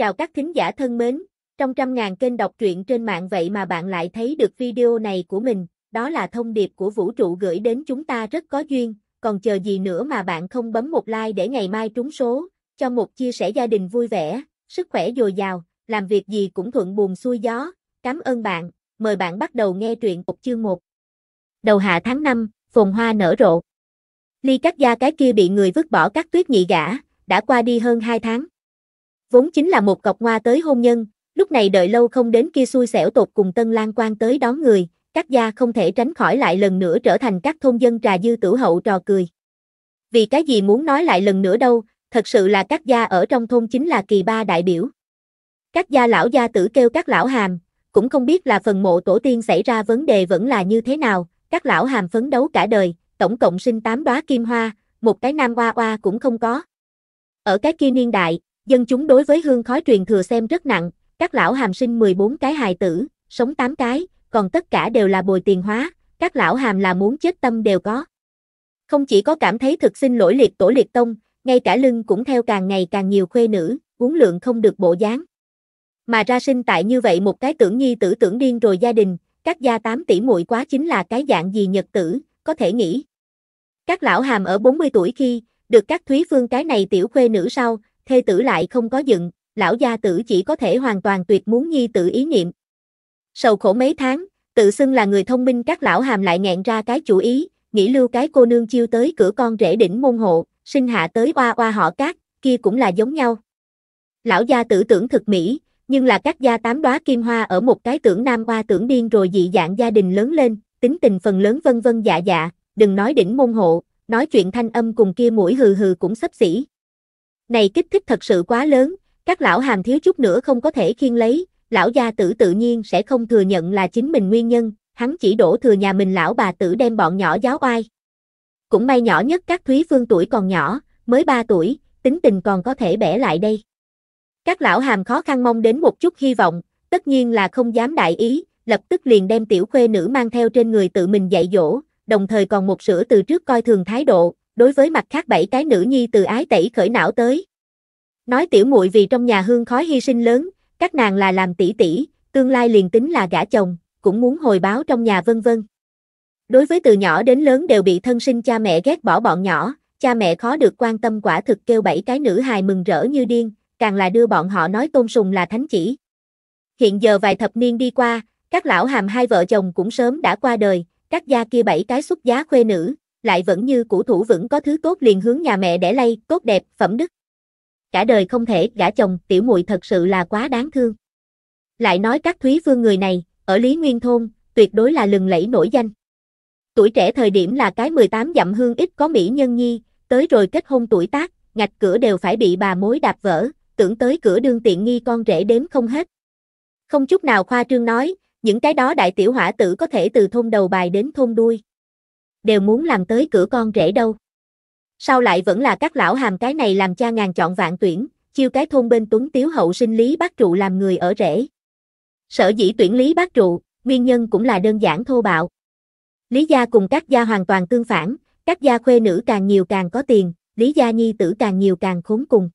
Chào các thính giả thân mến, trong trăm ngàn kênh đọc truyện trên mạng vậy mà bạn lại thấy được video này của mình, đó là thông điệp của vũ trụ gửi đến chúng ta rất có duyên, còn chờ gì nữa mà bạn không bấm một like để ngày mai trúng số, cho một chia sẻ gia đình vui vẻ, sức khỏe dồi dào, làm việc gì cũng thuận buồm xuôi gió. Cảm ơn bạn, mời bạn bắt đầu nghe truyện một chương 1. Đầu hạ tháng 5, phồn hoa nở rộ. Ly Cát Gia cái kia bị người vứt bỏ các tuyết nhị gã, đã qua đi hơn 2 tháng vốn chính là một cọc hoa tới hôn nhân, lúc này đợi lâu không đến kia xui xẻo tột cùng Tân lang quan tới đón người, các gia không thể tránh khỏi lại lần nữa trở thành các thôn dân trà dư tử hậu trò cười. Vì cái gì muốn nói lại lần nữa đâu, thật sự là các gia ở trong thôn chính là kỳ ba đại biểu. Các gia lão gia tử kêu các lão hàm, cũng không biết là phần mộ tổ tiên xảy ra vấn đề vẫn là như thế nào, các lão hàm phấn đấu cả đời, tổng cộng sinh tám đóa kim hoa, một cái nam hoa hoa cũng không có. Ở cái kia niên đại, Dân chúng đối với hương khói truyền thừa xem rất nặng, các lão hàm sinh 14 cái hài tử, sống 8 cái, còn tất cả đều là bồi tiền hóa, các lão hàm là muốn chết tâm đều có. Không chỉ có cảm thấy thực xin lỗi liệt tổ liệt tông, ngay cả lưng cũng theo càng ngày càng nhiều khuê nữ, uống lượng không được bộ dáng. Mà ra sinh tại như vậy một cái tưởng nhi tử tưởng điên rồi gia đình, các gia tám tỷ muội quá chính là cái dạng gì nhật tử, có thể nghĩ. Các lão hàm ở 40 tuổi khi, được các thúy phương cái này tiểu khuê nữ sau, thê tử lại không có dựng, lão gia tử chỉ có thể hoàn toàn tuyệt muốn nhi tử ý niệm. Sầu khổ mấy tháng, tự xưng là người thông minh các lão hàm lại nghẹn ra cái chủ ý, nghĩ lưu cái cô nương chiêu tới cửa con rể đỉnh môn hộ, sinh hạ tới oa oa họ cát, kia cũng là giống nhau. Lão gia tử tưởng thực mỹ, nhưng là các gia tám đóa kim hoa ở một cái tưởng nam hoa tưởng điên rồi dị dạng gia đình lớn lên, tính tình phần lớn vân vân dạ dạ, đừng nói đỉnh môn hộ, nói chuyện thanh âm cùng kia mũi hừ hừ cũng sấp xỉ. Này kích thích thật sự quá lớn, các lão hàm thiếu chút nữa không có thể khiên lấy, lão gia tử tự nhiên sẽ không thừa nhận là chính mình nguyên nhân, hắn chỉ đổ thừa nhà mình lão bà tử đem bọn nhỏ giáo oai. Cũng may nhỏ nhất các Thúy Phương tuổi còn nhỏ, mới 3 tuổi, tính tình còn có thể bẻ lại đây. Các lão hàm khó khăn mong đến một chút hy vọng, tất nhiên là không dám đại ý, lập tức liền đem tiểu khuê nữ mang theo trên người tự mình dạy dỗ, đồng thời còn một sửa từ trước coi thường thái độ, đối với mặt khác bảy cái nữ nhi từ ái tẩy khởi não tới. Nói tiểu muội vì trong nhà hương khói hy sinh lớn, các nàng là làm tỷ tỷ, tương lai liền tính là gả chồng, cũng muốn hồi báo trong nhà vân vân. Đối với từ nhỏ đến lớn đều bị thân sinh cha mẹ ghét bỏ bọn nhỏ, cha mẹ khó được quan tâm quả thực kêu bảy cái nữ hài mừng rỡ như điên, càng là đưa bọn họ nói tôn sùng là thánh chỉ. Hiện giờ vài thập niên đi qua, các lão hàm hai vợ chồng cũng sớm đã qua đời, các gia kia bảy cái xuất giá khuê nữ, lại vẫn như cũ thủ vững có thứ tốt liền hướng nhà mẹ để lay, tốt đẹp, phẩm đức cả đời không thể gả chồng, tiểu muội thật sự là quá đáng thương. Lại nói các Thúy Phương người này, ở Lý Nguyên Thôn, tuyệt đối là lừng lẫy nổi danh. Tuổi trẻ thời điểm là cái 18 dặm hương ít có mỹ nhân nhi, tới rồi kết hôn tuổi tác, ngạch cửa đều phải bị bà mối đạp vỡ, tưởng tới cửa đương tiện nghi con rể đếm không hết. Không chút nào khoa trương nói, những cái đó đại tiểu hỏa tử có thể từ thôn đầu bài đến thôn đuôi. Đều muốn làm tới cửa con rể đâu. Sao lại vẫn là các lão hàm cái này làm cha ngàn chọn vạn tuyển, chiêu cái thôn bên tuấn tiếu hậu sinh Lý Bác Trụ làm người ở rễ. Sở dĩ tuyển Lý Bác Trụ, nguyên nhân cũng là đơn giản thô bạo. Lý gia cùng các gia hoàn toàn tương phản, các gia khuê nữ càng nhiều càng có tiền, Lý gia nhi tử càng nhiều càng khốn cùng.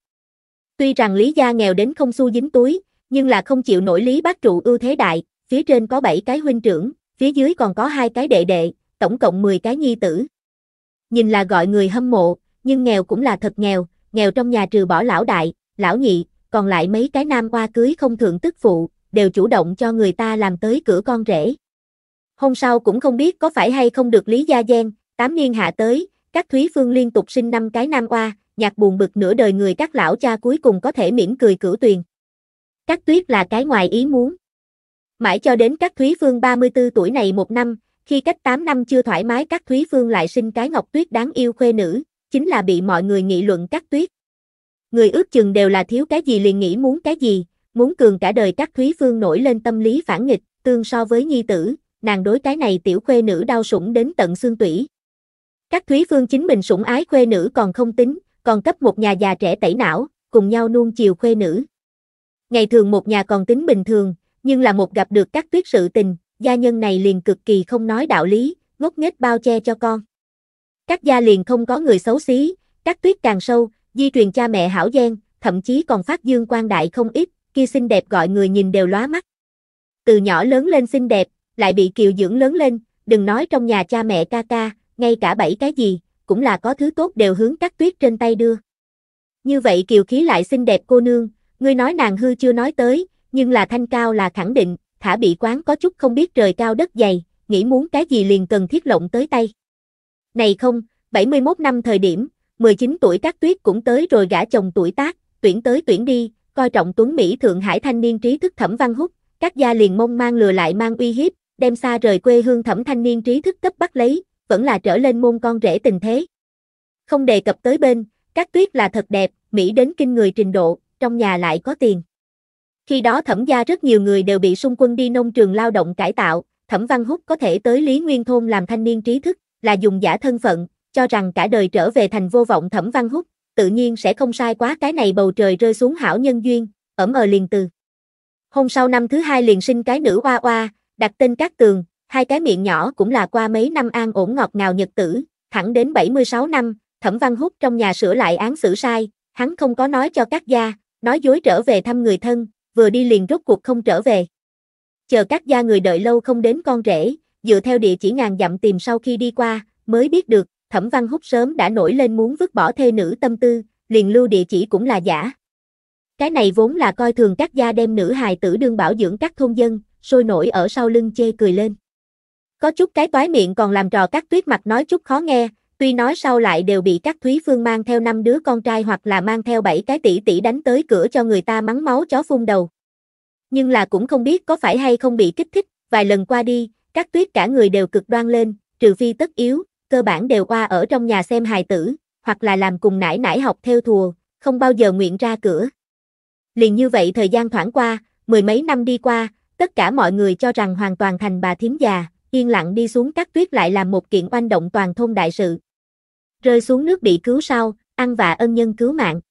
Tuy rằng Lý gia nghèo đến không xu dính túi, nhưng là không chịu nổi Lý Bác Trụ ưu thế đại, phía trên có 7 cái huynh trưởng, phía dưới còn có hai cái đệ đệ, tổng cộng 10 cái nhi tử nhìn là gọi người hâm mộ, nhưng nghèo cũng là thật nghèo, nghèo trong nhà trừ bỏ lão đại, lão nhị, còn lại mấy cái nam qua cưới không thượng tức phụ, đều chủ động cho người ta làm tới cửa con rể. Hôm sau cũng không biết có phải hay không được Lý Gia Giang, tám niên hạ tới, các Thúy Phương liên tục sinh năm cái nam qua, nhạc buồn bực nửa đời người các lão cha cuối cùng có thể mỉm cười cửu tuyền. Các tuyết là cái ngoài ý muốn. Mãi cho đến các Thúy Phương 34 tuổi này một năm, khi cách 8 năm chưa thoải mái các Thúy Phương lại sinh cái Ngọc Tuyết đáng yêu khuê nữ, chính là bị mọi người nghị luận các Tuyết. Người ước chừng đều là thiếu cái gì liền nghĩ muốn cái gì, muốn cường cả đời các Thúy Phương nổi lên tâm lý phản nghịch, tương so với nhi tử, nàng đối cái này tiểu khuê nữ đau sủng đến tận xương tủy. Các Thúy Phương chính mình sủng ái khuê nữ còn không tính, còn cấp một nhà già trẻ tẩy não, cùng nhau nuông chiều khuê nữ. Ngày thường một nhà còn tính bình thường, nhưng là một gặp được các tuyết sự tình, gia nhân này liền cực kỳ không nói đạo lý, ngốc nghếch bao che cho con. Các gia liền không có người xấu xí, các tuyết càng sâu, di truyền cha mẹ hảo gian, thậm chí còn phát dương quan đại không ít, kia xinh đẹp gọi người nhìn đều lóa mắt. Từ nhỏ lớn lên xinh đẹp, lại bị kiều dưỡng lớn lên, đừng nói trong nhà cha mẹ ca ca, ngay cả bảy cái gì, cũng là có thứ tốt đều hướng các tuyết trên tay đưa. Như vậy kiều khí lại xinh đẹp cô nương, ngươi nói nàng hư chưa nói tới, nhưng là thanh cao là khẳng định, thả bị quán có chút không biết trời cao đất dày, nghĩ muốn cái gì liền cần thiết lộng tới tay. Này không, 71 năm thời điểm, 19 tuổi các tuyết cũng tới rồi gã chồng tuổi tác, tuyển tới tuyển đi, coi trọng tuấn Mỹ Thượng Hải thanh niên trí thức thẩm văn hút, các gia liền mông mang lừa lại mang uy hiếp, đem xa rời quê hương thẩm thanh niên trí thức cấp bắt lấy, vẫn là trở lên môn con rể tình thế. Không đề cập tới bên, các tuyết là thật đẹp, Mỹ đến kinh người trình độ, trong nhà lại có tiền. Khi đó thẩm gia rất nhiều người đều bị xung quân đi nông trường lao động cải tạo, thẩm văn hút có thể tới Lý Nguyên Thôn làm thanh niên trí thức, là dùng giả thân phận, cho rằng cả đời trở về thành vô vọng thẩm văn hút tự nhiên sẽ không sai quá cái này bầu trời rơi xuống hảo nhân duyên, ẩm ờ liền từ. Hôm sau năm thứ hai liền sinh cái nữ oa oa, đặt tên các tường, hai cái miệng nhỏ cũng là qua mấy năm an ổn ngọt ngào nhật tử, thẳng đến 76 năm, thẩm văn hút trong nhà sửa lại án xử sai, hắn không có nói cho các gia, nói dối trở về thăm người thân, vừa đi liền rốt cuộc không trở về. Chờ các gia người đợi lâu không đến con rể, dựa theo địa chỉ ngàn dặm tìm sau khi đi qua, mới biết được, thẩm văn hút sớm đã nổi lên muốn vứt bỏ thê nữ tâm tư, liền lưu địa chỉ cũng là giả. Cái này vốn là coi thường các gia đem nữ hài tử đương bảo dưỡng các thôn dân, sôi nổi ở sau lưng chê cười lên. Có chút cái toái miệng còn làm trò các tuyết mặt nói chút khó nghe, Tuy nói sau lại đều bị các Thúy Phương mang theo năm đứa con trai hoặc là mang theo bảy cái tỷ tỷ đánh tới cửa cho người ta mắng máu chó phun đầu. Nhưng là cũng không biết có phải hay không bị kích thích, vài lần qua đi, các tuyết cả người đều cực đoan lên, trừ phi tất yếu, cơ bản đều qua ở trong nhà xem hài tử, hoặc là làm cùng nải nải học theo thùa, không bao giờ nguyện ra cửa. Liền như vậy thời gian thoảng qua, mười mấy năm đi qua, tất cả mọi người cho rằng hoàn toàn thành bà thím già, yên lặng đi xuống các tuyết lại làm một kiện oanh động toàn thôn đại sự rơi xuống nước bị cứu sau, ăn vạ ân nhân cứu mạng.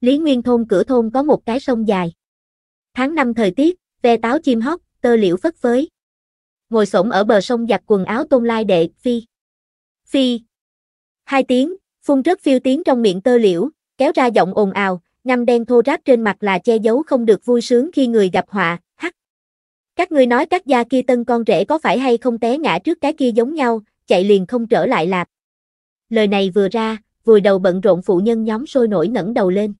Lý Nguyên thôn cửa thôn có một cái sông dài. Tháng năm thời tiết, ve táo chim hót, tơ liễu phất phới. Ngồi xổm ở bờ sông giặt quần áo tôn lai đệ, phi. Phi. Hai tiếng, phun rớt phiêu tiếng trong miệng tơ liễu, kéo ra giọng ồn ào, ngâm đen thô ráp trên mặt là che giấu không được vui sướng khi người gặp họa, hắc. Các ngươi nói các gia kia tân con rể có phải hay không té ngã trước cái kia giống nhau, chạy liền không trở lại lạp lời này vừa ra, vùi đầu bận rộn phụ nhân nhóm sôi nổi ngẩng đầu lên.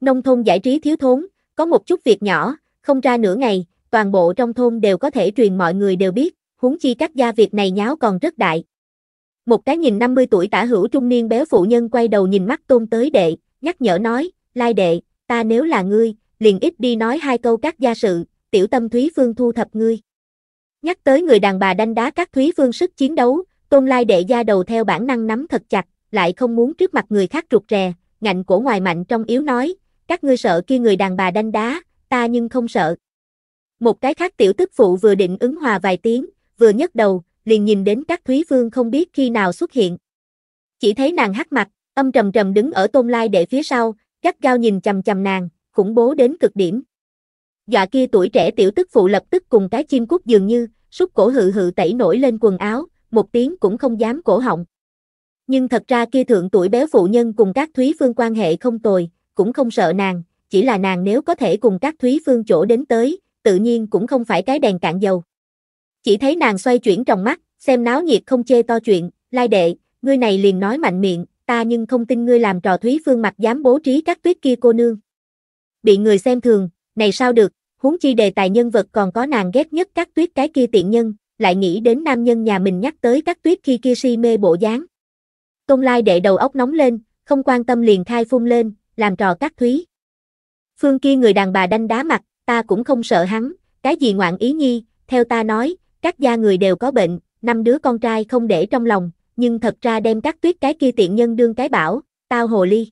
Nông thôn giải trí thiếu thốn, có một chút việc nhỏ, không ra nửa ngày, toàn bộ trong thôn đều có thể truyền mọi người đều biết, huống chi các gia việc này nháo còn rất đại. Một cái nhìn 50 tuổi tả hữu trung niên béo phụ nhân quay đầu nhìn mắt tôn tới đệ, nhắc nhở nói, lai đệ, ta nếu là ngươi, liền ít đi nói hai câu các gia sự, tiểu tâm Thúy Phương thu thập ngươi. Nhắc tới người đàn bà đanh đá các Thúy Phương sức chiến đấu, Tôn Lai đệ gia đầu theo bản năng nắm thật chặt, lại không muốn trước mặt người khác rụt rè, ngạnh cổ ngoài mạnh trong yếu nói, các ngươi sợ kia người đàn bà đanh đá, ta nhưng không sợ. Một cái khác tiểu tức phụ vừa định ứng hòa vài tiếng, vừa nhấc đầu, liền nhìn đến các thúy vương không biết khi nào xuất hiện. Chỉ thấy nàng hắc mặt, âm trầm trầm đứng ở tôn lai đệ phía sau, gắt gao nhìn chầm chầm nàng, khủng bố đến cực điểm. Dọa kia tuổi trẻ tiểu tức phụ lập tức cùng cái chim cút dường như, súc cổ hự hự tẩy nổi lên quần áo, một tiếng cũng không dám cổ họng. Nhưng thật ra kia thượng tuổi béo phụ nhân cùng các Thúy Phương quan hệ không tồi, cũng không sợ nàng, chỉ là nàng nếu có thể cùng các Thúy Phương chỗ đến tới, tự nhiên cũng không phải cái đèn cạn dầu. Chỉ thấy nàng xoay chuyển trong mắt, xem náo nhiệt không chê to chuyện, lai đệ, ngươi này liền nói mạnh miệng, ta nhưng không tin ngươi làm trò Thúy Phương mặt dám bố trí các tuyết kia cô nương. Bị người xem thường, này sao được, huống chi đề tài nhân vật còn có nàng ghét nhất các tuyết cái kia tiện nhân, lại nghĩ đến nam nhân nhà mình nhắc tới các tuyết khi kia si mê bộ dáng. Công lai đệ đầu óc nóng lên, không quan tâm liền khai phun lên, làm trò các thúy. Phương kia người đàn bà đanh đá mặt, ta cũng không sợ hắn, cái gì ngoạn ý nhi, theo ta nói, các gia người đều có bệnh, năm đứa con trai không để trong lòng, nhưng thật ra đem các tuyết cái kia tiện nhân đương cái bảo, tao hồ ly.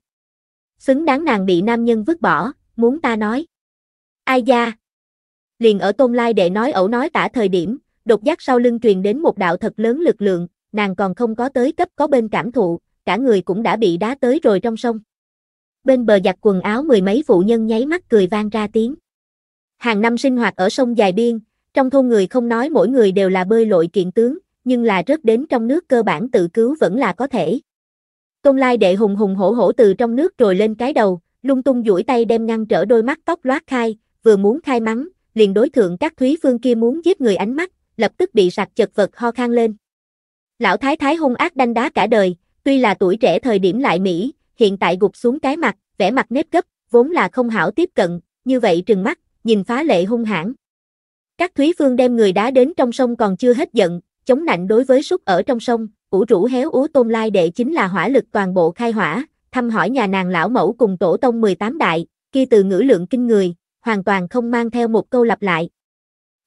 Xứng đáng nàng bị nam nhân vứt bỏ, muốn ta nói. Ai da? Liền ở tôn lai để nói ẩu nói tả thời điểm, đột giác sau lưng truyền đến một đạo thật lớn lực lượng, nàng còn không có tới cấp có bên cảm thụ, cả người cũng đã bị đá tới rồi trong sông. Bên bờ giặt quần áo mười mấy phụ nhân nháy mắt cười vang ra tiếng. Hàng năm sinh hoạt ở sông Dài Biên, trong thôn người không nói mỗi người đều là bơi lội kiện tướng, nhưng là rớt đến trong nước cơ bản tự cứu vẫn là có thể. Tôn Lai đệ hùng hùng hổ hổ từ trong nước rồi lên cái đầu, lung tung duỗi tay đem ngăn trở đôi mắt tóc loát khai, vừa muốn khai mắng, liền đối thượng các thúy phương kia muốn giết người ánh mắt, lập tức bị sặc chật vật ho khan lên. Lão thái thái hung ác đanh đá cả đời, tuy là tuổi trẻ thời điểm lại Mỹ, hiện tại gục xuống cái mặt, vẻ mặt nếp gấp, vốn là không hảo tiếp cận, như vậy trừng mắt, nhìn phá lệ hung hãn. Các Thúy Phương đem người đá đến trong sông còn chưa hết giận, chống nạnh đối với súc ở trong sông, ủ rũ héo úa tôm lai đệ chính là hỏa lực toàn bộ khai hỏa, thăm hỏi nhà nàng lão mẫu cùng tổ tông 18 đại, kia từ ngữ lượng kinh người, hoàn toàn không mang theo một câu lặp lại.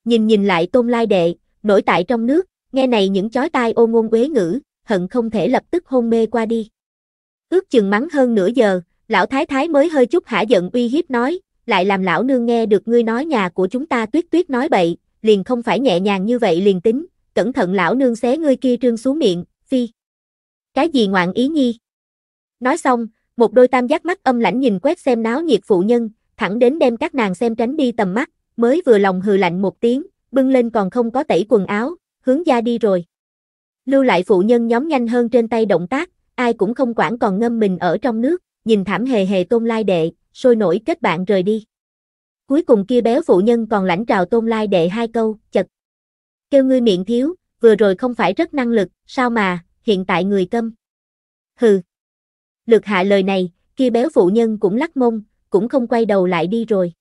Nhìn nhìn lại tôm lai đệ, nổi tại trong nước, nghe này những chói tai ô ngôn quế ngữ, hận không thể lập tức hôn mê qua đi. Ước chừng mắng hơn nửa giờ, lão thái thái mới hơi chút hả giận uy hiếp nói, lại làm lão nương nghe được ngươi nói nhà của chúng ta tuyết tuyết nói bậy, liền không phải nhẹ nhàng như vậy liền tính, cẩn thận lão nương xé ngươi kia trương xuống miệng, phi. Cái gì ngoạn ý nhi? Nói xong, một đôi tam giác mắt âm lãnh nhìn quét xem náo nhiệt phụ nhân, thẳng đến đem các nàng xem tránh đi tầm mắt, mới vừa lòng hừ lạnh một tiếng, bưng lên còn không có tẩy quần áo, hướng ra đi rồi. Lưu lại phụ nhân nhóm nhanh hơn trên tay động tác, ai cũng không quản còn ngâm mình ở trong nước, nhìn thảm hề hề tôn lai đệ, sôi nổi kết bạn rời đi. Cuối cùng kia béo phụ nhân còn lãnh trào tôn lai đệ hai câu, chật. Kêu ngươi miệng thiếu, vừa rồi không phải rất năng lực, sao mà, hiện tại người câm. Hừ. Lực hạ lời này, kia béo phụ nhân cũng lắc mông, cũng không quay đầu lại đi rồi.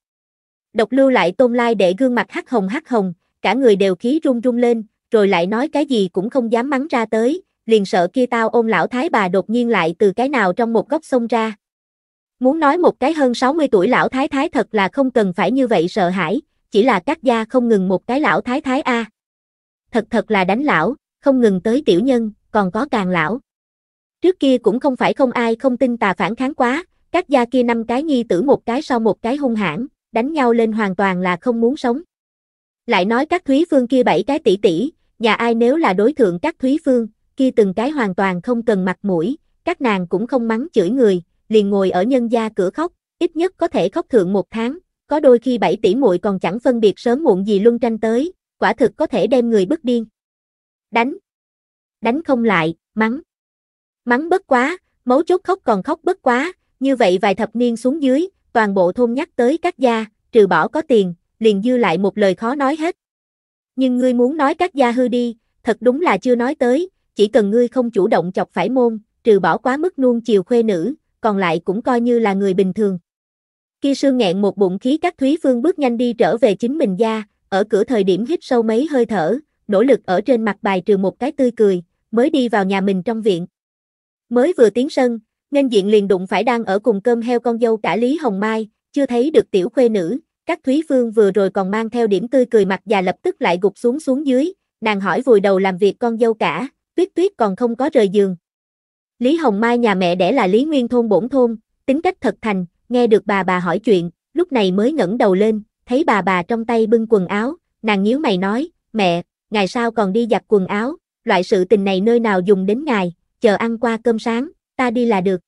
Độc lưu lại tôn lai đệ gương mặt hắc hồng hắc hồng, cả người đều khí run run lên, rồi lại nói cái gì cũng không dám mắng ra tới, liền sợ kia tao ôm lão thái bà đột nhiên lại từ cái nào trong một góc xông ra. Muốn nói một cái hơn 60 tuổi lão thái thái thật là không cần phải như vậy sợ hãi, chỉ là các gia không ngừng một cái lão thái thái a. Thật thật là đánh lão, không ngừng tới tiểu nhân, còn có càng lão. Trước kia cũng không phải không ai không tin tà phản kháng quá, các gia kia năm cái nghi tử một cái sau một cái hung hãn, đánh nhau lên hoàn toàn là không muốn sống. Lại nói các Thúy Phương kia bảy cái tỷ tỷ, nhà ai nếu là đối thượng các Thúy Phương, kia từng cái hoàn toàn không cần mặt mũi, các nàng cũng không mắng chửi người, liền ngồi ở nhân gia cửa khóc, ít nhất có thể khóc thượng một tháng, có đôi khi bảy tỷ muội còn chẳng phân biệt sớm muộn gì luân tranh tới, quả thực có thể đem người bức điên. Đánh. Đánh không lại, mắng. Mắng bất quá, mấu chốt khóc còn khóc bất quá, như vậy vài thập niên xuống dưới, toàn bộ thôn nhắc tới các gia, trừ bỏ có tiền, liền dư lại một lời khó nói hết. Nhưng ngươi muốn nói các gia hư đi, thật đúng là chưa nói tới, chỉ cần ngươi không chủ động chọc phải môn, trừ bỏ quá mức nuông chiều khuê nữ, còn lại cũng coi như là người bình thường. Kia sương nghẹn một bụng khí các Thúy Phương bước nhanh đi trở về chính mình gia, ở cửa thời điểm hít sâu mấy hơi thở, nỗ lực ở trên mặt bài trừ một cái tươi cười, mới đi vào nhà mình trong viện. Mới vừa tiến sân, nên diện liền đụng phải đang ở cùng cơm heo con dâu cả Lý Hồng Mai, chưa thấy được tiểu khuê nữ, các Thúy Phương vừa rồi còn mang theo điểm tươi cười mặt và lập tức lại gục xuống xuống dưới, nàng hỏi vùi đầu làm việc con dâu cả, tuyết tuyết còn không có rời giường. Lý Hồng Mai nhà mẹ đẻ là Lý Nguyên thôn bổn thôn, tính cách thật thành, nghe được bà bà hỏi chuyện, lúc này mới ngẩng đầu lên, thấy bà bà trong tay bưng quần áo, nàng nhíu mày nói, mẹ, ngày sao còn đi giặt quần áo, loại sự tình này nơi nào dùng đến ngài, chờ ăn qua cơm sáng, ta đi là được.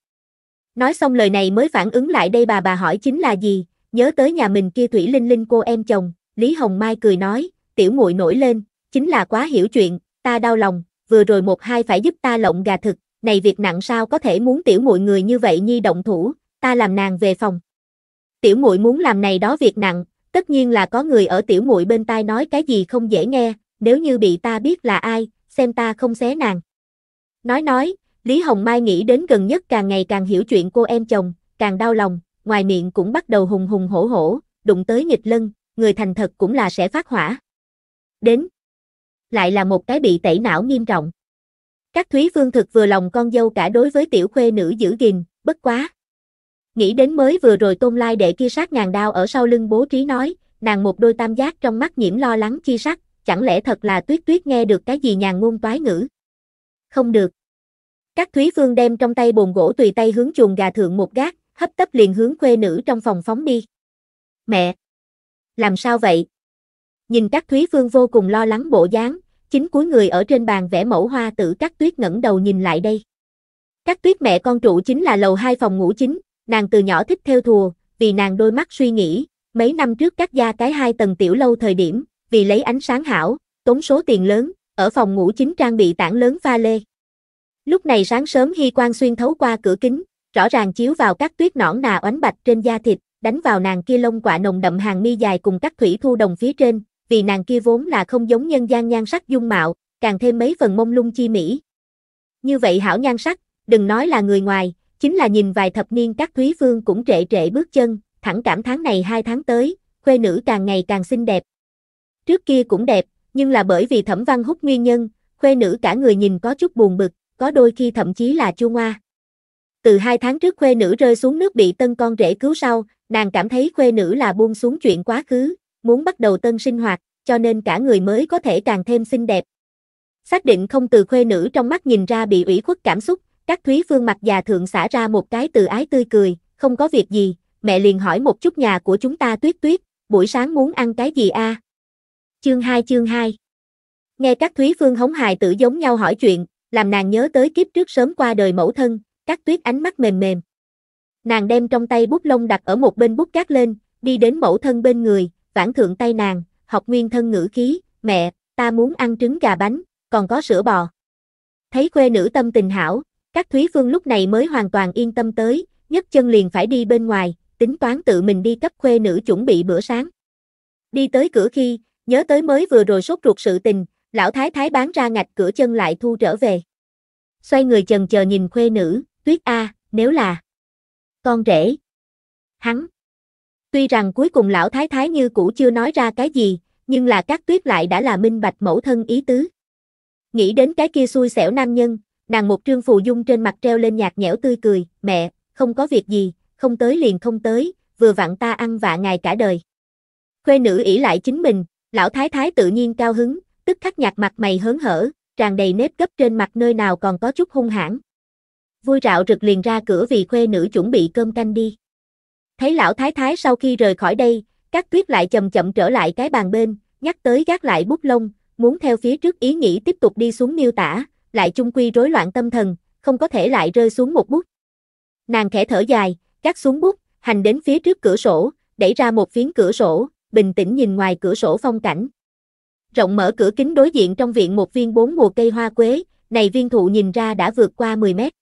Nói xong lời này mới phản ứng lại đây bà bà hỏi chính là gì, nhớ tới nhà mình kia Thủy Linh Linh cô em chồng, Lý Hồng Mai cười nói, tiểu muội nổi lên, chính là quá hiểu chuyện, ta đau lòng, vừa rồi một hai phải giúp ta lộng gà thực, này việc nặng sao có thể muốn tiểu muội người như vậy nhi động thủ, ta làm nàng về phòng. Tiểu muội muốn làm này đó việc nặng, tất nhiên là có người ở tiểu muội bên tai nói cái gì không dễ nghe, nếu như bị ta biết là ai, xem ta không xé nàng. Nói nói, Lý Hồng Mai nghĩ đến gần nhất càng ngày càng hiểu chuyện cô em chồng, càng đau lòng, ngoài miệng cũng bắt đầu hùng hùng hổ hổ, đụng tới nghịch lân, người thành thật cũng là sẽ phát hỏa. Đến. Lại là một cái bị tẩy não nghiêm trọng. Các Thúy Phương thực vừa lòng con dâu cả đối với tiểu khuê nữ giữ gìn, bất quá. Nghĩ đến mới vừa rồi tôn lai đệ kia sát ngàn đao ở sau lưng bố trí nói, nàng một đôi tam giác trong mắt nhiễm lo lắng chi sắc, chẳng lẽ thật là tuyết tuyết nghe được cái gì nhàn ngôn toái ngữ. Không được. Các Thúy Phương đem trong tay bồn gỗ tùy tay hướng chuồng gà thượng một gác, hấp tấp liền hướng khuê nữ trong phòng phóng đi. Mẹ! Làm sao vậy? Nhìn các Thúy Phương vô cùng lo lắng bộ dáng, chính cuối người ở trên bàn vẽ mẫu hoa tử các tuyết ngẩng đầu nhìn lại đây. Các tuyết mẹ con trụ chính là lầu hai phòng ngủ chính, nàng từ nhỏ thích theo thùa, vì nàng đôi mắt suy nghĩ, mấy năm trước các gia cái hai tầng tiểu lâu thời điểm, vì lấy ánh sáng hảo, tốn số tiền lớn, ở phòng ngủ chính trang bị tảng lớn pha lê. Lúc này sáng sớm Hy Quang xuyên thấu qua cửa kính, rõ ràng chiếu vào các tuyết nõn nà oánh bạch trên da thịt, đánh vào nàng kia lông quạ nồng đậm hàng mi dài cùng các thủy thu đồng phía trên, vì nàng kia vốn là không giống nhân gian nhan sắc dung mạo, càng thêm mấy phần mông lung chi mỹ. Như vậy hảo nhan sắc, đừng nói là người ngoài, chính là nhìn vài thập niên các thúy phương cũng trệ trệ bước chân, thẳng cảm tháng này hai tháng tới, khuê nữ càng ngày càng xinh đẹp. Trước kia cũng đẹp, nhưng là bởi vì thẩm văn hút nguyên nhân, khuê nữ cả người nhìn có chút buồn bực, có đôi khi thậm chí là chua ngoa. Từ hai tháng trước khuê nữ rơi xuống nước bị tân con rể cứu sau, nàng cảm thấy khuê nữ là buông xuống chuyện quá khứ, muốn bắt đầu tân sinh hoạt, cho nên cả người mới có thể càng thêm xinh đẹp. Xác định không từ khuê nữ trong mắt nhìn ra bị ủy khuất cảm xúc, các Thúy Phương mặt già thượng xả ra một cái từ ái tươi cười, không có việc gì, mẹ liền hỏi một chút nhà của chúng ta tuyết tuyết, buổi sáng muốn ăn cái gì a? Chương 2 chương 2 Nghe các Thúy Phương hống hài tử giống nhau hỏi chuyện, làm nàng nhớ tới kiếp trước sớm qua đời mẫu thân, Cát tuyết ánh mắt mềm mềm. Nàng đem trong tay bút lông đặt ở một bên bút cát lên, đi đến mẫu thân bên người, vãn thượng tay nàng, học nguyên thân ngữ khí, mẹ, ta muốn ăn trứng gà bánh, còn có sữa bò. Thấy khuê nữ tâm tình hảo, các Thúy Phương lúc này mới hoàn toàn yên tâm tới, nhấc chân liền phải đi bên ngoài, tính toán tự mình đi cấp khuê nữ chuẩn bị bữa sáng. Đi tới cửa khi, nhớ tới mới vừa rồi sốt ruột sự tình, lão thái thái bán ra ngạch cửa chân lại thu trở về. Xoay người chần chờ nhìn khuê nữ, Tuyết A, nếu là con rể. Hắn. Tuy rằng cuối cùng lão thái thái như cũ chưa nói ra cái gì, nhưng là các tuyết lại đã là minh bạch mẫu thân ý tứ. Nghĩ đến cái kia xui xẻo nam nhân, nàng một trương phù dung trên mặt treo lên nhạt nhẽo tươi cười, mẹ, không có việc gì, không tới liền không tới, vừa vặn ta ăn vạ ngày cả đời. Khuê nữ ỷ lại chính mình, lão thái thái tự nhiên cao hứng, tức khắc nhạt mặt mày hớn hở, tràn đầy nếp gấp trên mặt nơi nào còn có chút hung hãn vui rạo rực liền ra cửa vì khuê nữ chuẩn bị cơm canh đi. Thấy lão thái thái sau khi rời khỏi đây, các tuyết lại chậm chậm trở lại cái bàn bên, nhắc tới gác lại bút lông, muốn theo phía trước ý nghĩ tiếp tục đi xuống miêu tả, lại chung quy rối loạn tâm thần, không có thể lại rơi xuống một bút. Nàng khẽ thở dài, gác xuống bút, hành đến phía trước cửa sổ, đẩy ra một phiến cửa sổ, bình tĩnh nhìn ngoài cửa sổ phong cảnh. Rộng mở cửa kính đối diện trong viện một viên bốn mùa cây hoa quế, này viên thụ nhìn ra đã vượt qua 10 mét.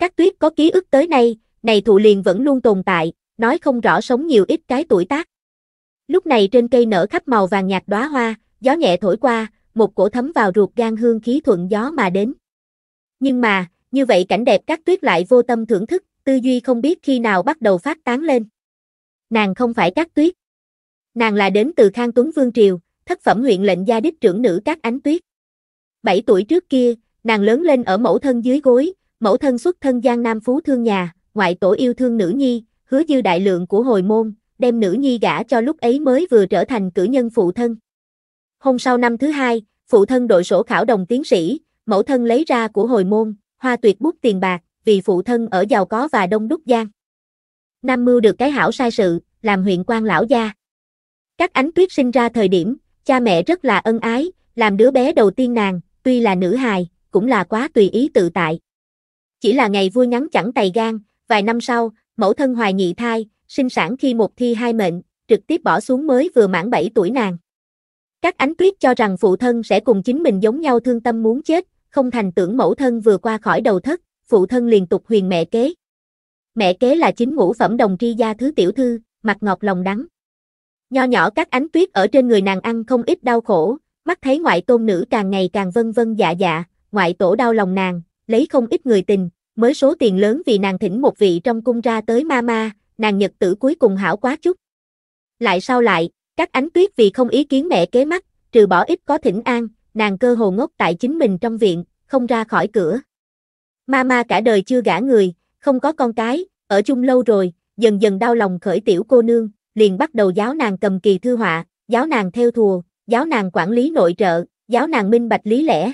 Các tuyết có ký ức tới nay, này thụ liền vẫn luôn tồn tại, nói không rõ sống nhiều ít cái tuổi tác. Lúc này trên cây nở khắp màu vàng nhạt đóa hoa, gió nhẹ thổi qua, một cổ thấm vào ruột gan hương khí thuận gió mà đến. Nhưng mà, như vậy cảnh đẹp các tuyết lại vô tâm thưởng thức, tư duy không biết khi nào bắt đầu phát tán lên. Nàng không phải các tuyết. Nàng là đến từ Khang Tuấn Vương Triều, thất phẩm huyện lệnh gia đích trưởng nữ các ánh tuyết. Bảy tuổi trước kia, nàng lớn lên ở mẫu thân dưới gối, Mẫu thân xuất thân Giang Nam Phú thương nhà, ngoại tổ yêu thương nữ nhi, hứa dư đại lượng của hồi môn, đem nữ nhi gả cho lúc ấy mới vừa trở thành cử nhân phụ thân. Hôm sau năm thứ hai, phụ thân đội sổ khảo đồng tiến sĩ, mẫu thân lấy ra của hồi môn, hoa tuyệt bút tiền bạc, vì phụ thân ở giàu có và đông đúc giang. Nam mưu được cái hảo sai sự, làm huyện quan lão gia. Các ánh tuyết sinh ra thời điểm, cha mẹ rất là ân ái, làm đứa bé đầu tiên nàng, tuy là nữ hài, cũng là quá tùy ý tự tại. Chỉ là ngày vui ngắn chẳng tày gan, vài năm sau, mẫu thân hoài nhị thai, sinh sản khi một thi hai mệnh, trực tiếp bỏ xuống mới vừa mãn 7 tuổi nàng. Các ánh tuyết cho rằng phụ thân sẽ cùng chính mình giống nhau thương tâm muốn chết, không thành tưởng mẫu thân vừa qua khỏi đầu thất, phụ thân liền tục huyền mẹ kế. Mẹ kế là chính ngũ phẩm đồng tri gia thứ tiểu thư, mặt ngọt lòng đắng. Nho nhỏ các ánh tuyết ở trên người nàng ăn không ít đau khổ, mắt thấy ngoại tôn nữ càng ngày càng vân vân dạ dạ, ngoại tổ đau lòng nàng, lấy không ít người tình, mới số tiền lớn vì nàng thỉnh một vị trong cung ra tới ma ma, nàng nhật tử cuối cùng hảo quá chút. Lại sao lại, các ánh tuyết vì không ý kiến mẹ kế mắt, trừ bỏ ít có thỉnh an, nàng cơ hồ ngốc tại chính mình trong viện, không ra khỏi cửa. ma ma cả đời chưa gả người, không có con cái, ở chung lâu rồi, dần dần đau lòng khởi tiểu cô nương, liền bắt đầu giáo nàng cầm kỳ thư họa, giáo nàng theo thùa, giáo nàng quản lý nội trợ, giáo nàng minh bạch lý lẽ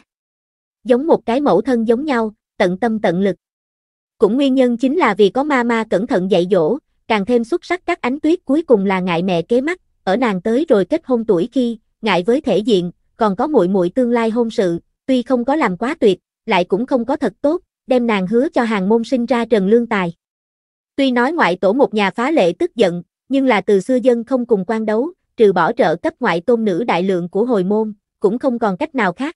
giống một cái mẫu thân giống nhau, tận tâm tận lực. Cũng nguyên nhân chính là vì có mama cẩn thận dạy dỗ, càng thêm xuất sắc các ánh tuyết cuối cùng là ngại mẹ kế mắt, ở nàng tới rồi kết hôn tuổi khi, ngại với thể diện, còn có muội muội tương lai hôn sự, tuy không có làm quá tuyệt, lại cũng không có thật tốt, đem nàng hứa cho hàng môn sinh ra Trần Lương Tài. Tuy nói ngoại tổ một nhà phá lệ tức giận, nhưng là từ xưa dân không cùng quan đấu, trừ bỏ trợ cấp ngoại tôn nữ đại lượng của hồi môn, cũng không còn cách nào khác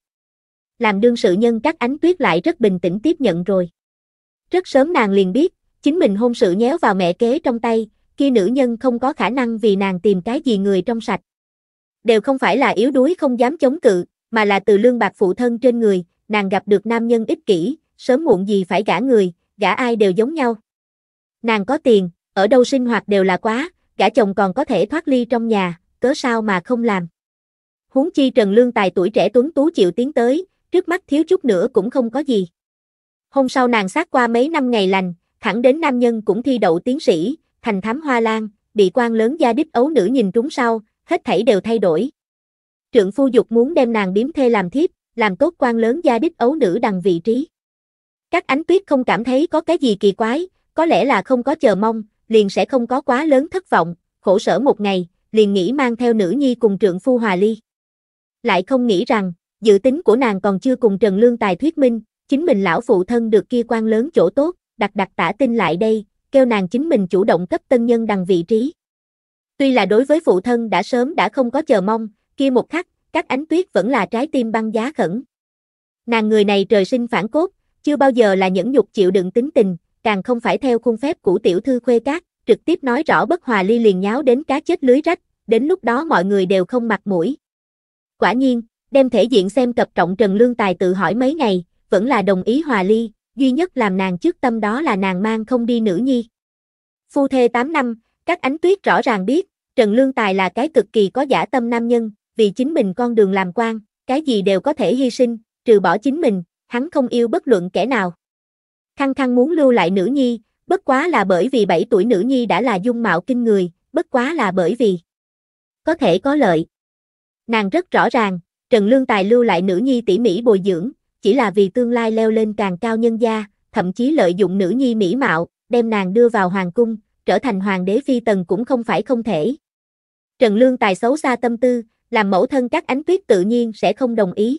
làm đương sự nhân các ánh tuyết lại rất bình tĩnh tiếp nhận rồi. Rất sớm nàng liền biết, chính mình hôn sự nhéo vào mẹ kế trong tay, kia nữ nhân không có khả năng vì nàng tìm cái gì người trong sạch. Đều không phải là yếu đuối không dám chống cự, mà là từ lương bạc phụ thân trên người, nàng gặp được nam nhân ích kỷ, sớm muộn gì phải gả người, gả ai đều giống nhau. Nàng có tiền, ở đâu sinh hoạt đều là quá, gả chồng còn có thể thoát ly trong nhà, cớ sao mà không làm. Huống chi Trần Lương Tài tuổi trẻ tuấn tú chịu tiến tới, trước mắt thiếu chút nữa cũng không có gì. Hôm sau nàng sát qua mấy năm ngày lành, thẳng đến nam nhân cũng thi đậu tiến sĩ, thành thám hoa lan, bị quan lớn gia đích ấu nữ nhìn trúng sau, hết thảy đều thay đổi. Trượng phu dục muốn đem nàng điếm thê làm thiếp, làm tốt quan lớn gia đích ấu nữ đằng vị trí. Các ánh tuyết không cảm thấy có cái gì kỳ quái, có lẽ là không có chờ mong, liền sẽ không có quá lớn thất vọng, khổ sở một ngày, liền nghĩ mang theo nữ nhi cùng trượng phu hòa ly. Lại không nghĩ rằng, Dự tính của nàng còn chưa cùng Trần Lương Tài thuyết minh, chính mình lão phụ thân được kia quan lớn chỗ tốt, đặt đặt tả tin lại đây, kêu nàng chính mình chủ động cấp tân nhân đằng vị trí. Tuy là đối với phụ thân đã sớm đã không có chờ mong, kia một khắc, các ánh tuyết vẫn là trái tim băng giá khẩn. Nàng người này trời sinh phản cốt, chưa bao giờ là nhẫn nhục chịu đựng tính tình, càng không phải theo khuôn phép của tiểu thư khuê cát, trực tiếp nói rõ bất hòa ly liền nháo đến cá chết lưới rách, đến lúc đó mọi người đều không mặt mũi. Quả nhiên, đem thể diện xem cập trọng Trần Lương Tài tự hỏi mấy ngày, vẫn là đồng ý hòa ly, duy nhất làm nàng trước tâm đó là nàng mang không đi nữ nhi. Phu thê 8 năm, các ánh tuyết rõ ràng biết, Trần Lương Tài là cái cực kỳ có giả tâm nam nhân, vì chính mình con đường làm quan, cái gì đều có thể hy sinh, trừ bỏ chính mình, hắn không yêu bất luận kẻ nào. Khăng khăng muốn lưu lại nữ nhi, bất quá là bởi vì 7 tuổi nữ nhi đã là dung mạo kinh người, bất quá là bởi vì có thể có lợi. Nàng rất rõ ràng, Trần Lương Tài lưu lại nữ nhi tỉ mỉ bồi dưỡng, chỉ là vì tương lai leo lên càng cao nhân gia, thậm chí lợi dụng nữ nhi mỹ mạo, đem nàng đưa vào hoàng cung, trở thành hoàng đế phi tần cũng không phải không thể. Trần Lương Tài xấu xa tâm tư, làm mẫu thân các ánh tuyết tự nhiên sẽ không đồng ý.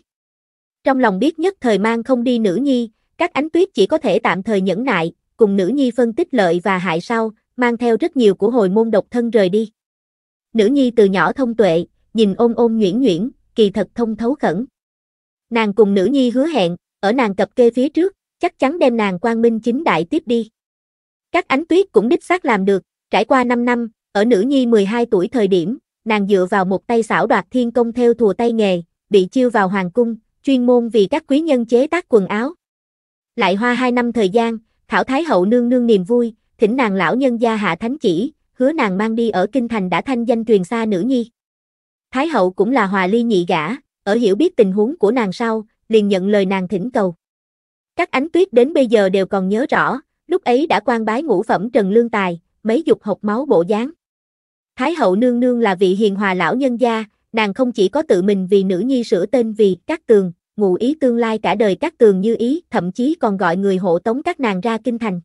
Trong lòng biết nhất thời mang không đi nữ nhi, các ánh tuyết chỉ có thể tạm thời nhẫn nại, cùng nữ nhi phân tích lợi và hại sau, mang theo rất nhiều của hồi môn độc thân rời đi. Nữ nhi từ nhỏ thông tuệ, nhìn ôm ôm nhuyễn nhuyễn, kỳ thật thông thấu khẩn. Nàng cùng nữ nhi hứa hẹn, ở nàng cập kê phía trước, chắc chắn đem nàng quang minh chính đại tiếp đi. Các ánh tuyết cũng đích xác làm được, trải qua 5 năm, ở nữ nhi 12 tuổi thời điểm, nàng dựa vào một tay xảo đoạt thiên công theo thùa tay nghề, bị chiêu vào hoàng cung, chuyên môn vì các quý nhân chế tác quần áo. Lại hoa 2 năm thời gian, Thảo Thái Hậu nương nương niềm vui, thỉnh nàng lão nhân gia hạ thánh chỉ, hứa nàng mang đi ở kinh thành đã thanh danh truyền xa nữ nhi. Thái hậu cũng là hòa ly nhị gã, ở hiểu biết tình huống của nàng sau, liền nhận lời nàng thỉnh cầu. Các ánh tuyết đến bây giờ đều còn nhớ rõ, lúc ấy đã quan bái ngũ phẩm Trần Lương Tài, mấy dục học máu bộ dáng. Thái hậu nương nương là vị hiền hòa lão nhân gia, nàng không chỉ có tự mình vì nữ nhi sửa tên vì các tường, ngụ ý tương lai cả đời các tường như ý, thậm chí còn gọi người hộ tống các nàng ra kinh thành.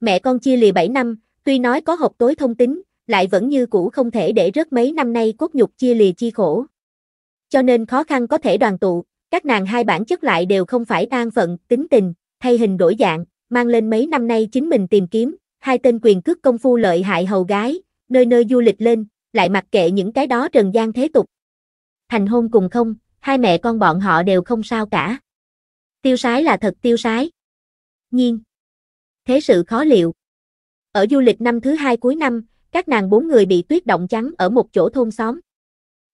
Mẹ con chia lìa 7 năm, tuy nói có hộp tối thông tính, lại vẫn như cũ không thể để rớt mấy năm nay cốt nhục chia lìa chi khổ. Cho nên khó khăn có thể đoàn tụ, các nàng hai bản chất lại đều không phải tan phận, tính tình, thay hình đổi dạng, mang lên mấy năm nay chính mình tìm kiếm, hai tên quyền cước công phu lợi hại hầu gái, nơi nơi du lịch lên, lại mặc kệ những cái đó trần gian thế tục. Thành hôn cùng không, hai mẹ con bọn họ đều không sao cả. Tiêu sái là thật tiêu sái. Nhiên. Thế sự khó liệu. Ở du lịch năm thứ hai cuối năm, các nàng bốn người bị tuyết động trắng ở một chỗ thôn xóm.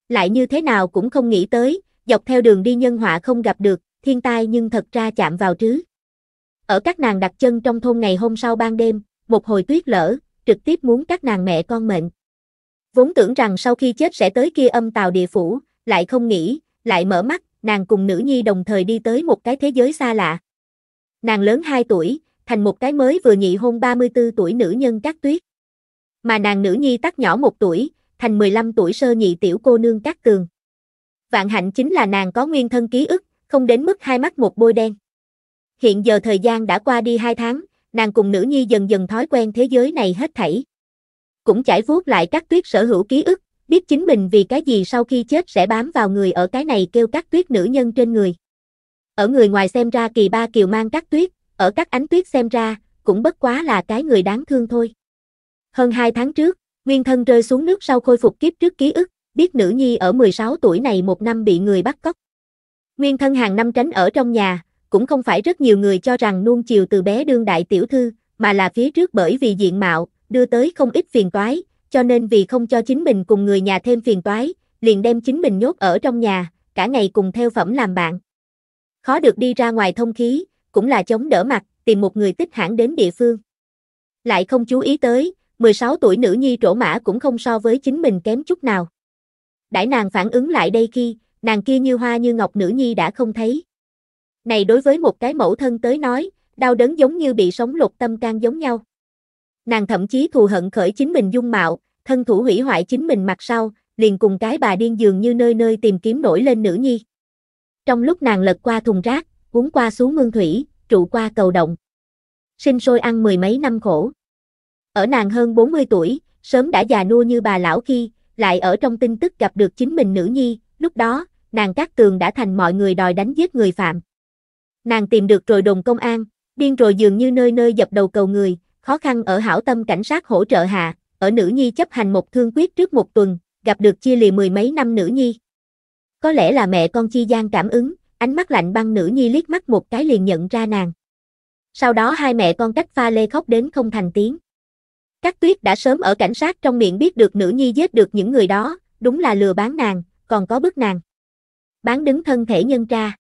Lại như thế nào cũng không nghĩ tới, dọc theo đường đi nhân họa không gặp được, thiên tai nhưng thật ra chạm vào trứ. Ở các nàng đặt chân trong thôn ngày hôm sau ban đêm, một hồi tuyết lở, trực tiếp muốn các nàng mẹ con mệnh. Vốn tưởng rằng sau khi chết sẽ tới kia âm tào địa phủ, lại không nghĩ, lại mở mắt, nàng cùng nữ nhi đồng thời đi tới một cái thế giới xa lạ. Nàng lớn 2 tuổi, thành một cái mới vừa nhị hôn 34 tuổi nữ nhân cắt tuyết mà nàng nữ nhi tác nhỏ một tuổi, thành 15 tuổi sơ nhị tiểu cô nương Cát Tường. Vạn hạnh chính là nàng có nguyên thân ký ức, không đến mức hai mắt một bôi đen. Hiện giờ thời gian đã qua đi hai tháng, nàng cùng nữ nhi dần dần thói quen thế giới này hết thảy. Cũng trải vuốt lại các tuyết sở hữu ký ức, biết chính mình vì cái gì sau khi chết sẽ bám vào người ở cái này kêu các tuyết nữ nhân trên người. Ở người ngoài xem ra kỳ ba kiều mang các tuyết, ở các ánh tuyết xem ra, cũng bất quá là cái người đáng thương thôi. Hơn 2 tháng trước, nguyên thân rơi xuống nước sau khôi phục kiếp trước ký ức, biết nữ nhi ở 16 tuổi này một năm bị người bắt cóc. Nguyên thân hàng năm tránh ở trong nhà, cũng không phải rất nhiều người cho rằng nuông chiều từ bé đương đại tiểu thư, mà là phía trước bởi vì diện mạo, đưa tới không ít phiền toái, cho nên vì không cho chính mình cùng người nhà thêm phiền toái, liền đem chính mình nhốt ở trong nhà, cả ngày cùng theo phẩm làm bạn. Khó được đi ra ngoài thông khí, cũng là chống đỡ mặt, tìm một người tích hãng đến địa phương. Lại không chú ý tới, 16 tuổi nữ nhi trổ mã cũng không so với chính mình kém chút nào. Đãi nàng phản ứng lại đây khi, nàng kia như hoa như ngọc nữ nhi đã không thấy. Này đối với một cái mẫu thân tới nói, đau đớn giống như bị sống lục tâm can giống nhau. Nàng thậm chí thù hận khởi chính mình dung mạo, thân thủ hủy hoại chính mình mặt sau, liền cùng cái bà điên dường như nơi nơi tìm kiếm nổi lên nữ nhi. Trong lúc nàng lật qua thùng rác, uống qua xuống mương thủy, trụ qua cầu động. Sinh sôi ăn mười mấy năm khổ. Ở nàng hơn 40 tuổi, sớm đã già nua như bà lão khi lại ở trong tin tức gặp được chính mình nữ nhi, lúc đó, nàng Cát Tường đã thành mọi người đòi đánh giết người phạm. Nàng tìm được rồi đồn công an, điên rồi dường như nơi nơi dập đầu cầu người, khó khăn ở hảo tâm cảnh sát hỗ trợ hạ, ở nữ nhi chấp hành một thương quyết trước một tuần, gặp được chia lìa mười mấy năm nữ nhi. Có lẽ là mẹ con Chi Giang cảm ứng, ánh mắt lạnh băng nữ nhi liếc mắt một cái liền nhận ra nàng. Sau đó hai mẹ con cách pha lê khóc đến không thành tiếng. Các tuyết đã sớm ở cảnh sát trong miệng biết được nữ nhi giết được những người đó, đúng là lừa bán nàng, còn có bức nàng. Bán đứng thân thể nhân tra.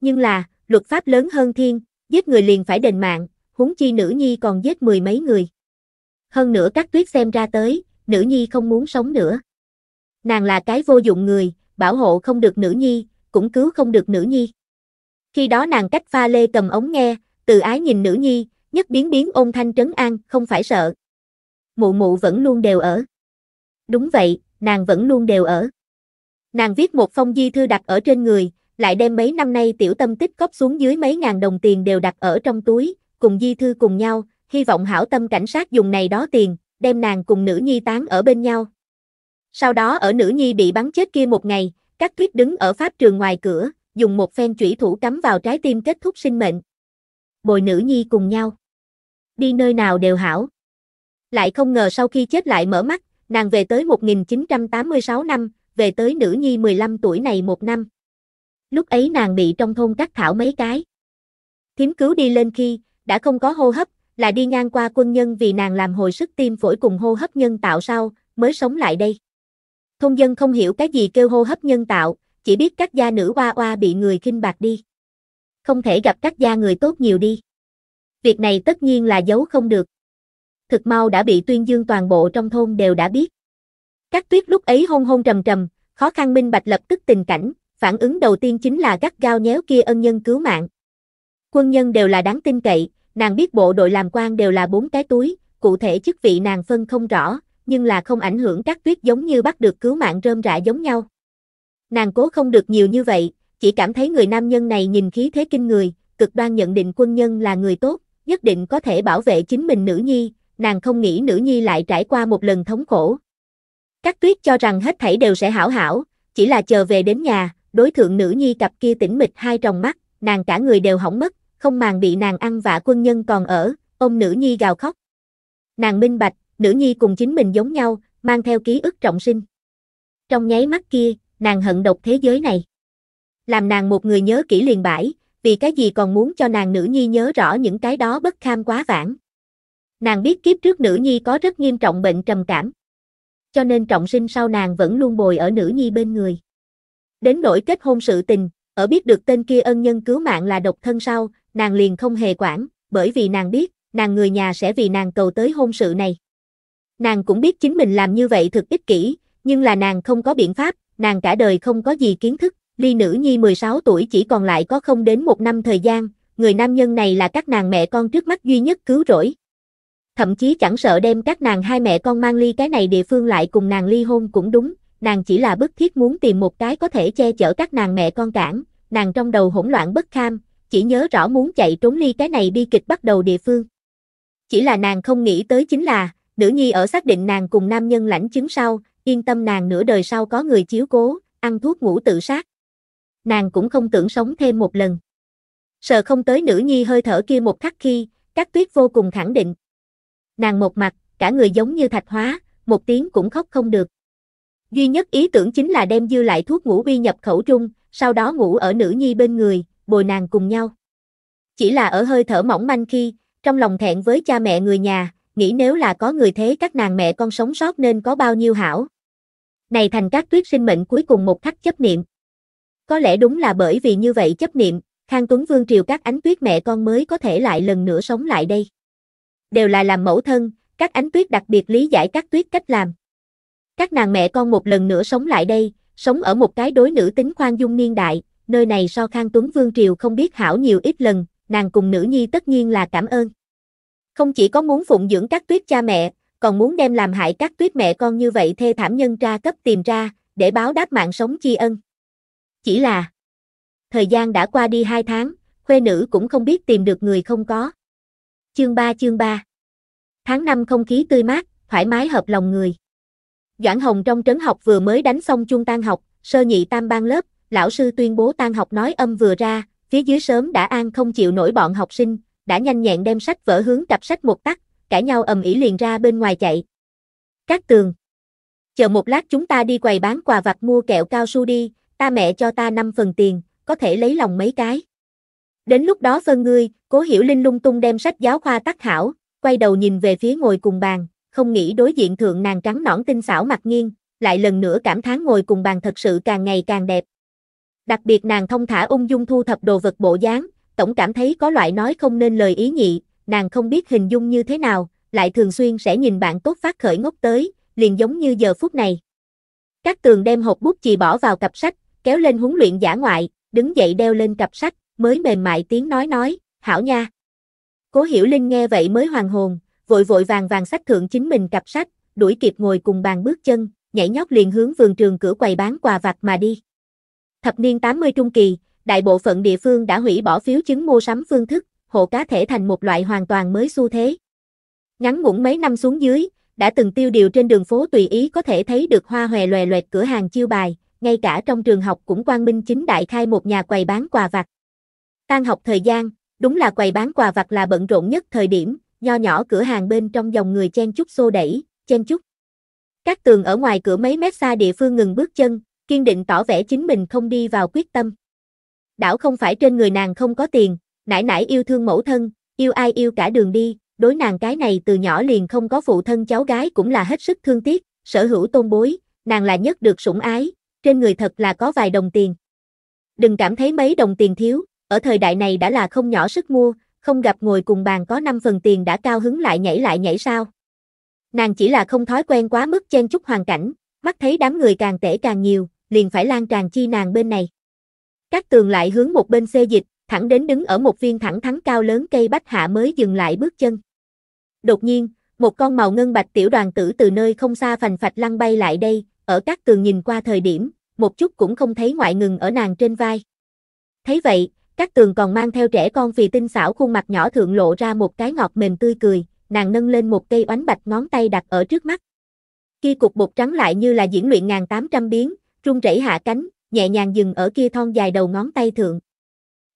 Nhưng là, luật pháp lớn hơn thiên, giết người liền phải đền mạng, huống chi nữ nhi còn giết mười mấy người. Hơn nữa các tuyết xem ra tới, nữ nhi không muốn sống nữa. Nàng là cái vô dụng người, bảo hộ không được nữ nhi, cũng cứu không được nữ nhi. Khi đó nàng cách pha lê cầm ống nghe, từ ái nhìn nữ nhi, nhất biến biến ôn thanh trấn an, không phải sợ, mụ mụ vẫn luôn đều ở. Đúng vậy, nàng vẫn luôn đều ở. Nàng viết một phong di thư đặt ở trên người, lại đem mấy năm nay tiểu tâm tích góp xuống dưới mấy ngàn đồng tiền đều đặt ở trong túi, cùng di thư cùng nhau, hy vọng hảo tâm cảnh sát dùng này đó tiền, đem nàng cùng nữ nhi tán ở bên nhau. Sau đó ở nữ nhi bị bắn chết kia một ngày, các tuyết đứng ở pháp trường ngoài cửa, dùng một phen chủy thủ cắm vào trái tim kết thúc sinh mệnh. Bồi nữ nhi cùng nhau. Đi nơi nào đều hảo. Lại không ngờ sau khi chết lại mở mắt, nàng về tới 1986 năm, về tới nữ nhi 15 tuổi này một năm. Lúc ấy nàng bị trong thôn cắt thảo mấy cái. Thiếm cứu đi lên khi, đã không có hô hấp, là đi ngang qua quân nhân vì nàng làm hồi sức tim phổi cùng hô hấp nhân tạo sau, mới sống lại đây. Thôn dân không hiểu cái gì kêu hô hấp nhân tạo, chỉ biết các gia nữ oa oa bị người khinh bạc đi. Không thể gặp các gia người tốt nhiều đi. Việc này tất nhiên là giấu không được thực mau đã bị tuyên dương toàn bộ trong thôn đều đã biết. Cát tuyết lúc ấy hôn hôn trầm trầm, khó khăn minh bạch lập tức tình cảnh, phản ứng đầu tiên chính là gắt gao nhéo kia ân nhân cứu mạng. Quân nhân đều là đáng tin cậy, nàng biết bộ đội làm quan đều là bốn cái túi, cụ thể chức vị nàng phân không rõ, nhưng là không ảnh hưởng Cát tuyết giống như bắt được cứu mạng rơm rạ giống nhau. Nàng cố không được nhiều như vậy, chỉ cảm thấy người nam nhân này nhìn khí thế kinh người, cực đoan nhận định quân nhân là người tốt, nhất định có thể bảo vệ chính mình nữ nhi, nàng không nghĩ nữ nhi lại trải qua một lần thống khổ. Cát tuyết cho rằng hết thảy đều sẽ hảo hảo, chỉ là chờ về đến nhà, đối thượng nữ nhi cặp kia tỉnh mịch hai tròng mắt, nàng cả người đều hỏng mất, không màng bị nàng ăn vạ quân nhân còn ở, ôm nữ nhi gào khóc. Nàng minh bạch, nữ nhi cùng chính mình giống nhau, mang theo ký ức trọng sinh. Trong nháy mắt kia, nàng hận độc thế giới này. Làm nàng một người nhớ kỹ liền bãi, vì cái gì còn muốn cho nàng nữ nhi nhớ rõ những cái đó bất kham quá vãng. Nàng biết kiếp trước nữ nhi có rất nghiêm trọng bệnh trầm cảm. Cho nên trọng sinh sau nàng vẫn luôn bồi ở nữ nhi bên người. Đến nỗi kết hôn sự tình, ở biết được tên kia ân nhân cứu mạng là độc thân sau, nàng liền không hề quản, bởi vì nàng biết, nàng người nhà sẽ vì nàng cầu tới hôn sự này. Nàng cũng biết chính mình làm như vậy thực ích kỷ, nhưng là nàng không có biện pháp, nàng cả đời không có gì kiến thức, ly nữ nhi 16 tuổi chỉ còn lại có không đến một năm thời gian, người nam nhân này là các nàng mẹ con trước mắt duy nhất cứu rỗi thậm chí chẳng sợ đem các nàng hai mẹ con mang ly cái này địa phương lại cùng nàng ly hôn cũng đúng, nàng chỉ là bức thiết muốn tìm một cái có thể che chở các nàng mẹ con cản, nàng trong đầu hỗn loạn bất kham, chỉ nhớ rõ muốn chạy trốn ly cái này bi kịch bắt đầu địa phương. Chỉ là nàng không nghĩ tới chính là, nữ nhi ở xác định nàng cùng nam nhân lãnh chứng sau, yên tâm nàng nửa đời sau có người chiếu cố, ăn thuốc ngủ tự sát. Nàng cũng không tưởng sống thêm một lần. Sợ không tới nữ nhi hơi thở kia một khắc khi, các tuyết vô cùng khẳng định, nàng một mặt, cả người giống như thạch hóa, một tiếng cũng khóc không được. Duy nhất ý tưởng chính là đem dư lại thuốc ngủ vi nhập khẩu trung, sau đó ngủ ở nữ nhi bên người, bồi nàng cùng nhau. Chỉ là ở hơi thở mỏng manh khi, trong lòng thẹn với cha mẹ người nhà, nghĩ nếu là có người thế các nàng mẹ con sống sót nên có bao nhiêu hảo. Này thành các tuyết sinh mệnh cuối cùng một khắc chấp niệm. Có lẽ đúng là bởi vì như vậy chấp niệm, Khang Tuấn Vương triều các ánh tuyết mẹ con mới có thể lại lần nữa sống lại đây đều là làm mẫu thân, các ánh tuyết đặc biệt lý giải các tuyết cách làm. Các nàng mẹ con một lần nữa sống lại đây, sống ở một cái đối nữ tính khoan dung niên đại, nơi này so Khang Tuấn Vương Triều không biết hảo nhiều ít lần, nàng cùng nữ nhi tất nhiên là cảm ơn. Không chỉ có muốn phụng dưỡng các tuyết cha mẹ, còn muốn đem làm hại các tuyết mẹ con như vậy thê thảm nhân tra cấp tìm ra, để báo đáp mạng sống chi ân. Chỉ là, thời gian đã qua đi hai tháng, khuê nữ cũng không biết tìm được người không có. Chương 3 chương 3 Tháng 5 không khí tươi mát, thoải mái hợp lòng người. Doãn Hồng trong trấn học vừa mới đánh xong chuông tan học, sơ nhị tam ban lớp, lão sư tuyên bố tan học nói âm vừa ra, phía dưới sớm đã an không chịu nổi bọn học sinh, đã nhanh nhẹn đem sách vỡ hướng cặp sách một tắt, cả nhau ầm ĩ liền ra bên ngoài chạy. Các tường Chờ một lát chúng ta đi quầy bán quà vặt mua kẹo cao su đi, ta mẹ cho ta 5 phần tiền, có thể lấy lòng mấy cái. Đến lúc đó phân ngươi, cố hiểu linh lung tung đem sách giáo khoa tắt hảo, quay đầu nhìn về phía ngồi cùng bàn, không nghĩ đối diện thượng nàng trắng nõn tinh xảo mặt nghiêng, lại lần nữa cảm thán ngồi cùng bàn thật sự càng ngày càng đẹp. Đặc biệt nàng thông thả ung dung thu thập đồ vật bộ dáng, tổng cảm thấy có loại nói không nên lời ý nhị, nàng không biết hình dung như thế nào, lại thường xuyên sẽ nhìn bạn tốt phát khởi ngốc tới, liền giống như giờ phút này. Các tường đem hộp bút chì bỏ vào cặp sách, kéo lên huấn luyện giả ngoại, đứng dậy đeo lên cặp sách, mới mềm mại tiếng nói nói, hảo nha. Cố Hiểu Linh nghe vậy mới hoàng hồn, vội vội vàng vàng sách thượng chính mình cặp sách, đuổi kịp ngồi cùng bàn bước chân, nhảy nhót liền hướng vườn trường cửa quầy bán quà vặt mà đi. Thập niên 80 trung kỳ, đại bộ phận địa phương đã hủy bỏ phiếu chứng mua sắm phương thức, hộ cá thể thành một loại hoàn toàn mới xu thế. Ngắn ngủn mấy năm xuống dưới, đã từng tiêu điều trên đường phố tùy ý có thể thấy được hoa hòe loè loẹt cửa hàng chiêu bài, ngay cả trong trường học cũng quang minh chính đại khai một nhà quầy bán quà vặt. Tan học thời gian, đúng là quầy bán quà vặt là bận rộn nhất thời điểm, nho nhỏ cửa hàng bên trong dòng người chen chúc xô đẩy, chen chúc. Các tường ở ngoài cửa mấy mét xa địa phương ngừng bước chân, kiên định tỏ vẻ chính mình không đi vào quyết tâm. Đảo không phải trên người nàng không có tiền, nãi nãi yêu thương mẫu thân, yêu ai yêu cả đường đi, đối nàng cái này từ nhỏ liền không có phụ thân cháu gái cũng là hết sức thương tiếc, sở hữu tôn bối, nàng là nhất được sủng ái, trên người thật là có vài đồng tiền. Đừng cảm thấy mấy đồng tiền thiếu, ở thời đại này đã là không nhỏ sức mua, không gặp ngồi cùng bàn có 5 phần tiền đã cao hứng lại nhảy lại nhảy sao. Nàng chỉ là không thói quen quá mức chen chút hoàn cảnh, mắt thấy đám người càng tể càng nhiều, liền phải lan tràn chi nàng bên này. Các tường lại hướng một bên xê dịch, thẳng đến đứng ở một viên thẳng thắng cao lớn cây bách hạ mới dừng lại bước chân. Đột nhiên, một con màu ngân bạch tiểu đoàn tử từ nơi không xa phành phạch lăn bay lại đây, ở các tường nhìn qua thời điểm, một chút cũng không thấy ngoại ngừng ở nàng trên vai. Thấy vậy, các tường còn mang theo trẻ con vì tinh xảo khuôn mặt nhỏ thượng lộ ra một cái ngọt mềm tươi cười, nàng nâng lên một cây oánh bạch ngón tay đặt ở trước mắt. Kia cục bột trắng lại như là diễn luyện ngàn tám trăm biến, rung rẩy hạ cánh, nhẹ nhàng dừng ở kia thon dài đầu ngón tay thượng.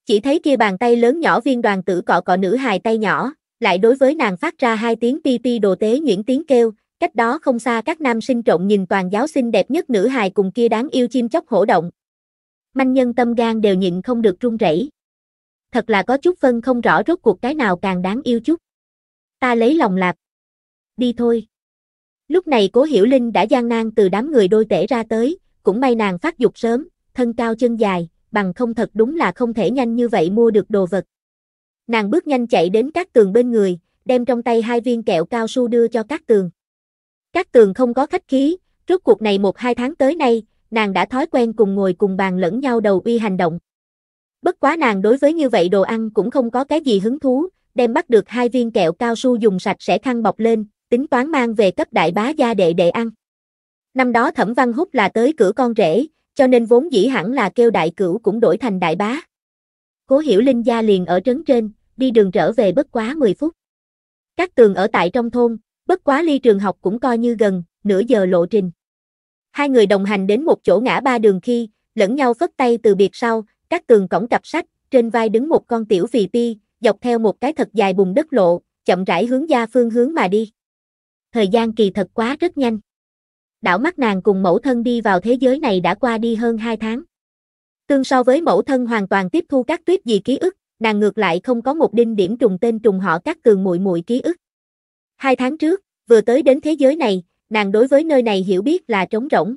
Chỉ thấy kia bàn tay lớn nhỏ viên đoàn tử cọ cọ nữ hài tay nhỏ, lại đối với nàng phát ra hai tiếng pi pi đồ tế nhuyễn tiếng kêu, cách đó không xa các nam sinh trộn nhìn toàn giáo sinh đẹp nhất nữ hài cùng kia đáng yêu chim chóc hổ động, manh nhân tâm gan đều nhịn không được run rẩy. Thật là có chút phân không rõ rốt cuộc cái nào càng đáng yêu chút. Ta lấy lòng lạp. Đi thôi. Lúc này Cố Hiểu Linh đã gian nan từ đám người đôi tể ra tới, cũng may nàng phát dục sớm, thân cao chân dài, bằng không thật đúng là không thể nhanh như vậy mua được đồ vật. Nàng bước nhanh chạy đến các tường bên người, đem trong tay hai viên kẹo cao su đưa cho các tường. Các tường không có khách khí, rốt cuộc này một hai tháng tới nay, nàng đã thói quen cùng ngồi cùng bàn lẫn nhau đầu uy hành động. Bất quá nàng đối với như vậy đồ ăn cũng không có cái gì hứng thú, đem bắt được hai viên kẹo cao su dùng sạch sẽ khăn bọc lên, tính toán mang về cấp đại bá gia đệ để ăn. Năm đó Thẩm Văn hút là tới cửa con rể, cho nên vốn dĩ hẳn là kêu đại cửu cũng đổi thành đại bá. Cố Hiểu Linh gia liền ở trấn trên, đi đường trở về bất quá 10 phút. Các tường ở tại trong thôn, bất quá ly trường học cũng coi như gần, nửa giờ lộ trình. Hai người đồng hành đến một chỗ ngã ba đường khi, lẫn nhau phất tay từ biệt sau, các tường cổng cặp sách, trên vai đứng một con tiểu phì pi dọc theo một cái thật dài bùn đất lộ, chậm rãi hướng gia phương hướng mà đi. Thời gian kỳ thật quá rất nhanh. Đảo mắt nàng cùng mẫu thân đi vào thế giới này đã qua đi hơn 2 tháng. Tương so với mẫu thân hoàn toàn tiếp thu các tuyết gì ký ức, nàng ngược lại không có một đinh điểm trùng tên trùng họ các cường muội muội ký ức. Hai tháng trước, vừa tới đến thế giới này, nàng đối với nơi này hiểu biết là trống rỗng.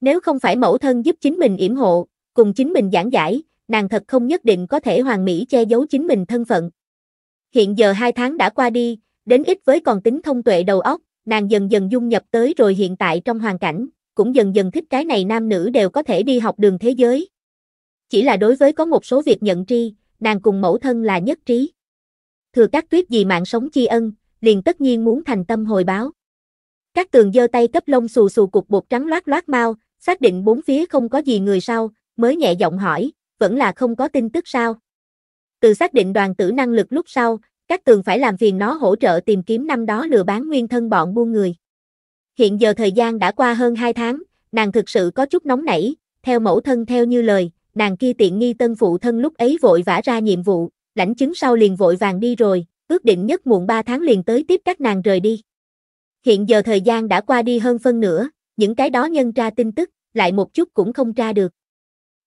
Nếu không phải mẫu thân giúp chính mình yểm hộ, cùng chính mình giảng giải, nàng thật không nhất định có thể hoàn mỹ che giấu chính mình thân phận. Hiện giờ hai tháng đã qua đi, đến ít với còn tính thông tuệ đầu óc, nàng dần dần dung nhập tới rồi hiện tại trong hoàn cảnh, cũng dần dần thích cái này nam nữ đều có thể đi học đường thế giới. Chỉ là đối với có một số việc nhận tri, nàng cùng mẫu thân là nhất trí. Thừa các tuyết vì mạng sống chi ân, liền tất nhiên muốn thành tâm hồi báo. Các tường giơ tay cấp lông xù xù cục bột trắng loát loát mau, xác định bốn phía không có gì người sau, mới nhẹ giọng hỏi, vẫn là không có tin tức sao. Từ xác định đoàn tử năng lực lúc sau, các tường phải làm phiền nó hỗ trợ tìm kiếm năm đó lừa bán nguyên thân bọn buôn người. Hiện giờ thời gian đã qua hơn 2 tháng, nàng thực sự có chút nóng nảy, theo mẫu thân theo như lời, nàng kia tiện nghi tân phụ thân lúc ấy vội vã ra nhiệm vụ, lãnh chứng sau liền vội vàng đi rồi, ước định nhất muộn 3 tháng liền tới tiếp các nàng rời đi. Hiện giờ thời gian đã qua đi hơn phân nửa, những cái đó nhân tra tin tức, lại một chút cũng không tra được.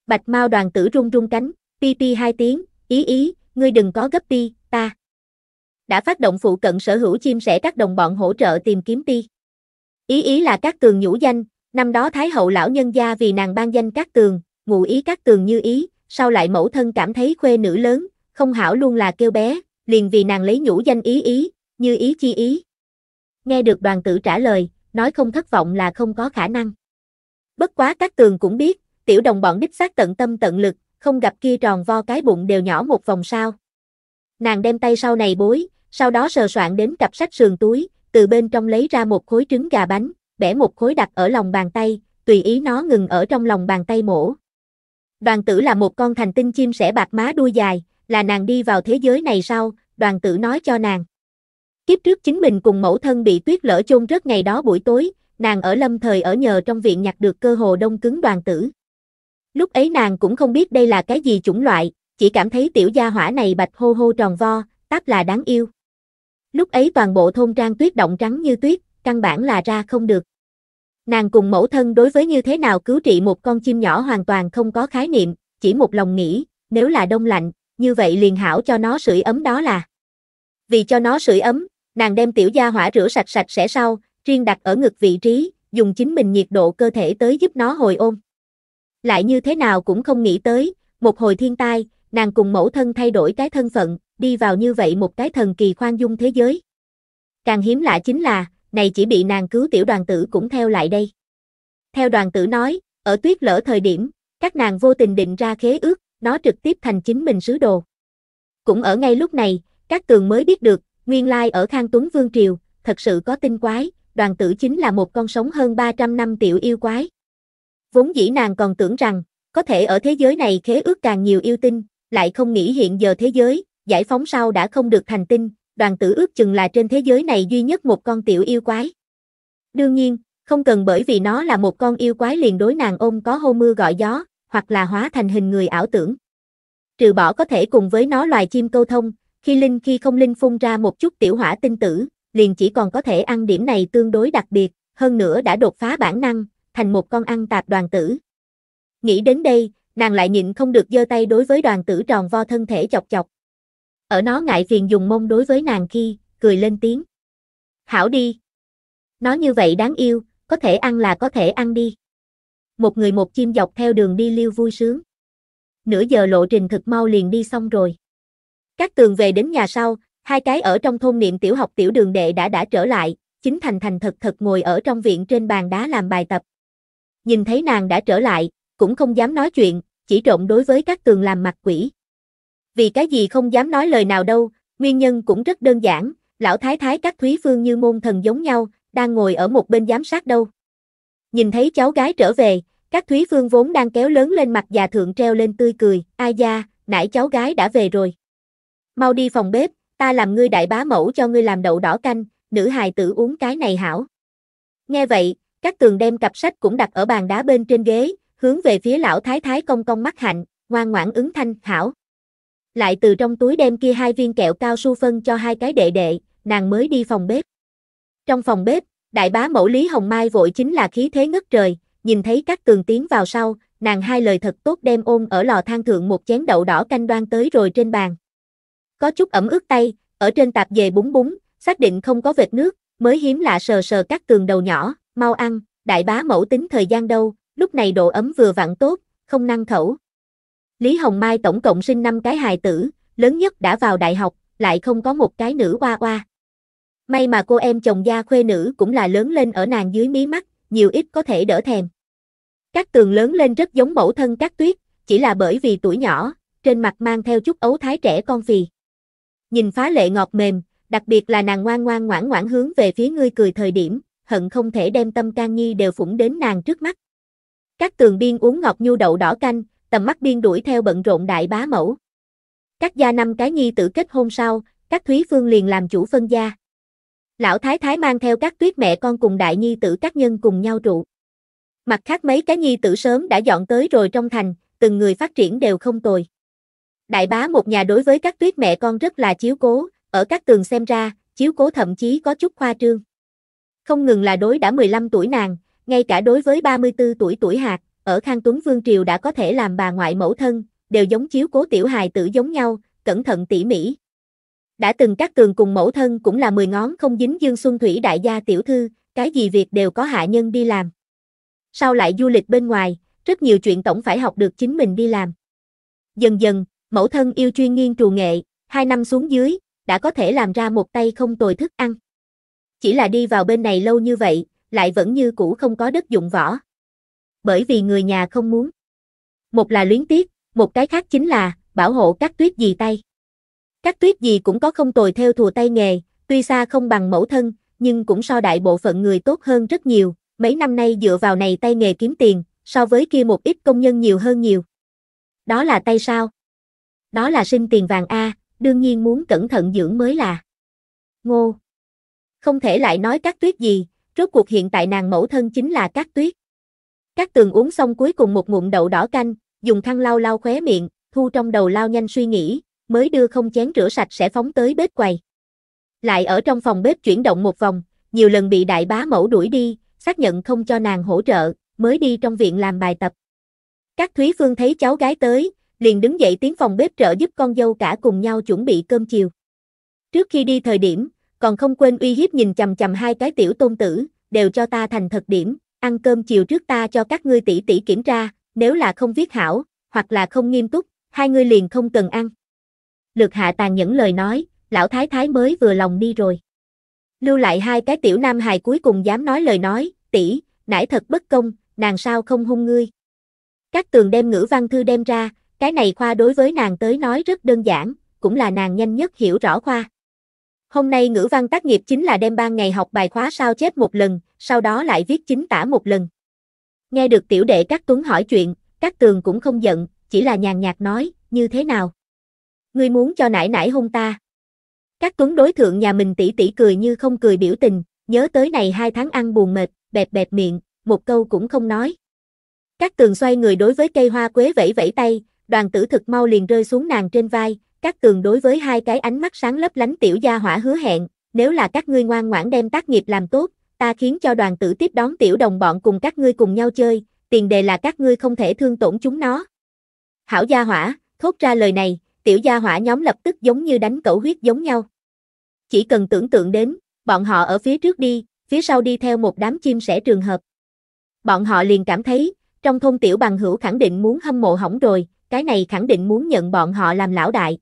Bạch Mao đoàn tử rung rung cánh, pi pi hai tiếng, ý ý, ngươi đừng có gấp ti, ta. Đã phát động phụ cận sở hữu chim sẻ các đồng bọn hỗ trợ tìm kiếm ti. Ý ý là các tường nhũ danh, năm đó Thái hậu lão nhân gia vì nàng ban danh các tường, ngụ ý các tường như ý, sau lại mẫu thân cảm thấy khuê nữ lớn, không hảo luôn là kêu bé, liền vì nàng lấy nhũ danh ý ý, như ý chi ý nghe được đoàn tử trả lời, nói không thất vọng là không có khả năng. Bất quá các tường cũng biết, tiểu đồng bọn đích xác tận tâm tận lực, không gặp kia tròn vo cái bụng đều nhỏ một vòng sao. Nàng đem tay sau này bối, sau đó sờ soạn đến cặp sách sườn túi, từ bên trong lấy ra một khối trứng gà bánh, bẻ một khối đặt ở lòng bàn tay, tùy ý nó ngừng ở trong lòng bàn tay mổ. Đoàn tử là một con thành tinh chim sẻ bạc má đuôi dài, là nàng đi vào thế giới này sau, đoàn tử nói cho nàng. Kiếp trước chính mình cùng mẫu thân bị tuyết lỡ chôn rất ngày đó buổi tối, nàng ở lâm thời ở nhờ trong viện nhặt được cơ hồ đông cứng đoàn tử. Lúc ấy nàng cũng không biết đây là cái gì chủng loại, chỉ cảm thấy tiểu gia hỏa này bạch hô hô tròn vo, táp là đáng yêu. Lúc ấy toàn bộ thôn trang tuyết động trắng như tuyết, căn bản là ra không được. Nàng cùng mẫu thân đối với như thế nào cứu trị một con chim nhỏ hoàn toàn không có khái niệm, chỉ một lòng nghĩ, nếu là đông lạnh, như vậy liền hảo cho nó sưởi ấm đó là. Vì cho nó sưởi ấm, Nàng đem tiểu gia hỏa rửa sạch sạch sẽ sau, riêng đặt ở ngực vị trí, dùng chính mình nhiệt độ cơ thể tới giúp nó hồi ôm. Lại như thế nào cũng không nghĩ tới, một hồi thiên tai, nàng cùng mẫu thân thay đổi cái thân phận, đi vào như vậy một cái thần kỳ khoan dung thế giới. Càng hiếm lạ chính là, này chỉ bị nàng cứu tiểu đoàn tử cũng theo lại đây. Theo đoàn tử nói, ở tuyết lỡ thời điểm, các nàng vô tình định ra khế ước, nó trực tiếp thành chính mình sứ đồ. Cũng ở ngay lúc này, các tường mới biết được, Nguyên lai ở Khang Tuấn Vương Triều, thật sự có tinh quái, đoàn tử chính là một con sống hơn 300 năm tiểu yêu quái. Vốn dĩ nàng còn tưởng rằng, có thể ở thế giới này khế ước càng nhiều yêu tinh, lại không nghĩ hiện giờ thế giới, giải phóng sau đã không được thành tinh, đoàn tử ước chừng là trên thế giới này duy nhất một con tiểu yêu quái. Đương nhiên, không cần bởi vì nó là một con yêu quái liền đối nàng ôm có hô mưa gọi gió, hoặc là hóa thành hình người ảo tưởng. Trừ bỏ có thể cùng với nó loài chim câu thông, khi linh khi không linh phun ra một chút tiểu hỏa tinh tử, liền chỉ còn có thể ăn điểm này tương đối đặc biệt, hơn nữa đã đột phá bản năng, thành một con ăn tạp đoàn tử. Nghĩ đến đây, nàng lại nhịn không được giơ tay đối với đoàn tử tròn vo thân thể chọc chọc. Ở nó ngại phiền dùng mông đối với nàng khi, cười lên tiếng. Hảo đi. Nó như vậy đáng yêu, có thể ăn là có thể ăn đi. Một người một chim dọc theo đường đi liêu vui sướng. Nửa giờ lộ trình thực mau liền đi xong rồi. Các tường về đến nhà sau, hai cái ở trong thôn niệm tiểu học tiểu đường đệ đã đã trở lại, chính thành thành thật thật ngồi ở trong viện trên bàn đá làm bài tập. Nhìn thấy nàng đã trở lại, cũng không dám nói chuyện, chỉ trộn đối với các tường làm mặt quỷ. Vì cái gì không dám nói lời nào đâu, nguyên nhân cũng rất đơn giản, lão thái thái các thúy phương như môn thần giống nhau, đang ngồi ở một bên giám sát đâu. Nhìn thấy cháu gái trở về, các thúy phương vốn đang kéo lớn lên mặt già thượng treo lên tươi cười, ai da, nãy cháu gái đã về rồi mau đi phòng bếp, ta làm ngươi đại bá mẫu cho ngươi làm đậu đỏ canh, nữ hài tử uống cái này hảo. Nghe vậy, các tường đem cặp sách cũng đặt ở bàn đá bên trên ghế, hướng về phía lão thái thái công công mắt hạnh, ngoan ngoãn ứng thanh, hảo. Lại từ trong túi đem kia hai viên kẹo cao su phân cho hai cái đệ đệ, nàng mới đi phòng bếp. Trong phòng bếp, đại bá mẫu Lý Hồng Mai vội chính là khí thế ngất trời, nhìn thấy các tường tiến vào sau, nàng hai lời thật tốt đem ôm ở lò than thượng một chén đậu đỏ canh đoan tới rồi trên bàn có chút ẩm ướt tay, ở trên tạp dề búng búng, xác định không có vệt nước, mới hiếm lạ sờ sờ các tường đầu nhỏ, mau ăn, đại bá mẫu tính thời gian đâu, lúc này độ ấm vừa vặn tốt, không năng khẩu. Lý Hồng Mai tổng cộng sinh năm cái hài tử, lớn nhất đã vào đại học, lại không có một cái nữ oa oa. May mà cô em chồng gia khuê nữ cũng là lớn lên ở nàng dưới mí mắt, nhiều ít có thể đỡ thèm. Các tường lớn lên rất giống mẫu thân các tuyết, chỉ là bởi vì tuổi nhỏ, trên mặt mang theo chút ấu thái trẻ con phì. Nhìn phá lệ ngọt mềm, đặc biệt là nàng ngoan ngoan ngoãn ngoãn hướng về phía ngươi cười thời điểm, hận không thể đem tâm can nhi đều phủng đến nàng trước mắt. Các tường biên uống ngọt nhu đậu đỏ canh, tầm mắt biên đuổi theo bận rộn đại bá mẫu. Các gia năm cái nhi tử kết hôn sau, các thúy phương liền làm chủ phân gia. Lão thái thái mang theo các tuyết mẹ con cùng đại nhi tử các nhân cùng nhau trụ. Mặt khác mấy cái nhi tử sớm đã dọn tới rồi trong thành, từng người phát triển đều không tồi. Đại bá một nhà đối với các tuyết mẹ con rất là chiếu cố, ở các tường xem ra, chiếu cố thậm chí có chút khoa trương. Không ngừng là đối đã 15 tuổi nàng, ngay cả đối với 34 tuổi tuổi hạt, ở Khang Tuấn Vương Triều đã có thể làm bà ngoại mẫu thân, đều giống chiếu cố tiểu hài tử giống nhau, cẩn thận tỉ mỉ. Đã từng các tường cùng mẫu thân cũng là 10 ngón không dính Dương Xuân Thủy đại gia tiểu thư, cái gì việc đều có hạ nhân đi làm. Sau lại du lịch bên ngoài, rất nhiều chuyện tổng phải học được chính mình đi làm. Dần dần, Mẫu thân yêu chuyên nghiên trù nghệ, hai năm xuống dưới, đã có thể làm ra một tay không tồi thức ăn. Chỉ là đi vào bên này lâu như vậy, lại vẫn như cũ không có đất dụng võ. Bởi vì người nhà không muốn. Một là luyến tiếc, một cái khác chính là bảo hộ các tuyết dì tay. Các tuyết dì cũng có không tồi theo thùa tay nghề, tuy xa không bằng mẫu thân, nhưng cũng so đại bộ phận người tốt hơn rất nhiều, mấy năm nay dựa vào này tay nghề kiếm tiền, so với kia một ít công nhân nhiều hơn nhiều. Đó là tay sao? đó là sinh tiền vàng A, đương nhiên muốn cẩn thận dưỡng mới là. Ngô. Không thể lại nói cát tuyết gì, rốt cuộc hiện tại nàng mẫu thân chính là cát tuyết. Các tường uống xong cuối cùng một ngụm đậu đỏ canh, dùng khăn lau lau khóe miệng, thu trong đầu lao nhanh suy nghĩ, mới đưa không chén rửa sạch sẽ phóng tới bếp quầy. Lại ở trong phòng bếp chuyển động một vòng, nhiều lần bị đại bá mẫu đuổi đi, xác nhận không cho nàng hỗ trợ, mới đi trong viện làm bài tập. Các Thúy Phương thấy cháu gái tới, liền đứng dậy tiến phòng bếp trợ giúp con dâu cả cùng nhau chuẩn bị cơm chiều. Trước khi đi thời điểm, còn không quên uy hiếp nhìn chầm chầm hai cái tiểu tôn tử, đều cho ta thành thật điểm, ăn cơm chiều trước ta cho các ngươi tỷ tỷ kiểm tra, nếu là không viết hảo, hoặc là không nghiêm túc, hai ngươi liền không cần ăn. Lực hạ tàn những lời nói, lão thái thái mới vừa lòng đi rồi. Lưu lại hai cái tiểu nam hài cuối cùng dám nói lời nói, tỷ, nãy thật bất công, nàng sao không hung ngươi. Các tường đem ngữ văn thư đem ra, cái này Khoa đối với nàng tới nói rất đơn giản, cũng là nàng nhanh nhất hiểu rõ Khoa. Hôm nay ngữ văn tác nghiệp chính là đem ban ngày học bài khóa sao chép một lần, sau đó lại viết chính tả một lần. Nghe được tiểu đệ các tuấn hỏi chuyện, các tường cũng không giận, chỉ là nhàn nhạt nói, như thế nào? Ngươi muốn cho nải nải hôn ta. Các tuấn đối thượng nhà mình tỉ tỉ cười như không cười biểu tình, nhớ tới này hai tháng ăn buồn mệt, bẹp bẹp miệng, một câu cũng không nói. Các tường xoay người đối với cây hoa quế vẫy vẫy tay, đoàn tử thực mau liền rơi xuống nàng trên vai, các tường đối với hai cái ánh mắt sáng lấp lánh tiểu gia hỏa hứa hẹn, nếu là các ngươi ngoan ngoãn đem tác nghiệp làm tốt, ta khiến cho đoàn tử tiếp đón tiểu đồng bọn cùng các ngươi cùng nhau chơi, tiền đề là các ngươi không thể thương tổn chúng nó. Hảo gia hỏa, thốt ra lời này, tiểu gia hỏa nhóm lập tức giống như đánh cẩu huyết giống nhau. Chỉ cần tưởng tượng đến, bọn họ ở phía trước đi, phía sau đi theo một đám chim sẻ trường hợp. Bọn họ liền cảm thấy, trong thôn tiểu bằng hữu khẳng định muốn hâm mộ hỏng rồi, cái này khẳng định muốn nhận bọn họ làm lão đại.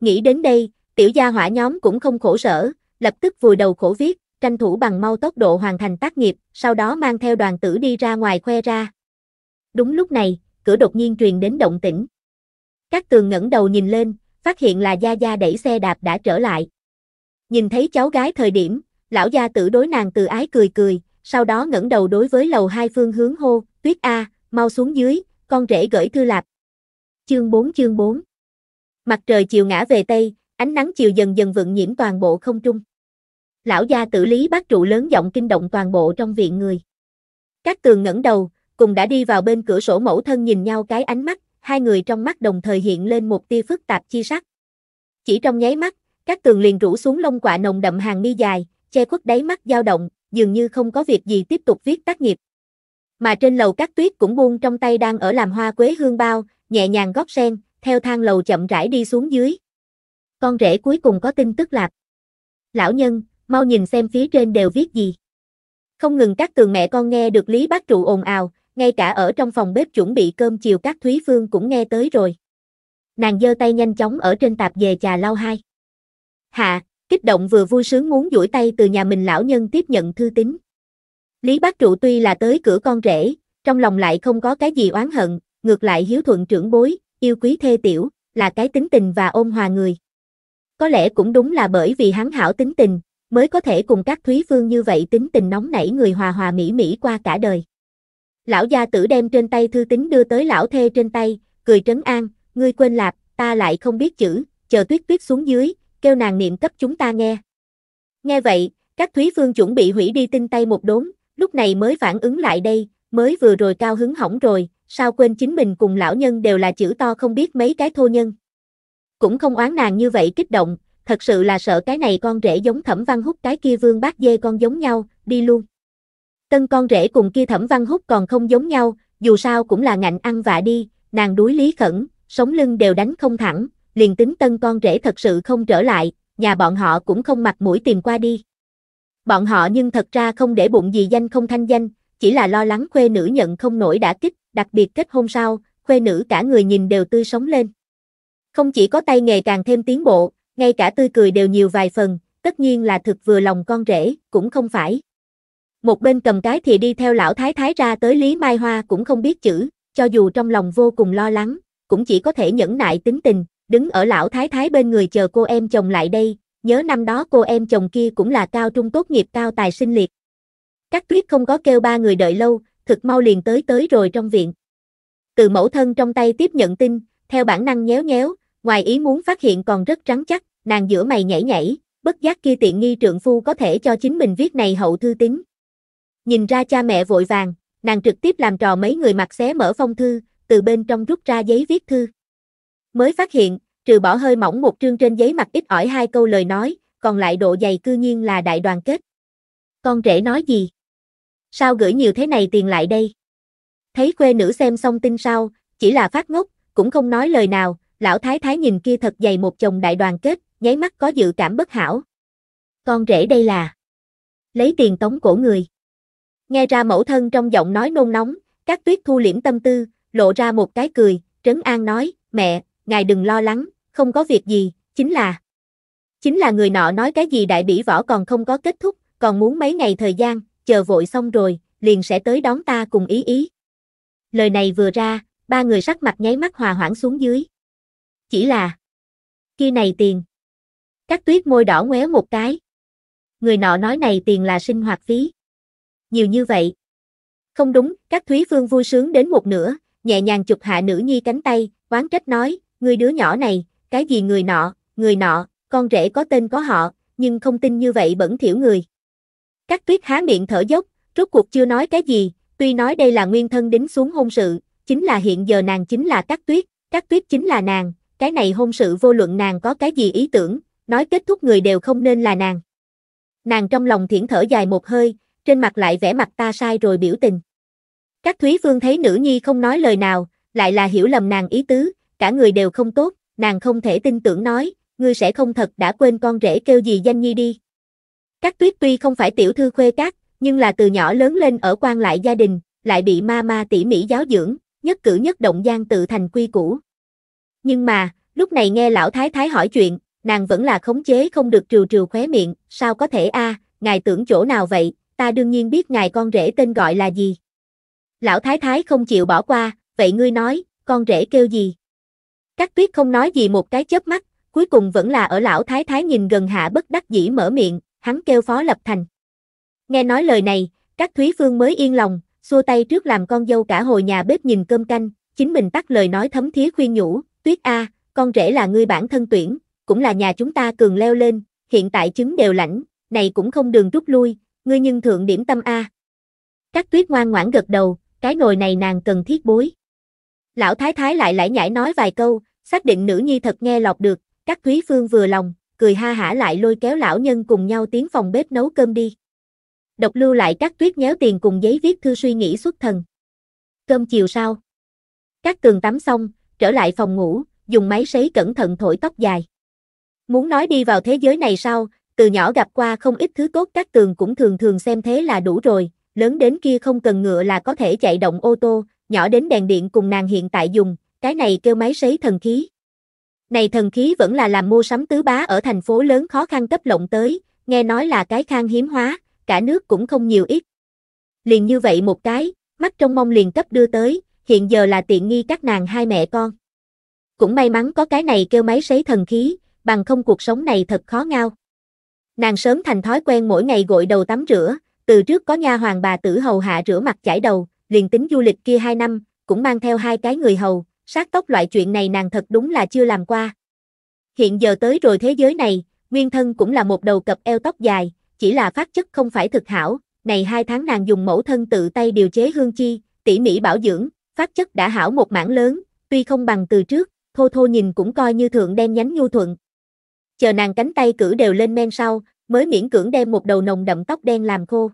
Nghĩ đến đây, tiểu gia hỏa nhóm cũng không khổ sở, lập tức vùi đầu khổ viết, tranh thủ bằng mau tốc độ hoàn thành tác nghiệp, sau đó mang theo đoàn tử đi ra ngoài khoe ra. Đúng lúc này, cửa đột nhiên truyền đến động tĩnh. Các tường ngẩng đầu nhìn lên, phát hiện là Gia Gia đẩy xe đạp đã trở lại. Nhìn thấy cháu gái thời điểm, lão gia tử đối nàng từ ái cười cười, sau đó ngẩng đầu đối với lầu hai phương hướng hô, tuyết A, mau xuống dưới, con rể gửi thư lạp, Chương 4 chương 4 Mặt trời chiều ngã về Tây, ánh nắng chiều dần dần vượng nhiễm toàn bộ không trung. Lão gia tử lý bác trụ lớn giọng kinh động toàn bộ trong viện người. Các tường ngẩng đầu, cùng đã đi vào bên cửa sổ mẫu thân nhìn nhau cái ánh mắt, hai người trong mắt đồng thời hiện lên một tia phức tạp chi sắc. Chỉ trong nháy mắt, các tường liền rủ xuống lông quạ nồng đậm hàng mi dài, che khuất đáy mắt dao động, dường như không có việc gì tiếp tục viết tác nghiệp. Mà trên lầu các tuyết cũng buông trong tay đang ở làm hoa quế hương bao, nhẹ nhàng gót sen, theo thang lầu chậm rãi đi xuống dưới. Con rể cuối cùng có tin tức lạc. Lão nhân, mau nhìn xem phía trên đều viết gì. Không ngừng các tường mẹ con nghe được Lý Bác Trụ ồn ào, ngay cả ở trong phòng bếp chuẩn bị cơm chiều các Thúy Phương cũng nghe tới rồi. Nàng giơ tay nhanh chóng ở trên tạp về trà lau hai. Hạ, kích động vừa vui sướng muốn duỗi tay từ nhà mình lão nhân tiếp nhận thư tín. Lý Bác Trụ tuy là tới cửa con rể, trong lòng lại không có cái gì oán hận, ngược lại hiếu thuận trưởng bối, yêu quý thê tiểu, là cái tính tình và ôn hòa người. Có lẽ cũng đúng là bởi vì hắn hảo tính tình, mới có thể cùng các Thúy Phương như vậy tính tình nóng nảy người hòa hòa mỹ mỹ qua cả đời. Lão gia tử đem trên tay thư tín đưa tới lão thê trên tay, cười trấn an, ngươi quên lạp, ta lại không biết chữ, chờ tuyết tuyết xuống dưới, kêu nàng niệm cấp chúng ta nghe. Nghe vậy, các Thúy Phương chuẩn bị hủy đi tinh tay một đốn, lúc này mới phản ứng lại đây, mới vừa rồi cao hứng hỏng rồi, sao quên chính mình cùng lão nhân đều là chữ to không biết mấy cái thô nhân. Cũng không oán nàng như vậy kích động, thật sự là sợ cái này con rể giống thẩm văn hút cái kia vương bác dê con giống nhau, đi luôn. Tân con rể cùng kia thẩm văn hút còn không giống nhau, dù sao cũng là ngạnh ăn vạ đi, nàng đuối lý khẩn, sống lưng đều đánh không thẳng, liền tính tân con rể thật sự không trở lại, nhà bọn họ cũng không mặt mũi tìm qua đi. Bọn họ nhưng thật ra không để bụng gì danh không thanh danh, chỉ là lo lắng khuê nữ nhận không nổi đã kích, đặc biệt kết hôn sau, khuê nữ cả người nhìn đều tươi sống lên. Không chỉ có tay nghề càng thêm tiến bộ, ngay cả tươi cười đều nhiều vài phần, tất nhiên là thực vừa lòng con rể, cũng không phải. Một bên cầm cái thì đi theo lão thái thái ra tới Lý Mai Hoa cũng không biết chữ, cho dù trong lòng vô cùng lo lắng, cũng chỉ có thể nhẫn nại tính tình, đứng ở lão thái thái bên người chờ cô em chồng lại đây, nhớ năm đó cô em chồng kia cũng là cao trung tốt nghiệp cao tài sinh liệt, các tuyết không có kêu ba người đợi lâu, thực mau liền tới tới rồi trong viện. Từ mẫu thân trong tay tiếp nhận tin, theo bản năng nhéo nhéo, ngoài ý muốn phát hiện còn rất trắng chắc, nàng giữa mày nhảy nhảy, bất giác kia tiện nghi trượng phu có thể cho chính mình viết này hậu thư tính. Nhìn ra cha mẹ vội vàng, nàng trực tiếp làm trò mấy người mặc xé mở phong thư, từ bên trong rút ra giấy viết thư. Mới phát hiện, trừ bỏ hơi mỏng một trương trên giấy mặt ít ỏi hai câu lời nói, còn lại độ dày cư nhiên là đại đoàn kết. Con rể nói gì? Sao gửi nhiều thế này tiền lại đây? Thấy quê nữ xem xong tin sao, chỉ là phát ngốc, cũng không nói lời nào, lão thái thái nhìn kia thật dày một chồng đại đoàn kết, nháy mắt có dự cảm bất hảo. Con rể đây là lấy tiền tống cổ người. Nghe ra mẫu thân trong giọng nói nôn nóng, các tuyết thu liễm tâm tư, lộ ra một cái cười, trấn an nói, mẹ, ngài đừng lo lắng, không có việc gì, chính là. Chính là người nọ nói cái gì đại bỉ võ còn không có kết thúc, còn muốn mấy ngày thời gian, chờ vội xong rồi, liền sẽ tới đón ta cùng ý ý. Lời này vừa ra, ba người sắc mặt nháy mắt hòa hoãn xuống dưới. Chỉ là kia này tiền. Các tuyết môi đỏ ngoéo một cái. Người nọ nói này tiền là sinh hoạt phí. Nhiều như vậy. Không đúng, các thúy phương vui sướng đến một nửa, nhẹ nhàng chụp hạ nữ nhi cánh tay, oán trách nói, người đứa nhỏ này, cái gì người nọ, người nọ, con rể có tên có họ, nhưng không tin như vậy bẩn thiểu người. Cát tuyết há miệng thở dốc, rốt cuộc chưa nói cái gì, tuy nói đây là nguyên thân đính xuống hôn sự, chính là hiện giờ nàng chính là Cát tuyết, Cát tuyết chính là nàng, cái này hôn sự vô luận nàng có cái gì ý tưởng, nói kết thúc người đều không nên là nàng. Nàng trong lòng thiển thở dài một hơi, trên mặt lại vẻ mặt ta sai rồi biểu tình. Các Thúy Phương thấy nữ nhi không nói lời nào, lại là hiểu lầm nàng ý tứ, cả người đều không tốt, nàng không thể tin tưởng nói, ngươi sẽ không thật đã quên con rể kêu gì danh nhi đi. Cát tuyết tuy không phải tiểu thư khuê cát, nhưng là từ nhỏ lớn lên ở quan lại gia đình, lại bị ma ma tỉ mỉ giáo dưỡng, nhất cử nhất động gian tự thành quy củ. Nhưng mà, lúc này nghe lão thái thái hỏi chuyện, nàng vẫn là khống chế không được trừ trừ khóe miệng, sao có thể a, ngài tưởng chỗ nào vậy, ta đương nhiên biết ngài con rể tên gọi là gì. Lão thái thái không chịu bỏ qua, vậy ngươi nói, con rể kêu gì? Cát tuyết không nói gì một cái chớp mắt, cuối cùng vẫn là ở lão thái thái nhìn gần hạ bất đắc dĩ mở miệng, hắn kêu Phó Lập Thành. Nghe nói lời này, các Thúy Phương mới yên lòng, xua tay trước làm con dâu cả hồi nhà bếp nhìn cơm canh, chính mình tắt lời nói thấm thía khuyên nhủ, Tuyết A, con rể là ngươi bản thân tuyển, cũng là nhà chúng ta cường leo lên, hiện tại trứng đều lãnh, này cũng không đường rút lui, ngươi nhưng thượng điểm tâm A. Các tuyết ngoan ngoãn gật đầu, cái nồi này nàng cần thiết bối. Lão thái thái lại lải nhải nói vài câu, xác định nữ nhi thật nghe lọt được, các thúy phương vừa lòng, cười ha hả lại lôi kéo lão nhân cùng nhau tiến phòng bếp nấu cơm đi. Độc lưu lại các tuyết nhéo tiền cùng giấy viết thư suy nghĩ xuất thần. Cơm chiều sau. Các tường tắm xong, trở lại phòng ngủ, dùng máy sấy cẩn thận thổi tóc dài. Muốn nói đi vào thế giới này sao? từ nhỏ gặp qua không ít thứ tốt các tường cũng thường thường xem thế là đủ rồi, lớn đến kia không cần ngựa là có thể chạy động ô tô, nhỏ đến đèn điện cùng nàng hiện tại dùng, cái này kêu máy sấy thần khí. Này thần khí vẫn là làm mua sắm tứ bá ở thành phố lớn khó khăn cấp lộng tới, nghe nói là cái khang hiếm hóa, cả nước cũng không nhiều ít. Liền như vậy một cái, mắt trong mong liền cấp đưa tới, hiện giờ là tiện nghi các nàng hai mẹ con. Cũng may mắn có cái này kêu máy sấy thần khí, bằng không cuộc sống này thật khó ngao. Nàng sớm thành thói quen mỗi ngày gội đầu tắm rửa, từ trước có nha hoàng bà tử hầu hạ rửa mặt chải đầu, liền tính du lịch kia hai năm, cũng mang theo hai cái người hầu, sát tóc loại chuyện này nàng thật đúng là chưa làm qua. Hiện giờ tới rồi thế giới này, nguyên thân cũng là một đầu cập eo tóc dài, chỉ là phát chất không phải thực hảo, này hai tháng nàng dùng mẫu thân tự tay điều chế hương chi, tỉ mỉ bảo dưỡng, phát chất đã hảo một mảng lớn, tuy không bằng từ trước, thô thô nhìn cũng coi như thượng đen nhánh nhu thuận. Chờ nàng cánh tay cử đều lên men sau, mới miễn cưỡng đem một đầu nồng đậm tóc đen làm khô.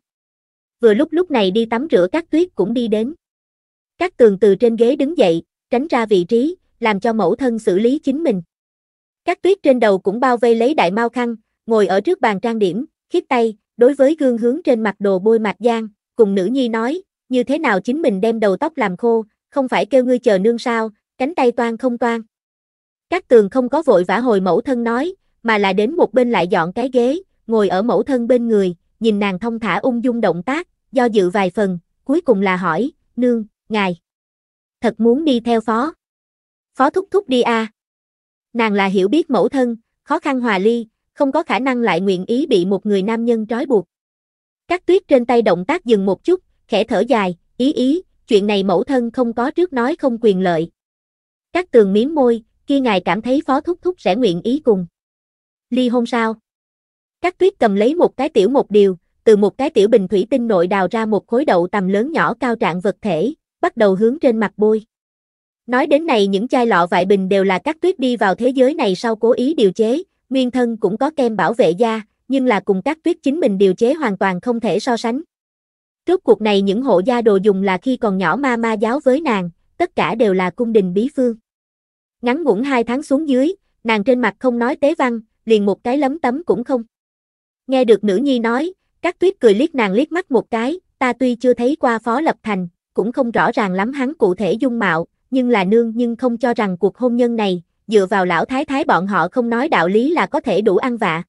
Vừa lúc lúc này đi tắm rửa các tuyết cũng đi đến. Các tường từ trên ghế đứng dậy, tránh ra vị trí, làm cho mẫu thân xử lý chính mình. Các tuyết trên đầu cũng bao vây lấy đại mau khăn, ngồi ở trước bàn trang điểm, khiếp tay, đối với gương hướng trên mặt đồ bôi mặt giang, cùng nữ nhi nói, như thế nào chính mình đem đầu tóc làm khô, không phải kêu ngươi chờ nương sao, cánh tay toan không toan. Các tường không có vội vã hồi mẫu thân nói, mà là đến một bên lại dọn cái ghế, ngồi ở mẫu thân bên người, nhìn nàng thông thả ung dung động tác, do dự vài phần, cuối cùng là hỏi, nương, ngài thật muốn đi theo phó. Phó thúc thúc đi a. À. Nàng là hiểu biết mẫu thân, khó khăn hòa ly, không có khả năng lại nguyện ý bị một người nam nhân trói buộc. Các tuyết trên tay động tác dừng một chút, khẽ thở dài, ý ý, chuyện này mẫu thân không có trước nói không quyền lợi. Các tường miếm môi, khi ngài cảm thấy phó thúc thúc sẽ nguyện ý cùng. Ly hôn sao? Các tuyết cầm lấy một cái tiểu một điều, từ một cái tiểu bình thủy tinh nội đào ra một khối đậu tầm lớn nhỏ cao trạng vật thể, bắt đầu hướng trên mặt bôi. Nói đến này những chai lọ vại bình đều là các tuyết đi vào thế giới này sau cố ý điều chế, nguyên thân cũng có kem bảo vệ da, nhưng là cùng các tuyết chính mình điều chế hoàn toàn không thể so sánh. Trước cuộc này những hộ gia đồ dùng là khi còn nhỏ ma ma giáo với nàng, tất cả đều là cung đình bí phương. Ngắn ngủn hai tháng xuống dưới, nàng trên mặt không nói tế văn, liền một cái lấm tấm cũng không. Nghe được nữ nhi nói, các tuyết cười liếc nàng liếc mắt một cái, ta tuy chưa thấy qua phó lập thành, cũng không rõ ràng lắm hắn cụ thể dung mạo, nhưng là nương nhưng không cho rằng cuộc hôn nhân này, dựa vào lão thái thái bọn họ không nói đạo lý là có thể đủ ăn vạ.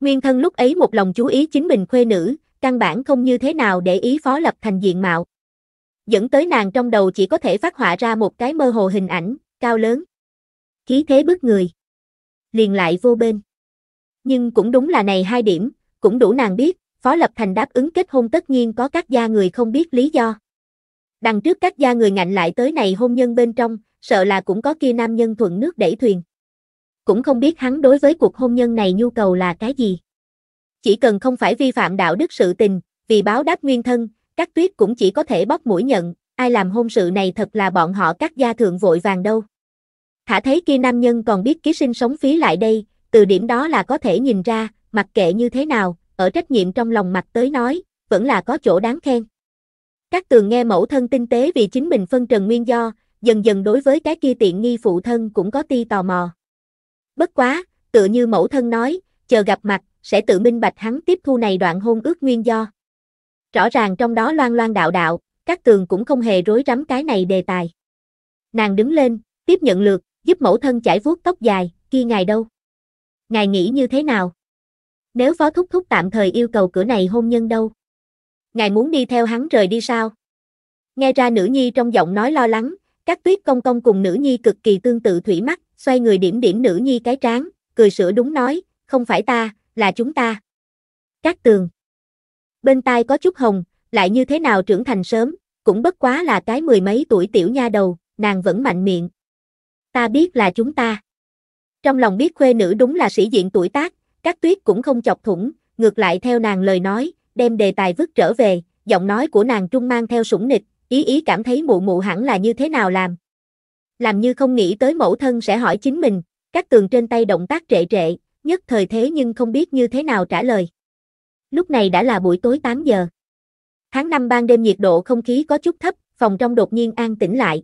Nguyên thân lúc ấy một lòng chú ý chính mình khuê nữ, căn bản không như thế nào để ý phó lập thành diện mạo. Dẫn tới nàng trong đầu chỉ có thể phát họa ra một cái mơ hồ hình ảnh, cao lớn. Khí thế bức người. Liền lại vô bên. Nhưng cũng đúng là này hai điểm, cũng đủ nàng biết, Phó Lập Thành đáp ứng kết hôn tất nhiên có các gia người không biết lý do. Đằng trước các gia người ngạnh lại tới này hôn nhân bên trong, sợ là cũng có kia nam nhân thuận nước đẩy thuyền. Cũng không biết hắn đối với cuộc hôn nhân này nhu cầu là cái gì. Chỉ cần không phải vi phạm đạo đức sự tình, vì báo đáp nguyên thân, các tuyết cũng chỉ có thể bóc mũi nhận, ai làm hôn sự này thật là bọn họ các gia thượng vội vàng đâu. Thả thấy kia nam nhân còn biết ký sinh sống phí lại đây, từ điểm đó là có thể nhìn ra, mặc kệ như thế nào, ở trách nhiệm trong lòng mặt tới nói, vẫn là có chỗ đáng khen. Các tường nghe mẫu thân tinh tế vì chính mình phân trần nguyên do, dần dần đối với cái kia tiện nghi phụ thân cũng có ti tò mò. Bất quá, tựa như mẫu thân nói, chờ gặp mặt, sẽ tự minh bạch hắn tiếp thu này đoạn hôn ước nguyên do. Rõ ràng trong đó loan loan đạo đạo, các tường cũng không hề rối rắm cái này đề tài. Nàng đứng lên, tiếp nhận lượt, giúp mẫu thân chải vuốt tóc dài, kia ngài đâu? Ngài nghĩ như thế nào? Nếu phó thúc thúc tạm thời yêu cầu cửa này hôn nhân đâu? ngài muốn đi theo hắn rời đi sao? Nghe ra nữ nhi trong giọng nói lo lắng, các tuyết công công cùng nữ nhi cực kỳ tương tự thủy mắt, xoay người điểm điểm nữ nhi cái trán, cười sửa đúng nói, không phải ta, là chúng ta. Các tường. Bên tai có chút hồng, lại như thế nào trưởng thành sớm, cũng bất quá là cái mười mấy tuổi tiểu nha đầu, nàng vẫn mạnh miệng. Ta biết là chúng ta. Trong lòng biết khuê nữ đúng là sĩ diện tuổi tác, các tuyết cũng không chọc thủng, ngược lại theo nàng lời nói, đem đề tài vứt trở về, giọng nói của nàng trung mang theo sủng nịch, ý ý cảm thấy mụ mụ hẳn là như thế nào làm. Làm như không nghĩ tới mẫu thân sẽ hỏi chính mình, các tường trên tay động tác trệ trệ, nhất thời thế nhưng không biết như thế nào trả lời. Lúc này đã là buổi tối 8 giờ. Tháng 5 ban đêm nhiệt độ không khí có chút thấp, phòng trong đột nhiên an tĩnh lại.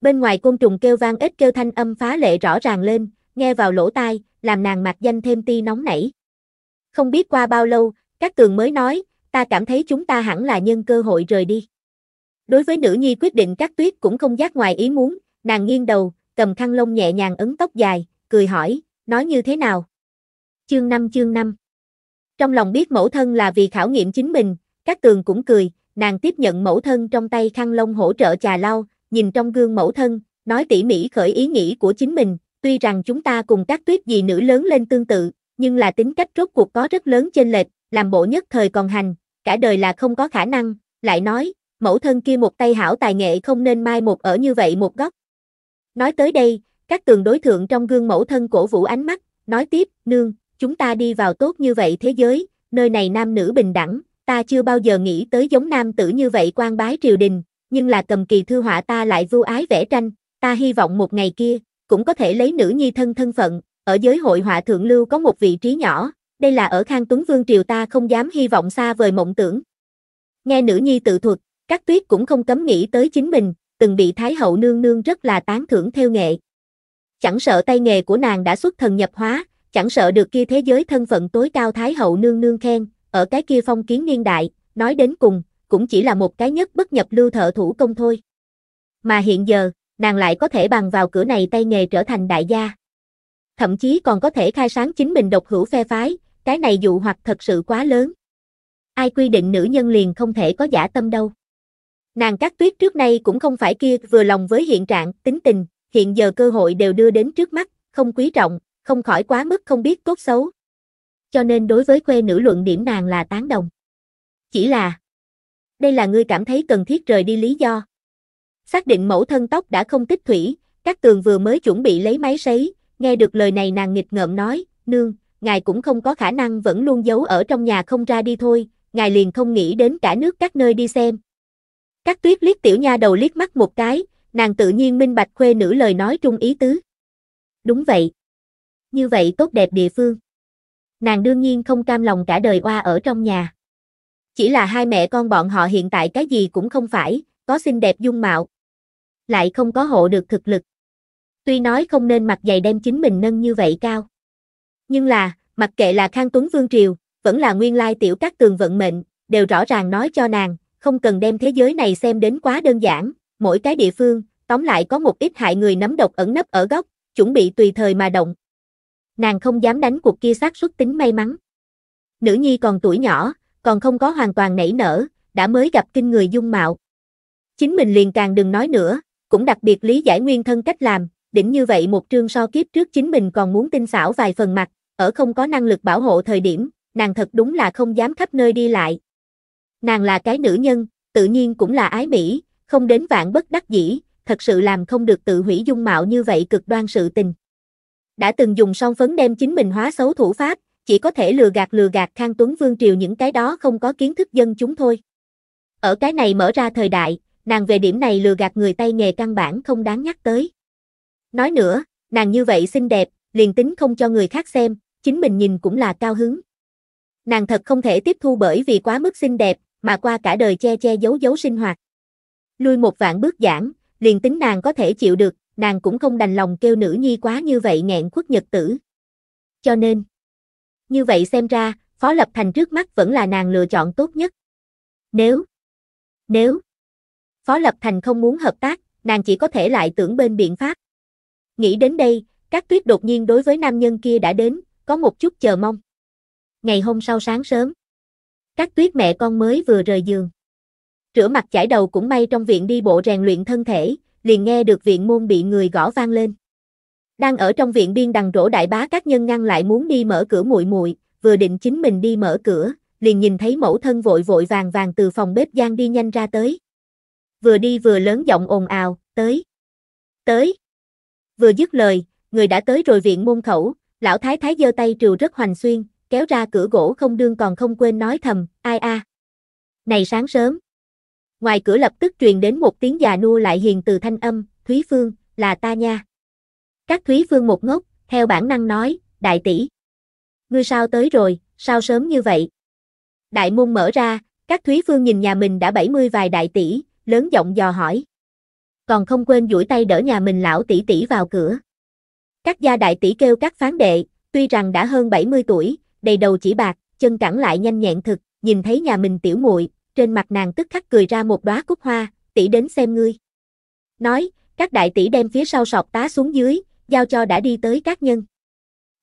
Bên ngoài côn trùng kêu vang ít kêu thanh âm phá lệ rõ ràng lên, nghe vào lỗ tai, làm nàng mặt danh thêm ti nóng nảy. Không biết qua bao lâu, các tường mới nói, ta cảm thấy chúng ta hẳn là nhân cơ hội rời đi. Đối với nữ nhi quyết định các tuyết cũng không giác ngoài ý muốn, nàng nghiêng đầu, cầm khăn lông nhẹ nhàng ấn tóc dài, cười hỏi, nói như thế nào? Chương 5 chương 5 Trong lòng biết mẫu thân là vì khảo nghiệm chính mình, các tường cũng cười, nàng tiếp nhận mẫu thân trong tay khăn lông hỗ trợ trà lau, nhìn trong gương mẫu thân, nói tỉ mỉ khởi ý nghĩ của chính mình, tuy rằng chúng ta cùng các tuyết dì nữ lớn lên tương tự, nhưng là tính cách rốt cuộc có rất lớn chênh lệch, làm bộ nhất thời còn hành, cả đời là không có khả năng, lại nói, mẫu thân kia một tay hảo tài nghệ không nên mai một ở như vậy một góc. Nói tới đây, các tường đối thượng trong gương mẫu thân cổ vũ ánh mắt, nói tiếp, nương, chúng ta đi vào tốt như vậy thế giới, nơi này nam nữ bình đẳng, ta chưa bao giờ nghĩ tới giống nam tử như vậy quan bái triều đình, nhưng là cầm kỳ thư họa ta lại vưu ái vẽ tranh, ta hy vọng một ngày kia, cũng có thể lấy nữ nhi thân thân phận, ở giới hội họa thượng lưu có một vị trí nhỏ, đây là ở Khang Tuấn Vương triều ta không dám hy vọng xa vời mộng tưởng. Nghe nữ nhi tự thuật, các tuyết cũng không cấm nghĩ tới chính mình, từng bị Thái hậu nương nương rất là tán thưởng theo nghệ. Chẳng sợ tay nghề của nàng đã xuất thần nhập hóa, chẳng sợ được kia thế giới thân phận tối cao Thái hậu nương nương khen, ở cái kia phong kiến niên đại, nói đến cùng, cũng chỉ là một cái nhất bất nhập lưu thợ thủ công thôi. Mà hiện giờ, nàng lại có thể bằng vào cửa này tay nghề trở thành đại gia. Thậm chí còn có thể khai sáng chính mình độc hữu phe phái, cái này dụ hoặc thật sự quá lớn. Ai quy định nữ nhân liền không thể có giả tâm đâu. Nàng Cát Tuyết trước nay cũng không phải kia vừa lòng với hiện trạng, tính tình, hiện giờ cơ hội đều đưa đến trước mắt, không quý trọng, không khỏi quá mức không biết tốt xấu. Cho nên đối với quê nữ luận điểm nàng là tán đồng. Chỉ là đây là ngươi cảm thấy cần thiết rời đi lý do. Xác định mẫu thân tóc đã không tích thủy, các tường vừa mới chuẩn bị lấy máy sấy, nghe được lời này nàng nghịch ngợm nói, nương, ngài cũng không có khả năng vẫn luôn giấu ở trong nhà không ra đi thôi, ngài liền không nghĩ đến cả nước các nơi đi xem. Các tuyết liếc tiểu nha đầu liếc mắt một cái, nàng tự nhiên minh bạch khuê nữ lời nói trung ý tứ. Đúng vậy. Như vậy tốt đẹp địa phương. Nàng đương nhiên không cam lòng cả đời oa ở trong nhà. Chỉ là hai mẹ con bọn họ hiện tại cái gì cũng không phải, có xinh đẹp dung mạo. Lại không có hộ được thực lực. Tuy nói không nên mặc dày đem chính mình nâng như vậy cao. Nhưng là, mặc kệ là Khang Tuấn Vương Triều, vẫn là nguyên lai tiểu các tường vận mệnh, đều rõ ràng nói cho nàng, không cần đem thế giới này xem đến quá đơn giản, mỗi cái địa phương, tóm lại có một ít hại người nấm độc ẩn nấp ở góc, chuẩn bị tùy thời mà động. Nàng không dám đánh cuộc kia xác suất tính may mắn. Nữ nhi còn tuổi nhỏ, còn không có hoàn toàn nảy nở, đã mới gặp kinh người dung mạo. Chính mình liền càng đừng nói nữa, cũng đặc biệt lý giải nguyên thân cách làm, đỉnh như vậy một trương so kiếp trước chính mình còn muốn tinh xảo vài phần mặt, ở không có năng lực bảo hộ thời điểm, nàng thật đúng là không dám khắp nơi đi lại. Nàng là cái nữ nhân, tự nhiên cũng là ái mỹ, không đến vạn bất đắc dĩ, thật sự làm không được tự hủy dung mạo như vậy cực đoan sự tình. Đã từng dùng song phấn đem chính mình hóa xấu thủ pháp, chỉ có thể lừa gạt lừa gạt Khang Tuấn Vương Triều những cái đó không có kiến thức dân chúng thôi. Ở cái này mở ra thời đại, nàng về điểm này lừa gạt người tay nghề căn bản không đáng nhắc tới. Nói nữa, nàng như vậy xinh đẹp, liền tính không cho người khác xem, chính mình nhìn cũng là cao hứng. Nàng thật không thể tiếp thu bởi vì quá mức xinh đẹp, mà qua cả đời che che giấu giấu sinh hoạt. Lui một vạn bước giảng, liền tính nàng có thể chịu được, nàng cũng không đành lòng kêu nữ nhi quá như vậy nghẹn khuất nhật tử. Cho nên, như vậy xem ra, Phó Lập Thành trước mắt vẫn là nàng lựa chọn tốt nhất. Nếu, nếu, Phó Lập Thành không muốn hợp tác, nàng chỉ có thể lại tưởng bên biện pháp. Nghĩ đến đây, các tuyết đột nhiên đối với nam nhân kia đã đến, có một chút chờ mong. Ngày hôm sau sáng sớm, các tuyết mẹ con mới vừa rời giường. Rửa mặt chải đầu cũng may trong viện đi bộ rèn luyện thân thể, liền nghe được viện môn bị người gõ vang lên. Đang ở trong viện biên đằng rỗ đại bá các nhân ngăn lại muốn đi mở cửa muội muội, vừa định chính mình đi mở cửa, liền nhìn thấy mẫu thân vội vội vàng vàng từ phòng bếp gian đi nhanh ra tới. Vừa đi vừa lớn giọng ồn ào, tới, tới. Vừa dứt lời, người đã tới rồi viện môn khẩu, Lão thái thái giơ tay trừ rất hoành xuyên, kéo ra cửa gỗ không đương còn không quên nói thầm, ai a. Này sáng sớm. Ngoài cửa lập tức truyền đến một tiếng già nua lại hiền từ thanh âm, Thúy Phương, là ta nha. Các Thúy Phương một ngốc, theo bản năng nói, đại tỷ. Ngươi sao tới rồi, sao sớm như vậy? Đại môn mở ra, các Thúy Phương nhìn nhà mình đã bảy mươi vài đại tỷ, lớn giọng dò hỏi. Còn không quên duỗi tay đỡ nhà mình lão tỷ tỷ vào cửa. Các gia đại tỷ kêu các phán đệ, tuy rằng đã hơn 70 tuổi, đầy đầu chỉ bạc, chân cẳng lại nhanh nhẹn thực, nhìn thấy nhà mình tiểu muội, trên mặt nàng tức khắc cười ra một đóa cúc hoa, tỷ đến xem ngươi. Nói, các đại tỷ đem phía sau sọc tá xuống dưới, giao cho đã đi tới các nhân.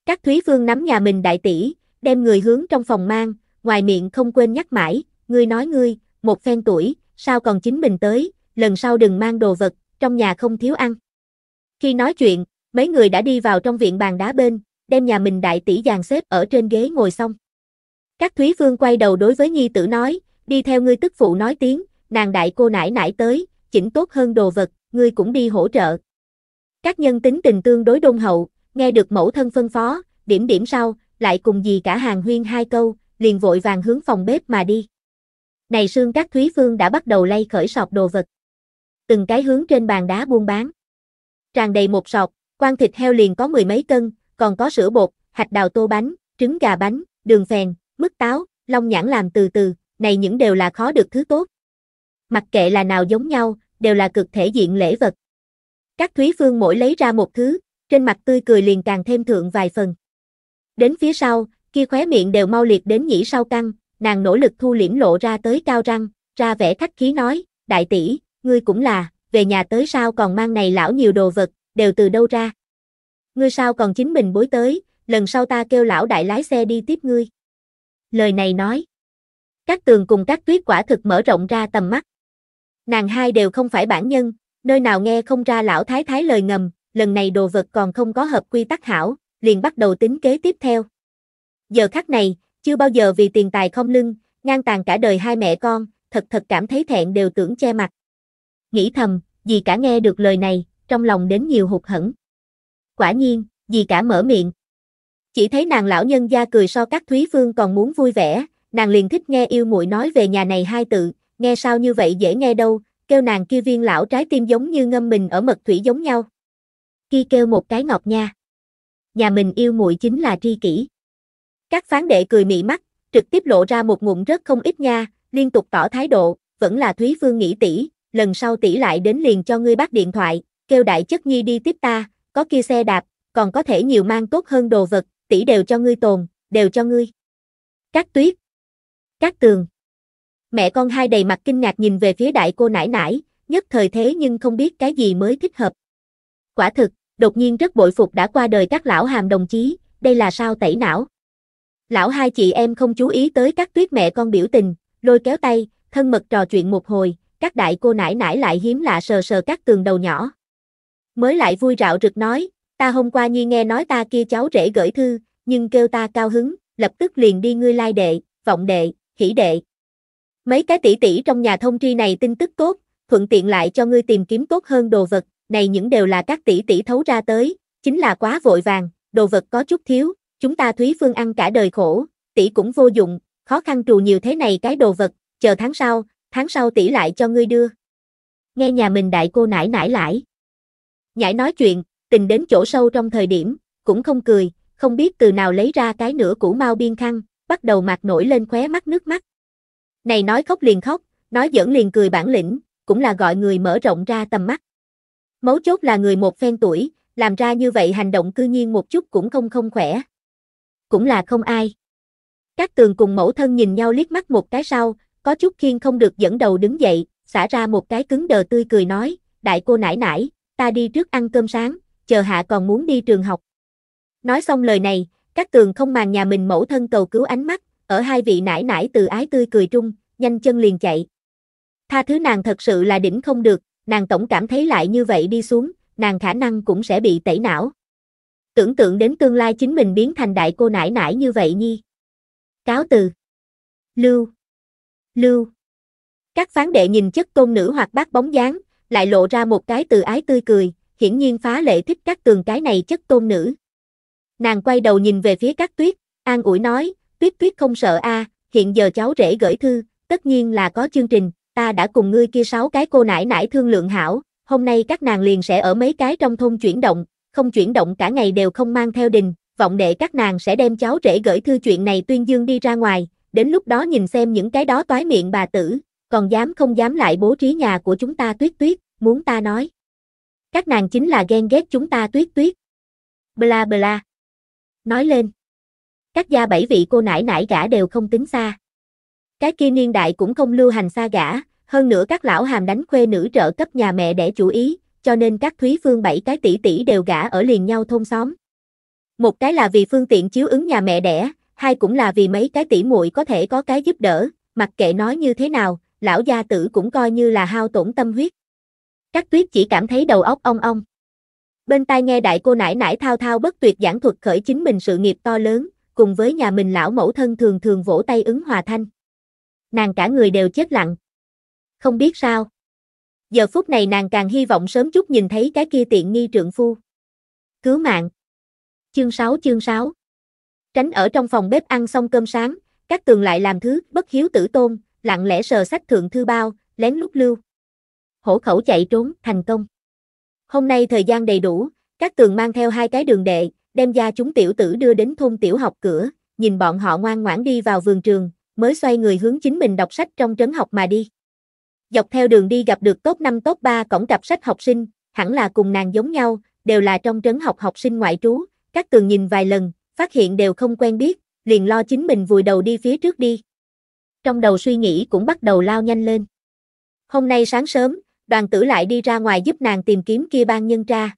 Các Thúy Phương nắm nhà mình đại tỷ, đem người hướng trong phòng mang, ngoài miệng không quên nhắc mãi, ngươi nói ngươi, một phen tuổi, sao còn chính mình tới, lần sau đừng mang đồ vật, trong nhà không thiếu ăn. Khi nói chuyện, Mấy người đã đi vào trong viện bàn đá bên, đem nhà mình đại tỷ dàn xếp ở trên ghế ngồi xong. Các Thúy Phương quay đầu đối với nhi tử nói, đi theo ngươi tức phụ nói tiếng, nàng đại cô nãi nãi tới, chỉnh tốt hơn đồ vật, ngươi cũng đi hỗ trợ. Các nhân tính tình tương đối đông hậu, nghe được mẫu thân phân phó, điểm điểm sau, lại cùng gì cả hàng huyên hai câu, liền vội vàng hướng phòng bếp mà đi. Này xương các Thúy Phương đã bắt đầu lay khởi sọt đồ vật. Từng cái hướng trên bàn đá buôn bán. Tràn đầy một sọt, Quan thịt heo liền có mười mấy cân, còn có sữa bột, hạch đào tô bánh, trứng gà bánh, đường phèn, mứt táo, long nhãn làm từ từ, này những đều là khó được thứ tốt. Mặc kệ là nào giống nhau, đều là cực thể diện lễ vật. Các Thúy Phương mỗi lấy ra một thứ, trên mặt tươi cười liền càng thêm thượng vài phần. Đến phía sau, kia khóe miệng đều mau liệt đến nhĩ sau căng, nàng nỗ lực thu liễm lộ ra tới cao răng, ra vẻ khách khí nói, đại tỷ, ngươi cũng là, về nhà tới sao còn mang này lão nhiều đồ vật, đều từ đâu ra? Ngươi sao còn chính mình bối tới, lần sau ta kêu lão đại lái xe đi tiếp ngươi. Lời này nói. Các tường cùng các tuyết quả thực mở rộng ra tầm mắt. Nàng hai đều không phải bản nhân, nơi nào nghe không ra lão thái thái lời ngầm, lần này đồ vật còn không có hợp quy tắc hảo, liền bắt đầu tính kế tiếp theo. Giờ khắc này, chưa bao giờ vì tiền tài không lưng, ngang tàn cả đời hai mẹ con, thật thật cảm thấy thẹn đều tưởng che mặt. Nghĩ thầm, gì cả nghe được lời này, trong lòng đến nhiều hụt hẫng. Quả nhiên, dì cả mở miệng. Chỉ thấy nàng lão nhân gia cười so các Thúy Phương còn muốn vui vẻ, nàng liền thích nghe yêu muội nói về nhà này hai tự, nghe sao như vậy dễ nghe đâu, kêu nàng kia viên lão trái tim giống như ngâm mình ở mật thủy giống nhau. Khi kêu một cái ngọc nha. Nhà mình yêu muội chính là tri kỷ. Các phán đệ cười mị mắt, trực tiếp lộ ra một ngụm rất không ít nha, liên tục tỏ thái độ, vẫn là Thúy Phương nghĩ tỷ, lần sau tỷ lại đến liền cho ngươi bắt điện thoại, kêu đại chất nhi đi tiếp ta, có kia xe đạp, còn có thể nhiều mang tốt hơn đồ vật, tỷ đều cho ngươi tồn, đều cho ngươi. Các tuyết. Các tường. Mẹ con hai đầy mặt kinh ngạc nhìn về phía đại cô nãi nãi, nhất thời thế nhưng không biết cái gì mới thích hợp. Quả thực, đột nhiên rất bội phục đã qua đời các lão hàm đồng chí, đây là sao tẩy não. Lão hai chị em không chú ý tới các tuyết mẹ con biểu tình, lôi kéo tay, thân mật trò chuyện một hồi, các đại cô nãi nãi lại hiếm lạ sờ sờ các tường đầu nhỏ, mới lại vui rạo rực nói, ta hôm qua nhi nghe nói ta kia cháu rể gửi thư, nhưng kêu ta cao hứng, lập tức liền đi ngươi lai đệ, vọng đệ, hỷ đệ. Mấy cái tỷ tỷ trong nhà thông tri này tin tức tốt, thuận tiện lại cho ngươi tìm kiếm tốt hơn đồ vật, này những đều là các tỷ tỷ thấu ra tới, chính là quá vội vàng, đồ vật có chút thiếu, chúng ta Thúy Phương ăn cả đời khổ, tỷ cũng vô dụng, khó khăn trù nhiều thế này cái đồ vật, chờ tháng sau, tháng sau tỷ lại cho ngươi đưa. Nghe nhà mình đại cô nãi nãi lại. Nhãi nói chuyện, tình đến chỗ sâu trong thời điểm, cũng không cười, không biết từ nào lấy ra cái nửa củ mau biên khăn, bắt đầu mặt nổi lên khóe mắt nước mắt. Này nói khóc liền khóc, nói giỡn liền cười bản lĩnh, cũng là gọi người mở rộng ra tầm mắt. Mấu chốt là người một phen tuổi, làm ra như vậy hành động cư nhiên một chút cũng không không khỏe. Cũng là không ai. Các tường cùng mẫu thân nhìn nhau liếc mắt một cái sau, có chút khiên không được dẫn đầu đứng dậy, xả ra một cái cứng đờ tươi cười nói, đại cô nãi nãi, ta đi trước ăn cơm sáng, chờ hạ còn muốn đi trường học. Nói xong lời này, các tường không màng nhà mình mẫu thân cầu cứu ánh mắt, ở hai vị nãi nãi từ ái tươi cười trung, nhanh chân liền chạy. Tha thứ nàng thật sự là đỉnh không được, nàng tổng cảm thấy lại như vậy đi xuống, nàng khả năng cũng sẽ bị tẩy não. Tưởng tượng đến tương lai chính mình biến thành đại cô nãi nãi như vậy nhi. Cáo từ. Lưu. Lưu. Các phán đệ nhìn chất tôn nữ hoặc bác bóng dáng, lại lộ ra một cái từ ái tươi cười, hiển nhiên phá lệ thích các tường cái này chất tôn nữ. Nàng quay đầu nhìn về phía các tuyết, an ủi nói, tuyết tuyết không sợ a, à, hiện giờ cháu rể gửi thư, tất nhiên là có chương trình, ta đã cùng ngươi kia sáu cái cô nãi nãi thương lượng hảo, hôm nay các nàng liền sẽ ở mấy cái trong thôn chuyển động, không chuyển động cả ngày đều không mang theo đình, vọng đệ các nàng sẽ đem cháu rể gửi thư chuyện này tuyên dương đi ra ngoài, đến lúc đó nhìn xem những cái đó toái miệng bà tử, còn dám không dám lại bố trí nhà của chúng ta tuyết tuyết, muốn ta nói. Các nàng chính là ghen ghét chúng ta tuyết tuyết. Bla bla. Nói lên. Các gia bảy vị cô nãi nãi gã đều không tính xa. Cái kia niên đại cũng không lưu hành xa gã, hơn nữa các lão hàm đánh khuê nữ trợ cấp nhà mẹ để chủ ý, cho nên các thúy phương bảy cái tỷ tỷ đều gã ở liền nhau thôn xóm. Một cái là vì phương tiện chiếu ứng nhà mẹ đẻ, hai cũng là vì mấy cái tỷ muội có thể có cái giúp đỡ, mặc kệ nói như thế nào, lão gia tử cũng coi như là hao tổn tâm huyết. Các tuyết chỉ cảm thấy đầu óc ong ong. Bên tai nghe đại cô nãi nãi thao thao bất tuyệt giảng thuật khởi chính mình sự nghiệp to lớn, cùng với nhà mình lão mẫu thân thường thường vỗ tay ứng hòa thanh. Nàng cả người đều chết lặng. Không biết sao. Giờ phút này nàng càng hy vọng sớm chút nhìn thấy cái kia tiện nghi trượng phu. Cứu mạng. Chương 6 chương 6 Tránh ở trong phòng bếp ăn xong cơm sáng, các tường lại làm thứ bất hiếu tử tôn, lặng lẽ sờ sách thượng thư bao, lén lút lưu. Hổ khẩu chạy trốn, thành công. Hôm nay thời gian đầy đủ, các tường mang theo hai cái đường đệ, đem ra chúng tiểu tử đưa đến thôn tiểu học cửa, nhìn bọn họ ngoan ngoãn đi vào vườn trường, mới xoay người hướng chính mình đọc sách trong trấn học mà đi. Dọc theo đường đi gặp được tốt 5 tốt 3 cổng cặp sách học sinh, hẳn là cùng nàng giống nhau, đều là trong trấn học học sinh ngoại trú, các tường nhìn vài lần, phát hiện đều không quen biết, liền lo chính mình vùi đầu đi phía trước đi trong đầu suy nghĩ cũng bắt đầu lao nhanh lên. Hôm nay sáng sớm, đoàn tử lại đi ra ngoài giúp nàng tìm kiếm kia ban nhân tra.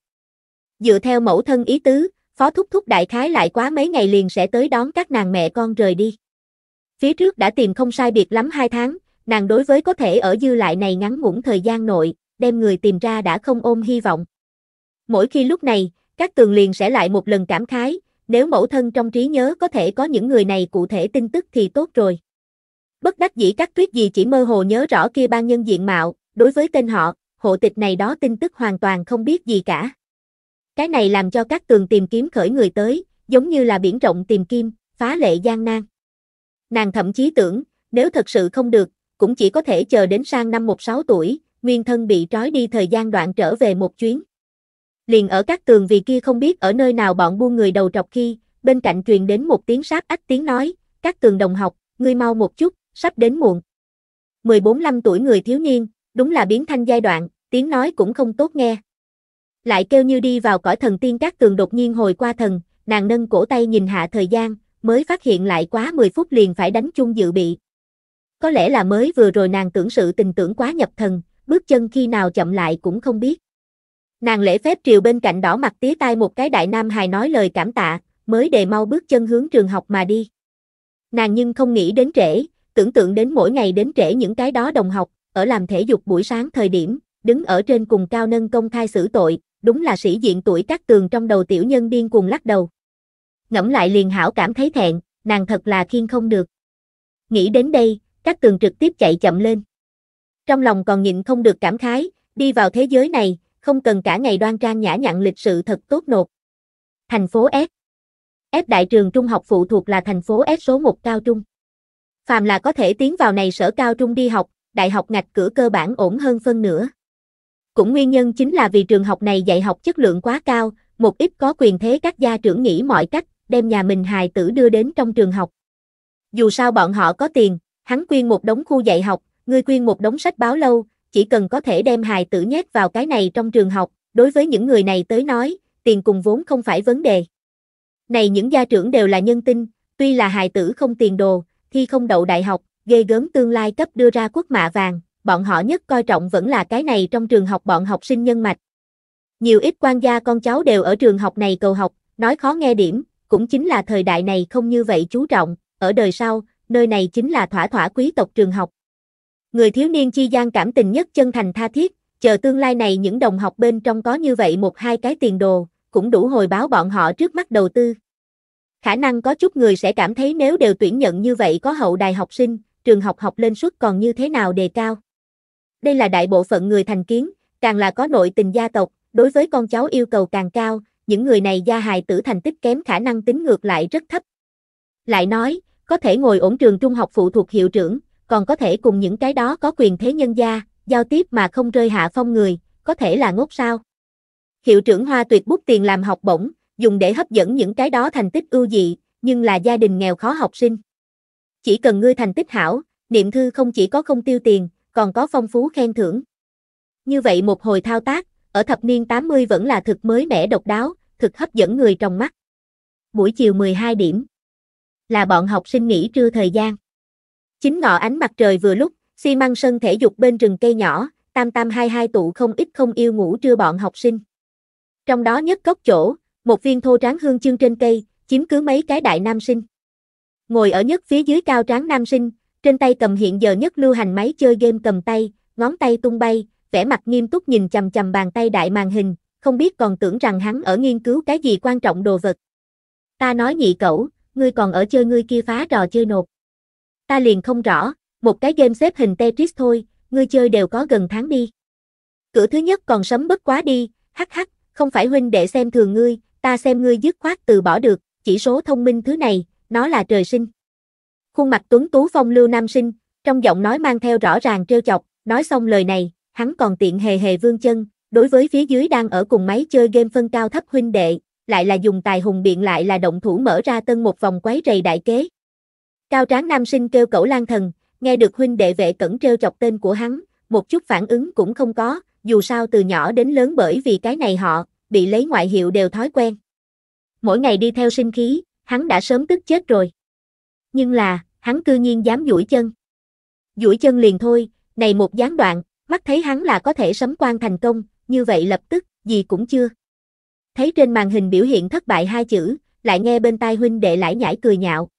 Dựa theo mẫu thân ý tứ, phó thúc thúc đại khái lại quá mấy ngày liền sẽ tới đón các nàng mẹ con rời đi. Phía trước đã tìm không sai biệt lắm hai tháng, nàng đối với có thể ở dư lại này ngắn ngủn thời gian nội, đem người tìm ra đã không ôm hy vọng. Mỗi khi lúc này, các tường liền sẽ lại một lần cảm khái, nếu mẫu thân trong trí nhớ có thể có những người này cụ thể tin tức thì tốt rồi. Bất đắc dĩ các tuyết gì chỉ mơ hồ nhớ rõ kia ban nhân diện mạo, đối với tên họ, hộ tịch này đó tin tức hoàn toàn không biết gì cả. Cái này làm cho các tường tìm kiếm khởi người tới, giống như là biển rộng tìm kim, phá lệ gian nan. Nàng thậm chí tưởng, nếu thật sự không được, cũng chỉ có thể chờ đến sang năm 16 tuổi, nguyên thân bị trói đi thời gian đoạn trở về một chuyến. Liền ở các tường vì kia không biết ở nơi nào bọn buôn người đầu trọc khi, bên cạnh truyền đến một tiếng sát ách tiếng nói, các tường đồng học, ngươi mau một chút, sắp đến muộn. 14 năm tuổi người thiếu niên, đúng là biến thanh giai đoạn, tiếng nói cũng không tốt nghe. Lại kêu như đi vào cõi thần tiên các tường đột nhiên hồi qua thần, nàng nâng cổ tay nhìn hạ thời gian, mới phát hiện lại quá 10 phút liền phải đánh chung dự bị. Có lẽ là mới vừa rồi nàng tưởng sự tình tưởng quá nhập thần, bước chân khi nào chậm lại cũng không biết. Nàng lễ phép triều bên cạnh đỏ mặt tía tai một cái đại nam hài nói lời cảm tạ, mới đề mau bước chân hướng trường học mà đi. Nàng nhưng không nghĩ đến trễ, tưởng tượng đến mỗi ngày đến trễ những cái đó đồng học, ở làm thể dục buổi sáng thời điểm, đứng ở trên cùng cao nâng công khai xử tội, đúng là sĩ diện tuổi các tường trong đầu tiểu nhân điên cuồng lắc đầu. Ngẫm lại liền hảo cảm thấy thẹn, nàng thật là khiên không được. Nghĩ đến đây, các tường trực tiếp chạy chậm lên. Trong lòng còn nhịn không được cảm khái, đi vào thế giới này, không cần cả ngày đoan trang nhã nhặn lịch sự thật tốt nột Thành phố S F đại trường trung học phụ thuộc là thành phố S số 1 cao trung phàm là có thể tiến vào này sở cao trung đi học, đại học ngạch cửa cơ bản ổn hơn phân nửa. Cũng nguyên nhân chính là vì trường học này dạy học chất lượng quá cao, một ít có quyền thế các gia trưởng nghĩ mọi cách, đem nhà mình hài tử đưa đến trong trường học. Dù sao bọn họ có tiền, hắn quyên một đống khu dạy học, ngươi quyên một đống sách báo lâu, chỉ cần có thể đem hài tử nhét vào cái này trong trường học, đối với những người này tới nói, tiền cùng vốn không phải vấn đề. Này những gia trưởng đều là nhân tinh, tuy là hài tử không tiền đồ, thi không đậu đại học, ghê gớm tương lai cấp đưa ra quốc mạ vàng, bọn họ nhất coi trọng vẫn là cái này trong trường học bọn học sinh nhân mạch. Nhiều ít quan gia con cháu đều ở trường học này cầu học, nói khó nghe điểm, cũng chính là thời đại này không như vậy chú trọng, ở đời sau, nơi này chính là thỏa thỏa quý tộc trường học. Người thiếu niên chi gian cảm tình nhất chân thành tha thiết, chờ tương lai này những đồng học bên trong có như vậy một hai cái tiền đồ, cũng đủ hồi báo bọn họ trước mắt đầu tư. Khả năng có chút người sẽ cảm thấy nếu đều tuyển nhận như vậy có hậu đài học sinh, trường học học lên suất còn như thế nào đề cao. Đây là đại bộ phận người thành kiến, càng là có nội tình gia tộc, đối với con cháu yêu cầu càng cao, những người này gia hài tử thành tích kém khả năng tính ngược lại rất thấp. Lại nói, có thể ngồi ổn trường trung học phụ thuộc hiệu trưởng, còn có thể cùng những cái đó có quyền thế nhân gia, giao tiếp mà không rơi hạ phong người, có thể là ngốc sao. Hiệu trưởng Hoa tuyệt bút tiền làm học bổng, dùng để hấp dẫn những cái đó thành tích ưu dị, nhưng là gia đình nghèo khó học sinh. Chỉ cần ngươi thành tích hảo, niệm thư không chỉ có không tiêu tiền, còn có phong phú khen thưởng. Như vậy một hồi thao tác, ở thập niên 80 vẫn là thực mới mẻ độc đáo, thực hấp dẫn người trong mắt. Buổi chiều 12 điểm là bọn học sinh nghỉ trưa thời gian. Chính ngọ ánh mặt trời vừa lúc, xi măng sân thể dục bên rừng cây nhỏ, tam tam hai hai tụ không ít không yêu ngủ trưa bọn học sinh. Trong đó nhất cốc chỗ, một viên thô tráng hương chương trên cây, chiếm cứ mấy cái đại nam sinh. Ngồi ở nhất phía dưới cao tráng nam sinh, trên tay cầm hiện giờ nhất lưu hành máy chơi game cầm tay, ngón tay tung bay, vẻ mặt nghiêm túc nhìn chầm chầm bàn tay đại màn hình, không biết còn tưởng rằng hắn ở nghiên cứu cái gì quan trọng đồ vật. Ta nói nhị cẩu, ngươi còn ở chơi ngươi kia phá trò chơi nộp. Ta liền không rõ, một cái game xếp hình Tetris thôi, ngươi chơi đều có gần tháng đi. Cửa thứ nhất còn sấm bất quá đi, hắc hắc, không phải huynh để xem thường ngươi, ta xem ngươi dứt khoát từ bỏ được, chỉ số thông minh thứ này, nó là trời sinh. Khuôn mặt tuấn tú phong lưu nam sinh, trong giọng nói mang theo rõ ràng trêu chọc, nói xong lời này, hắn còn tiện hề hề vương chân, đối với phía dưới đang ở cùng máy chơi game phân cao thấp huynh đệ, lại là dùng tài hùng biện lại là động thủ mở ra tân một vòng quấy rầy đại kế. Cao tráng nam sinh kêu cẩu lang thần, nghe được huynh đệ vệ cẩn trêu chọc tên của hắn, một chút phản ứng cũng không có, dù sao từ nhỏ đến lớn bởi vì cái này họ, bị lấy ngoại hiệu đều thói quen. Mỗi ngày đi theo sinh khí, hắn đã sớm tức chết rồi. Nhưng là, hắn cư nhiên dám duỗi chân. Duỗi chân liền thôi, này một gián đoạn, mắt thấy hắn là có thể sấm quan thành công, như vậy lập tức, gì cũng chưa. Thấy trên màn hình biểu hiện thất bại hai chữ, lại nghe bên tai huynh đệ lại nhảy cười nhạo.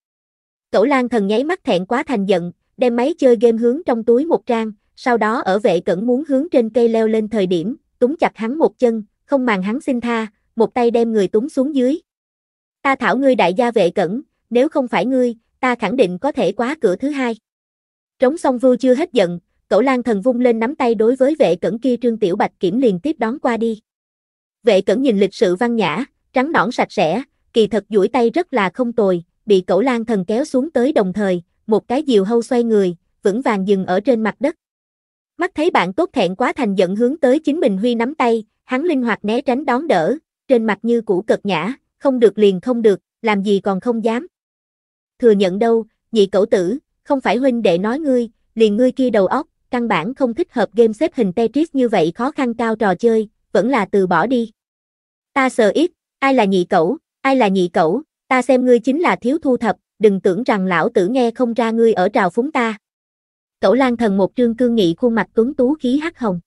Cẩu Lan thần nháy mắt thẹn quá thành giận, đem máy chơi game hướng trong túi một trang, sau đó ở vệ cẩn muốn hướng trên cây leo lên thời điểm, túng chặt hắn một chân, không màng hắn xin tha, một tay đem người túng xuống dưới. Ta thảo ngươi đại gia vệ cẩn, nếu không phải ngươi, ta khẳng định có thể quá cửa thứ hai. Trống song vưu chưa hết giận, cậu lang thần vung lên nắm tay đối với vệ cẩn kia trương tiểu bạch kiểm liền tiếp đón qua đi. Vệ cẩn nhìn lịch sự văn nhã, trắng nõn sạch sẽ, kỳ thật duỗi tay rất là không tồi, bị cậu lang thần kéo xuống tới đồng thời, một cái diều hâu xoay người, vững vàng dừng ở trên mặt đất. Mắt thấy bạn tốt thẹn quá thành giận hướng tới chính mình Huy nắm tay, hắn linh hoạt né tránh đón đỡ, trên mặt như cũ cật nhã, không được liền không được, làm gì còn không dám. Thừa nhận đâu, nhị cậu tử, không phải huynh đệ nói ngươi, liền ngươi kia đầu óc, căn bản không thích hợp game xếp hình Tetris như vậy khó khăn cao trò chơi, vẫn là từ bỏ đi. Ta sợ ít, ai là nhị cậu ai là nhị cậu ta xem ngươi chính là thiếu thu thập, đừng tưởng rằng lão tử nghe không ra ngươi ở trào phúng ta. Cẩu lang thần một trương cương nghị khuôn mặt tuấn tú khí hắc hồng.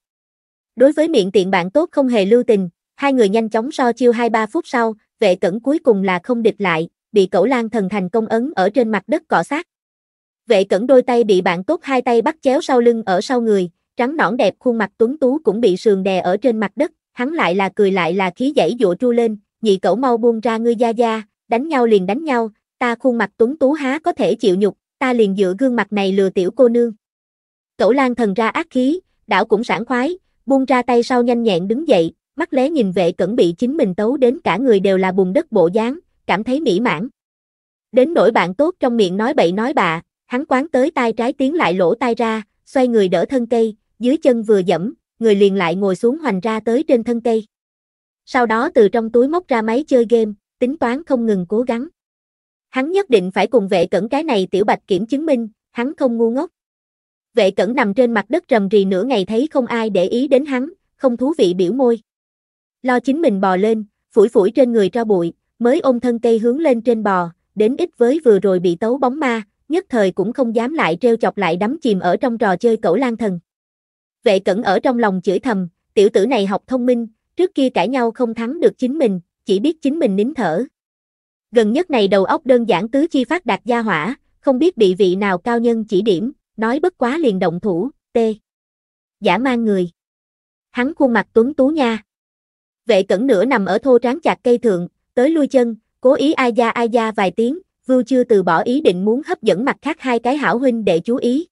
Đối với miệng tiện bạn tốt không hề lưu tình, hai người nhanh chóng so chiêu 2-3 phút sau, vệ cẩn cuối cùng là không địch lại, bị cẩu lan thần thành công ấn ở trên mặt đất cọ sát. Vệ cẩn đôi tay bị bạn tốt hai tay bắt chéo sau lưng ở sau người, trắng nõn đẹp khuôn mặt tuấn tú cũng bị sườn đè ở trên mặt đất, hắn lại là cười lại là khí dãy dụa tru lên, nhị cẩu mau buông ra ngươi gia gia, đánh nhau liền đánh nhau, ta khuôn mặt tuấn tú há có thể chịu nhục, ta liền dựa gương mặt này lừa tiểu cô nương. Cẩu lan thần ra ác khí, đảo cũng sảng khoái, buông ra tay sau nhanh nhẹn đứng dậy, mắt lé nhìn vệ cẩn bị chính mình tấu đến cả người đều là bùn đất bộ dáng, cảm thấy mỹ mãn. Đến nỗi bạn tốt trong miệng nói bậy nói bạ, hắn quán tới tay trái tiến lại lỗ tai ra, xoay người đỡ thân cây, dưới chân vừa dẫm, người liền lại ngồi xuống hoành ra tới trên thân cây. Sau đó từ trong túi móc ra máy chơi game, tính toán không ngừng cố gắng. Hắn nhất định phải cùng vệ cẩn cái này tiểu bạch kiểm chứng minh, hắn không ngu ngốc. Vệ cẩn nằm trên mặt đất rầm rì nửa ngày thấy không ai để ý đến hắn, không thú vị biểu môi. Lo chính mình bò lên, phủi phủi trên người cho bụi, mới ôm thân cây hướng lên trên bò, đến ít với vừa rồi bị tấu bóng ma, nhất thời cũng không dám lại treo chọc lại đắm chìm ở trong trò chơi cẩu lang thần. Vệ cẩn ở trong lòng chửi thầm, tiểu tử này học thông minh, trước kia cãi nhau không thắng được chính mình, chỉ biết chính mình nín thở. Gần nhất này đầu óc đơn giản tứ chi phát đạt gia hỏa, không biết bị vị nào cao nhân chỉ điểm, nói bất quá liền động thủ, tê. Giả mang người. Hắn khuôn mặt tuấn tú nha. Vệ cẩn nửa nằm ở thô tráng chặt cây thượng, tới lui chân, cố ý ai da ai da vài tiếng, vưu chưa từ bỏ ý định muốn hấp dẫn mặt khác hai cái hảo huynh để chú ý.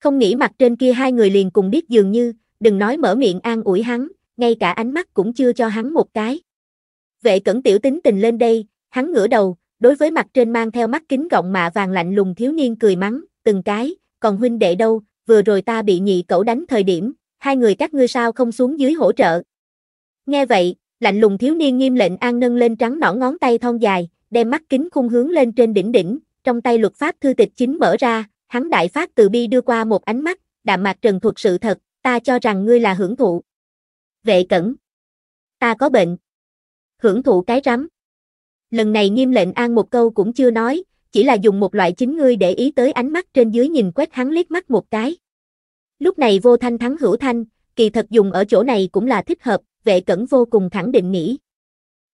Không nghĩ mặt trên kia hai người liền cùng biết dường như, đừng nói mở miệng an ủi hắn, ngay cả ánh mắt cũng chưa cho hắn một cái. Vệ cẩn tiểu tính tình lên đây, hắn ngửa đầu, đối với mặt trên mang theo mắt kính gọng mạ vàng lạnh lùng thiếu niên cười mắng, từng cái, còn huynh đệ đâu, vừa rồi ta bị nhị cẩu đánh thời điểm, hai người các ngươi sao không xuống dưới hỗ trợ. Nghe vậy, lạnh lùng thiếu niên nghiêm lệnh an nâng lên trắng nõn ngón tay thon dài, đem mắt kính khung hướng lên trên đỉnh đỉnh, trong tay luật pháp thư tịch chính mở ra, hắn đại phát từ bi đưa qua một ánh mắt, đạm mạc trần thuật sự thật, ta cho rằng ngươi là hưởng thụ. Vệ cẩn. Ta có bệnh. Hưởng thụ cái rắm. Lần này nghiêm lệnh an một câu cũng chưa nói, chỉ là dùng một loại chính ngươi để ý tới ánh mắt trên dưới nhìn quét hắn liếc mắt một cái. Lúc này vô thanh thắng hữu thanh, kỳ thật dùng ở chỗ này cũng là thích hợp, vệ cẩn vô cùng khẳng định nghĩ.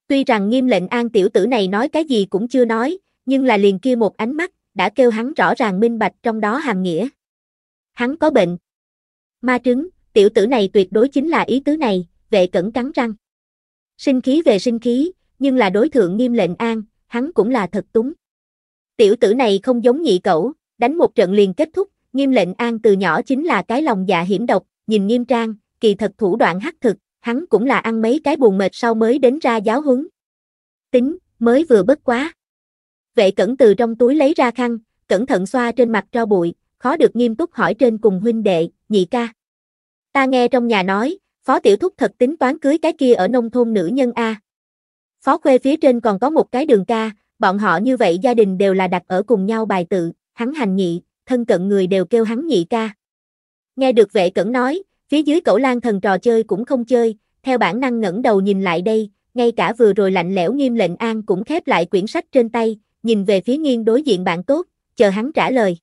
Tuy rằng nghiêm lệnh an tiểu tử này nói cái gì cũng chưa nói, nhưng là liền kia một ánh mắt, đã kêu hắn rõ ràng minh bạch trong đó hàm nghĩa. Hắn có bệnh. Ma trứng, tiểu tử này tuyệt đối chính là ý tứ này, vệ cẩn cắn răng. Sinh khí về sinh khí, nhưng là đối thượng nghiêm lệnh an, hắn cũng là thật túng. Tiểu tử này không giống nhị cẩu, đánh một trận liền kết thúc, nghiêm lệnh an từ nhỏ chính là cái lòng dạ hiểm độc, nhìn nghiêm trang, kỳ thật thủ đoạn hắc thực, hắn cũng là ăn mấy cái buồn mệt sau mới đến ra giáo huấn. Tính, mới vừa bất quá. Vệ cẩn từ trong túi lấy ra khăn, cẩn thận xoa trên mặt cho bụi, khó được nghiêm túc hỏi trên cùng huynh đệ, nhị ca. Ta nghe trong nhà nói, phó tiểu thúc thật tính toán cưới cái kia ở nông thôn nữ nhân A. Phó khuê phía trên còn có một cái đường ca, Bọn họ như vậy gia đình đều là đặt ở cùng nhau bài tự, hắn hành nhị, thân cận người đều kêu hắn nhị ca. Nghe được vệ cẩn nói, phía dưới cẩu lan thần trò chơi cũng không chơi, theo bản năng ngẩng đầu nhìn lại đây, ngay cả vừa rồi lạnh lẽo nghiêm lệnh an cũng khép lại quyển sách trên tay, nhìn về phía nghiêng đối diện bạn tốt, chờ hắn trả lời.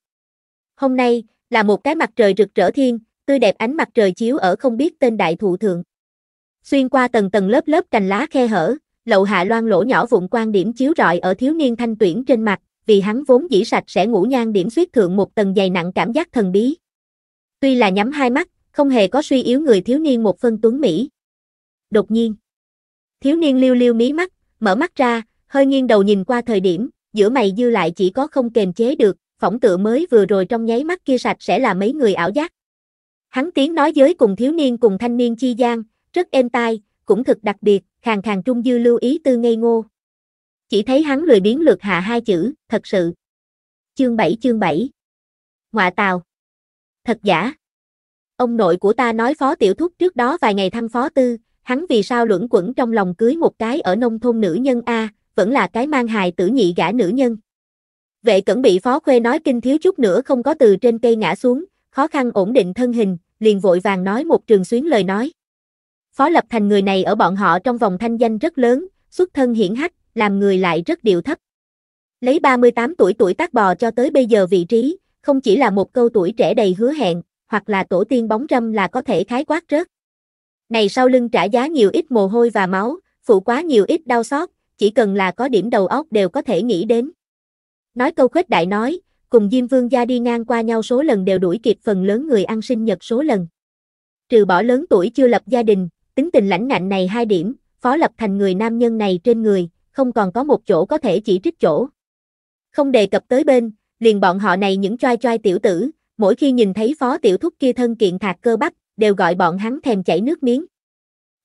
Hôm nay, là một cái mặt trời rực rỡ thiên, tươi đẹp ánh mặt trời chiếu ở không biết tên đại thụ thượng. Xuyên qua tầng tầng lớp lớp cành lá khe hở, lậu hạ loan lỗ nhỏ vụn quan điểm chiếu rọi ở thiếu niên thanh tuyển trên mặt, vì hắn vốn dĩ sạch sẽ ngũ nhan điểm suyết thượng một tầng dày nặng cảm giác thần bí. Tuy là nhắm hai mắt, không hề có suy yếu người thiếu niên một phân tuấn Mỹ. Đột nhiên, thiếu niên liêu liêu mí mắt, mở mắt ra, hơi nghiêng đầu nhìn qua thời điểm, giữa mày dư lại chỉ có không kềm chế được, phỏng tựa mới vừa rồi trong nháy mắt kia sạch sẽ là mấy người ảo giác. Hắn tiếng nói giới cùng thiếu niên cùng thanh niên chi gian, rất êm tai, cũng thực đặc biệt, khàng khàng trung dư lưu ý tư ngây ngô. Chỉ thấy hắn lười biến lượt hạ hai chữ, thật sự. Chương 7 chương 7 Ngoạ tào Thật giả Ông nội của ta nói phó tiểu thúc trước đó vài ngày thăm phó tư, hắn vì sao luẩn quẩn trong lòng cưới một cái ở nông thôn nữ nhân A, vẫn là cái mang hài tử nhị gã nữ nhân. Vệ cẩn bị phó khuê nói kinh thiếu chút nữa không có từ trên cây ngã xuống, khó khăn ổn định thân hình, liền vội vàng nói một trường xuyến lời nói. Phó Lập Thành người này ở bọn họ trong vòng thanh danh rất lớn, xuất thân hiển hách, làm người lại rất điệu thấp. Lấy 38 tuổi tuổi tác bò cho tới bây giờ vị trí, không chỉ là một câu tuổi trẻ đầy hứa hẹn, hoặc là tổ tiên bóng râm là có thể khái quát rớt. Này sau lưng trả giá nhiều ít mồ hôi và máu, phụ quá nhiều ít đau xót, chỉ cần là có điểm đầu óc đều có thể nghĩ đến. Nói câu khuếch đại nói, cùng Diêm Vương gia đi ngang qua nhau số lần đều đuổi kịp phần lớn người ăn sinh nhật số lần. Trừ bỏ lớn tuổi chưa lập gia đình, tính tình lãnh ngạnh này hai điểm, Phó Lập Thành người nam nhân này trên người, không còn có một chỗ có thể chỉ trích chỗ. Không đề cập tới bên, liền bọn họ này những choai choai tiểu tử, mỗi khi nhìn thấy Phó Tiểu Thúc kia thân kiện thạc cơ bắp, đều gọi bọn hắn thèm chảy nước miếng.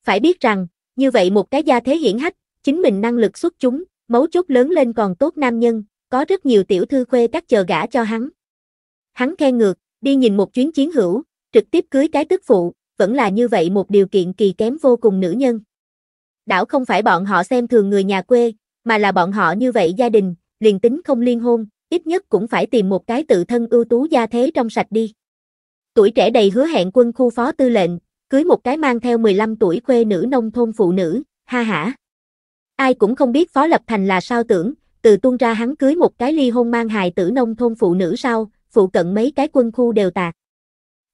Phải biết rằng, như vậy một cái gia thế hiển hách, chính mình năng lực xuất chúng, mấu chốt lớn lên còn tốt nam nhân, có rất nhiều tiểu thư khuê các chờ gã cho hắn. Hắn khen ngược, đi nhìn một chuyến chiến hữu, trực tiếp cưới cái tức phụ, vẫn là như vậy một điều kiện kỳ kém vô cùng nữ nhân. Đảo không phải bọn họ xem thường người nhà quê, mà là bọn họ như vậy gia đình, liền tính không liên hôn, ít nhất cũng phải tìm một cái tự thân ưu tú gia thế trong sạch đi. Tuổi trẻ đầy hứa hẹn quân khu phó tư lệnh, cưới một cái mang theo 15 tuổi khuê nữ nông thôn phụ nữ, ha ha Ai cũng không biết Phó Lập Thành là sao tưởng, từ tuôn ra hắn cưới một cái ly hôn mang hài tử nông thôn phụ nữ sau, phụ cận mấy cái quân khu đều tạc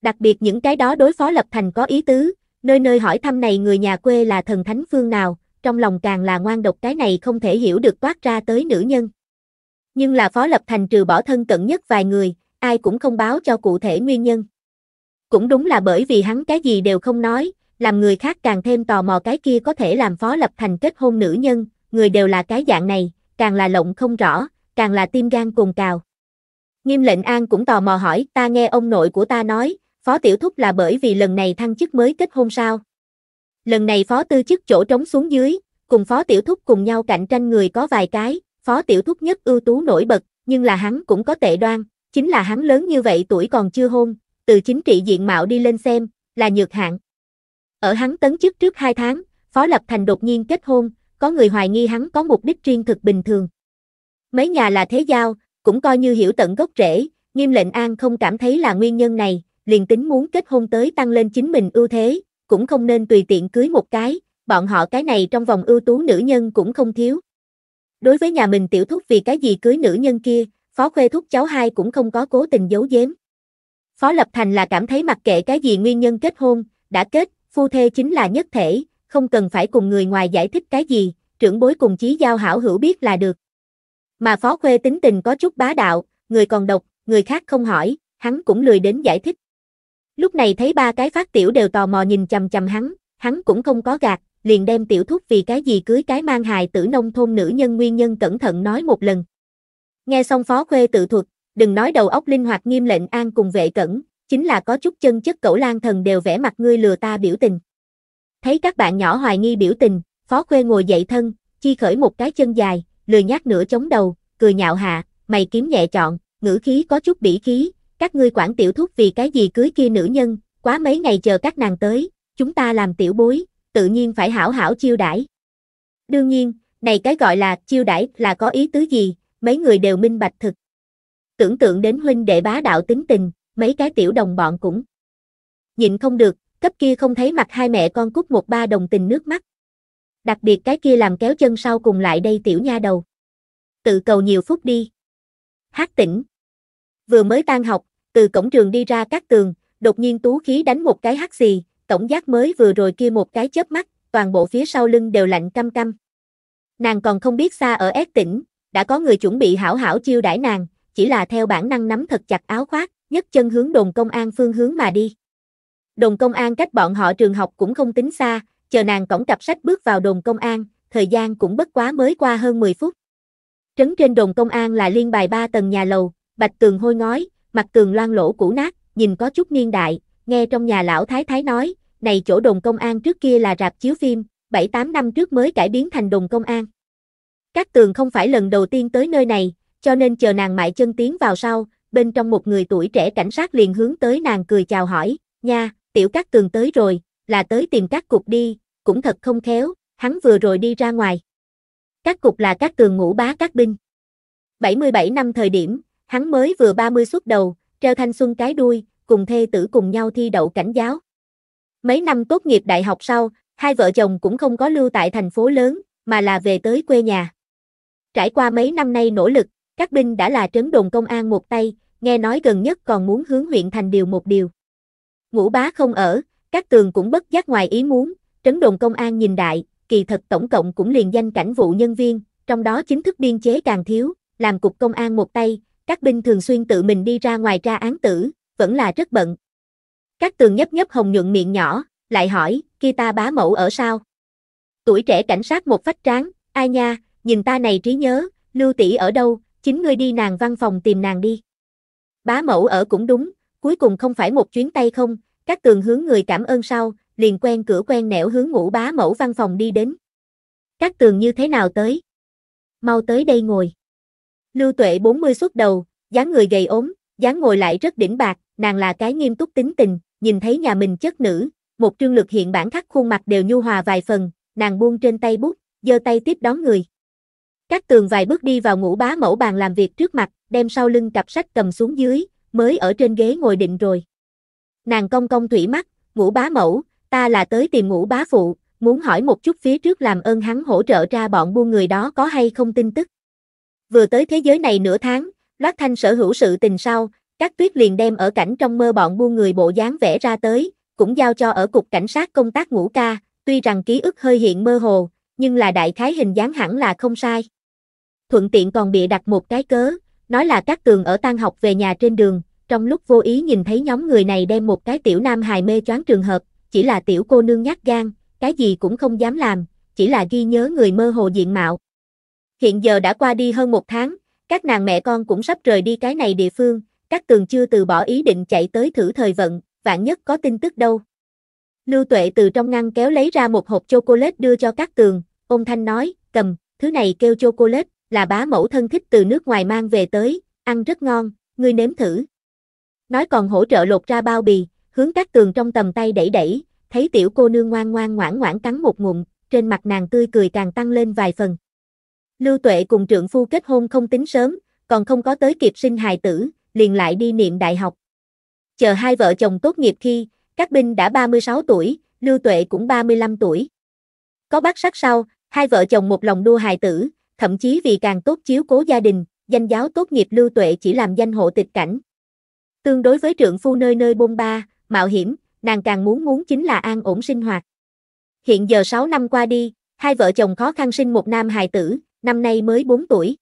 đặc biệt những cái đó đối phó lập thành có ý tứ, nơi nơi hỏi thăm này người nhà quê là thần thánh phương nào, trong lòng càng là ngoan độc cái này không thể hiểu được toát ra tới nữ nhân. Nhưng là phó lập thành trừ bỏ thân cận nhất vài người, ai cũng không báo cho cụ thể nguyên nhân. Cũng đúng là bởi vì hắn cái gì đều không nói, làm người khác càng thêm tò mò cái kia có thể làm phó lập thành kết hôn nữ nhân, người đều là cái dạng này, càng là lộng không rõ, càng là tim gan cùng cào. Nghiêm lệnh an cũng tò mò hỏi, ta nghe ông nội của ta nói, Phó Tiểu Thúc là bởi vì lần này thăng chức mới kết hôn sao? Lần này Phó Tư chức chỗ trống xuống dưới, cùng Phó Tiểu Thúc cùng nhau cạnh tranh người có vài cái, Phó Tiểu Thúc nhất ưu tú nổi bật, nhưng là hắn cũng có tệ đoan, chính là hắn lớn như vậy tuổi còn chưa hôn, từ chính trị diện mạo đi lên xem, là nhược hạng. Ở hắn tấn chức trước 2 tháng, Phó Lập Thành đột nhiên kết hôn, có người hoài nghi hắn có mục đích riêng thực bình thường. Mấy nhà là thế giao, cũng coi như hiểu tận gốc rễ, nghiêm lệnh an không cảm thấy là nguyên nhân này, liền tính muốn kết hôn tới tăng lên chính mình ưu thế, cũng không nên tùy tiện cưới một cái, bọn họ cái này trong vòng ưu tú nữ nhân cũng không thiếu. Đối với nhà mình tiểu thúc vì cái gì cưới nữ nhân kia, phó khuê thúc cháu hai cũng không có cố tình giấu giếm. Phó Lập Thành là cảm thấy mặc kệ cái gì nguyên nhân kết hôn, đã kết, phu thê chính là nhất thể, không cần phải cùng người ngoài giải thích cái gì, trưởng bối cùng chí giao hảo hữu biết là được. Mà Phó Khuê tính tình có chút bá đạo, người còn độc, người khác không hỏi, hắn cũng lười đến giải thích. Lúc này thấy ba cái phát tiểu đều tò mò nhìn chầm chầm hắn, hắn cũng không có gạt, liền đem tiểu thúc vì cái gì cưới cái mang hài tử nông thôn nữ nhân nguyên nhân cẩn thận nói một lần. Nghe xong phó khuê tự thuật, đừng nói đầu óc linh hoạt nghiêm lệnh an cùng vệ cẩn, chính là có chút chân chất cẩu lang thần đều vẽ mặt ngươi lừa ta biểu tình. Thấy các bạn nhỏ hoài nghi biểu tình, phó khuê ngồi dậy thân, chi khởi một cái chân dài, lười nhát nửa chống đầu, cười nhạo hạ, mày kiếm nhẹ chọn, ngữ khí có chút bỉ khí, các ngươi quản tiểu thúc vì cái gì cưới kia nữ nhân, quá mấy ngày chờ các nàng tới, chúng ta làm tiểu bối, tự nhiên phải hảo hảo chiêu đãi. Đương nhiên, này cái gọi là chiêu đãi là có ý tứ gì, mấy người đều minh bạch thực. Tưởng tượng đến huynh đệ bá đạo tính tình, mấy cái tiểu đồng bọn cũng nhịn không được, cấp kia không thấy mặt hai mẹ con cút một ba đồng tình nước mắt. Đặc biệt cái kia làm kéo chân sau cùng lại đây tiểu nha đầu. Tự cầu nhiều phút đi. Hát tỉnh. Vừa mới tan học, từ cổng trường đi ra các tường, đột nhiên tú khí đánh một cái hắt xì, tổng giác mới vừa rồi kia một cái chớp mắt, toàn bộ phía sau lưng đều lạnh căm căm. Nàng còn không biết xa ở ép tỉnh, đã có người chuẩn bị hảo hảo chiêu đãi nàng, chỉ là theo bản năng nắm thật chặt áo khoác, nhấc chân hướng đồn công an phương hướng mà đi. Đồn công an cách bọn họ trường học cũng không tính xa, chờ nàng cổng cặp sách bước vào đồn công an, thời gian cũng bất quá mới qua hơn 10 phút. Trấn trên đồn công an là liên bài ba tầng nhà lầu, bạch tường hôi ngói, mặt tường loang lỗ cũ nát, nhìn có chút niên đại, nghe trong nhà lão thái thái nói, này chỗ đồn công an trước kia là rạp chiếu phim, 7-8 năm trước mới cải biến thành đồn công an. Các tường không phải lần đầu tiên tới nơi này, cho nên chờ nàng mại chân tiến vào sau, bên trong một người tuổi trẻ cảnh sát liền hướng tới nàng cười chào hỏi, nha, tiểu các tường tới rồi, là tới tìm các cục đi, cũng thật không khéo, hắn vừa rồi đi ra ngoài. Các cục là các tường ngũ bá các binh. 77 năm thời điểm, Hắn mới vừa 30 xuất đầu, treo thanh xuân cái đuôi, cùng thê tử cùng nhau thi đậu cảnh giáo. Mấy năm tốt nghiệp đại học sau, hai vợ chồng cũng không có lưu tại thành phố lớn, mà là về tới quê nhà. Trải qua mấy năm nay nỗ lực, các binh đã là trấn đồn công an một tay, nghe nói gần nhất còn muốn hướng huyện thành điều một điều. Ngũ bá không ở, các tường cũng bất giác ngoài ý muốn, trấn đồn công an nhìn đại, kỳ thật tổng cộng cũng liền danh cảnh vụ nhân viên, trong đó chính thức biên chế càng thiếu, làm cục công an một tay, các binh thường xuyên tự mình đi ra ngoài tra án tử, vẫn là rất bận. Các tường nhấp nhấp hồng nhuận miệng nhỏ, lại hỏi, kia ta bá mẫu ở sao? Tuổi trẻ cảnh sát một phách tráng, ai nha, nhìn ta này trí nhớ, lưu tỷ ở đâu, chính ngươi đi nàng văn phòng tìm nàng đi. Bá mẫu ở cũng đúng, cuối cùng không phải một chuyến tay không, các tường hướng người cảm ơn sau, liền quen cửa quen nẻo hướng ngủ bá mẫu văn phòng đi đến. Các tường như thế nào tới? Mau tới đây ngồi. Lưu Tuệ 40 xuất đầu, dáng người gầy ốm, dáng ngồi lại rất đỉnh bạc, nàng là cái nghiêm túc tính tình, nhìn thấy nhà mình chất nữ, một trương lực hiện bản khắc khuôn mặt đều nhu hòa vài phần, nàng buông trên tay bút, giơ tay tiếp đón người. Các tường vài bước đi vào ngũ bá mẫu bàn làm việc trước mặt, đem sau lưng cặp sách cầm xuống dưới, mới ở trên ghế ngồi định rồi. Nàng cong cong thủy mắt, ngũ bá mẫu, ta là tới tìm ngũ bá phụ, muốn hỏi một chút phía trước làm ơn hắn hỗ trợ ra bọn buôn người đó có hay không tin tức. Vừa tới thế giới này nửa tháng, Loát Thanh sở hữu sự tình sau, các tuyết liền đem ở cảnh trong mơ bọn buôn người bộ dáng vẽ ra tới, cũng giao cho ở cục cảnh sát công tác ngũ ca, tuy rằng ký ức hơi hiện mơ hồ, nhưng là đại khái hình dáng hẳn là không sai. Thuận tiện còn bị đặt một cái cớ, nói là các tường ở tan học về nhà trên đường, trong lúc vô ý nhìn thấy nhóm người này đem một cái tiểu nam hài mê choáng trường hợp, chỉ là tiểu cô nương nhát gan, cái gì cũng không dám làm, chỉ là ghi nhớ người mơ hồ diện mạo. Hiện giờ đã qua đi hơn một tháng, các nàng mẹ con cũng sắp rời đi cái này địa phương, các tường chưa từ bỏ ý định chạy tới thử thời vận, vạn nhất có tin tức đâu. Lưu Tuệ từ trong ngăn kéo lấy ra một hộp chocolate đưa cho các tường, ông Thanh nói, cầm, thứ này kêu chocolate, là bá mẫu thân thích từ nước ngoài mang về tới, ăn rất ngon, ngươi nếm thử. Nói còn hỗ trợ lột ra bao bì, hướng các tường trong tầm tay đẩy đẩy, thấy tiểu cô nương ngoan ngoan ngoãn ngoãn cắn một ngụm, trên mặt nàng tươi cười càng tăng lên vài phần. Lưu Tuệ cùng Trưởng phu kết hôn không tính sớm, còn không có tới kịp sinh hài tử, liền lại đi niệm đại học. Chờ hai vợ chồng tốt nghiệp khi, các binh đã 36 tuổi, Lưu Tuệ cũng 35 tuổi. Có bác sắc sau, hai vợ chồng một lòng đua hài tử, thậm chí vì càng tốt chiếu cố gia đình, danh giáo tốt nghiệp Lưu Tuệ chỉ làm danh hộ tịch cảnh. Tương đối với Trưởng phu nơi nơi bôn ba, mạo hiểm, nàng càng muốn muốn chính là an ổn sinh hoạt. Hiện giờ 6 năm qua đi, hai vợ chồng khó khăn sinh một nam hài tử, năm nay mới 4 tuổi.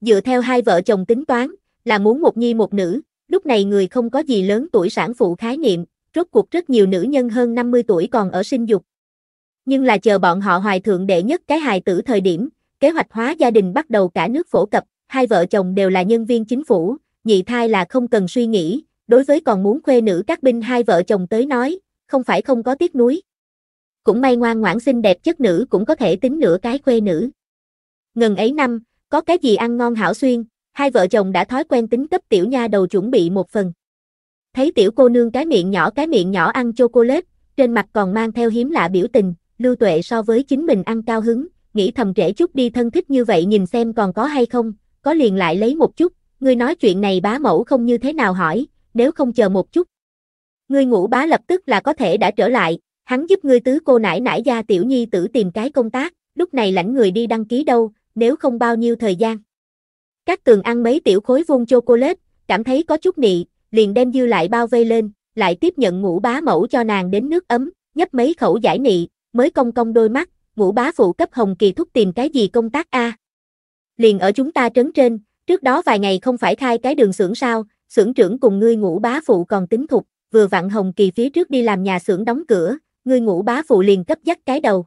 Dựa theo hai vợ chồng tính toán, là muốn một nhi một nữ, lúc này người không có gì lớn tuổi sản phụ khái niệm, rốt cuộc rất nhiều nữ nhân hơn 50 tuổi còn ở sinh dục. Nhưng là chờ bọn họ hoài thượng đệ nhất cái hài tử thời điểm, kế hoạch hóa gia đình bắt đầu cả nước phổ cập, hai vợ chồng đều là nhân viên chính phủ, nhị thai là không cần suy nghĩ, đối với còn muốn khuê nữ các binh hai vợ chồng tới nói, không phải không có tiếc nuối. Cũng may ngoan ngoãn xinh đẹp chất nữ cũng có thể tính nửa cái khuê nữ. Ngần ấy năm, có cái gì ăn ngon hảo xuyên, hai vợ chồng đã thói quen tính cấp tiểu nha đầu chuẩn bị một phần. Thấy tiểu cô nương cái miệng nhỏ cái miệng nhỏ ăn chocolate, trên mặt còn mang theo hiếm lạ biểu tình, lưu tuệ so với chính mình ăn cao hứng, nghĩ thầm trễ chút đi thân thích như vậy nhìn xem còn có hay không, có liền lại lấy một chút, ngươi nói chuyện này bá mẫu không như thế nào hỏi, nếu không chờ một chút. Ngươi ngủ bá lập tức là có thể đã trở lại, hắn giúp ngươi tứ cô nãi nãi gia tiểu nhi tử tìm cái công tác, lúc này lãnh người đi đăng ký đâu, nếu không bao nhiêu thời gian. Các tường ăn mấy tiểu khối vuông chocolate, cảm thấy có chút nị, liền đem dư lại bao vây lên, lại tiếp nhận ngũ bá mẫu cho nàng đến nước ấm, nhấp mấy khẩu giải nị, mới cong cong đôi mắt, ngũ bá phụ cấp hồng kỳ thúc tìm cái gì công tác a Liền ở chúng ta trấn trên, trước đó vài ngày không phải khai cái đường xưởng sao, xưởng trưởng cùng ngươi ngũ bá phụ còn tính thục, vừa vặn hồng kỳ phía trước đi làm nhà xưởng đóng cửa, ngươi ngũ bá phụ liền cấp dắt cái đầu.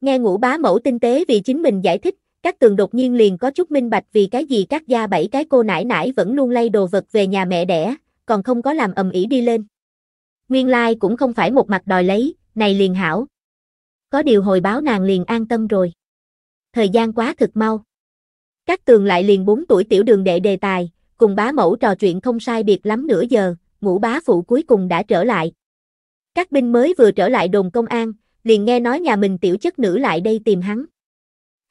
Nghe ngũ bá mẫu tinh tế vì chính mình giải thích, các tường đột nhiên liền có chút minh bạch vì cái gì các gia bảy cái cô nải nải vẫn luôn lay đồ vật về nhà mẹ đẻ, còn không có làm ầm ĩ đi lên. Nguyên lai like cũng không phải một mặt đòi lấy, này liền hảo. Có điều hồi báo nàng liền an tâm rồi. Thời gian quá thực mau. Các tường lại liền 4 tuổi tiểu đường đệ đề tài, cùng bá mẫu trò chuyện không sai biệt lắm nửa giờ, ngũ bá phụ cuối cùng đã trở lại. Các binh mới vừa trở lại đồn công an, liền nghe nói nhà mình tiểu chất nữ lại đây tìm hắn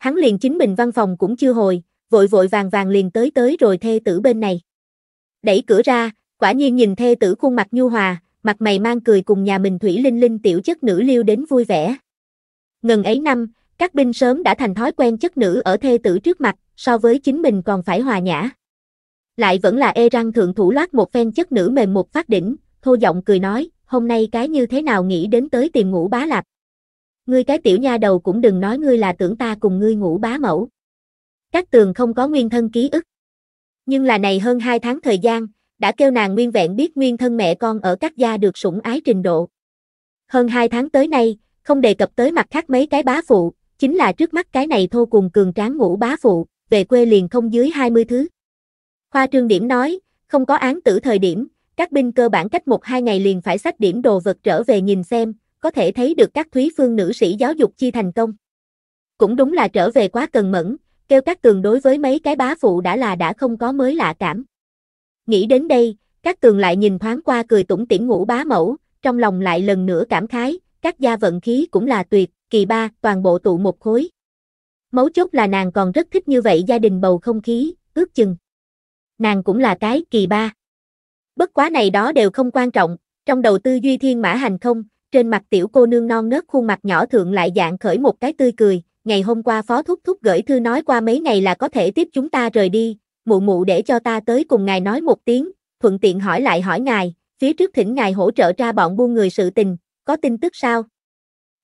hắn liền chính mình văn phòng cũng chưa hồi, vội vội vàng vàng liền tới tới rồi thê tử bên này. Đẩy cửa ra, quả nhiên nhìn thê tử khuôn mặt nhu hòa, mặt mày mang cười cùng nhà mình Thủy Linh Linh tiểu chất nữ liêu đến vui vẻ. Ngần ấy năm, các binh sớm đã thành thói quen chất nữ ở thê tử trước mặt, so với chính mình còn phải hòa nhã. Lại vẫn là e răng thượng thủ loát một phen chất nữ mềm một phát đỉnh, thô giọng cười nói, hôm nay cái như thế nào nghĩ đến tới tìm ngủ bá lạp ngươi cái tiểu nha đầu cũng đừng nói ngươi là tưởng ta cùng ngươi ngủ bá mẫu. Các tường không có nguyên thân ký ức. Nhưng là này hơn 2 tháng thời gian, đã kêu nàng nguyên vẹn biết nguyên thân mẹ con ở các gia được sủng ái trình độ. Hơn 2 tháng tới nay, không đề cập tới mặt khác mấy cái bá phụ, chính là trước mắt cái này thô cùng cường tráng ngủ bá phụ, về quê liền không dưới 20 thứ. Khoa trương điểm nói, không có án tử thời điểm, các binh cơ bản cách một hai ngày liền phải sách điểm đồ vật trở về nhìn xem, có thể thấy được các thúy phương nữ sĩ giáo dục chi thành công. Cũng đúng là trở về quá cần mẫn, kêu các tường đối với mấy cái bá phụ đã là đã không có mới lạ cảm. Nghĩ đến đây, các tường lại nhìn thoáng qua cười tủm tỉm ngủ bá mẫu, trong lòng lại lần nữa cảm khái, các gia vận khí cũng là tuyệt, kỳ ba, toàn bộ tụ một khối. Mấu chốt là nàng còn rất thích như vậy gia đình bầu không khí, ước chừng. Nàng cũng là cái kỳ ba. Bất quá này đó đều không quan trọng, trong đầu tư duy thiên mã hành không, trên mặt tiểu cô nương non nớt khuôn mặt nhỏ thượng lại dạng khởi một cái tươi cười, ngày hôm qua phó thúc thúc gửi thư nói qua mấy ngày là có thể tiếp chúng ta rời đi, mụ mụ để cho ta tới cùng ngài nói một tiếng, thuận tiện hỏi lại hỏi ngài, phía trước thỉnh ngài hỗ trợ ra bọn buôn người sự tình, có tin tức sao?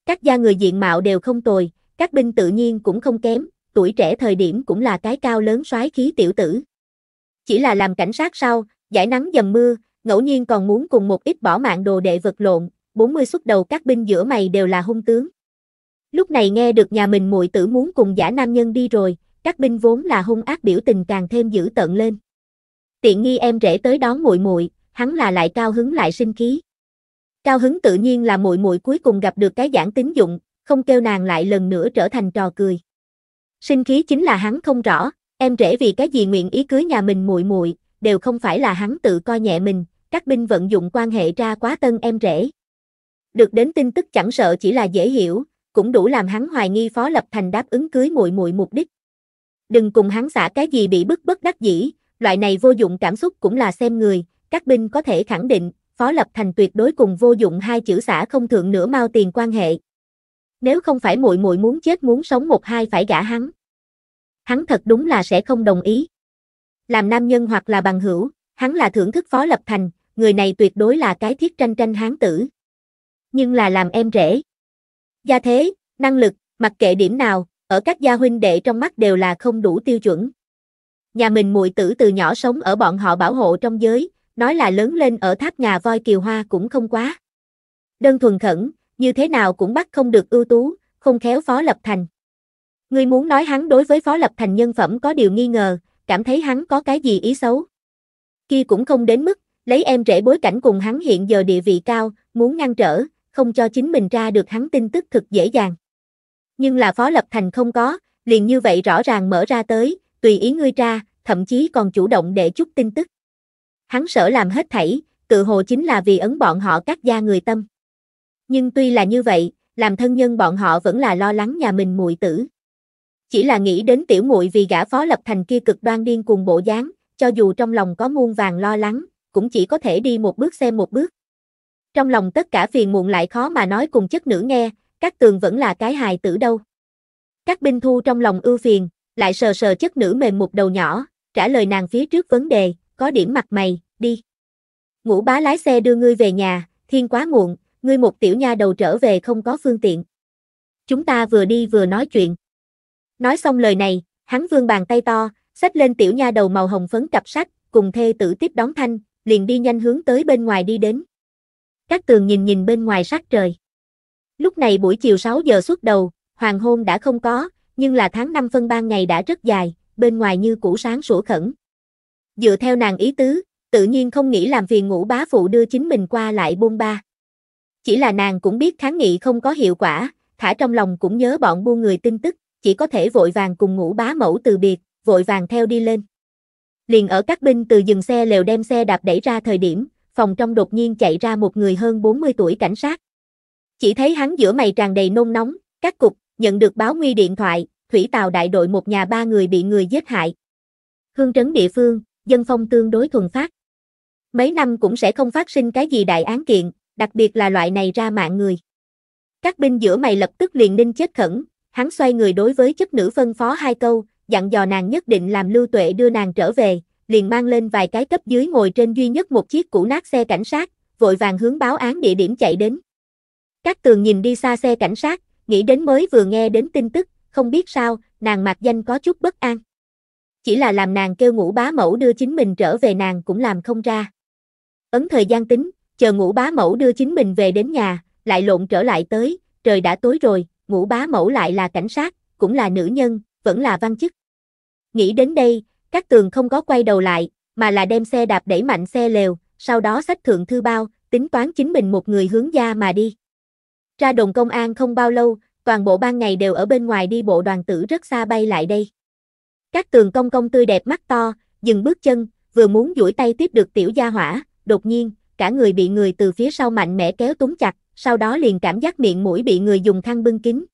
Các gia người diện mạo đều không tồi, các binh tự nhiên cũng không kém, tuổi trẻ thời điểm cũng là cái cao lớn soái khí tiểu tử. Chỉ là làm cảnh sát sau, giải nắng dầm mưa, ngẫu nhiên còn muốn cùng một ít bỏ mạng đồ đệ vật lộn, 40 xuất đầu các binh giữa mày đều là hung tướng. Lúc này nghe được nhà mình muội tử muốn cùng giả nam nhân đi rồi, các binh vốn là hung ác biểu tình càng thêm dữ tận lên. Tiện nghi em rể tới đón muội muội, hắn là lại cao hứng lại sinh khí. Cao hứng tự nhiên là muội muội cuối cùng gặp được cái giảng tín dụng, không kêu nàng lại lần nữa trở thành trò cười. Sinh khí chính là hắn không rõ, em rể vì cái gì nguyện ý cưới nhà mình muội muội, đều không phải là hắn tự coi nhẹ mình, các binh vận dụng quan hệ ra quá tân em rể. Được đến tin tức chẳng sợ chỉ là dễ hiểu, cũng đủ làm hắn hoài nghi Phó Lập Thành đáp ứng cưới muội muội mục đích. Đừng cùng hắn xả cái gì bị bức bất đắc dĩ, loại này vô dụng cảm xúc cũng là xem người, các binh có thể khẳng định, Phó Lập Thành tuyệt đối cùng vô dụng hai chữ xả không thượng nửa mau tiền quan hệ. Nếu không phải muội muội muốn chết muốn sống một hai phải gả hắn. Hắn thật đúng là sẽ không đồng ý. Làm nam nhân hoặc là bằng hữu, hắn là thưởng thức Phó Lập Thành, người này tuyệt đối là cái thiết tranh tranh hán tử nhưng là làm em rể. Gia thế, năng lực, mặc kệ điểm nào, ở các gia huynh đệ trong mắt đều là không đủ tiêu chuẩn. Nhà mình muội tử từ nhỏ sống ở bọn họ bảo hộ trong giới, nói là lớn lên ở tháp nhà voi kiều hoa cũng không quá. Đơn thuần khẩn, như thế nào cũng bắt không được ưu tú, không khéo Phó Lập Thành. Ngươi muốn nói hắn đối với Phó Lập Thành nhân phẩm có điều nghi ngờ, cảm thấy hắn có cái gì ý xấu. Kia cũng không đến mức, lấy em rể bối cảnh cùng hắn hiện giờ địa vị cao, muốn ngăn trở, không cho chính mình ra được hắn tin tức thực dễ dàng. Nhưng là Phó Lập Thành không có, liền như vậy rõ ràng mở ra tới, tùy ý ngươi ra, thậm chí còn chủ động để chút tin tức. Hắn sợ làm hết thảy, tự hồ chính là vì ấn bọn họ cắt gia người tâm. Nhưng tuy là như vậy, làm thân nhân bọn họ vẫn là lo lắng nhà mình muội tử. Chỉ là nghĩ đến tiểu muội vì gã phó lập thành kia cực đoan điên cuồng bộ dáng, cho dù trong lòng có muôn vàng lo lắng, cũng chỉ có thể đi một bước xem một bước. Trong lòng tất cả phiền muộn lại khó mà nói cùng chất nữ nghe, các tường vẫn là cái hài tử đâu. Các binh thu trong lòng ưu phiền, lại sờ sờ chất nữ mềm một đầu nhỏ, trả lời nàng phía trước vấn đề, có điểm mặt mày, đi. Ngũ bá lái xe đưa ngươi về nhà, thiên quá muộn, ngươi một tiểu nha đầu trở về không có phương tiện. Chúng ta vừa đi vừa nói chuyện. Nói xong lời này, hắn vương bàn tay to, xách lên tiểu nha đầu màu hồng phấn cặp sách, cùng thê tử tiếp đón thanh, liền đi nhanh hướng tới bên ngoài đi đến các tường nhìn nhìn bên ngoài sát trời. Lúc này buổi chiều 6 giờ xuất đầu, hoàng hôn đã không có, nhưng là tháng 5 phân ban ngày đã rất dài, bên ngoài như cũ sáng sủa khẩn. Dựa theo nàng ý tứ, tự nhiên không nghĩ làm phiền ngũ bá phụ đưa chính mình qua lại buôn ba. Chỉ là nàng cũng biết kháng nghị không có hiệu quả, thả trong lòng cũng nhớ bọn buôn người tin tức, chỉ có thể vội vàng cùng ngũ bá mẫu từ biệt, vội vàng theo đi lên. Liền ở các binh từ dừng xe lều đem xe đạp đẩy ra thời điểm, phòng trong đột nhiên chạy ra một người hơn 40 tuổi cảnh sát. Chỉ thấy hắn giữa mày tràn đầy nôn nóng, các cục, nhận được báo nguy điện thoại, thủy tàu đại đội một nhà ba người bị người giết hại. Hương trấn địa phương, dân phong tương đối thuần phát. Mấy năm cũng sẽ không phát sinh cái gì đại án kiện, đặc biệt là loại này ra mạng người. Các binh giữa mày lập tức liền ninh chết khẩn, hắn xoay người đối với chấp nữ phân phó hai câu, dặn dò nàng nhất định làm lưu tuệ đưa nàng trở về, liền mang lên vài cái cấp dưới ngồi trên duy nhất một chiếc cũ nát xe cảnh sát, vội vàng hướng báo án địa điểm chạy đến. Các tường nhìn đi xa xe cảnh sát, nghĩ đến mới vừa nghe đến tin tức, không biết sao, nàng mặc danh có chút bất an. Chỉ là làm nàng kêu ngũ bá mẫu đưa chính mình trở về nàng cũng làm không ra. Ấn thời gian tính, chờ ngũ bá mẫu đưa chính mình về đến nhà, lại lộn trở lại tới, trời đã tối rồi, ngũ bá mẫu lại là cảnh sát, cũng là nữ nhân, vẫn là văn chức. Nghĩ đến đây, các tường không có quay đầu lại, mà là đem xe đạp đẩy mạnh xe lều, sau đó sách thượng thư bao, tính toán chính mình một người hướng gia mà đi. Ra đồn công an không bao lâu, toàn bộ ban ngày đều ở bên ngoài đi bộ đoàn tử rất xa bay lại đây. Các tường công công tươi đẹp mắt to, dừng bước chân, vừa muốn duỗi tay tiếp được tiểu gia hỏa, đột nhiên, cả người bị người từ phía sau mạnh mẽ kéo túng chặt, sau đó liền cảm giác miệng mũi bị người dùng khăn bưng kín.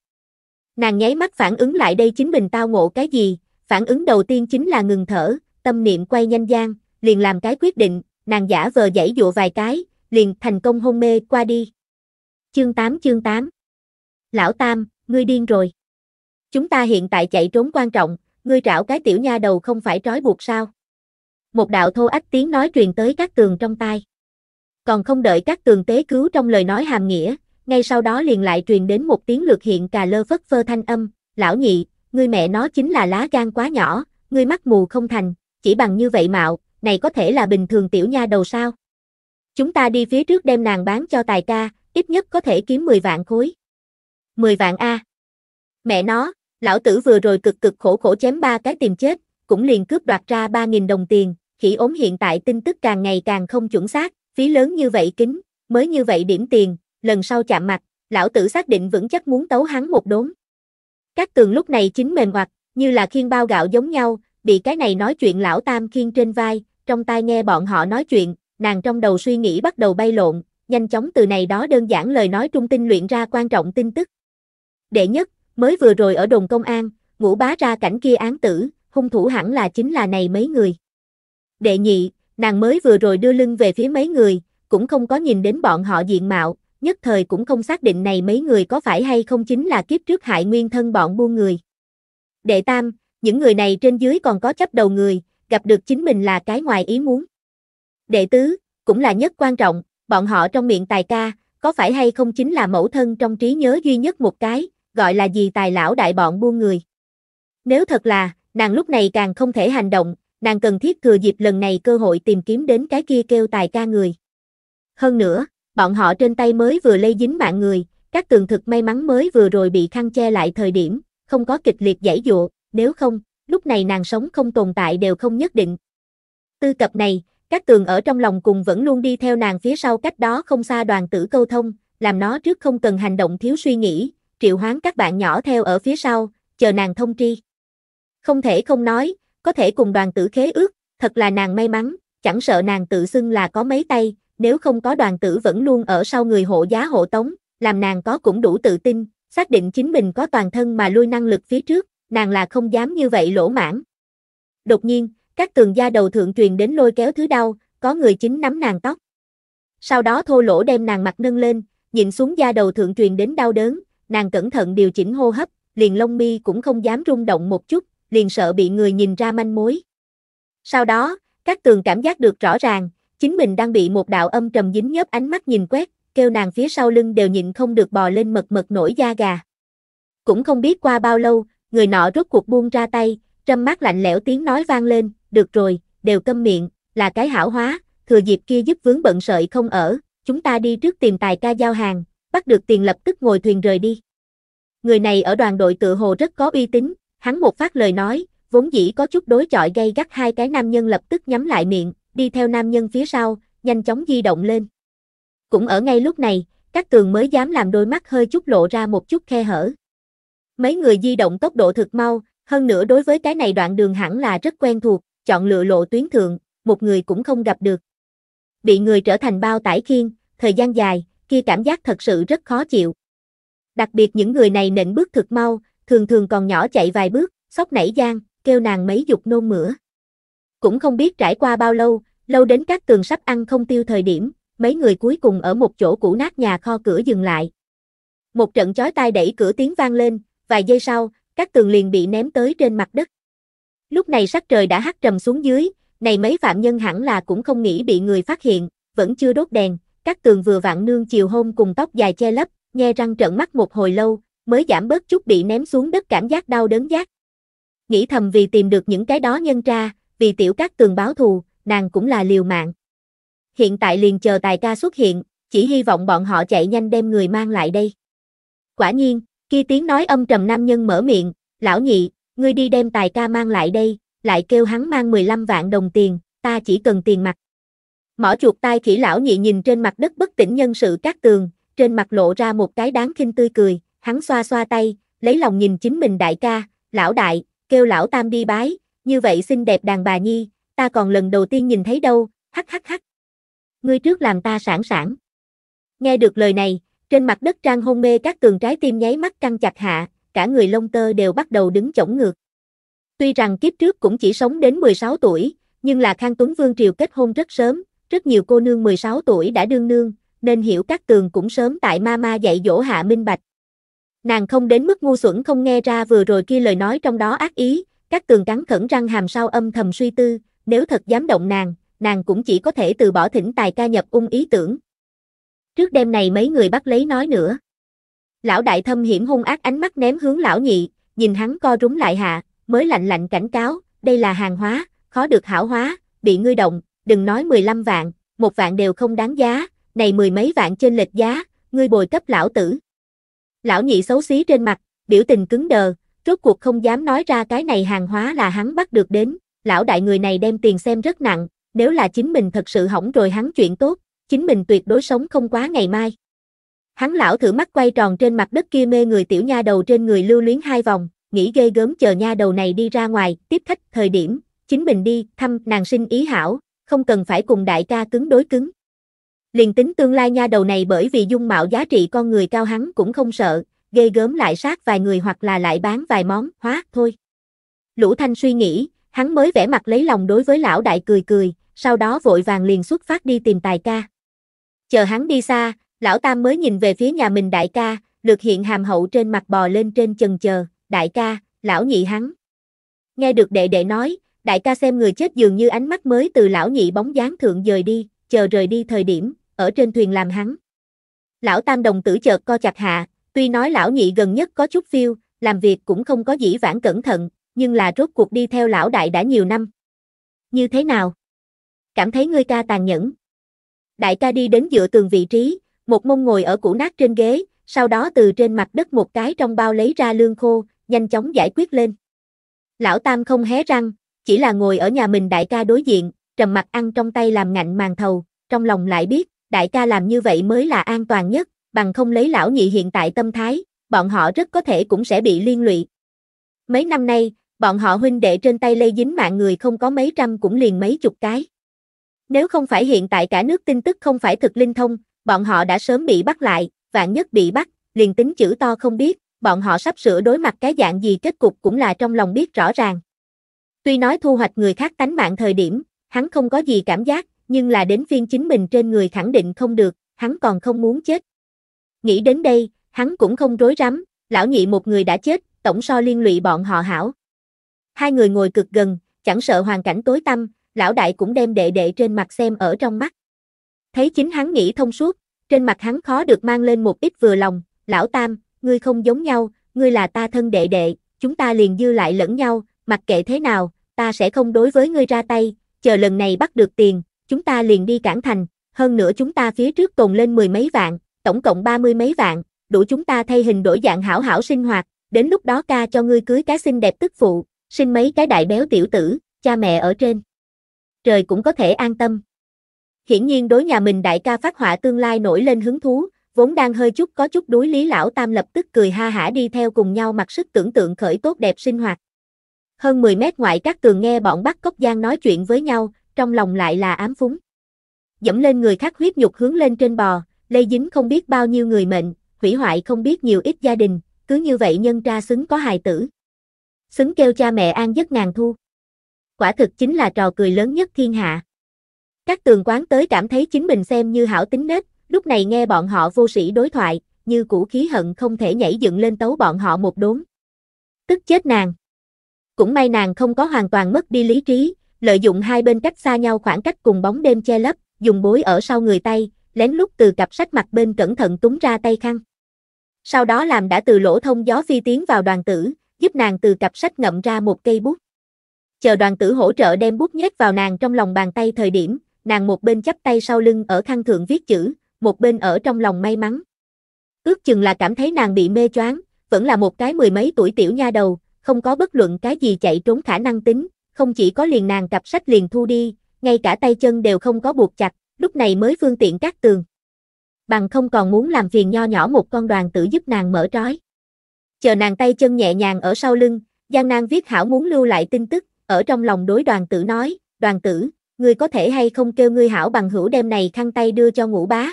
Nàng nháy mắt phản ứng lại đây chính mình tao ngộ cái gì, Phản ứng đầu tiên chính là ngừng thở, tâm niệm quay nhanh gian, liền làm cái quyết định, nàng giả vờ dãy dụa vài cái, liền thành công hôn mê qua đi. Chương 8 chương 8 Lão Tam, ngươi điên rồi. Chúng ta hiện tại chạy trốn quan trọng, ngươi trảo cái tiểu nha đầu không phải trói buộc sao. Một đạo thô ách tiếng nói truyền tới các tường trong tai. Còn không đợi các tường tế cứu trong lời nói hàm nghĩa, ngay sau đó liền lại truyền đến một tiếng lược hiện cà lơ phất phơ thanh âm, lão nhị, ngươi mẹ nó chính là lá gan quá nhỏ, ngươi mắt mù không thành, chỉ bằng như vậy mạo, này có thể là bình thường tiểu nha đầu sao. Chúng ta đi phía trước đem nàng bán cho tài ca, ít nhất có thể kiếm 10 vạn khối. 10 vạn A. Mẹ nó, lão tử vừa rồi cực cực khổ khổ chém ba cái tìm chết, cũng liền cướp đoạt ra 3.000 đồng tiền, khỉ ốm hiện tại tin tức càng ngày càng không chuẩn xác, phí lớn như vậy kính, mới như vậy điểm tiền, lần sau chạm mặt, lão tử xác định vững chắc muốn tấu hắn một đốn. Các tường lúc này chính mềm hoặc, như là khiên bao gạo giống nhau, bị cái này nói chuyện lão tam khiên trên vai, trong tai nghe bọn họ nói chuyện, nàng trong đầu suy nghĩ bắt đầu bay lộn, nhanh chóng từ này đó đơn giản lời nói trung tinh luyện ra quan trọng tin tức. Đệ nhất, mới vừa rồi ở đồn công an, ngũ bá ra cảnh kia án tử, hung thủ hẳn là chính là này mấy người. Đệ nhị, nàng mới vừa rồi đưa lưng về phía mấy người, cũng không có nhìn đến bọn họ diện mạo, nhất thời cũng không xác định này mấy người có phải hay không chính là kiếp trước hại nguyên thân bọn buôn người. Đệ tam, những người này trên dưới còn có chấp đầu người, gặp được chính mình là cái ngoài ý muốn. Đệ tứ, cũng là nhất quan trọng, bọn họ trong miệng tài ca, có phải hay không chính là mẫu thân trong trí nhớ duy nhất một cái, gọi là gì tài lão đại bọn buôn người. Nếu thật là, nàng lúc này càng không thể hành động, nàng cần thiết thừa dịp lần này cơ hội tìm kiếm đến cái kia kêu tài ca người. Hơn nữa, bọn họ trên tay mới vừa lây dính mạng người, các tường thực may mắn mới vừa rồi bị khăn che lại thời điểm, không có kịch liệt giải dụa, nếu không, lúc này nàng sống không tồn tại đều không nhất định. Tư cập này, các tường ở trong lòng cùng vẫn luôn đi theo nàng phía sau cách đó không xa đoàn tử câu thông, làm nó trước không cần hành động thiếu suy nghĩ, triệu hoán các bạn nhỏ theo ở phía sau, chờ nàng thông tri. Không thể không nói, có thể cùng đoàn tử khế ước, thật là nàng may mắn, chẳng sợ nàng tự xưng là có mấy tay, nếu không có đoàn tử vẫn luôn ở sau người hộ giá hộ tống, làm nàng có cũng đủ tự tin, xác định chính mình có toàn thân mà lui năng lực phía trước, nàng là không dám như vậy lỗ mãn. Đột nhiên, các tường gia đầu thượng truyền đến lôi kéo thứ đau, có người chính nắm nàng tóc. Sau đó thô lỗ đem nàng mặt nâng lên, nhìn xuống da đầu thượng truyền đến đau đớn, nàng cẩn thận điều chỉnh hô hấp, liền lông mi cũng không dám rung động một chút, liền sợ bị người nhìn ra manh mối. Sau đó, các tường cảm giác được rõ ràng, Chính mình đang bị một đạo âm trầm dính nhớp ánh mắt nhìn quét, kêu nàng phía sau lưng đều nhịn không được bò lên mật mật nổi da gà. Cũng không biết qua bao lâu, người nọ rốt cuộc buông ra tay, trâm mắt lạnh lẽo tiếng nói vang lên, được rồi, đều câm miệng, là cái hảo hóa, thừa dịp kia giúp vướng bận sợi không ở, chúng ta đi trước tìm tài ca giao hàng, bắt được tiền lập tức ngồi thuyền rời đi. Người này ở đoàn đội tự hồ rất có uy tín, hắn một phát lời nói, vốn dĩ có chút đối chọi gây gắt hai cái nam nhân lập tức nhắm lại miệng đi theo nam nhân phía sau, nhanh chóng di động lên. Cũng ở ngay lúc này, các tường mới dám làm đôi mắt hơi chút lộ ra một chút khe hở. Mấy người di động tốc độ thực mau, hơn nữa đối với cái này đoạn đường hẳn là rất quen thuộc, chọn lựa lộ tuyến thượng, một người cũng không gặp được. Bị người trở thành bao tải khiên, thời gian dài, kia cảm giác thật sự rất khó chịu. Đặc biệt những người này nện bước thực mau, thường thường còn nhỏ chạy vài bước, sóc nảy gian, kêu nàng mấy dục nôn mửa. Cũng không biết trải qua bao lâu, Lâu đến các tường sắp ăn không tiêu thời điểm, mấy người cuối cùng ở một chỗ cũ nát nhà kho cửa dừng lại. Một trận chói tai đẩy cửa tiếng vang lên, vài giây sau, các tường liền bị ném tới trên mặt đất. Lúc này sắc trời đã hắt trầm xuống dưới, này mấy phạm nhân hẳn là cũng không nghĩ bị người phát hiện, vẫn chưa đốt đèn, các tường vừa vặn nương chiều hôm cùng tóc dài che lấp, nghe răng trợn mắt một hồi lâu, mới giảm bớt chút bị ném xuống đất cảm giác đau đớn giác. Nghĩ thầm vì tìm được những cái đó nhân ra, vì tiểu các tường báo thù, nàng cũng là liều mạng. Hiện tại liền chờ tài ca xuất hiện, chỉ hy vọng bọn họ chạy nhanh đem người mang lại đây. Quả nhiên, kia tiếng nói âm trầm nam nhân mở miệng, lão nhị, ngươi đi đem tài ca mang lại đây, lại kêu hắn mang 15 vạn đồng tiền, ta chỉ cần tiền mặt. Mỏ chuột tai khỉ lão nhị nhìn trên mặt đất bất tỉnh nhân sự các tường, trên mặt lộ ra một cái đáng khinh tươi cười, hắn xoa xoa tay, lấy lòng nhìn chính mình đại ca, lão đại, kêu lão tam đi bái, như vậy xinh đẹp đàn bà nhi, ta còn lần đầu tiên nhìn thấy đâu, hắc hắc hắc. Ngươi trước làm ta sẵn sẵn Nghe được lời này, trên mặt đất trang hôn mê các tường trái tim nháy mắt căng chặt hạ, cả người lông tơ đều bắt đầu đứng chổng ngược. Tuy rằng kiếp trước cũng chỉ sống đến 16 tuổi, nhưng là Khang Tuấn Vương Triều kết hôn rất sớm, rất nhiều cô nương 16 tuổi đã đương nương, nên hiểu các tường cũng sớm tại mama dạy dỗ hạ minh bạch. Nàng không đến mức ngu xuẩn không nghe ra vừa rồi kia lời nói trong đó ác ý, các tường cắn khẩn răng hàm sau âm thầm suy tư, nếu thật dám động nàng, nàng cũng chỉ có thể từ bỏ thỉnh tài ca nhập ung ý tưởng. Trước đêm này mấy người bắt lấy nói nữa. Lão đại thâm hiểm hung ác ánh mắt ném hướng lão nhị, nhìn hắn co rúm lại hạ, mới lạnh lạnh cảnh cáo, đây là hàng hóa, khó được hảo hóa, bị ngươi động, đừng nói 15 vạn, một vạn đều không đáng giá, này mười mấy vạn trên lệch giá, ngươi bồi cấp lão tử. Lão nhị xấu xí trên mặt, biểu tình cứng đờ, rốt cuộc không dám nói ra cái này hàng hóa là hắn bắt được đến, lão đại người này đem tiền xem rất nặng, nếu là chính mình thật sự hỏng rồi hắn chuyện tốt, chính mình tuyệt đối sống không quá ngày mai. Hắn lão thử mắt quay tròn trên mặt đất kia mê người tiểu nha đầu trên người lưu luyến hai vòng, nghĩ ghê gớm chờ nha đầu này đi ra ngoài, tiếp khách, thời điểm, chính mình đi, thăm, nàng sinh ý hảo, không cần phải cùng đại ca cứng đối cứng. Liền tính tương lai nha đầu này bởi vì dung mạo giá trị con người cao hắn cũng không sợ, ghê gớm lại sát vài người hoặc là lại bán vài món, hóa, thôi. Lũ Thanh suy nghĩ, Hắn mới vẽ mặt lấy lòng đối với lão đại cười cười, sau đó vội vàng liền xuất phát đi tìm tài ca. Chờ hắn đi xa, lão tam mới nhìn về phía nhà mình đại ca, lực hiện hàm hậu trên mặt bò lên trên chần chờ, đại ca, lão nhị hắn. Nghe được đệ đệ nói, đại ca xem người chết dường như ánh mắt mới từ lão nhị bóng dáng thượng dời đi, chờ rời đi thời điểm, ở trên thuyền làm hắn. Lão tam đồng tử chợt co chặt hạ, tuy nói lão nhị gần nhất có chút phiêu, làm việc cũng không có dĩ vãng cẩn thận, nhưng là rốt cuộc đi theo lão đại đã nhiều năm. Như thế nào? Cảm thấy ngươi ca tàn nhẫn. Đại ca đi đến dựa tường vị trí, một mông ngồi ở củ nát trên ghế, sau đó từ trên mặt đất một cái trong bao lấy ra lương khô, nhanh chóng giải quyết lên. Lão Tam không hé răng, chỉ là ngồi ở nhà mình đại ca đối diện, trầm mặt ăn trong tay làm ngạnh màn thầu, trong lòng lại biết, đại ca làm như vậy mới là an toàn nhất, bằng không lấy lão nhị hiện tại tâm thái, bọn họ rất có thể cũng sẽ bị liên lụy. Mấy năm nay, bọn họ huynh đệ trên tay lây dính mạng người không có mấy trăm cũng liền mấy chục cái. Nếu không phải hiện tại cả nước tin tức không phải thực linh thông, bọn họ đã sớm bị bắt lại, vạn nhất bị bắt, liền tính chữ to không biết, bọn họ sắp sửa đối mặt cái dạng gì kết cục cũng là trong lòng biết rõ ràng. Tuy nói thu hoạch người khác tánh mạng thời điểm, hắn không có gì cảm giác, nhưng là đến phiên chính mình trên người khẳng định không được, hắn còn không muốn chết. Nghĩ đến đây, hắn cũng không rối rắm, lão nhị một người đã chết, tổng so liên lụy bọn họ hảo. Hai người ngồi cực gần, chẳng sợ hoàn cảnh tối tăm, lão đại cũng đem đệ đệ trên mặt xem ở trong mắt. Thấy chính hắn nghĩ thông suốt, trên mặt hắn khó được mang lên một ít vừa lòng, lão tam, ngươi không giống nhau, ngươi là ta thân đệ đệ, chúng ta liền dư lại lẫn nhau, mặc kệ thế nào, ta sẽ không đối với ngươi ra tay, chờ lần này bắt được tiền, chúng ta liền đi cản thành, hơn nữa chúng ta phía trước cùng lên mười mấy vạn, tổng cộng ba mươi mấy vạn, đủ chúng ta thay hình đổi dạng hảo hảo sinh hoạt, đến lúc đó ca cho ngươi cưới cái xinh đẹp tức phụ, sinh mấy cái đại béo tiểu tử, cha mẹ ở trên. Trời cũng có thể an tâm. Hiển nhiên đối nhà mình đại ca phát họa tương lai nổi lên hứng thú, vốn đang hơi chút có chút đuối lý lão tam lập tức cười ha hả đi theo cùng nhau mặc sức tưởng tượng khởi tốt đẹp sinh hoạt. Hơn 10 mét ngoại các tường nghe bọn bắt cốc giang nói chuyện với nhau, trong lòng lại là ám phúng. Dẫm lên người khác huyết nhục hướng lên trên bò, lây dính không biết bao nhiêu người mệnh, hủy hoại không biết nhiều ít gia đình, cứ như vậy nhân tra xứng có hài tử xứng kêu cha mẹ an giấc ngàn thu. Quả thực chính là trò cười lớn nhất thiên hạ. Các tường quán tới cảm thấy chính mình xem như hảo tính nết, lúc này nghe bọn họ vô sĩ đối thoại, như cũ khí hận không thể nhảy dựng lên tấu bọn họ một đốn. Tức chết nàng. Cũng may nàng không có hoàn toàn mất đi lý trí, lợi dụng hai bên cách xa nhau khoảng cách cùng bóng đêm che lấp, dùng bối ở sau người tay, lén lút từ cặp sách mặt bên cẩn thận túng ra tay khăn. Sau đó làm đã từ lỗ thông gió phi tiến vào đoàn tử, giúp nàng từ cặp sách ngậm ra một cây bút. Chờ đoàn tử hỗ trợ đem bút nhét vào nàng trong lòng bàn tay thời điểm, nàng một bên chắp tay sau lưng ở khăn thượng viết chữ, một bên ở trong lòng may mắn. Ước chừng là cảm thấy nàng bị mê choáng, vẫn là một cái mười mấy tuổi tiểu nha đầu, không có bất luận cái gì chạy trốn khả năng tính, không chỉ có liền nàng cặp sách liền thu đi, ngay cả tay chân đều không có buộc chặt, lúc này mới phương tiện các tường. Bằng không còn muốn làm phiền nho nhỏ một con đoàn tử giúp nàng mở trói chờ nàng tay chân nhẹ nhàng ở sau lưng, Giang Nan viết hảo muốn lưu lại tin tức, ở trong lòng đối đoàn tử nói, đoàn tử, ngươi có thể hay không kêu ngươi hảo bằng hữu đem này khăn tay đưa cho ngũ bá.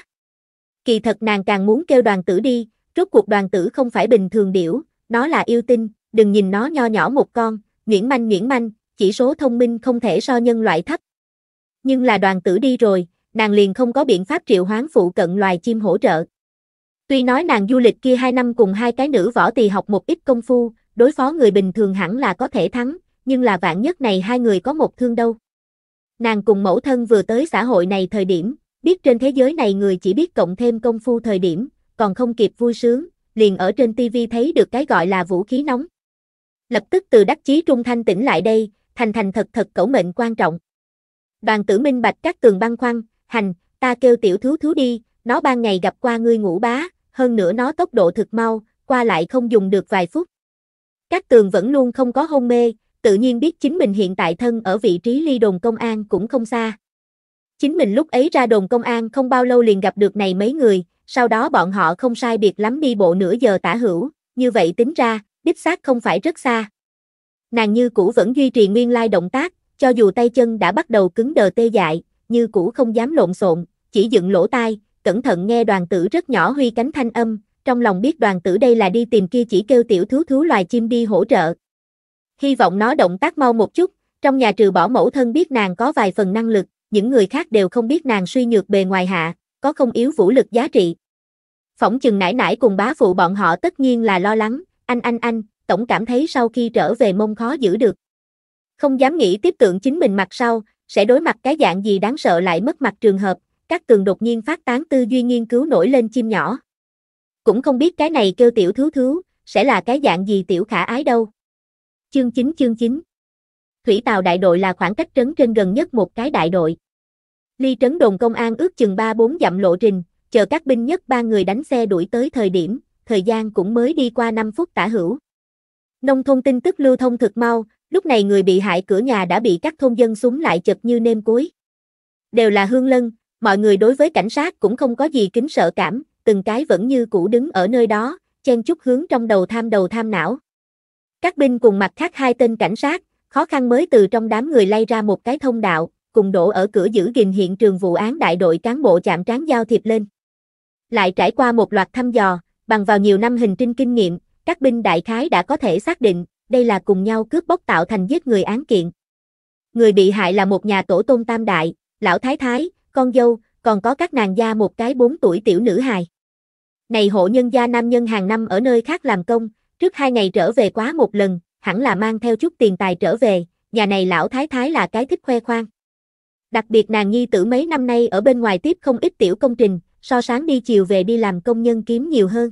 Kỳ thật nàng càng muốn kêu đoàn tử đi, rốt cuộc đoàn tử không phải bình thường điểu, nó là yêu tinh, đừng nhìn nó nho nhỏ một con, nguyễn manh nguyễn manh, chỉ số thông minh không thể so nhân loại thấp. Nhưng là đoàn tử đi rồi, nàng liền không có biện pháp triệu hoán phụ cận loài chim hỗ trợ. Tuy nói nàng du lịch kia hai năm cùng hai cái nữ võ tỳ học một ít công phu, đối phó người bình thường hẳn là có thể thắng, nhưng là vạn nhất này hai người có một thương đâu. Nàng cùng mẫu thân vừa tới xã hội này thời điểm, biết trên thế giới này người chỉ biết cộng thêm công phu thời điểm, còn không kịp vui sướng, liền ở trên tivi thấy được cái gọi là vũ khí nóng. Lập tức từ đắc chí trung thanh tỉnh lại đây, thành thành thật thật cẩu mệnh quan trọng. Đoàn tử minh bạch các tường băng khoăn, hành, ta kêu tiểu thú thú đi, nó ban ngày gặp qua ngươi ngủ bá, hơn nữa nó tốc độ thực mau, qua lại không dùng được vài phút. Các tường vẫn luôn không có hôn mê, tự nhiên biết chính mình hiện tại thân ở vị trí ly đồn công an cũng không xa. Chính mình lúc ấy ra đồn công an không bao lâu liền gặp được này mấy người, sau đó bọn họ không sai biệt lắm đi bộ nửa giờ tả hữu, như vậy tính ra, đích xác không phải rất xa. Nàng như cũ vẫn duy trì nguyên lai động tác, cho dù tay chân đã bắt đầu cứng đờ tê dại, như cũ không dám lộn xộn, chỉ dựng lỗ tai, cẩn thận nghe đoàn tử rất nhỏ huy cánh thanh âm, trong lòng biết đoàn tử đây là đi tìm kia chỉ kêu tiểu thú thú loài chim đi hỗ trợ. Hy vọng nó động tác mau một chút, trong nhà trừ bỏ mẫu thân biết nàng có vài phần năng lực, những người khác đều không biết nàng suy nhược bề ngoài hạ, có không yếu vũ lực giá trị. Phỏng chừng nải nải cùng bá phụ bọn họ tất nhiên là lo lắng, anh anh anh, tổng cảm thấy sau khi trở về mông khó giữ được. Không dám nghĩ tiếp tượng chính mình mặt sau, sẽ đối mặt cái dạng gì đáng sợ lại mất mặt trường hợp, các cường đột nhiên phát tán tư duy nghiên cứu nổi lên chim nhỏ. Cũng không biết cái này kêu tiểu thứ thứ sẽ là cái dạng gì tiểu khả ái đâu. Chương 9 chương 9 Thủy tàu đại đội là khoảng cách trấn trên gần nhất một cái đại đội. Ly trấn đồn công an ước chừng 3-4 dặm lộ trình, chờ các binh nhất ba người đánh xe đuổi tới thời điểm, thời gian cũng mới đi qua 5 phút tả hữu. Nông thôn tin tức lưu thông thực mau, lúc này người bị hại cửa nhà đã bị các thôn dân súng lại chật như nêm cối. Đều là hương lân, mọi người đối với cảnh sát cũng không có gì kính sợ cảm, từng cái vẫn như cũ đứng ở nơi đó, chen chút hướng trong đầu tham đầu tham não. Các binh cùng mặt khác hai tên cảnh sát, khó khăn mới từ trong đám người lay ra một cái thông đạo, cùng đổ ở cửa giữ gìn hiện trường vụ án đại đội cán bộ chạm trán giao thiệp lên. Lại trải qua một loạt thăm dò, bằng vào nhiều năm hình trinh kinh nghiệm, các binh đại khái đã có thể xác định, đây là cùng nhau cướp bóc tạo thành giết người án kiện. Người bị hại là một nhà tổ tôn tam đại, lão thái thái, con dâu, còn có các nàng gia một cái 4 tuổi tiểu nữ hài. Này hộ nhân gia nam nhân hàng năm ở nơi khác làm công, trước hai ngày trở về quá một lần, hẳn là mang theo chút tiền tài trở về, nhà này lão thái thái là cái thích khoe khoang. Đặc biệt nàng nhi tử mấy năm nay ở bên ngoài tiếp không ít tiểu công trình, so sáng đi chiều về đi làm công nhân kiếm nhiều hơn.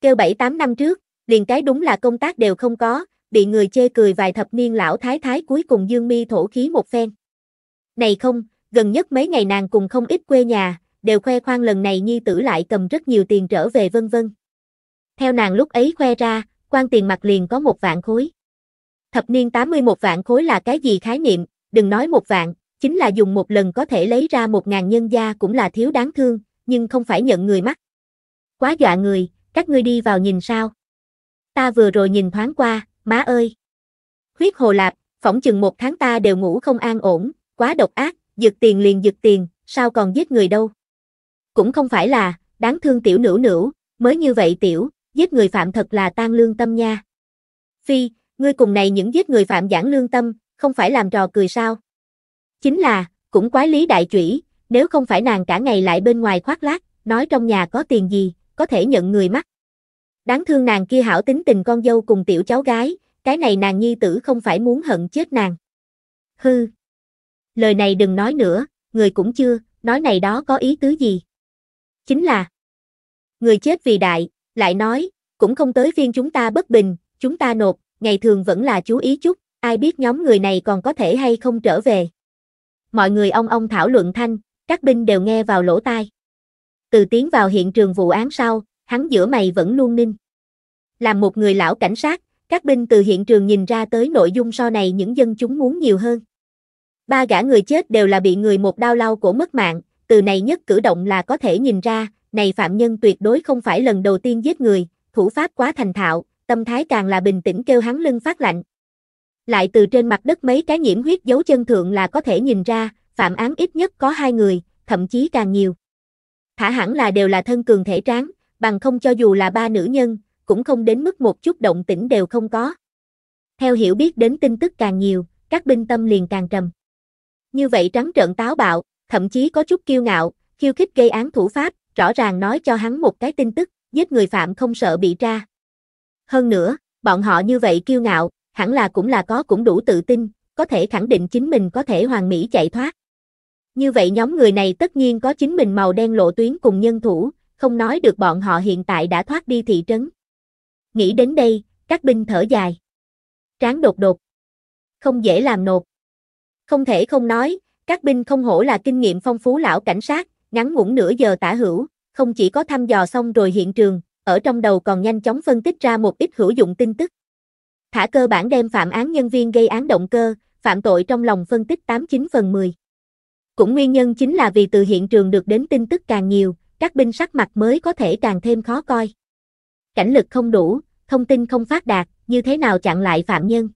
Kêu 7-8 năm trước, liền cái đúng là công tác đều không có, bị người chê cười vài thập niên lão thái thái cuối cùng dương mi thổ khí một phen. Này không, gần nhất mấy ngày nàng cùng không ít quê nhà, đều khoe khoang lần này nhi tử lại cầm rất nhiều tiền trở về vân vân. Theo nàng lúc ấy khoe ra, quan tiền mặt liền có một vạn khối. Thập niên 81 vạn khối là cái gì khái niệm, đừng nói một vạn, chính là dùng một lần có thể lấy ra một ngàn nhân gia cũng là thiếu đáng thương, nhưng không phải nhận người mắt. Quá dọa người, các ngươi đi vào nhìn sao. Ta vừa rồi nhìn thoáng qua, má ơi. Huyết hồ lạp, phỏng chừng một tháng ta đều ngủ không an ổn, quá độc ác, giật tiền liền giật tiền, sao còn giết người đâu. Cũng không phải là, đáng thương tiểu nữ nữ, mới như vậy tiểu, giết người phạm thật là tan lương tâm nha. Phi, ngươi cùng này những giết người phạm giảng lương tâm, không phải làm trò cười sao. Chính là, cũng quái lý đại chủy, nếu không phải nàng cả ngày lại bên ngoài khoác lác, nói trong nhà có tiền gì, có thể nhận người mắt. Đáng thương nàng kia hảo tính tình con dâu cùng tiểu cháu gái, cái này nàng nhi tử không phải muốn hận chết nàng. Hư, lời này đừng nói nữa, người cũng chưa, nói này đó có ý tứ gì. Chính là, người chết vì đại, lại nói, cũng không tới phiên chúng ta bất bình, chúng ta nộp, ngày thường vẫn là chú ý chút, ai biết nhóm người này còn có thể hay không trở về. Mọi người ông ông thảo luận thanh, các binh đều nghe vào lỗ tai. Từ tiến vào hiện trường vụ án sau, hắn giữa mày vẫn luôn ninh. Làm một người lão cảnh sát, các binh từ hiện trường nhìn ra tới nội dung so này những dân chúng muốn nhiều hơn. Ba gã người chết đều là bị người một đao lau cổ mất mạng, từ này nhất cử động là có thể nhìn ra, này phạm nhân tuyệt đối không phải lần đầu tiên giết người, thủ pháp quá thành thạo, tâm thái càng là bình tĩnh kêu hắn lưng phát lạnh. Lại từ trên mặt đất mấy cái nhiễm huyết dấu chân thượng là có thể nhìn ra, phạm án ít nhất có hai người, thậm chí càng nhiều. Thả hẳn là đều là thân cường thể tráng, bằng không cho dù là ba nữ nhân, cũng không đến mức một chút động tĩnh đều không có. Theo hiểu biết đến tin tức càng nhiều, các binh tâm liền càng trầm. Như vậy trắng trợn táo bạo, thậm chí có chút kiêu ngạo, khiêu khích gây án thủ pháp, rõ ràng nói cho hắn một cái tin tức, giết người phạm không sợ bị tra. Hơn nữa, bọn họ như vậy kiêu ngạo, hẳn là cũng là có cũng đủ tự tin, có thể khẳng định chính mình có thể hoàn mỹ chạy thoát. Như vậy nhóm người này tất nhiên có chính mình màu đen lộ tuyến cùng nhân thủ, không nói được bọn họ hiện tại đã thoát đi thị trấn. Nghĩ đến đây, các binh thở dài. Tráng đột đột. Không dễ làm nột. Không thể không nói, các binh không hổ là kinh nghiệm phong phú lão cảnh sát, ngắn ngủn nửa giờ tả hữu, không chỉ có thăm dò xong rồi hiện trường, ở trong đầu còn nhanh chóng phân tích ra một ít hữu dụng tin tức. Thả cơ bản đem phạm án nhân viên gây án động cơ, phạm tội trong lòng phân tích 89 phần 10. Cũng nguyên nhân chính là vì từ hiện trường được đến tin tức càng nhiều, các binh sắc mặt mới có thể càng thêm khó coi. Cảnh lực không đủ, thông tin không phát đạt, như thế nào chặn lại phạm nhân?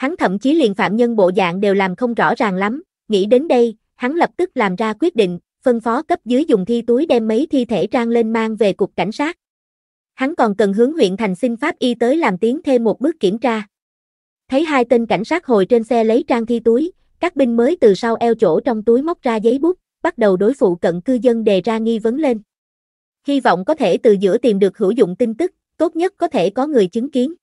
Hắn thậm chí liền phạm nhân bộ dạng đều làm không rõ ràng lắm, nghĩ đến đây, hắn lập tức làm ra quyết định, phân phó cấp dưới dùng thi túi đem mấy thi thể trang lên mang về cục cảnh sát. Hắn còn cần hướng huyện thành xin pháp y tới làm tiến thêm một bước kiểm tra. Thấy hai tên cảnh sát hồi trên xe lấy trang thi túi, các binh mới từ sau eo chỗ trong túi móc ra giấy bút, bắt đầu đối phụ cận cư dân đề ra nghi vấn lên. Hy vọng có thể từ giữa tìm được hữu dụng tin tức, tốt nhất có thể có người chứng kiến.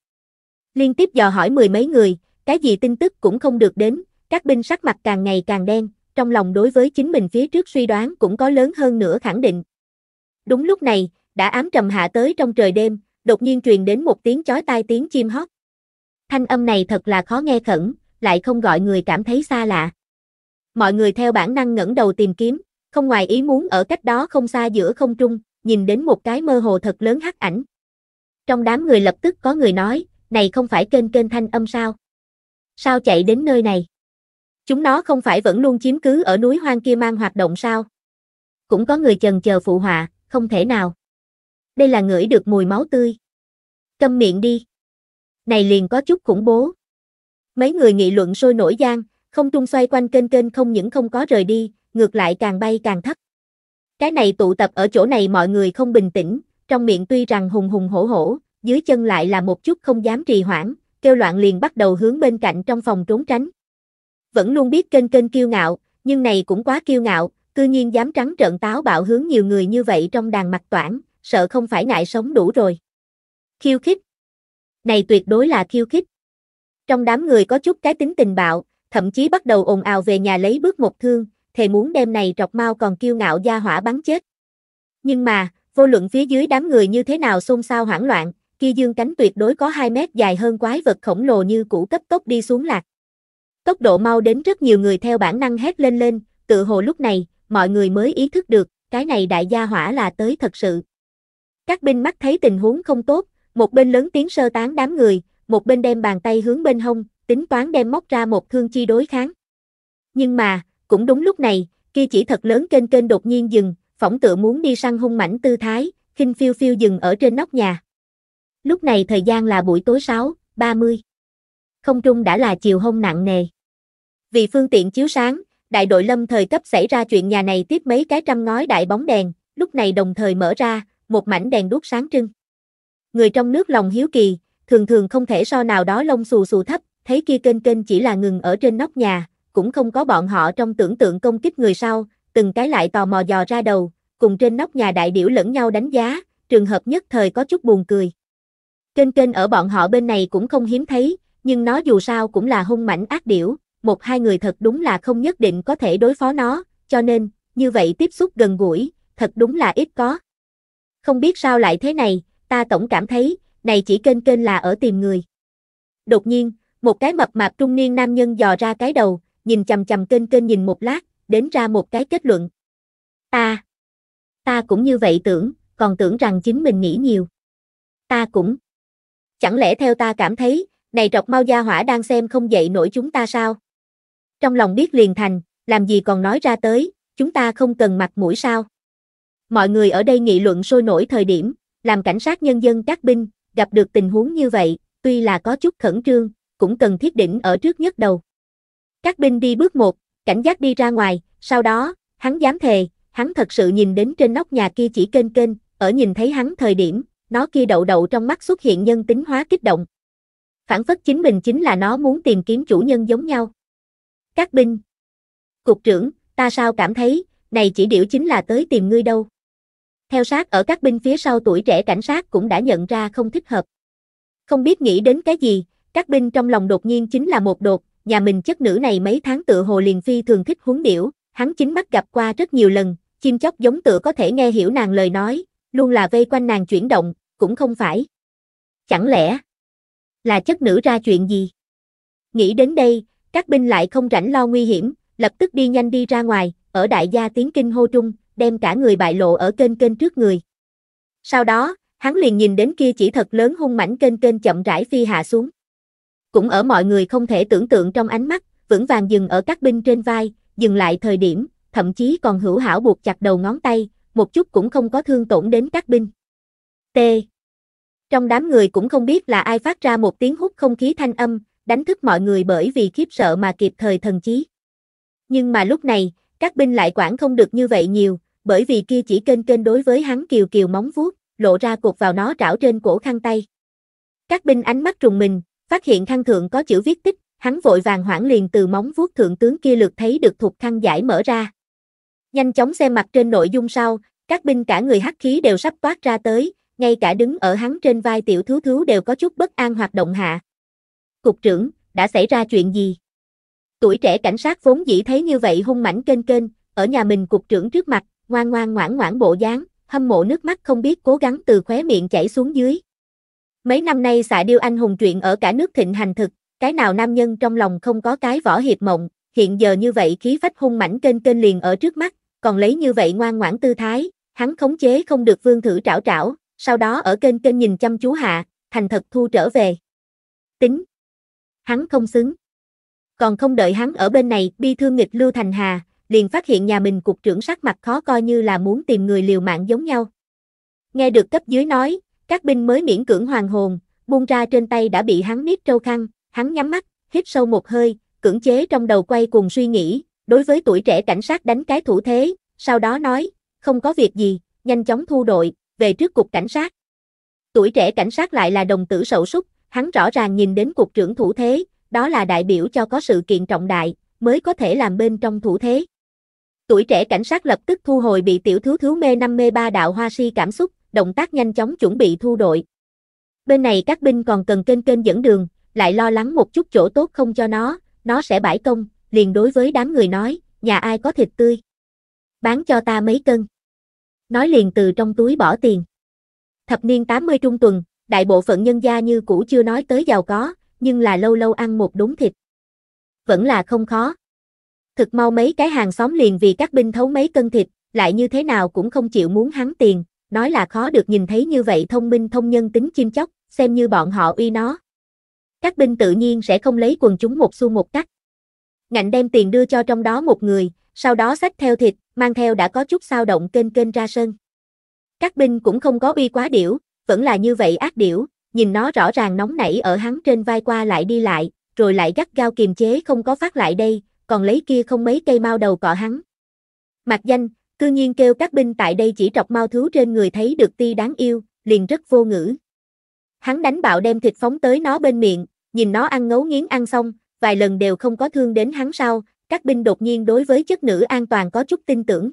Liên tiếp dò hỏi mười mấy người, cái gì tin tức cũng không được đến, các binh sắc mặt càng ngày càng đen, trong lòng đối với chính mình phía trước suy đoán cũng có lớn hơn nữa khẳng định. Đúng lúc này, đã ám trầm hạ tới trong trời đêm, đột nhiên truyền đến một tiếng chói tai tiếng chim hót. Thanh âm này thật là khó nghe khẩn, lại không gọi người cảm thấy xa lạ. Mọi người theo bản năng ngẩng đầu tìm kiếm, không ngoài ý muốn ở cách đó không xa giữa không trung, nhìn đến một cái mơ hồ thật lớn hắc ảnh. Trong đám người lập tức có người nói, này không phải kênh kênh thanh âm sao? sao chạy đến nơi này? Chúng nó không phải vẫn luôn chiếm cứ ở núi hoang kia mang hoạt động sao? Cũng có người chần chờ phụ họa, không thể nào. Đây là ngửi được mùi máu tươi. Câm miệng đi. Này liền có chút khủng bố. Mấy người nghị luận sôi nổi gian, không trung xoay quanh kênh kênh không những không có rời đi, ngược lại càng bay càng thấp. Cái này tụ tập ở chỗ này mọi người không bình tĩnh, trong miệng tuy rằng hùng hùng hổ hổ, dưới chân lại là một chút không dám trì hoãn, kêu loạn liền bắt đầu hướng bên cạnh trong phòng trốn tránh. Vẫn luôn biết kênh kênh kiêu ngạo, nhưng này cũng quá kiêu ngạo, cư nhiên dám trắng trợn táo bạo hướng nhiều người như vậy trong đàn mặt toản, sợ không phải ngại sống đủ rồi. Khiêu khích. Này tuyệt đối là khiêu khích. Trong đám người có chút cái tính tình bạo, thậm chí bắt đầu ồn ào về nhà lấy bước một thương, thề muốn đem này trọc mau còn kiêu ngạo gia hỏa bắn chết. Nhưng mà, vô luận phía dưới đám người như thế nào xôn xao hoảng loạn, kia dương cánh tuyệt đối có 2 mét dài hơn quái vật khổng lồ như cũ cấp tốc đi xuống lạc. Tốc độ mau đến rất nhiều người theo bản năng hét lên lên, tự hồ lúc này, mọi người mới ý thức được, cái này đại gia hỏa là tới thật sự. Các binh mắt thấy tình huống không tốt, một bên lớn tiếng sơ tán đám người, một bên đem bàn tay hướng bên hông, tính toán đem móc ra một thương chi đối kháng. Nhưng mà, cũng đúng lúc này, kia chỉ thật lớn kênh kênh đột nhiên dừng, phỏng tựa muốn đi săn hung mảnh tư thái, khinh phiêu phiêu dừng ở trên nóc nhà lúc này thời gian là buổi tối 6, 30. Không trung đã là chiều hôm nặng nề. Vì phương tiện chiếu sáng, đại đội lâm thời cấp xảy ra chuyện nhà này tiếp mấy cái trăm ngói đại bóng đèn, lúc này đồng thời mở ra, một mảnh đèn đuốc sáng trưng. Người trong nước lòng hiếu kỳ, thường thường không thể so nào đó lông xù xù thấp, thấy kia kênh kênh chỉ là ngừng ở trên nóc nhà, cũng không có bọn họ trong tưởng tượng công kích người sau, từng cái lại tò mò dò ra đầu, cùng trên nóc nhà đại điểu lẫn nhau đánh giá, trường hợp nhất thời có chút buồn cười. Kênh kênh ở bọn họ bên này cũng không hiếm thấy, nhưng nó dù sao cũng là hung mảnh ác điểu, một hai người thật đúng là không nhất định có thể đối phó nó, cho nên, như vậy tiếp xúc gần gũi, thật đúng là ít có. Không biết sao lại thế này, ta tổng cảm thấy, này chỉ kênh kênh là ở tìm người. Đột nhiên, một cái mập mạp trung niên nam nhân dò ra cái đầu, nhìn chầm chầm kênh kênh nhìn một lát, đến ra một cái kết luận. Ta, ta cũng như vậy tưởng, còn tưởng rằng chính mình nghĩ nhiều. Ta cũng chẳng lẽ theo ta cảm thấy, này trọc mau gia hỏa đang xem không dậy nổi chúng ta sao? Trong lòng biết liền thành, làm gì còn nói ra tới, chúng ta không cần mặt mũi sao? Mọi người ở đây nghị luận sôi nổi thời điểm, làm cảnh sát nhân dân các binh, gặp được tình huống như vậy, tuy là có chút khẩn trương, cũng cần thiết đỉnh ở trước nhất đầu. Các binh đi bước một, cảnh giác đi ra ngoài, sau đó, hắn dám thề, hắn thật sự nhìn đến trên nóc nhà kia chỉ kênh kênh, ở nhìn thấy hắn thời điểm, nó kia đậu đậu trong mắt xuất hiện nhân tính hóa kích động. Phản phất chính mình chính là nó muốn tìm kiếm chủ nhân giống nhau. Các binh. Cục trưởng, ta sao cảm thấy, này chỉ điểu chính là tới tìm ngươi đâu. Theo sát ở các binh phía sau tuổi trẻ cảnh sát cũng đã nhận ra không thích hợp. Không biết nghĩ đến cái gì, các binh trong lòng đột nhiên chính là một đột, nhà mình chất nữ này mấy tháng tự hồ liền phi thường thích huống điểu, hắn chính mắt gặp qua rất nhiều lần, chim chóc giống tựa có thể nghe hiểu nàng lời nói, luôn là vây quanh nàng chuyển động, cũng không phải. Chẳng lẽ là chất nữ ra chuyện gì? Nghĩ đến đây, các binh lại không rảnh lo nguy hiểm, lập tức đi nhanh đi ra ngoài, ở đại gia tiếng kinh hô trung, đem cả người bại lộ ở kênh kênh trước người. Sau đó, hắn liền nhìn đến kia chỉ thật lớn hung mảnh kênh kênh chậm rãi phi hạ xuống. Cũng ở mọi người không thể tưởng tượng trong ánh mắt, vững vàng dừng ở các binh trên vai, dừng lại thời điểm, thậm chí còn hữu hảo buộc chặt đầu ngón tay, một chút cũng không có thương tổn đến các binh. T. Trong đám người cũng không biết là ai phát ra một tiếng hút không khí thanh âm, đánh thức mọi người bởi vì khiếp sợ mà kịp thời thần chí. Nhưng mà lúc này, các binh lại quản không được như vậy nhiều, bởi vì kia chỉ kênh kênh đối với hắn kiều kiều móng vuốt, lộ ra cột vào nó trảo trên cổ khăn tay. Các binh ánh mắt trùng mình, phát hiện khăn thượng có chữ viết tích, hắn vội vàng hoảng liền từ móng vuốt thượng tướng kia lượt thấy được thục khăn giải mở ra. Nhanh chóng xem mặt trên nội dung sau, các binh cả người hắc khí đều sắp toát ra tới, ngay cả đứng ở hắn trên vai tiểu thú thú đều có chút bất an hoạt động hạ. Cục trưởng, đã xảy ra chuyện gì? Tuổi trẻ cảnh sát vốn dĩ thấy như vậy hung mảnh kênh kênh, ở nhà mình cục trưởng trước mặt, ngoan ngoan ngoãn ngoãn bộ dáng, hâm mộ nước mắt không biết cố gắng từ khóe miệng chảy xuống dưới. Mấy năm nay xạ điêu anh hùng chuyện ở cả nước thịnh hành thực, cái nào nam nhân trong lòng không có cái võ hiệp mộng, hiện giờ như vậy khí phách hung mảnh kênh kênh liền ở trước mắt, còn lấy như vậy ngoan ngoãn tư thái, hắn khống chế không được vương thử trảo trảo, sau đó ở kênh kênh nhìn chăm chú hạ, thành thật thu trở về. Tính. Hắn không xứng. Còn không đợi hắn ở bên này, bi thương nghịch Lưu Thành Hà, liền phát hiện nhà mình cục trưởng sắc mặt khó coi như là muốn tìm người liều mạng giống nhau. Nghe được cấp dưới nói, các binh mới miễn cưỡng hoàng hồn, buông ra trên tay đã bị hắn nít trâu khăn, hắn nhắm mắt, hít sâu một hơi, cưỡng chế trong đầu quay cùng suy nghĩ, đối với tuổi trẻ cảnh sát đánh cái thủ thế, sau đó nói, không có việc gì, nhanh chóng thu đội, về trước cục cảnh sát. Tuổi trẻ cảnh sát lại là đồng tử sậu súc, hắn rõ ràng nhìn đến cục trưởng thủ thế, đó là đại biểu cho có sự kiện trọng đại, mới có thể làm bên trong thủ thế. Tuổi trẻ cảnh sát lập tức thu hồi bị tiểu thứ thiếu mê năm mê ba đạo hoa si cảm xúc, động tác nhanh chóng chuẩn bị thu đội. Bên này các binh còn cần kênh kênh dẫn đường, lại lo lắng một chút chỗ tốt không cho nó, nó sẽ bãi công, liền đối với đám người nói, nhà ai có thịt tươi. Bán cho ta mấy cân. Nói liền từ trong túi bỏ tiền. Thập niên 80 trung tuần, đại bộ phận nhân gia như cũ chưa nói tới giàu có, nhưng là lâu lâu ăn một đống thịt. Vẫn là không khó. Thực mau mấy cái hàng xóm liền vì các binh thấu mấy cân thịt, lại như thế nào cũng không chịu muốn hắn tiền, nói là khó được nhìn thấy như vậy thông minh thông nhân tính chim chóc, xem như bọn họ uy nó các binh tự nhiên sẽ không lấy quần chúng một xu một cắt. Ngạnh đem tiền đưa cho trong đó một người, sau đó xách theo thịt, mang theo đã có chút sao động kênh kênh ra sân. Các binh cũng không có uy quá điểu, vẫn là như vậy ác điểu, nhìn nó rõ ràng nóng nảy ở hắn trên vai qua lại đi lại, rồi lại gắt gao kiềm chế không có phát lại đây, còn lấy kia không mấy cây mau đầu cọ hắn. mặt danh, cư nhiên kêu các binh tại đây chỉ trọc mau thứ trên người thấy được ti đáng yêu, liền rất vô ngữ. Hắn đánh bạo đem thịt phóng tới nó bên miệng, nhìn nó ăn ngấu nghiến ăn xong, vài lần đều không có thương đến hắn sau, các binh đột nhiên đối với chất nữ an toàn có chút tin tưởng.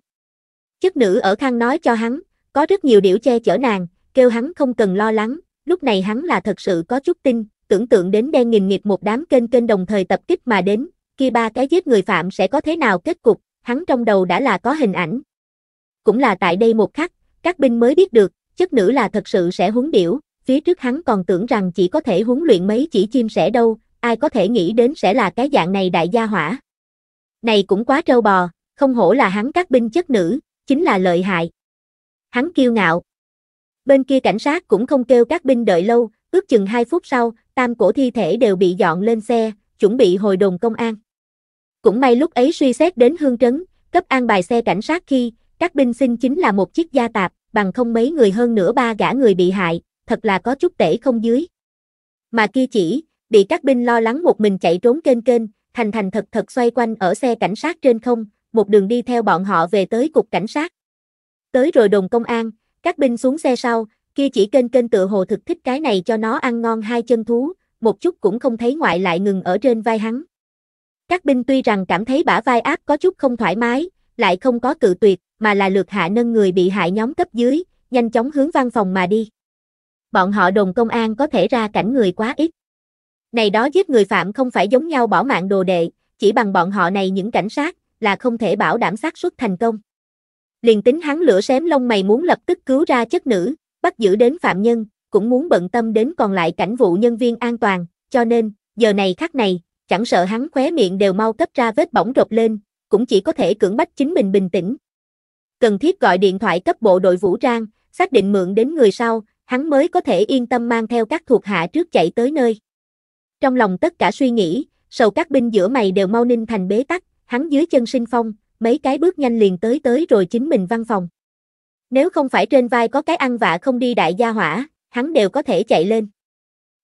Chất nữ ở khang nói cho hắn, có rất nhiều điểu che chở nàng, kêu hắn không cần lo lắng, lúc này hắn là thật sự có chút tin, tưởng tượng đến đen nghìn nghịch một đám kênh kênh đồng thời tập kích mà đến, kia ba cái giết người phạm sẽ có thế nào kết cục, hắn trong đầu đã là có hình ảnh. Cũng là tại đây một khắc, các binh mới biết được, chất nữ là thật sự sẽ huấn điểu, phía trước hắn còn tưởng rằng chỉ có thể huấn luyện mấy chỉ chim sẻ đâu, ai có thể nghĩ đến sẽ là cái dạng này đại gia hỏa. Này cũng quá trâu bò, không hổ là hắn các binh chất nữ, chính là lợi hại. Hắn kiêu ngạo. Bên kia cảnh sát cũng không kêu các binh đợi lâu, ước chừng 2 phút sau, tam cổ thi thể đều bị dọn lên xe, chuẩn bị hồi đồn công an. Cũng may lúc ấy suy xét đến hương trấn, cấp an bài xe cảnh sát khi, các binh sinh chính là một chiếc gia tạp, bằng không mấy người hơn nửa ba gã người bị hại, thật là có chút tể không dưới. Mà kia chỉ, bị các binh lo lắng một mình chạy trốn kênh kênh, thành thành thật thật xoay quanh ở xe cảnh sát trên không, một đường đi theo bọn họ về tới cục cảnh sát. Tới rồi đồn công an, các binh xuống xe sau, kia chỉ kênh kênh tự hồ thực thích cái này cho nó ăn ngon hai chân thú, một chút cũng không thấy ngoại lại ngừng ở trên vai hắn. Các binh tuy rằng cảm thấy bả vai áp có chút không thoải mái, lại không có cự tuyệt, mà là lượt hạ nâng người bị hại nhóm cấp dưới, nhanh chóng hướng văn phòng mà đi bọn họ đồn công an có thể ra cảnh người quá ít. Này đó giết người phạm không phải giống nhau bỏ mạng đồ đệ, chỉ bằng bọn họ này những cảnh sát, là không thể bảo đảm xác suất thành công. Liền tính hắn lửa xém lông mày muốn lập tức cứu ra chất nữ, bắt giữ đến phạm nhân, cũng muốn bận tâm đến còn lại cảnh vụ nhân viên an toàn, cho nên, giờ này khắc này, chẳng sợ hắn khóe miệng đều mau cấp ra vết bỏng rộp lên, cũng chỉ có thể cưỡng bách chính mình bình tĩnh. Cần thiết gọi điện thoại cấp bộ đội vũ trang, xác định mượn đến người sau, hắn mới có thể yên tâm mang theo các thuộc hạ trước chạy tới nơi. Trong lòng tất cả suy nghĩ, sầu các binh giữa mày đều mau ninh thành bế tắc, hắn dưới chân sinh phong, mấy cái bước nhanh liền tới tới rồi chính mình văn phòng. Nếu không phải trên vai có cái ăn vạ không đi đại gia hỏa, hắn đều có thể chạy lên.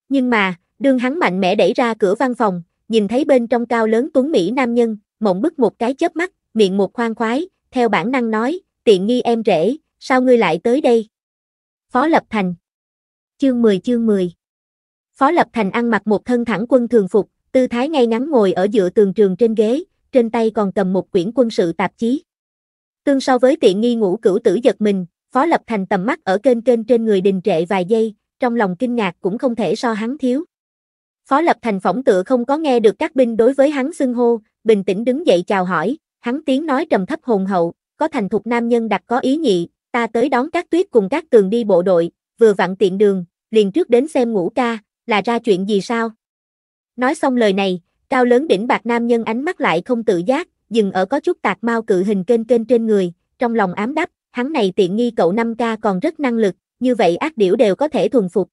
Nhưng mà, đương hắn mạnh mẽ đẩy ra cửa văn phòng, nhìn thấy bên trong cao lớn tuấn Mỹ nam nhân, mộng bức một cái chớp mắt, miệng một khoan khoái, theo bản năng nói, tiện nghi em rể, sao ngươi lại tới đây, Phó Lập Thành Chương 10 chương 10 Phó Lập Thành ăn mặc một thân thẳng quân thường phục, tư thái ngay ngắn ngồi ở giữa tường trường trên ghế, trên tay còn cầm một quyển quân sự tạp chí. Tương so với tiện nghi ngũ cửu tử giật mình, Phó Lập Thành tầm mắt ở kênh kênh trên người đình trệ vài giây, trong lòng kinh ngạc cũng không thể so hắn thiếu. Phó Lập Thành phỏng tựa không có nghe được các binh đối với hắn xưng hô, bình tĩnh đứng dậy chào hỏi, hắn tiếng nói trầm thấp hồn hậu, có thành thục nam nhân đặc có ý nhị, ta tới đón các tuyết cùng các tường đi bộ đội, vừa vặn tiện đường, liền trước đến xem ngũ ca, là ra chuyện gì sao? Nói xong lời này, cao lớn đỉnh bạc nam nhân ánh mắt lại không tự giác, dừng ở có chút tạc mau cự hình kênh kênh trên người, trong lòng ám đắp, hắn này tiện nghi cậu 5 ca còn rất năng lực, như vậy ác điểu đều có thể thuần phục.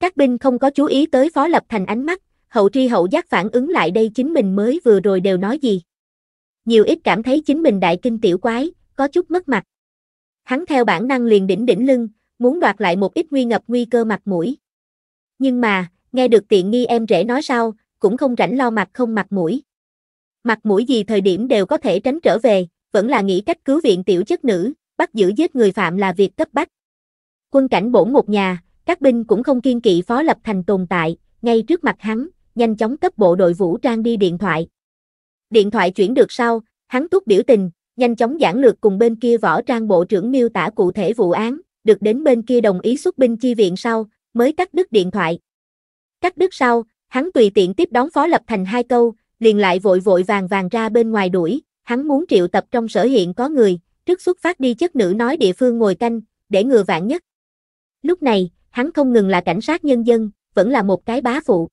Các binh không có chú ý tới Phó Lập Thành ánh mắt, hậu tri hậu giác phản ứng lại đây chính mình mới vừa rồi đều nói gì. Nhiều ít cảm thấy chính mình đại kinh tiểu quái, có chút mất mặt hắn theo bản năng liền đỉnh đỉnh lưng, muốn đoạt lại một ít nguy ngập nguy cơ mặt mũi. Nhưng mà, nghe được tiện nghi em rể nói sau cũng không rảnh lo mặt không mặt mũi. Mặt mũi gì thời điểm đều có thể tránh trở về, vẫn là nghĩ cách cứu viện tiểu chất nữ, bắt giữ giết người phạm là việc cấp bách. Quân cảnh bổn một nhà, các binh cũng không kiên kỵ phó lập thành tồn tại, ngay trước mặt hắn, nhanh chóng cấp bộ đội vũ trang đi điện thoại. Điện thoại chuyển được sau, hắn tút biểu tình, nhanh chóng giảng lược cùng bên kia võ trang bộ trưởng miêu tả cụ thể vụ án, được đến bên kia đồng ý xuất binh chi viện sau, mới cắt đứt điện thoại. Cắt đứt sau, hắn tùy tiện tiếp đón Phó Lập Thành hai câu, liền lại vội vội vàng vàng ra bên ngoài đuổi, hắn muốn triệu tập trong sở hiện có người, trước xuất phát đi chất nữ nói địa phương ngồi canh, để ngừa vạn nhất. Lúc này, hắn không ngừng là cảnh sát nhân dân, vẫn là một cái bá phụ.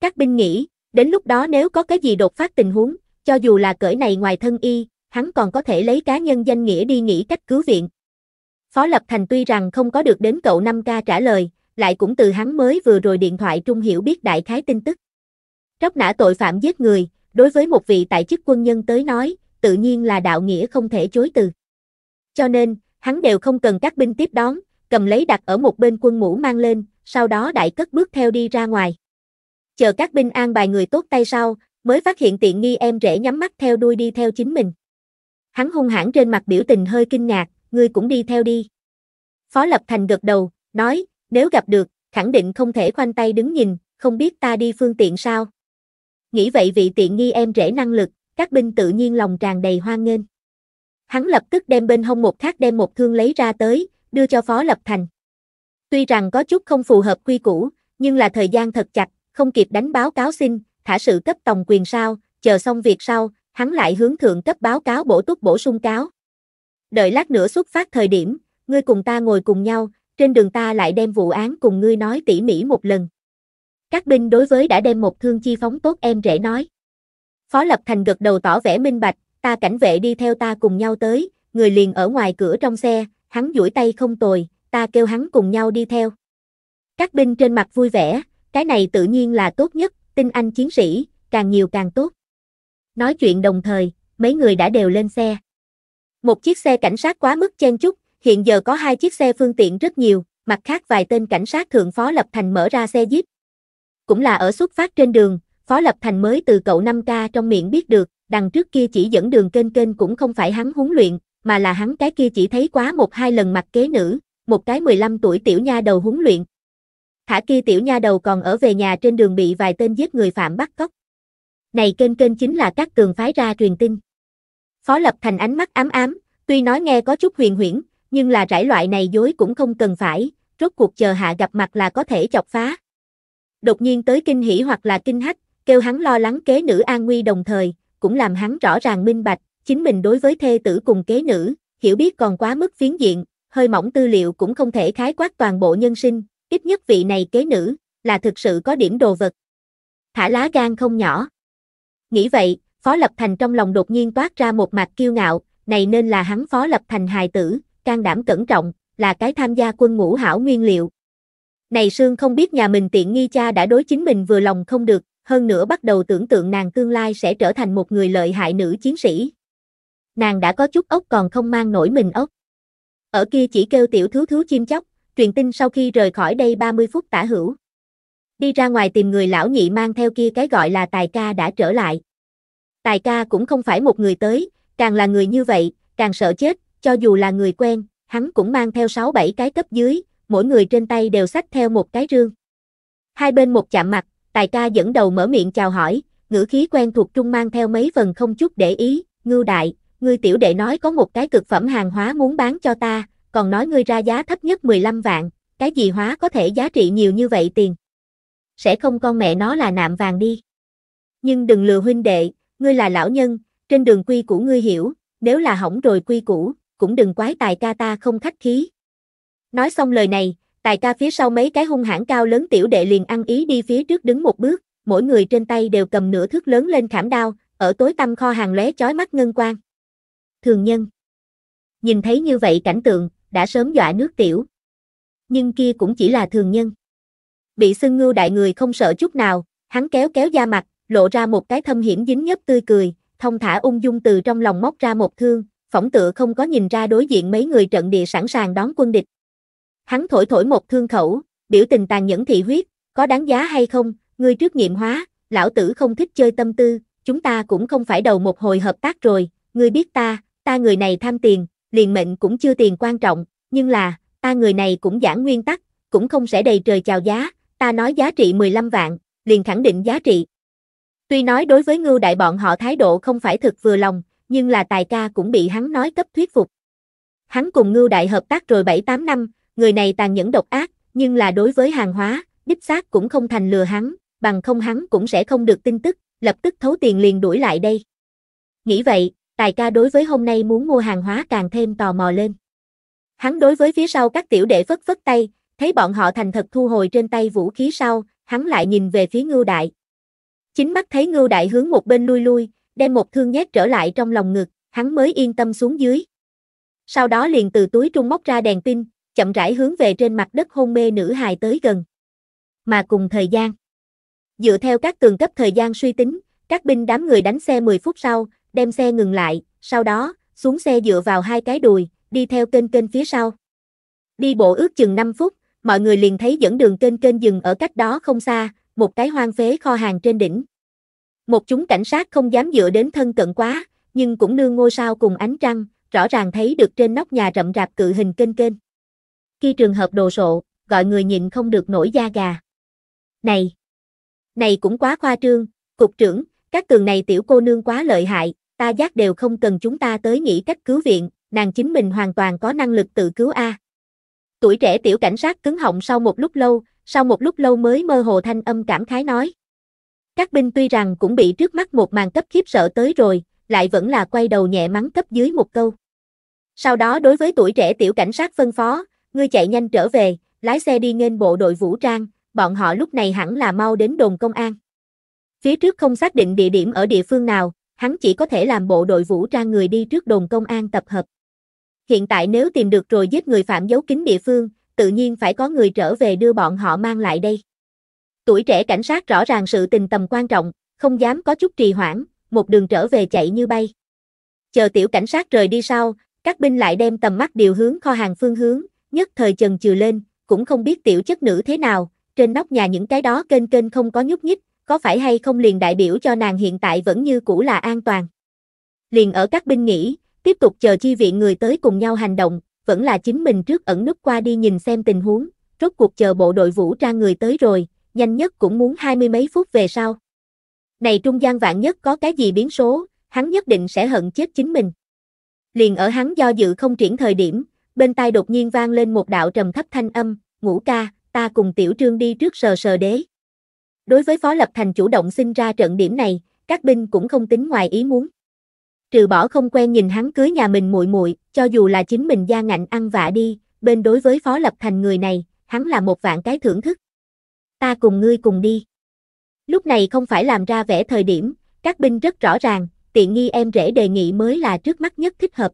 Các binh nghĩ, đến lúc đó nếu có cái gì đột phát tình huống, cho dù là cởi này ngoài thân y, hắn còn có thể lấy cá nhân danh nghĩa đi nghĩ cách cứu viện. Phó Lập Thành tuy rằng không có được đến cậu 5K trả lời, lại cũng từ hắn mới vừa rồi điện thoại trung hiểu biết đại khái tin tức. Tróc nã tội phạm giết người, đối với một vị tại chức quân nhân tới nói, tự nhiên là đạo nghĩa không thể chối từ. Cho nên, hắn đều không cần các binh tiếp đón, cầm lấy đặt ở một bên quân mũ mang lên, sau đó đại cất bước theo đi ra ngoài. Chờ các binh an bài người tốt tay sau, mới phát hiện tiện nghi em rể nhắm mắt theo đuôi đi theo chính mình. Hắn hung hãn trên mặt biểu tình hơi kinh ngạc, ngươi cũng đi theo đi. Phó Lập Thành gật đầu, nói, nếu gặp được, khẳng định không thể khoanh tay đứng nhìn, không biết ta đi phương tiện sao. Nghĩ vậy vị tiện nghi em rể năng lực, các binh tự nhiên lòng tràn đầy hoan nghênh. Hắn lập tức đem bên hông một thác đem một thương lấy ra tới, đưa cho Phó Lập Thành. Tuy rằng có chút không phù hợp quy củ, nhưng là thời gian thật chặt, không kịp đánh báo cáo xin, thả sự cấp tổng quyền sao, chờ xong việc sau, hắn lại hướng thượng cấp báo cáo bổ túc bổ sung cáo. Đợi lát nữa xuất phát thời điểm, ngươi cùng ta ngồi cùng nhau, trên đường ta lại đem vụ án cùng ngươi nói tỉ mỉ một lần. Các binh đối với đã đem một thương chi phóng tốt em rể nói. Phó Lập Thành gật đầu tỏ vẻ minh bạch, ta cảnh vệ đi theo ta cùng nhau tới, người liền ở ngoài cửa trong xe, hắn duỗi tay không tồi, ta kêu hắn cùng nhau đi theo. Các binh trên mặt vui vẻ, cái này tự nhiên là tốt nhất, tin anh chiến sĩ, càng nhiều càng tốt nói chuyện đồng thời, mấy người đã đều lên xe. Một chiếc xe cảnh sát quá mức chen chúc, hiện giờ có hai chiếc xe phương tiện rất nhiều, mặt khác vài tên cảnh sát thượng Phó Lập Thành mở ra xe jeep. Cũng là ở xuất phát trên đường, Phó Lập Thành mới từ cậu 5K trong miệng biết được, đằng trước kia chỉ dẫn đường kênh kênh cũng không phải hắn huấn luyện, mà là hắn cái kia chỉ thấy quá một hai lần mặt kế nữ, một cái 15 tuổi tiểu nha đầu huấn luyện. Thả kia tiểu nha đầu còn ở về nhà trên đường bị vài tên giết người phạm bắt cóc này kênh kênh chính là các cường phái ra truyền tin. Phó Lập Thành ánh mắt ám ám, tuy nói nghe có chút huyền huyễn, nhưng là rải loại này dối cũng không cần phải, rốt cuộc chờ hạ gặp mặt là có thể chọc phá. Đột nhiên tới kinh hỉ hoặc là kinh hách, kêu hắn lo lắng kế nữ an nguy đồng thời, cũng làm hắn rõ ràng minh bạch, chính mình đối với thê tử cùng kế nữ, hiểu biết còn quá mức phiến diện, hơi mỏng tư liệu cũng không thể khái quát toàn bộ nhân sinh, ít nhất vị này kế nữ, là thực sự có điểm đồ vật. Thả lá gan không nhỏ. Nghĩ vậy, Phó Lập Thành trong lòng đột nhiên toát ra một mặt kiêu ngạo, này nên là hắn Phó Lập Thành hài tử, can đảm cẩn trọng, là cái tham gia quân ngũ hảo nguyên liệu. Này Sương không biết nhà mình tiện nghi cha đã đối chính mình vừa lòng không được, hơn nữa bắt đầu tưởng tượng nàng tương lai sẽ trở thành một người lợi hại nữ chiến sĩ. Nàng đã có chút ốc còn không mang nổi mình ốc. Ở kia chỉ kêu tiểu thứ thứ chim chóc, truyền tin sau khi rời khỏi đây 30 phút tả hữu đi ra ngoài tìm người lão nhị mang theo kia cái gọi là tài ca đã trở lại. Tài ca cũng không phải một người tới, càng là người như vậy, càng sợ chết, cho dù là người quen, hắn cũng mang theo 6-7 cái cấp dưới, mỗi người trên tay đều xách theo một cái rương. Hai bên một chạm mặt, tài ca dẫn đầu mở miệng chào hỏi, ngữ khí quen thuộc trung mang theo mấy phần không chút để ý, ngưu đại, ngươi tiểu đệ nói có một cái cực phẩm hàng hóa muốn bán cho ta, còn nói ngươi ra giá thấp nhất 15 vạn, cái gì hóa có thể giá trị nhiều như vậy tiền sẽ không con mẹ nó là nạm vàng đi. Nhưng đừng lừa huynh đệ, ngươi là lão nhân, trên đường quy của ngươi hiểu, nếu là hỏng rồi quy cũ, cũng đừng quái tài ca ta không khách khí. Nói xong lời này, tài ca phía sau mấy cái hung hãn cao lớn tiểu đệ liền ăn ý đi phía trước đứng một bước, mỗi người trên tay đều cầm nửa thước lớn lên khảm đao, ở tối tăm kho hàng lóe chói mắt ngân quang. Thường nhân Nhìn thấy như vậy cảnh tượng, đã sớm dọa nước tiểu. Nhưng kia cũng chỉ là thường nhân bị xưng ngưu đại người không sợ chút nào, hắn kéo kéo da mặt, lộ ra một cái thâm hiểm dính nhấp tươi cười, thông thả ung dung từ trong lòng móc ra một thương, phỏng tựa không có nhìn ra đối diện mấy người trận địa sẵn sàng đón quân địch. Hắn thổi thổi một thương khẩu, biểu tình tàn nhẫn thị huyết, có đáng giá hay không, ngươi trước nghiệm hóa, lão tử không thích chơi tâm tư, chúng ta cũng không phải đầu một hồi hợp tác rồi, ngươi biết ta, ta người này tham tiền, liền mệnh cũng chưa tiền quan trọng, nhưng là, ta người này cũng giảng nguyên tắc, cũng không sẽ đầy trời chào giá, ta nói giá trị 15 vạn, liền khẳng định giá trị. Tuy nói đối với ngưu đại bọn họ thái độ không phải thực vừa lòng, nhưng là tài ca cũng bị hắn nói cấp thuyết phục. Hắn cùng ngưu đại hợp tác rồi 7-8 năm, người này tàn nhẫn độc ác, nhưng là đối với hàng hóa, đích xác cũng không thành lừa hắn, bằng không hắn cũng sẽ không được tin tức, lập tức thấu tiền liền đuổi lại đây. Nghĩ vậy, tài ca đối với hôm nay muốn mua hàng hóa càng thêm tò mò lên. Hắn đối với phía sau các tiểu đệ phất phất tay, Thấy bọn họ thành thật thu hồi trên tay vũ khí sau, hắn lại nhìn về phía ngưu đại. Chính mắt thấy ngưu đại hướng một bên lui lui, đem một thương nhét trở lại trong lòng ngực, hắn mới yên tâm xuống dưới. Sau đó liền từ túi trung móc ra đèn pin, chậm rãi hướng về trên mặt đất hôn mê nữ hài tới gần. Mà cùng thời gian, dựa theo các tường cấp thời gian suy tính, các binh đám người đánh xe 10 phút sau, đem xe ngừng lại, sau đó, xuống xe dựa vào hai cái đùi, đi theo kênh kênh phía sau. Đi bộ ước chừng 5 phút, mọi người liền thấy dẫn đường kênh kênh dừng ở cách đó không xa, một cái hoang phế kho hàng trên đỉnh. Một chúng cảnh sát không dám dựa đến thân cận quá, nhưng cũng nương ngôi sao cùng ánh trăng, rõ ràng thấy được trên nóc nhà rậm rạp cự hình kênh kênh. Khi trường hợp đồ sộ, gọi người nhìn không được nổi da gà. Này! Này cũng quá khoa trương, cục trưởng, các tường này tiểu cô nương quá lợi hại, ta giác đều không cần chúng ta tới nghĩ cách cứu viện, nàng chính mình hoàn toàn có năng lực tự cứu A. Tuổi trẻ tiểu cảnh sát cứng họng sau một lúc lâu, sau một lúc lâu mới mơ hồ thanh âm cảm khái nói. Các binh tuy rằng cũng bị trước mắt một màn cấp khiếp sợ tới rồi, lại vẫn là quay đầu nhẹ mắng cấp dưới một câu. Sau đó đối với tuổi trẻ tiểu cảnh sát phân phó, ngươi chạy nhanh trở về, lái xe đi nghênh bộ đội vũ trang, bọn họ lúc này hẳn là mau đến đồn công an. Phía trước không xác định địa điểm ở địa phương nào, hắn chỉ có thể làm bộ đội vũ trang người đi trước đồn công an tập hợp. Hiện tại nếu tìm được rồi giết người phạm dấu kính địa phương, tự nhiên phải có người trở về đưa bọn họ mang lại đây. Tuổi trẻ cảnh sát rõ ràng sự tình tầm quan trọng, không dám có chút trì hoãn, một đường trở về chạy như bay. Chờ tiểu cảnh sát rời đi sau, các binh lại đem tầm mắt điều hướng kho hàng phương hướng, nhất thời chần chừ lên, cũng không biết tiểu chất nữ thế nào, trên nóc nhà những cái đó kênh kênh không có nhúc nhích, có phải hay không liền đại biểu cho nàng hiện tại vẫn như cũ là an toàn. Liền ở các binh nghĩ, tiếp tục chờ chi viện người tới cùng nhau hành động, vẫn là chính mình trước ẩn núp qua đi nhìn xem tình huống, rốt cuộc chờ bộ đội vũ trang người tới rồi, nhanh nhất cũng muốn hai mươi mấy phút về sau. Này trung gian vạn nhất có cái gì biến số, hắn nhất định sẽ hận chết chính mình. Liền ở hắn do dự không triển thời điểm, bên tai đột nhiên vang lên một đạo trầm thấp thanh âm, ngũ ca, ta cùng tiểu trương đi trước sờ sờ đế. Đối với Phó Lập Thành chủ động sinh ra trận điểm này, các binh cũng không tính ngoài ý muốn trừ bỏ không quen nhìn hắn cưới nhà mình muội muội, cho dù là chính mình gia ngạnh ăn vạ đi, bên đối với Phó Lập Thành người này, hắn là một vạn cái thưởng thức. Ta cùng ngươi cùng đi. Lúc này không phải làm ra vẻ thời điểm, các binh rất rõ ràng, tiện nghi em rể đề nghị mới là trước mắt nhất thích hợp.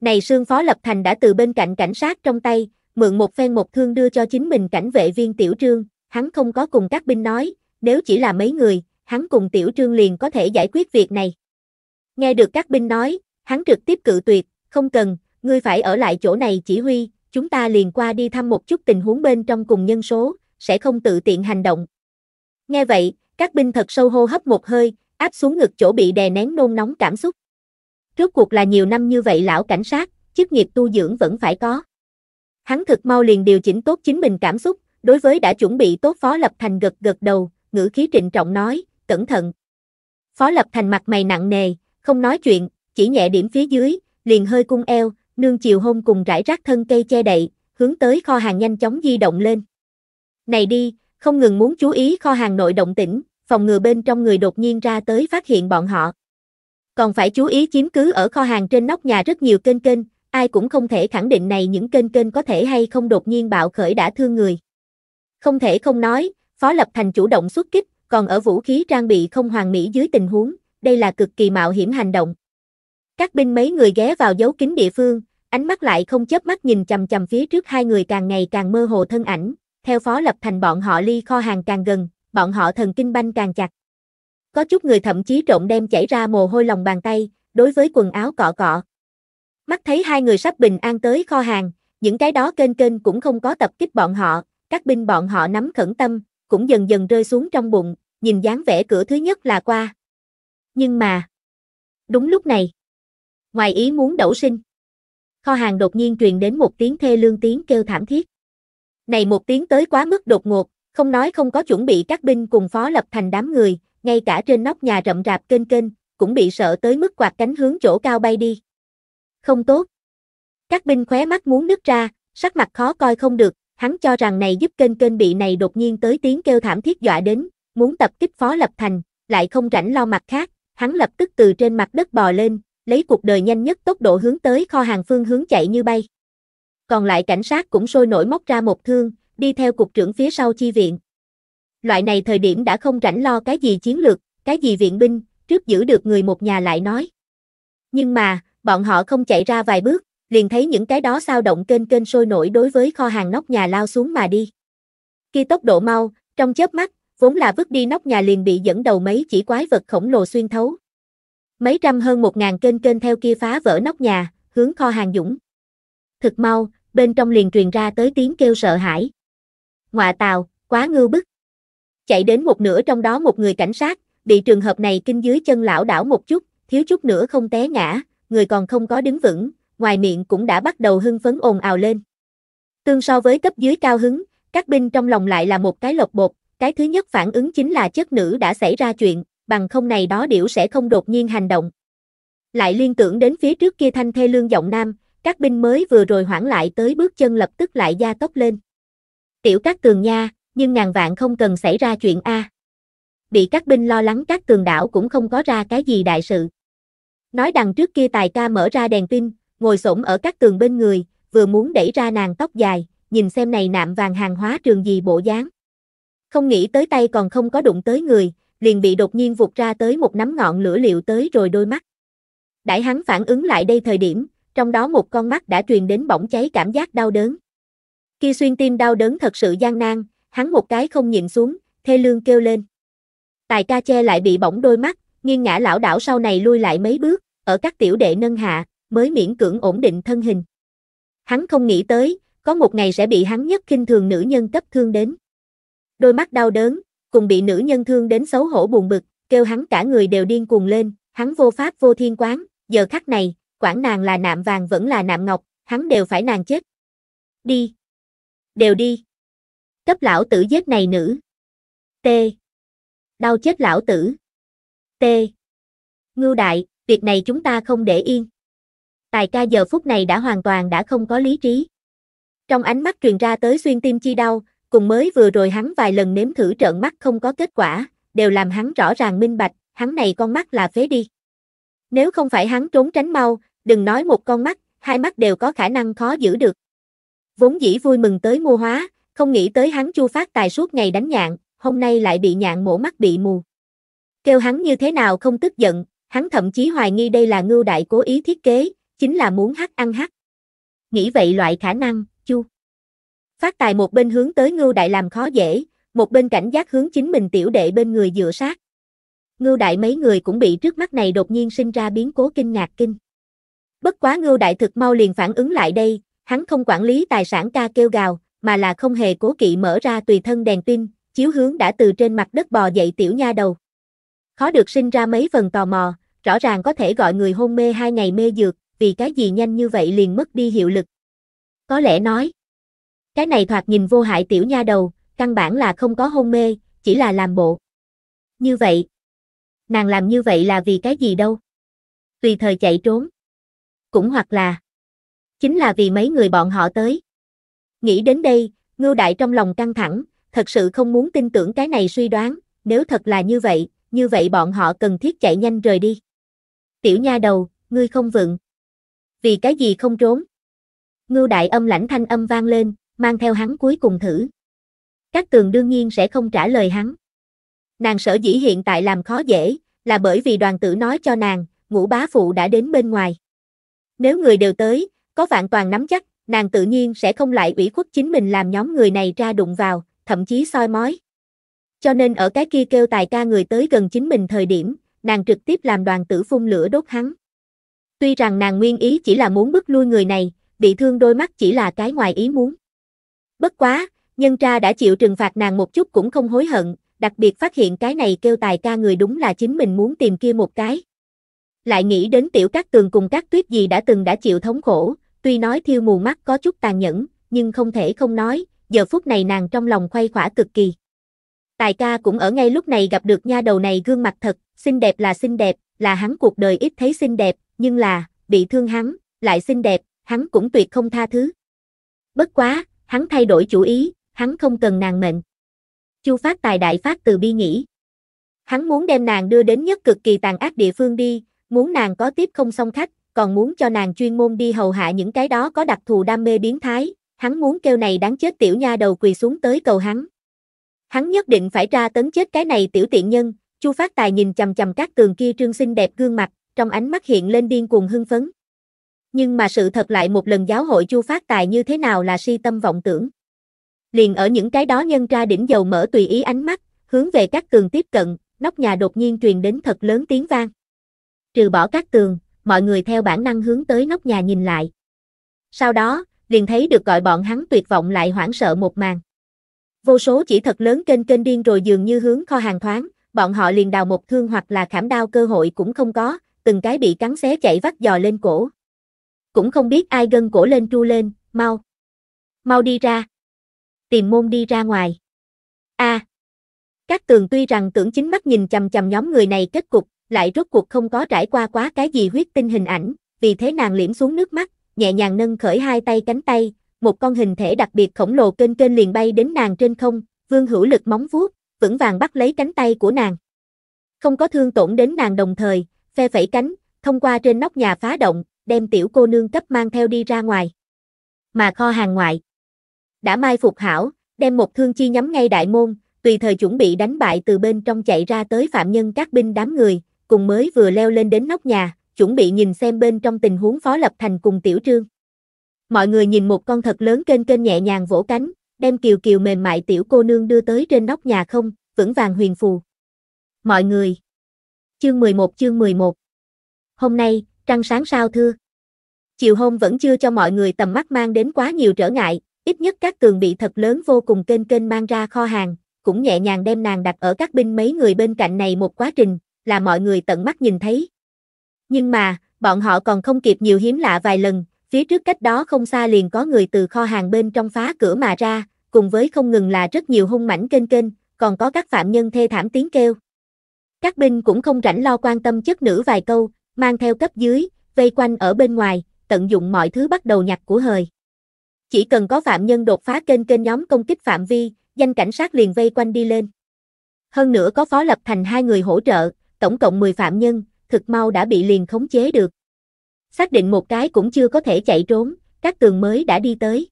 Này Sương Phó Lập Thành đã từ bên cạnh cảnh sát trong tay, mượn một phen một thương đưa cho chính mình cảnh vệ viên Tiểu Trương, hắn không có cùng các binh nói, nếu chỉ là mấy người, hắn cùng Tiểu Trương liền có thể giải quyết việc này. Nghe được các binh nói, hắn trực tiếp cự tuyệt, không cần, ngươi phải ở lại chỗ này chỉ huy, chúng ta liền qua đi thăm một chút tình huống bên trong cùng nhân số, sẽ không tự tiện hành động. Nghe vậy, các binh thật sâu hô hấp một hơi, áp xuống ngực chỗ bị đè nén nôn nóng cảm xúc. Rốt cuộc là nhiều năm như vậy lão cảnh sát, chức nghiệp tu dưỡng vẫn phải có. Hắn thực mau liền điều chỉnh tốt chính mình cảm xúc, đối với đã chuẩn bị tốt Phó Lập Thành gật gật đầu, ngữ khí trịnh trọng nói, cẩn thận. Phó Lập Thành mặt mày nặng nề, không nói chuyện, chỉ nhẹ điểm phía dưới, liền hơi cung eo, nương chiều hôn cùng rải rác thân cây che đậy, hướng tới kho hàng nhanh chóng di động lên. Này đi, không ngừng muốn chú ý kho hàng nội động tĩnh, phòng ngừa bên trong người đột nhiên ra tới phát hiện bọn họ. Còn phải chú ý chiếm cứ ở kho hàng trên nóc nhà rất nhiều kênh kênh, ai cũng không thể khẳng định này những kênh kênh có thể hay không đột nhiên bạo khởi đã thương người. Không thể không nói, Phó Lập Thành chủ động xuất kích, còn ở vũ khí trang bị không hoàn mỹ dưới tình huống, đây là cực kỳ mạo hiểm hành động. Các binh mấy người ghé vào dấu kín địa phương, ánh mắt lại không chớp mắt nhìn chằm chằm phía trước hai người càng ngày càng mơ hồ thân ảnh, theo phó lập thành bọn họ ly kho hàng càng gần, bọn họ thần kinh banh càng chặt. Có chút người thậm chí trộn đem chảy ra mồ hôi lòng bàn tay, đối với quần áo cọ cọ. Mắt thấy hai người sắp bình an tới kho hàng, những cái đó kênh kênh cũng không có tập kích bọn họ, các binh bọn họ nắm khẩn tâm, cũng dần dần rơi xuống trong bụng, nhìn dáng vẻ cửa thứ nhất là qua, nhưng mà... Đúng lúc này. Ngoài ý muốn đẩu sinh. Kho hàng đột nhiên truyền đến một tiếng thê lương tiếng kêu thảm thiết. Này một tiếng tới quá mức đột ngột, không nói không có chuẩn bị các binh cùng phó lập thành đám người, ngay cả trên nóc nhà rậm rạp kênh kênh, cũng bị sợ tới mức quạt cánh hướng chỗ cao bay đi. Không tốt. Các binh khóe mắt muốn nứt ra, sắc mặt khó coi không được, hắn cho rằng này giúp kênh kênh bị này đột nhiên tới tiếng kêu thảm thiết dọa đến, muốn tập kích phó lập thành, lại không rảnh lo mặt khác, hắn lập tức từ trên mặt đất bò lên, lấy cuộc đời nhanh nhất tốc độ hướng tới kho hàng phương hướng chạy như bay. Còn lại cảnh sát cũng sôi nổi móc ra một thương, đi theo cục trưởng phía sau chi viện. Loại này thời điểm đã không rảnh lo cái gì chiến lược, cái gì viện binh, trước giữ được người một nhà lại nói. Nhưng mà, bọn họ không chạy ra vài bước, liền thấy những cái đó sao động kênh kênh sôi nổi đối với kho hàng nóc nhà lao xuống mà đi. Khi tốc độ mau, trong chớp mắt, vốn là vứt đi nóc nhà liền bị dẫn đầu mấy chỉ quái vật khổng lồ xuyên thấu. Mấy trăm hơn một ngàn kênh kênh theo kia phá vỡ nóc nhà, hướng kho hàng dũng. Thực mau, bên trong liền truyền ra tới tiếng kêu sợ hãi. Ngoạ tàu, quá ngư bức. Chạy đến một nửa trong đó một người cảnh sát, bị trường hợp này kinh dưới chân lão đảo một chút, thiếu chút nữa không té ngã, người còn không có đứng vững, ngoài miệng cũng đã bắt đầu hưng phấn ồn ào lên. Tương so với cấp dưới cao hứng, các binh trong lòng lại là một cái lộc bột, cái thứ nhất phản ứng chính là chất nữ đã xảy ra chuyện, bằng không này đó điểu sẽ không đột nhiên hành động. Lại liên tưởng đến phía trước kia thanh thê lương giọng nam, các binh mới vừa rồi hoãn lại tới bước chân lập tức lại gia tốc lên. Tiểu các tường nha, nhưng ngàn vạn không cần xảy ra chuyện A. Bị các binh lo lắng các tường đảo cũng không có ra cái gì đại sự. Nói đằng trước kia tài ca mở ra đèn pin, ngồi xổm ở các tường bên người, vừa muốn đẩy ra nàng tóc dài, nhìn xem này nạm vàng hàng hóa trường gì bộ dáng không nghĩ tới tay còn không có đụng tới người, liền bị đột nhiên vụt ra tới một nắm ngọn lửa liệu tới rồi đôi mắt. Đại hắn phản ứng lại đây thời điểm, trong đó một con mắt đã truyền đến bỗng cháy cảm giác đau đớn. Khi xuyên tim đau đớn thật sự gian nan, hắn một cái không nhịn xuống, thê lương kêu lên. Tài ca che lại bị bỗng đôi mắt, nghiêng ngã lão đảo sau này lui lại mấy bước, ở các tiểu đệ nâng hạ, mới miễn cưỡng ổn định thân hình. Hắn không nghĩ tới, có một ngày sẽ bị hắn nhất kinh thường nữ nhân cấp thương đến đôi mắt đau đớn, cùng bị nữ nhân thương đến xấu hổ buồn bực, kêu hắn cả người đều điên cuồng lên, hắn vô pháp vô thiên quán, giờ khắc này, quản nàng là nạm vàng vẫn là nạm ngọc, hắn đều phải nàng chết. Đi. Đều đi. Cấp lão tử giết này nữ. T. Đau chết lão tử. T. Ngưu đại, việc này chúng ta không để yên. Tài ca giờ phút này đã hoàn toàn đã không có lý trí. Trong ánh mắt truyền ra tới xuyên tim chi đau, cùng mới vừa rồi hắn vài lần nếm thử trợn mắt không có kết quả, đều làm hắn rõ ràng minh bạch, hắn này con mắt là phế đi. Nếu không phải hắn trốn tránh mau, đừng nói một con mắt, hai mắt đều có khả năng khó giữ được. Vốn dĩ vui mừng tới mua hóa, không nghĩ tới hắn chu phát tài suốt ngày đánh nhạn, hôm nay lại bị nhạn mổ mắt bị mù. Kêu hắn như thế nào không tức giận, hắn thậm chí hoài nghi đây là ngưu đại cố ý thiết kế, chính là muốn hắc ăn hắc. Nghĩ vậy loại khả năng, chu. Phát tài một bên hướng tới Ngưu Đại làm khó dễ, một bên cảnh giác hướng chính mình tiểu đệ bên người dựa sát. Ngưu Đại mấy người cũng bị trước mắt này đột nhiên sinh ra biến cố kinh ngạc kinh. Bất quá Ngưu Đại thực mau liền phản ứng lại đây, hắn không quản lý tài sản ca kêu gào, mà là không hề cố kỵ mở ra tùy thân đèn pin, chiếu hướng đã từ trên mặt đất bò dậy tiểu nha đầu. Khó được sinh ra mấy phần tò mò, rõ ràng có thể gọi người hôn mê hai ngày mê dược, vì cái gì nhanh như vậy liền mất đi hiệu lực. Có lẽ nói, cái này thoạt nhìn vô hại tiểu nha đầu, căn bản là không có hôn mê, chỉ là làm bộ. Như vậy, nàng làm như vậy là vì cái gì đâu? Tùy thời chạy trốn. Cũng hoặc là, chính là vì mấy người bọn họ tới. Nghĩ đến đây, Ngưu Đại trong lòng căng thẳng, thật sự không muốn tin tưởng cái này suy đoán, nếu thật là như vậy, như vậy bọn họ cần thiết chạy nhanh rời đi. Tiểu nha đầu, ngươi không vựng. Vì cái gì không trốn? Ngưu Đại âm lãnh thanh âm vang lên, mang theo hắn cuối cùng thử. Các tường đương nhiên sẽ không trả lời hắn. Nàng sở dĩ hiện tại làm khó dễ, là bởi vì đoàn tử nói cho nàng, ngũ bá phụ đã đến bên ngoài. Nếu người đều tới, có vạn toàn nắm chắc, nàng tự nhiên sẽ không lại ủy khuất chính mình làm nhóm người này ra đụng vào, thậm chí soi mói. Cho nên ở cái kia kêu tài ca người tới gần chính mình thời điểm, nàng trực tiếp làm đoàn tử phun lửa đốt hắn. Tuy rằng nàng nguyên ý chỉ là muốn bức lui người này, bị thương đôi mắt chỉ là cái ngoài ý muốn. Bất quá, nhân tra đã chịu trừng phạt nàng một chút cũng không hối hận, đặc biệt phát hiện cái này kêu tài ca người đúng là chính mình muốn tìm kia một cái. Lại nghĩ đến tiểu các tường cùng các tuyết gì đã từng đã chịu thống khổ, tuy nói thiêu mù mắt có chút tàn nhẫn, nhưng không thể không nói, giờ phút này nàng trong lòng khuây khỏa cực kỳ. Tài ca cũng ở ngay lúc này gặp được nha đầu này gương mặt thật, xinh đẹp là xinh đẹp, là hắn cuộc đời ít thấy xinh đẹp, nhưng là, bị thương hắn, lại xinh đẹp, hắn cũng tuyệt không tha thứ. Bất quá, hắn thay đổi chủ ý, hắn không cần nàng mệnh. Chu phát tài đại phát từ bi nghĩ. Hắn muốn đem nàng đưa đến nhất cực kỳ tàn ác địa phương đi, muốn nàng có tiếp không song khách, còn muốn cho nàng chuyên môn đi hầu hạ những cái đó có đặc thù đam mê biến thái, hắn muốn kêu này đáng chết tiểu nha đầu quỳ xuống tới cầu hắn. Hắn nhất định phải ra tấn chết cái này tiểu tiện nhân, Chu Phát Tài nhìn chằm chằm các tường kia trương xinh đẹp gương mặt, trong ánh mắt hiện lên điên cuồng hưng phấn nhưng mà sự thật lại một lần giáo hội chu phát tài như thế nào là si tâm vọng tưởng. Liền ở những cái đó nhân tra đỉnh dầu mở tùy ý ánh mắt, hướng về các tường tiếp cận, nóc nhà đột nhiên truyền đến thật lớn tiếng vang. Trừ bỏ các tường, mọi người theo bản năng hướng tới nóc nhà nhìn lại. Sau đó, liền thấy được gọi bọn hắn tuyệt vọng lại hoảng sợ một màn. Vô số chỉ thật lớn kênh kênh điên rồi dường như hướng kho hàng thoáng, bọn họ liền đào một thương hoặc là khảm đao cơ hội cũng không có, từng cái bị cắn xé chạy vắt dò lên cổ cũng không biết ai gân cổ lên tru lên, mau. Mau đi ra. Tìm môn đi ra ngoài. a à. Các tường tuy rằng tưởng chính mắt nhìn chầm chầm nhóm người này kết cục, lại rốt cuộc không có trải qua quá cái gì huyết tinh hình ảnh, vì thế nàng liễm xuống nước mắt, nhẹ nhàng nâng khởi hai tay cánh tay, một con hình thể đặc biệt khổng lồ kênh kênh liền bay đến nàng trên không, vương hữu lực móng vuốt, vững vàng bắt lấy cánh tay của nàng. Không có thương tổn đến nàng đồng thời, phe phẩy cánh, thông qua trên nóc nhà phá động, đem tiểu cô nương cấp mang theo đi ra ngoài. Mà kho hàng ngoại, đã mai phục hảo, đem một thương chi nhắm ngay đại môn, tùy thời chuẩn bị đánh bại từ bên trong chạy ra tới phạm nhân các binh đám người, cùng mới vừa leo lên đến nóc nhà, chuẩn bị nhìn xem bên trong tình huống Phó Lập Thành cùng Tiểu Trương. Mọi người nhìn một con thật lớn kênh kênh nhẹ nhàng vỗ cánh, đem kiều kiều mềm mại tiểu cô nương đưa tới trên nóc nhà không, vững vàng huyền phù. Mọi người. Chương 11 chương 11. Hôm nay, trăng sáng sao thưa. Chiều hôm vẫn chưa cho mọi người tầm mắt mang đến quá nhiều trở ngại, ít nhất các tường bị thật lớn vô cùng kênh kênh mang ra kho hàng, cũng nhẹ nhàng đem nàng đặt ở các binh mấy người bên cạnh này một quá trình, là mọi người tận mắt nhìn thấy. Nhưng mà, bọn họ còn không kịp nhiều hiếm lạ vài lần, phía trước cách đó không xa liền có người từ kho hàng bên trong phá cửa mà ra, cùng với không ngừng là rất nhiều hung mảnh kênh kênh, còn có các phạm nhân thê thảm tiếng kêu. Các binh cũng không rảnh lo quan tâm chất nữ vài câu, mang theo cấp dưới, vây quanh ở bên ngoài, tận dụng mọi thứ bắt đầu nhặt của hời. Chỉ cần có phạm nhân đột phá kênh kênh nhóm công kích phạm vi, danh cảnh sát liền vây quanh đi lên. Hơn nữa có phó lập thành hai người hỗ trợ, tổng cộng 10 phạm nhân, thực mau đã bị liền khống chế được. Xác định một cái cũng chưa có thể chạy trốn, các tường mới đã đi tới.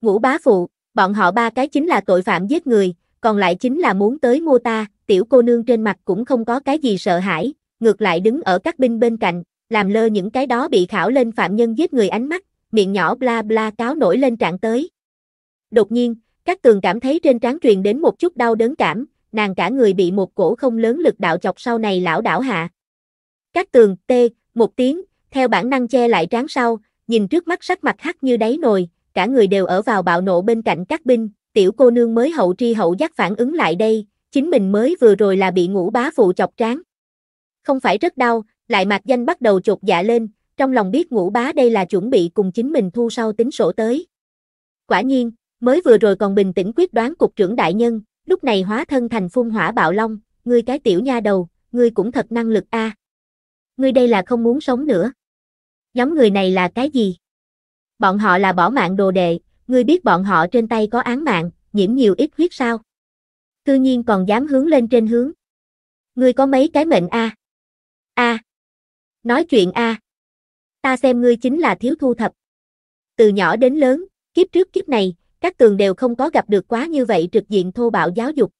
Ngũ bá phụ, bọn họ ba cái chính là tội phạm giết người, còn lại chính là muốn tới mua ta, tiểu cô nương trên mặt cũng không có cái gì sợ hãi, ngược lại đứng ở các binh bên cạnh, làm lơ những cái đó bị khảo lên phạm nhân giết người ánh mắt, miệng nhỏ bla bla cáo nổi lên trạng tới. Đột nhiên, các tường cảm thấy trên trán truyền đến một chút đau đớn cảm, nàng cả người bị một cổ không lớn lực đạo chọc sau này lão đảo hạ. Các tường, tê, một tiếng, theo bản năng che lại trán sau, nhìn trước mắt sắc mặt hắc như đáy nồi, cả người đều ở vào bạo nộ bên cạnh các binh, tiểu cô nương mới hậu tri hậu giác phản ứng lại đây, chính mình mới vừa rồi là bị ngũ bá phụ chọc trán không phải rất đau, lại mạc danh bắt đầu chột dạ lên, trong lòng biết ngũ bá đây là chuẩn bị cùng chính mình thu sau tính sổ tới. Quả nhiên, mới vừa rồi còn bình tĩnh quyết đoán cục trưởng đại nhân, lúc này hóa thân thành phun hỏa bạo long, ngươi cái tiểu nha đầu, ngươi cũng thật năng lực a. À. Ngươi đây là không muốn sống nữa. Nhóm người này là cái gì? Bọn họ là bỏ mạng đồ đệ, ngươi biết bọn họ trên tay có án mạng, nhiễm nhiều ít huyết sao? Cư nhiên còn dám hướng lên trên hướng. Ngươi có mấy cái mệnh a? À? a à. Nói chuyện a à. Ta xem ngươi chính là thiếu thu thập. Từ nhỏ đến lớn, kiếp trước kiếp này, các tường đều không có gặp được quá như vậy trực diện thô bạo giáo dục.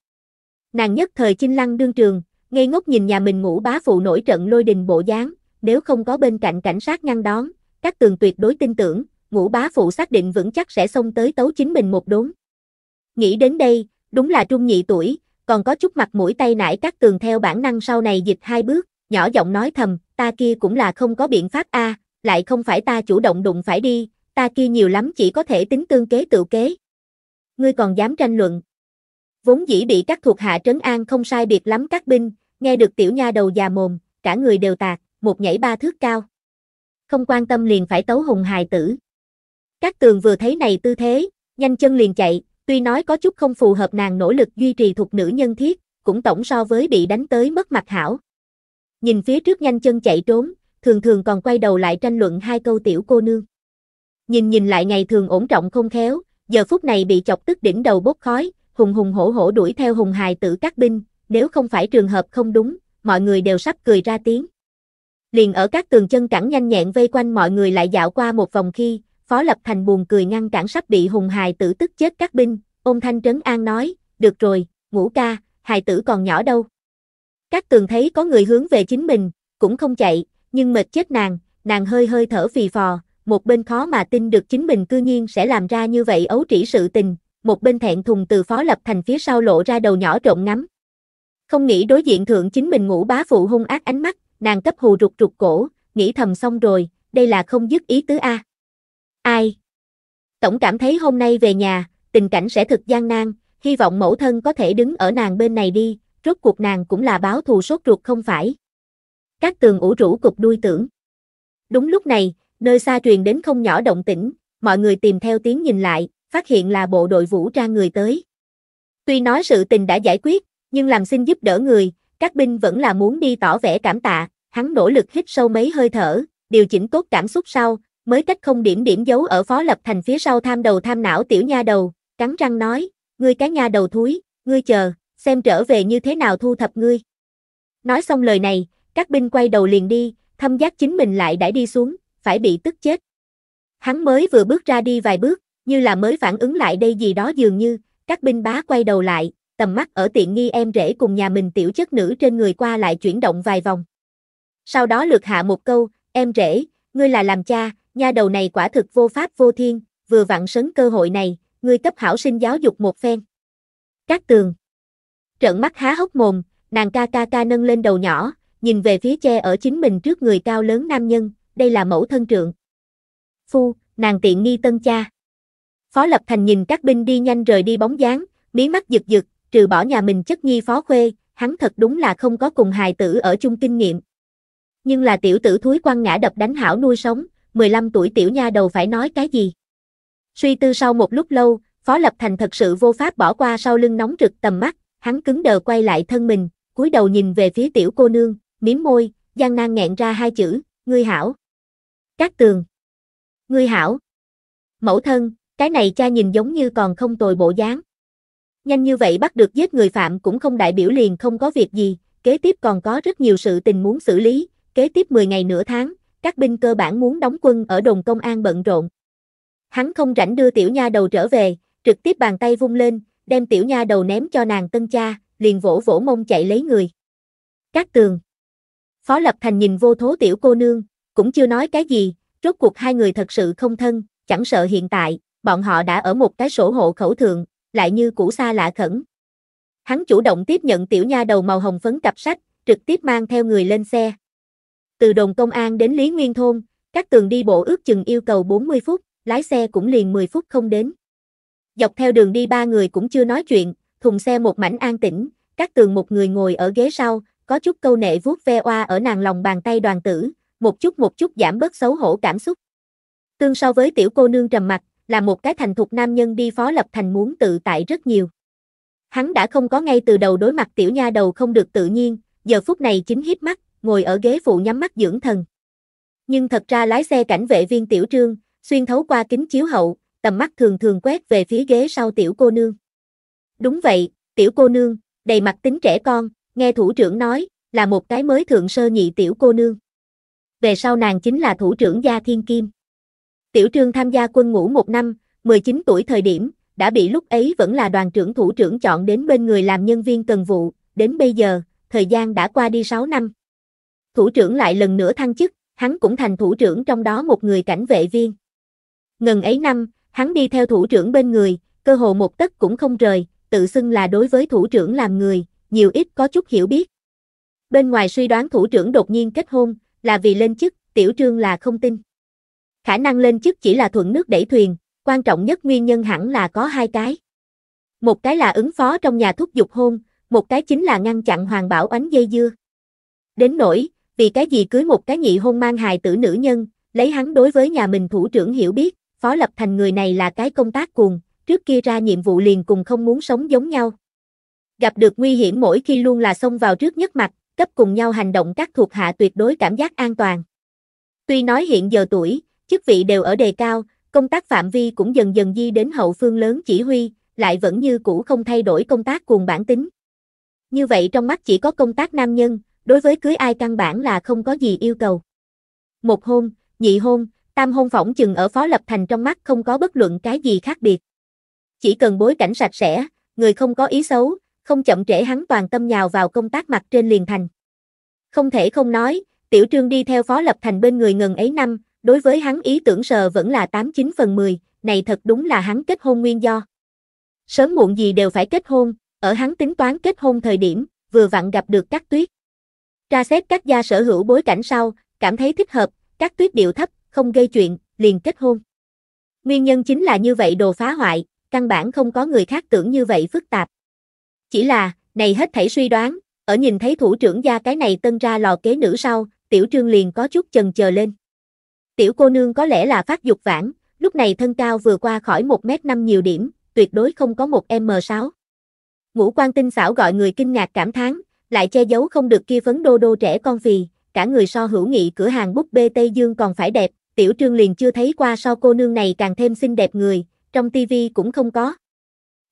Nàng nhất thời chinh lăng đương trường, ngây ngốc nhìn nhà mình ngủ bá phụ nổi trận lôi đình bộ dáng, nếu không có bên cạnh cảnh sát ngăn đón, các tường tuyệt đối tin tưởng, ngũ bá phụ xác định vững chắc sẽ xông tới tấu chính mình một đốn. Nghĩ đến đây, đúng là trung nhị tuổi, còn có chút mặt mũi tay nải các tường theo bản năng sau này dịch hai bước, nhỏ giọng nói thầm, ta kia cũng là không có biện pháp a, lại không phải ta chủ động đụng phải đi, ta kia nhiều lắm chỉ có thể tính tương kế tự kế. Ngươi còn dám tranh luận. Vốn dĩ bị các thuộc hạ trấn an không sai biệt lắm các binh, nghe được tiểu nha đầu già mồm, cả người đều tạc, một nhảy ba thước cao. Không quan tâm liền phải tấu hùng hài tử. Các tường vừa thấy này tư thế, nhanh chân liền chạy, tuy nói có chút không phù hợp nàng nỗ lực duy trì thuộc nữ nhân thiết, cũng tổng so với bị đánh tới mất mặt hảo. Nhìn phía trước nhanh chân chạy trốn, thường thường còn quay đầu lại tranh luận hai câu tiểu cô nương. Nhìn nhìn lại ngày thường ổn trọng không khéo, giờ phút này bị chọc tức đỉnh đầu bốc khói, hùng hùng hổ hổ đuổi theo hùng hài tử các binh, nếu không phải trường hợp không đúng, mọi người đều sắp cười ra tiếng. Liền ở các tường chân cẳng nhanh nhẹn vây quanh mọi người lại dạo qua một vòng khi, Phó Lập Thành buồn cười ngăn cản sắp bị hùng hài tử tức chết các binh, ôm thanh trấn an nói, được rồi, ngũ ca, hài tử còn nhỏ đâu. Các tường thấy có người hướng về chính mình, cũng không chạy, nhưng mệt chết nàng, nàng hơi hơi thở phì phò, một bên khó mà tin được chính mình cư nhiên sẽ làm ra như vậy ấu trĩ sự tình, một bên thẹn thùng từ phó lập thành phía sau lộ ra đầu nhỏ trộm ngắm. Không nghĩ đối diện thượng chính mình ngủ bá phụ hung ác ánh mắt, nàng cấp hù rụt rụt cổ, nghĩ thầm xong rồi, đây là không dứt ý tứ A. Ai? Tổng cảm thấy hôm nay về nhà, tình cảnh sẽ thực gian nan, hy vọng mẫu thân có thể đứng ở nàng bên này đi, rốt cuộc nàng cũng là báo thù sốt ruột không phải. Các tường ủ rũ cục đuôi tưởng. Đúng lúc này, nơi xa truyền đến không nhỏ động tĩnh, mọi người tìm theo tiếng nhìn lại, phát hiện là bộ đội vũ trang người tới. Tuy nói sự tình đã giải quyết, nhưng làm xin giúp đỡ người, các binh vẫn là muốn đi tỏ vẻ cảm tạ, hắn nỗ lực hít sâu mấy hơi thở, điều chỉnh tốt cảm xúc sau, mới cách không điểm điểm giấu ở phó lập thành phía sau tham đầu tham não tiểu nha đầu, cắn răng nói, ngươi cái nha đầu thúi, ngươi chờ, xem trở về như thế nào thu thập ngươi. Nói xong lời này, các binh quay đầu liền đi, thâm giác chính mình lại đã đi xuống, phải bị tức chết. Hắn mới vừa bước ra đi vài bước, như là mới phản ứng lại đây gì đó dường như, các binh bá quay đầu lại, tầm mắt ở tiện nghi em rể cùng nhà mình tiểu chất nữ trên người qua lại chuyển động vài vòng. Sau đó lượt hạ một câu, em rể, ngươi là làm cha, nha đầu này quả thực vô pháp vô thiên, vừa vặn sấn cơ hội này, ngươi cấp hảo sinh giáo dục một phen. Các tường trợn mắt há hốc mồm, nàng ca ca ca nâng lên đầu nhỏ, nhìn về phía che ở chính mình trước người cao lớn nam nhân, đây là mẫu thân trượng. Phu, nàng tiện nghi tân cha. Phó Lập Thành nhìn các binh đi nhanh rời đi bóng dáng, mí mắt giật giật, trừ bỏ nhà mình chất nhi phó khuê, hắn thật đúng là không có cùng hài tử ở chung kinh nghiệm. Nhưng là tiểu tử thúi quan ngã đập đánh hảo nuôi sống, 15 tuổi tiểu nha đầu phải nói cái gì? Suy tư sau một lúc lâu, Phó Lập Thành thật sự vô pháp bỏ qua sau lưng nóng rực tầm mắt, hắn cứng đờ quay lại thân mình, cúi đầu nhìn về phía tiểu cô nương, miếm môi, gian nan nghẹn ra hai chữ, ngươi hảo. Các tường. Ngươi hảo. Mẫu thân, cái này cha nhìn giống như còn không tồi bộ dáng. Nhanh như vậy bắt được giết người phạm cũng không đại biểu liền không có việc gì, kế tiếp còn có rất nhiều sự tình muốn xử lý, kế tiếp 10 ngày nửa tháng, các binh cơ bản muốn đóng quân ở đồn công an bận rộn. Hắn không rảnh đưa tiểu nha đầu trở về, trực tiếp bàn tay vung lên, đem tiểu nha đầu ném cho nàng tân cha, liền vỗ vỗ mông chạy lấy người. Các tường. Phó Lập Thành nhìn vô thố tiểu cô nương, cũng chưa nói cái gì, rốt cuộc hai người thật sự không thân, chẳng sợ hiện tại, bọn họ đã ở một cái sổ hộ khẩu thượng, lại như cũ xa lạ khẩn. Hắn chủ động tiếp nhận tiểu nha đầu màu hồng phấn cặp sách, trực tiếp mang theo người lên xe. Từ đồn công an đến Lý Nguyên Thôn, các tường đi bộ ước chừng yêu cầu 40 phút, lái xe cũng liền 10 phút không đến. Dọc theo đường đi ba người cũng chưa nói chuyện, thùng xe một mảnh an tĩnh, các tường một người ngồi ở ghế sau, có chút câu nệ vuốt ve oa ở nàng lòng bàn tay đoàn tử, một chút một chút giảm bớt xấu hổ cảm xúc. Tương so với tiểu cô nương trầm mặt, là một cái thành thục nam nhân đi phó lập thành muốn tự tại rất nhiều. Hắn đã không có ngay từ đầu đối mặt tiểu nha đầu không được tự nhiên, giờ phút này chính hít mắt, ngồi ở ghế phụ nhắm mắt dưỡng thần. Nhưng thật ra lái xe cảnh vệ viên tiểu trương, xuyên thấu qua kính chiếu hậu, tầm mắt thường thường quét về phía ghế sau tiểu cô nương. Đúng vậy, tiểu cô nương, đầy mặt tính trẻ con, nghe thủ trưởng nói, là một cái mới thượng sơ nhị tiểu cô nương. Về sau nàng chính là thủ trưởng gia thiên kim. Tiểu trương tham gia quân ngũ một năm, 19 tuổi thời điểm, đã bị lúc ấy vẫn là đoàn trưởng thủ trưởng chọn đến bên người làm nhân viên cần vụ, đến bây giờ, thời gian đã qua đi 6 năm. Thủ trưởng lại lần nữa thăng chức, hắn cũng thành thủ trưởng trong đó một người cảnh vệ viên. Ngần ấy năm, Hắn đi theo thủ trưởng bên người, cơ hồ một tấc cũng không rời, tự xưng là đối với thủ trưởng làm người, nhiều ít có chút hiểu biết. Bên ngoài suy đoán thủ trưởng đột nhiên kết hôn, là vì lên chức, tiểu trương là không tin. Khả năng lên chức chỉ là thuận nước đẩy thuyền, quan trọng nhất nguyên nhân hẳn là có hai cái. Một cái là ứng phó trong nhà thúc dục hôn, một cái chính là ngăn chặn hoàng bảo oánh dây dưa. Đến nỗi, vì cái gì cưới một cái nhị hôn mang hài tử nữ nhân, lấy hắn đối với nhà mình thủ trưởng hiểu biết, Phó Lập Thành người này là cái công tác cuồng, trước kia ra nhiệm vụ liền cùng không muốn sống giống nhau. Gặp được nguy hiểm mỗi khi luôn là xông vào trước nhất mặt, cấp cùng nhau hành động các thuộc hạ tuyệt đối cảm giác an toàn. Tuy nói hiện giờ tuổi, chức vị đều ở đề cao, công tác phạm vi cũng dần dần di đến hậu phương lớn chỉ huy, lại vẫn như cũ không thay đổi công tác cuồng bản tính. Như vậy trong mắt chỉ có công tác nam nhân, đối với cưới ai căn bản là không có gì yêu cầu. Một hôn, nhị hôn, Tam hôn phỏng chừng ở Phó Lập Thành trong mắt không có bất luận cái gì khác biệt. Chỉ cần bối cảnh sạch sẽ, người không có ý xấu, không chậm trễ hắn toàn tâm nhào vào công tác mặt trên liền thành. Không thể không nói, Tiểu Trương đi theo Phó Lập Thành bên người ngần ấy năm, đối với hắn ý tưởng sờ vẫn là 89 phần 10, này thật đúng là hắn kết hôn nguyên do. Sớm muộn gì đều phải kết hôn, ở hắn tính toán kết hôn thời điểm, vừa vặn gặp được các tuyết. Tra xét các gia sở hữu bối cảnh sau, cảm thấy thích hợp, các tuyết điệu thấp, không gây chuyện, liền kết hôn. Nguyên nhân chính là như vậy đồ phá hoại, căn bản không có người khác tưởng như vậy phức tạp. Chỉ là, này hết thảy suy đoán, ở nhìn thấy thủ trưởng gia cái này tân ra lò kế nữ sau, tiểu trương liền có chút chần chờ lên. Tiểu cô nương có lẽ là phát dục vãn, lúc này thân cao vừa qua khỏi 1m5 nhiều điểm, tuyệt đối không có một M6. Ngũ quan tinh xảo gọi người kinh ngạc cảm thán, lại che giấu không được kia phấn đô đô trẻ con phì, cả người so hữu nghị cửa hàng búp bê Tây Dương còn phải đẹp, tiểu trương liền chưa thấy qua so cô nương này càng thêm xinh đẹp người, trong tivi cũng không có.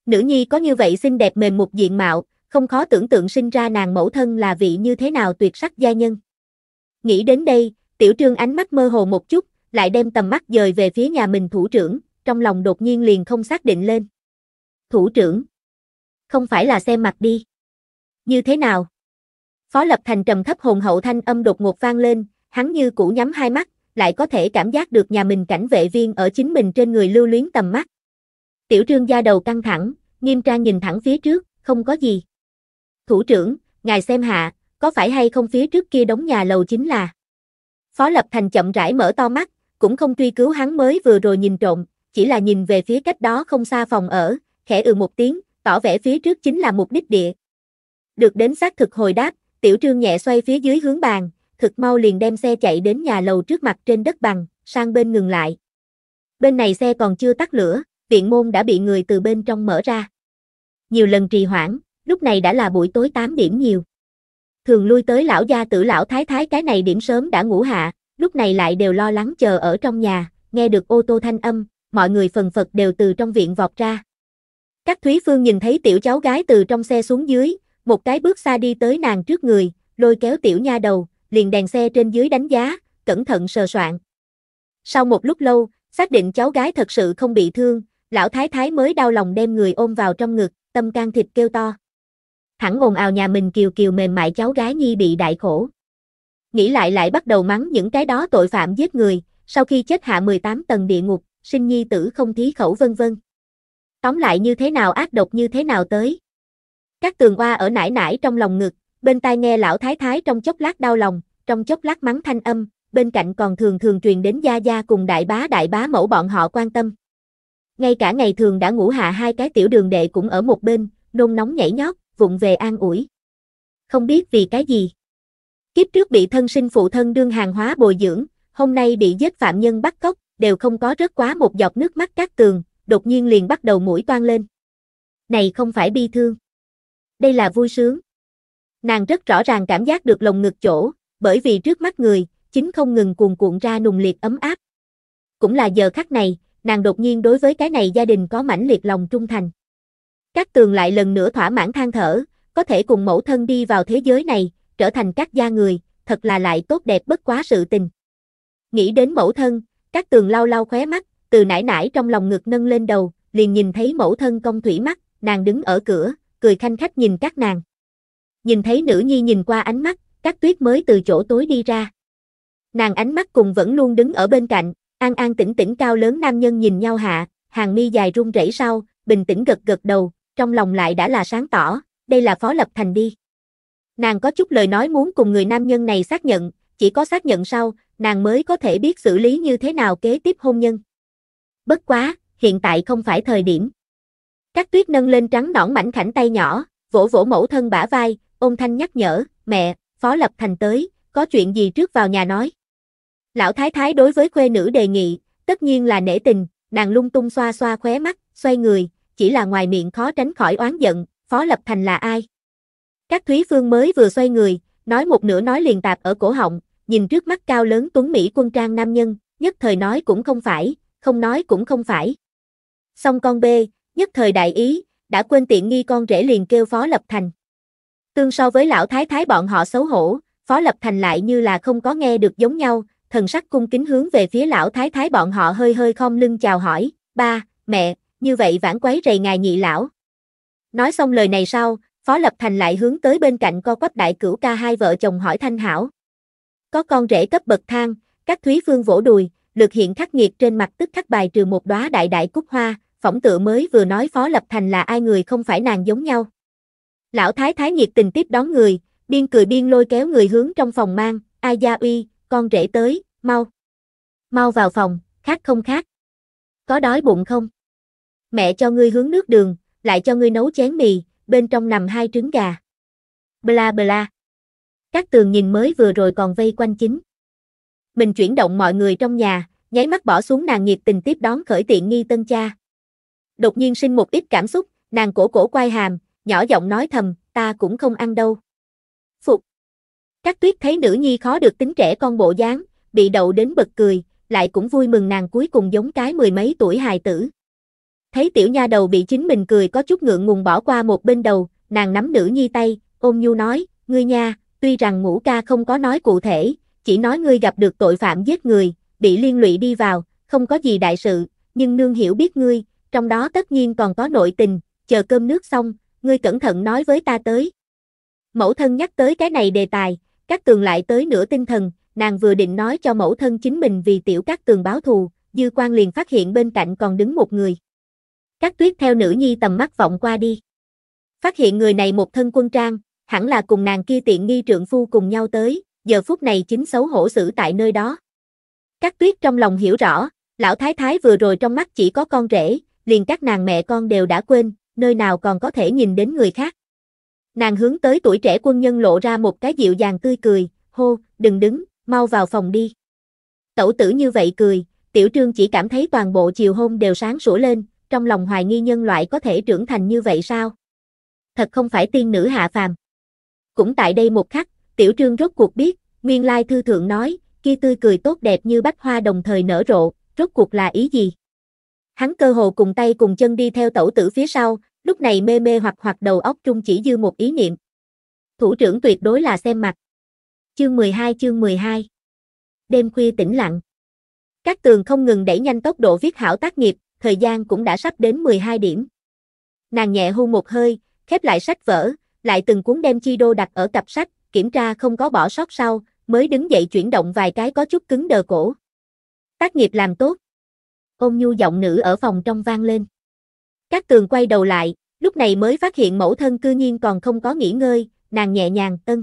Nữ nhi có như vậy xinh đẹp mềm một diện mạo, không khó tưởng tượng sinh ra nàng mẫu thân là vị như thế nào tuyệt sắc gia nhân. Nghĩ đến đây, tiểu trương ánh mắt mơ hồ một chút, lại đem tầm mắt dời về phía nhà mình thủ trưởng, trong lòng đột nhiên liền không xác định lên. Thủ trưởng, không phải là xem mặt đi. Như thế nào? Phó Lập Thành trầm thấp hồn hậu thanh âm đột ngột vang lên, hắn như cũ nhắm hai mắt, lại có thể cảm giác được nhà mình cảnh vệ viên ở chính mình trên người lưu luyến tầm mắt. Tiểu trương gia đầu căng thẳng, nghiêm trang nhìn thẳng phía trước, không có gì. Thủ trưởng, ngài xem hạ, có phải hay không phía trước kia đóng nhà lầu chính là. Phó Lập Thành chậm rãi mở to mắt, cũng không truy cứu hắn mới vừa rồi nhìn trộm, chỉ là nhìn về phía cách đó không xa phòng ở, khẽ ừ một tiếng, tỏ vẻ phía trước chính là mục đích địa. Được đến xác thực hồi đáp, tiểu trương nhẹ xoay phía dưới hướng bàn, thực mau liền đem xe chạy đến nhà lầu trước mặt trên đất bằng, sang bên ngừng lại. Bên này xe còn chưa tắt lửa, viện môn đã bị người từ bên trong mở ra. Nhiều lần trì hoãn, lúc này đã là buổi tối 8 điểm nhiều. Thường lui tới lão gia tử lão thái thái cái này điểm sớm đã ngủ hạ, lúc này lại đều lo lắng chờ ở trong nhà, nghe được ô tô thanh âm, mọi người phần phật đều từ trong viện vọt ra. Các Thúy Phương nhìn thấy tiểu cháu gái từ trong xe xuống dưới, một cái bước xa đi tới nàng trước người, lôi kéo tiểu nha đầu, liền đèn xe trên dưới đánh giá, cẩn thận sờ soạn. Sau một lúc lâu, xác định cháu gái thật sự không bị thương, lão thái thái mới đau lòng đem người ôm vào trong ngực, tâm can thịt kêu to. Thẳng ồn ào nhà mình kiều kiều mềm mại cháu gái nhi bị đại khổ. Nghĩ lại lại bắt đầu mắng những cái đó tội phạm giết người, sau khi chết hạ 18 tầng địa ngục, sinh nhi tử không thí khẩu vân vân. Tóm lại như thế nào ác độc như thế nào tới. Các tường hoa ở nải nải trong lòng ngực, bên tai nghe lão thái thái trong chốc lát đau lòng, trong chốc lát mắng thanh âm, bên cạnh còn thường thường truyền đến gia gia cùng đại bá đại bá mẫu bọn họ quan tâm. Ngay cả ngày thường đã ngủ hạ hai cái tiểu đường đệ cũng ở một bên, nôn nóng nhảy nhót, vụng về an ủi. Không biết vì cái gì. Kiếp trước bị thân sinh phụ thân đương hàng hóa bồi dưỡng, hôm nay bị giết phạm nhân bắt cóc, đều không có rớt quá một giọt nước mắt các tường, đột nhiên liền bắt đầu mũi toan lên. Này không phải bi thương. Đây là vui sướng. Nàng rất rõ ràng cảm giác được lồng ngực chỗ, bởi vì trước mắt người, chính không ngừng cuồn cuộn ra nùng liệt ấm áp. Cũng là giờ khắc này, nàng đột nhiên đối với cái này gia đình có mãnh liệt lòng trung thành. Các tường lại lần nữa thỏa mãn than thở, có thể cùng mẫu thân đi vào thế giới này, trở thành các gia người, thật là lại tốt đẹp bất quá sự tình. Nghĩ đến mẫu thân, các tường lau lau khóe mắt, từ nải nải trong lòng ngực nâng lên đầu, liền nhìn thấy mẫu thân công thủy mắt, nàng đứng ở cửa, cười khanh khách nhìn các nàng nhìn thấy nữ nhi nhìn qua ánh mắt, các tuyết mới từ chỗ tối đi ra. Nàng ánh mắt cùng vẫn luôn đứng ở bên cạnh, an an tĩnh tĩnh cao lớn nam nhân nhìn nhau hạ, hàng mi dài run rẩy sau, bình tĩnh gật gật đầu, trong lòng lại đã là sáng tỏ, đây là phó lập thành đi. Nàng có chút lời nói muốn cùng người nam nhân này xác nhận, chỉ có xác nhận sau, nàng mới có thể biết xử lý như thế nào kế tiếp hôn nhân. Bất quá, hiện tại không phải thời điểm. Các tuyết nâng lên trắng nõn mảnh khảnh tay nhỏ, vỗ vỗ mẫu thân bả vai, ông Thanh nhắc nhở, mẹ, Phó Lập Thành tới, có chuyện gì trước vào nhà nói. Lão Thái Thái đối với khuê nữ đề nghị, tất nhiên là nể tình, nàng lung tung xoa xoa khóe mắt, xoay người, chỉ là ngoài miệng khó tránh khỏi oán giận, Phó Lập Thành là ai? Các Thúy Phương mới vừa xoay người, nói một nửa nói liền tạp ở cổ họng, nhìn trước mắt cao lớn tuấn Mỹ quân trang nam nhân, nhất thời nói cũng không phải, không nói cũng không phải. Xong con bê, nhất thời đại ý, đã quên tiện nghi con rể liền kêu Phó Lập Thành. Tương so với lão thái thái bọn họ xấu hổ, Phó Lập Thành lại như là không có nghe được giống nhau, thần sắc cung kính hướng về phía lão thái thái bọn họ hơi hơi khom lưng chào hỏi, ba, mẹ, như vậy vãn quấy rầy ngài nhị lão. Nói xong lời này sau, Phó Lập Thành lại hướng tới bên cạnh co quắp đại cửu ca hai vợ chồng hỏi thanh hảo. Có con rể cấp bậc thang, các thúy phương vỗ đùi, lực hiện khắc nghiệt trên mặt tức khắc bài trừ một đóa đại đại cúc hoa, phỏng tựa mới vừa nói Phó Lập Thành là ai người không phải nàng giống nhau. Lão thái thái nhiệt tình tiếp đón người, biên cười biên lôi kéo người hướng trong phòng mang, Ai Gia Uy, con rể tới, mau. Mau vào phòng, khát không khát. Có đói bụng không? Mẹ cho ngươi hướng nước đường, lại cho ngươi nấu chén mì, bên trong nằm hai trứng gà. Bla bla. Các tường nhìn mới vừa rồi còn vây quanh chính. Mình chuyển động mọi người trong nhà, nháy mắt bỏ xuống nàng nhiệt tình tiếp đón khởi tiện nghi tân cha. Đột nhiên sinh một ít cảm xúc, nàng cổ cổ quay hàm, nhỏ giọng nói thầm, ta cũng không ăn đâu. Phục. Các tuyết thấy nữ nhi khó được tính trẻ con bộ dáng, bị đậu đến bật cười, lại cũng vui mừng nàng cuối cùng giống cái mười mấy tuổi hài tử. Thấy tiểu nha đầu bị chính mình cười có chút ngượng ngùng bỏ qua một bên đầu, nàng nắm nữ nhi tay, ôm nhu nói, ngươi nha, tuy rằng ngũ ca không có nói cụ thể, chỉ nói ngươi gặp được tội phạm giết người, bị liên lụy đi vào, không có gì đại sự, nhưng nương hiểu biết ngươi, trong đó tất nhiên còn có nội tình, chờ cơm nước xong, ngươi cẩn thận nói với ta tới. Mẫu thân nhắc tới cái này đề tài, các tường lại tới nửa tinh thần, nàng vừa định nói cho mẫu thân chính mình vì tiểu các tường báo thù, dư quan liền phát hiện bên cạnh còn đứng một người. Các tuyết theo nữ nhi tầm mắt vọng qua đi. Phát hiện người này một thân quân trang, hẳn là cùng nàng kia tiện nghi trượng phu cùng nhau tới, giờ phút này chính xấu hổ xử tại nơi đó. Các tuyết trong lòng hiểu rõ, lão thái thái vừa rồi trong mắt chỉ có con rể, liền các nàng mẹ con đều đã quên, nơi nào còn có thể nhìn đến người khác. Nàng hướng tới tuổi trẻ quân nhân lộ ra một cái dịu dàng tươi cười, hô, đừng đứng, mau vào phòng đi. Tẩu tử như vậy cười, tiểu trương chỉ cảm thấy toàn bộ chiều hôm đều sáng sủa lên, trong lòng hoài nghi nhân loại có thể trưởng thành như vậy sao? Thật không phải tiên nữ hạ phàm. Cũng tại đây một khắc, tiểu trương rốt cuộc biết, nguyên lai thư thượng nói, kia tươi cười tốt đẹp như bách hoa đồng thời nở rộ, rốt cuộc là ý gì? Hắn cơ hồ cùng tay cùng chân đi theo tẩu tử phía sau, lúc này mê mê hoặc hoặc đầu óc trung chỉ dư một ý niệm. Thủ trưởng tuyệt đối là xem mặt. Chương 12 chương 12 Đêm khuya tĩnh lặng. Các tường không ngừng đẩy nhanh tốc độ viết hảo tác nghiệp, thời gian cũng đã sắp đến 12 điểm. Nàng nhẹ hưu một hơi, khép lại sách vở, lại từng cuốn đem chi đô đặt ở cặp sách, kiểm tra không có bỏ sót sau, mới đứng dậy chuyển động vài cái có chút cứng đờ cổ. Tác nghiệp làm tốt ôm nhu giọng nữ ở phòng trong vang lên. Các tường quay đầu lại, lúc này mới phát hiện mẫu thân cư nhiên còn không có nghỉ ngơi, nàng nhẹ nhàng ân.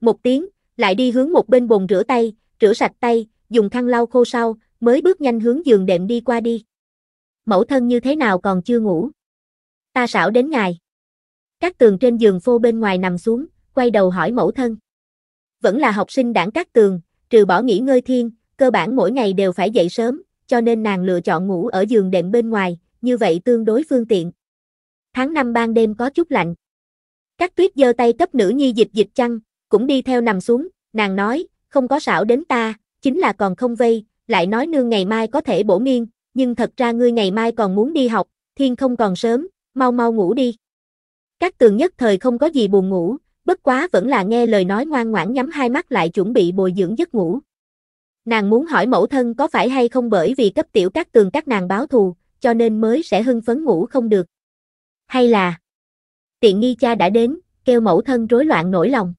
Một tiếng, lại đi hướng một bên bồn rửa tay, rửa sạch tay, dùng khăn lau khô sau, mới bước nhanh hướng giường đệm đi qua đi. Mẫu thân như thế nào còn chưa ngủ? Ta xảo đến ngài. Các tường trên giường phô bên ngoài nằm xuống, quay đầu hỏi mẫu thân. Vẫn là học sinh đảng các tường, trừ bỏ nghỉ ngơi thiên, cơ bản mỗi ngày đều phải dậy sớm, cho nên nàng lựa chọn ngủ ở giường đệm bên ngoài, như vậy tương đối phương tiện. Tháng năm ban đêm có chút lạnh. Các tuyết giơ tay cấp nữ nhi dịch dịch chăn, cũng đi theo nằm xuống, nàng nói, không có xảo đến ta, chính là còn không vây, lại nói nương ngày mai có thể bổ miên, nhưng thật ra ngươi ngày mai còn muốn đi học, thiên không còn sớm, mau mau ngủ đi. Các tường nhất thời không có gì buồn ngủ, bất quá vẫn là nghe lời nói ngoan ngoãn nhắm hai mắt lại chuẩn bị bồi dưỡng giấc ngủ. Nàng muốn hỏi mẫu thân có phải hay không bởi vì cấp tiểu các tường các nàng báo thù, cho nên mới sẽ hưng phấn ngủ không được. Hay là tiện nghi cha đã đến, kêu mẫu thân rối loạn nổi lòng.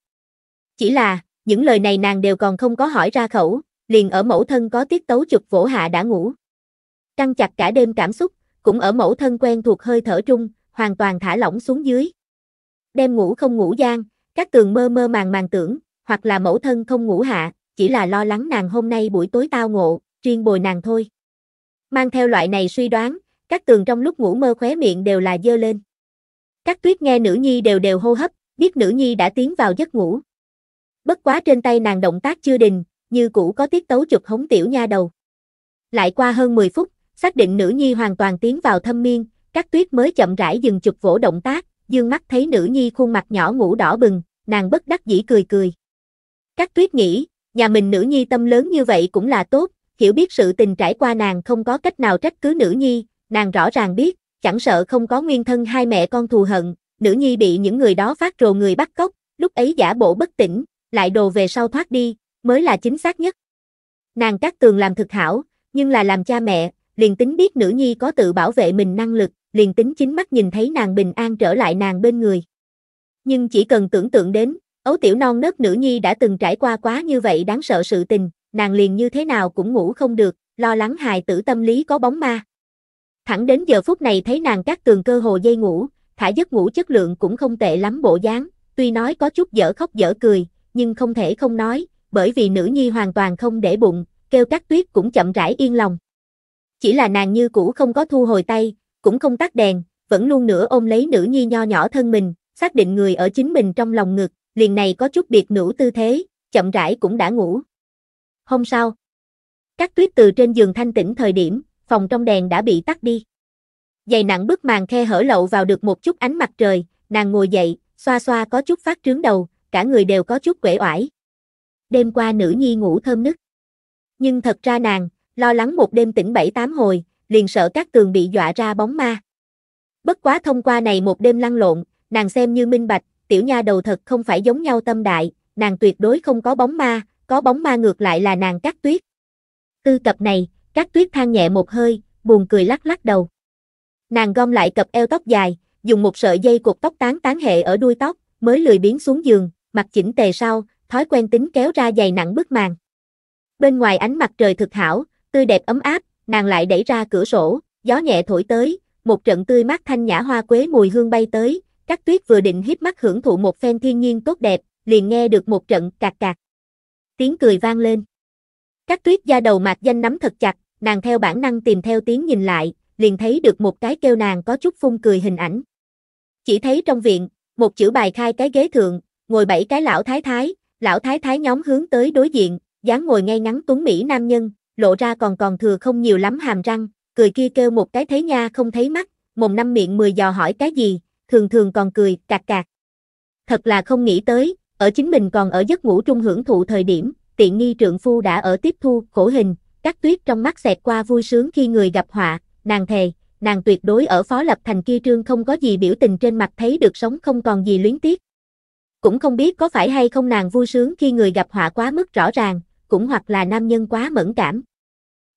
Chỉ là, những lời này nàng đều còn không có hỏi ra khẩu, liền ở mẫu thân có tiết tấu chụp vỗ hạ đã ngủ. Căng chặt cả đêm cảm xúc, cũng ở mẫu thân quen thuộc hơi thở trung, hoàn toàn thả lỏng xuống dưới. Đêm ngủ không ngủ gian, các tường mơ mơ màng màng tưởng, hoặc là mẫu thân không ngủ hạ, chỉ là lo lắng nàng hôm nay buổi tối tao ngộ, chuyên bồi nàng thôi. Mang theo loại này suy đoán, các tường trong lúc ngủ mơ khóe miệng đều là dơ lên. Các tuyết nghe nữ nhi đều đều hô hấp, biết nữ nhi đã tiến vào giấc ngủ. Bất quá trên tay nàng động tác chưa đình, như cũ có tiết tấu chụp hống tiểu nha đầu. Lại qua hơn 10 phút, xác định nữ nhi hoàn toàn tiến vào thâm miên, các tuyết mới chậm rãi dừng chụp vỗ động tác, dương mắt thấy nữ nhi khuôn mặt nhỏ ngủ đỏ bừng, nàng bất đắc dĩ cười cười. Các tuyết nghĩ, nhà mình nữ nhi tâm lớn như vậy cũng là tốt, hiểu biết sự tình trải qua nàng không có cách nào trách cứ nữ nhi, nàng rõ ràng biết, chẳng sợ không có nguyên thân hai mẹ con thù hận, nữ nhi bị những người đó phát rồ người bắt cóc, lúc ấy giả bộ bất tỉnh, lại đồ về sau thoát đi, mới là chính xác nhất. Nàng các tường làm thực hảo, nhưng là làm cha mẹ, liền tính biết nữ nhi có tự bảo vệ mình năng lực, liền tính chính mắt nhìn thấy nàng bình an trở lại nàng bên người. Nhưng chỉ cần tưởng tượng đến, Ấu tiểu non nớt nữ nhi đã từng trải qua quá như vậy đáng sợ sự tình, nàng liền như thế nào cũng ngủ không được, lo lắng hài tử tâm lý có bóng ma. Thẳng đến giờ phút này thấy nàng các tường cơ hồ dây ngủ, thả giấc ngủ chất lượng cũng không tệ lắm bộ dáng, tuy nói có chút dở khóc dở cười, nhưng không thể không nói, bởi vì nữ nhi hoàn toàn không để bụng, kêu các tuyết cũng chậm rãi yên lòng. Chỉ là nàng như cũ không có thu hồi tay, cũng không tắt đèn, vẫn luôn nữa ôm lấy nữ nhi nho nhỏ thân mình, xác định người ở chính mình trong lòng ngực, liền này có chút biệt nữ tư thế, chậm rãi cũng đã ngủ. Hôm sau, các tuyết từ trên giường thanh tĩnh thời điểm, phòng trong đèn đã bị tắt đi. Dày nặng bức màn khe hở lậu vào được một chút ánh mặt trời, nàng ngồi dậy, xoa xoa có chút phát trướng đầu, cả người đều có chút quể oải. Đêm qua nữ nhi ngủ thơm nức. Nhưng thật ra nàng, lo lắng một đêm tỉnh bảy tám hồi, liền sợ các tường bị dọa ra bóng ma. Bất quá thông qua này một đêm lăn lộn, nàng xem như minh bạch, tiểu nha đầu thật không phải giống nhau tâm đại, nàng tuyệt đối không có bóng ma, có bóng ma ngược lại là nàng cắt tuyết. Tư cập này, cắt tuyết than nhẹ một hơi, buồn cười lắc lắc đầu. Nàng gom lại cặp eo tóc dài, dùng một sợi dây cột tóc tán tán hệ ở đuôi tóc, mới lười biến xuống giường, mặt chỉnh tề sau, thói quen tính kéo ra dày nặng bức màn. Bên ngoài ánh mặt trời thực hảo, tươi đẹp ấm áp, nàng lại đẩy ra cửa sổ, gió nhẹ thổi tới, một trận tươi mát thanh nhã hoa quế mùi hương bay tới, Cát tuyết vừa định hiếp mắt hưởng thụ một phen thiên nhiên tốt đẹp, liền nghe được một trận cạc cạc. Tiếng cười vang lên. Cát tuyết da đầu mạc danh nắm thật chặt, nàng theo bản năng tìm theo tiếng nhìn lại, liền thấy được một cái kêu nàng có chút phun cười hình ảnh. Chỉ thấy trong viện, một chữ bài khai cái ghế thượng, ngồi bảy cái lão thái thái, lão thái thái nhóm hướng tới đối diện, dáng ngồi ngay ngắn tuấn Mỹ nam nhân, lộ ra còn còn thừa không nhiều lắm hàm răng, cười kia kêu một cái thấy nha không thấy mắt, mồm năm miệng mười dò hỏi cái gì, thường thường còn cười, cạc cạc. Thật là không nghĩ tới, ở chính mình còn ở giấc ngủ trung hưởng thụ thời điểm, tiện nghi trượng phu đã ở tiếp thu, khổ hình, các tuyết trong mắt xẹt qua vui sướng khi người gặp họa, nàng thề, nàng tuyệt đối ở phó lập thành kia trương không có gì biểu tình trên mặt thấy được sống không còn gì luyến tiếc. Cũng không biết có phải hay không nàng vui sướng khi người gặp họa quá mức rõ ràng, cũng hoặc là nam nhân quá mẫn cảm.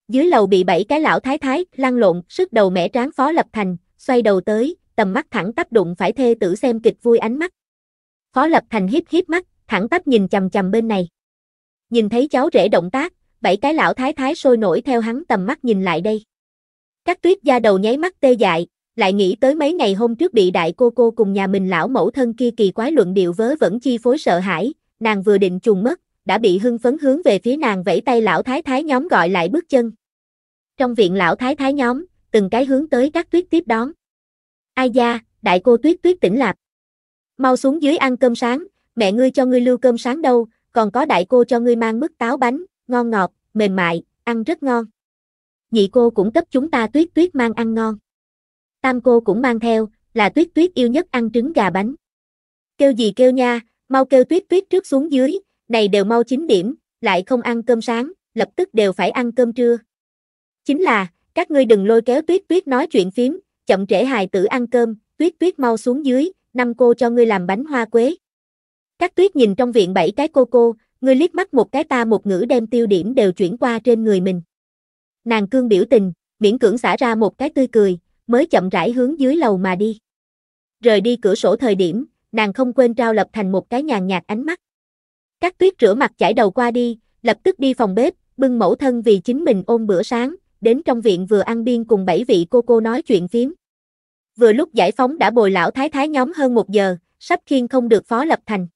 Dưới lầu bị bảy cái lão thái thái, lăn lộn, sức đầu mẻ tráng phó lập thành, xoay đầu tới, tầm mắt thẳng tắp đụng phải thê tử xem kịch vui ánh mắt. Phó Lập Thành hiếp hiếp mắt, thẳng tắp nhìn chầm chầm bên này. Nhìn thấy cháu rể động tác, bảy cái lão thái thái sôi nổi theo hắn tầm mắt nhìn lại đây. Các tuyết gia đầu nháy mắt tê dại, lại nghĩ tới mấy ngày hôm trước bị đại cô cô cùng nhà mình lão mẫu thân kia kỳ quái luận điệu vớ vẫn chi phối sợ hãi, nàng vừa định trùng mất, đã bị hưng phấn hướng về phía nàng vẫy tay lão thái thái nhóm gọi lại bước chân. Trong viện lão thái thái nhóm, từng cái hướng tới các tuyết tiếp đón. Ai da, đại cô tuyết tuyết tỉnh lạp. Mau xuống dưới ăn cơm sáng, mẹ ngươi cho ngươi lưu cơm sáng đâu, còn có đại cô cho ngươi mang mứt táo bánh, ngon ngọt, mềm mại, ăn rất ngon. Nhị cô cũng cấp chúng ta tuyết tuyết mang ăn ngon. Tam cô cũng mang theo, là tuyết tuyết yêu nhất ăn trứng gà bánh. Kêu gì kêu nha, mau kêu tuyết tuyết trước xuống dưới, này đều mau 9 điểm, lại không ăn cơm sáng, lập tức đều phải ăn cơm trưa. Chính là, các ngươi đừng lôi kéo tuyết tuyết nói chuyện phím, chậm trễ hài tử ăn cơm, tuyết tuyết mau xuống dưới, năm cô cho ngươi làm bánh hoa quế. Các tuyết nhìn trong viện bảy cái cô cô, ngươi liếc mắt một cái ta một ngữ đem tiêu điểm đều chuyển qua trên người mình. Nàng cương biểu tình, miễn cưỡng xả ra một cái tươi cười, mới chậm rãi hướng dưới lầu mà đi. Rời đi cửa sổ thời điểm, nàng không quên trao lập thành một cái nhàn nhạt ánh mắt. Các tuyết rửa mặt chải đầu qua đi, lập tức đi phòng bếp, bưng mẫu thân vì chính mình ôm bữa sáng, đến trong viện vừa ăn biên cùng bảy vị cô cô nói chuyện phiếm. Vừa lúc giải phóng đã bồi lão thái thái nhóm hơn một giờ, sắp khiên không được phó lập thành.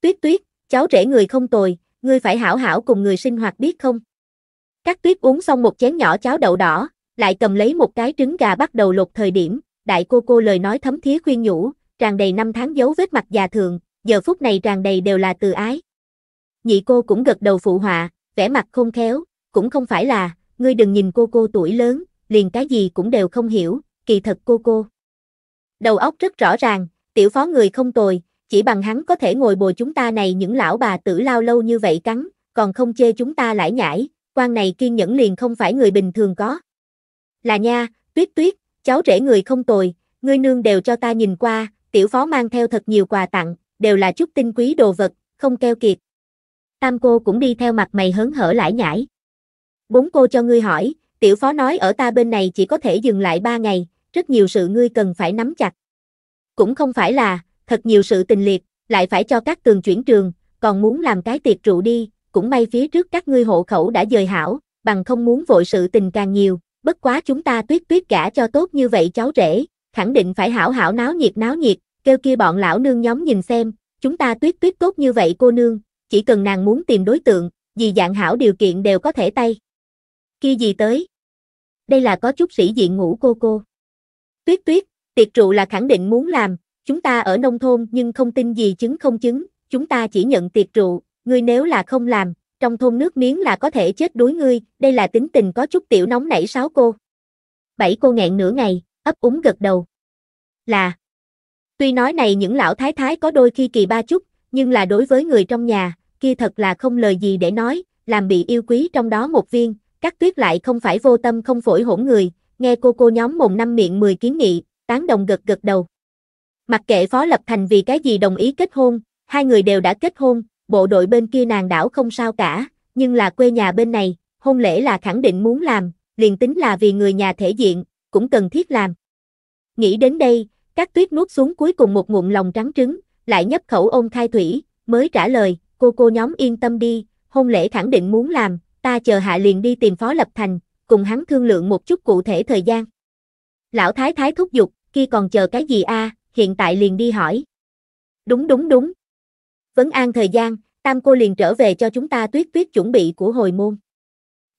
Tuyết tuyết, cháu rể người không tồi, ngươi phải hảo hảo cùng người sinh hoạt biết không? Các tuyết uống xong một chén nhỏ cháo đậu đỏ, lại cầm lấy một cái trứng gà bắt đầu lột thời điểm, đại cô cô lời nói thấm thía khuyên nhủ, tràn đầy năm tháng dấu vết mặt già thường, giờ phút này tràn đầy đều là từ ái. Nhị cô cũng gật đầu phụ họa, vẻ mặt không khéo, cũng không phải là, ngươi đừng nhìn cô cô tuổi lớn, liền cái gì cũng đều không hiểu, kỳ thật cô cô. Đầu óc rất rõ ràng, tiểu phó người không tồi, chỉ bằng hắn có thể ngồi bồi chúng ta này những lão bà tử lao lâu như vậy cắn, còn không chê chúng ta lải nhải, quan này kiên nhẫn liền không phải người bình thường có. Là nha, tuyết tuyết, cháu rể người không tồi, ngươi nương đều cho ta nhìn qua, tiểu phó mang theo thật nhiều quà tặng, đều là chút tinh quý đồ vật, không keo kiệt. Tam cô cũng đi theo mặt mày hớn hở lải nhải bốn cô cho ngươi hỏi, tiểu phó nói ở ta bên này chỉ có thể dừng lại ba ngày, rất nhiều sự ngươi cần phải nắm chặt. Cũng không phải là, thật nhiều sự tình liệt, lại phải cho các tường chuyển trường, còn muốn làm cái tiệc rượu đi, cũng may phía trước các ngươi hộ khẩu đã dời hảo, bằng không muốn vội sự tình càng nhiều, bất quá chúng ta tuyết tuyết gả cho tốt như vậy cháu rể, khẳng định phải hảo hảo náo nhiệt náo nhiệt, kêu kia bọn lão nương nhóm nhìn xem, chúng ta tuyết tuyết tốt như vậy cô nương, chỉ cần nàng muốn tìm đối tượng, vì dạng hảo điều kiện đều có thể tay kia gì tới. Đây là có chút sĩ diện ngủ cô cô. Tuyết tuyết, tiệc rượu là khẳng định muốn làm, chúng ta ở nông thôn nhưng không tin gì chứng không chứng, chúng ta chỉ nhận tiệc rượu, ngươi nếu là không làm, trong thôn nước miếng là có thể chết đuối ngươi, đây là tính tình có chút tiểu nóng nảy sáu cô. Bảy cô nghẹn nửa ngày, ấp úng gật đầu. Là. Tuy nói này những lão thái thái có đôi khi kỳ ba chút, nhưng là đối với người trong nhà, kia thật là không lời gì để nói, làm bị yêu quý trong đó một viên, Cát tuyết lại không phải vô tâm không phổi hỗn người, nghe cô cô nhóm mồm năm miệng 10 kiến nghị, tán đồng gật gật đầu. Mặc kệ Phó Lập Thành vì cái gì đồng ý kết hôn, hai người đều đã kết hôn, bộ đội bên kia nàng đảo không sao cả, nhưng là quê nhà bên này, hôn lễ là khẳng định muốn làm, liền tính là vì người nhà thể diện, cũng cần thiết làm. Nghĩ đến đây, Cát tuyết nuốt xuống cuối cùng một ngụm lòng trắng trứng, lại nhấp khẩu ôn khai thủy, mới trả lời, cô cô nhóm yên tâm đi, hôn lễ khẳng định muốn làm, ta chờ hạ liền đi tìm Phó Lập Thành, cùng hắn thương lượng một chút cụ thể thời gian. Lão Thái Thái thúc giục, kia còn chờ cái gì a? À, hiện tại liền đi hỏi. Đúng đúng đúng. Vấn an thời gian, tam cô liền trở về cho chúng ta tuyết tuyết chuẩn bị của hồi môn.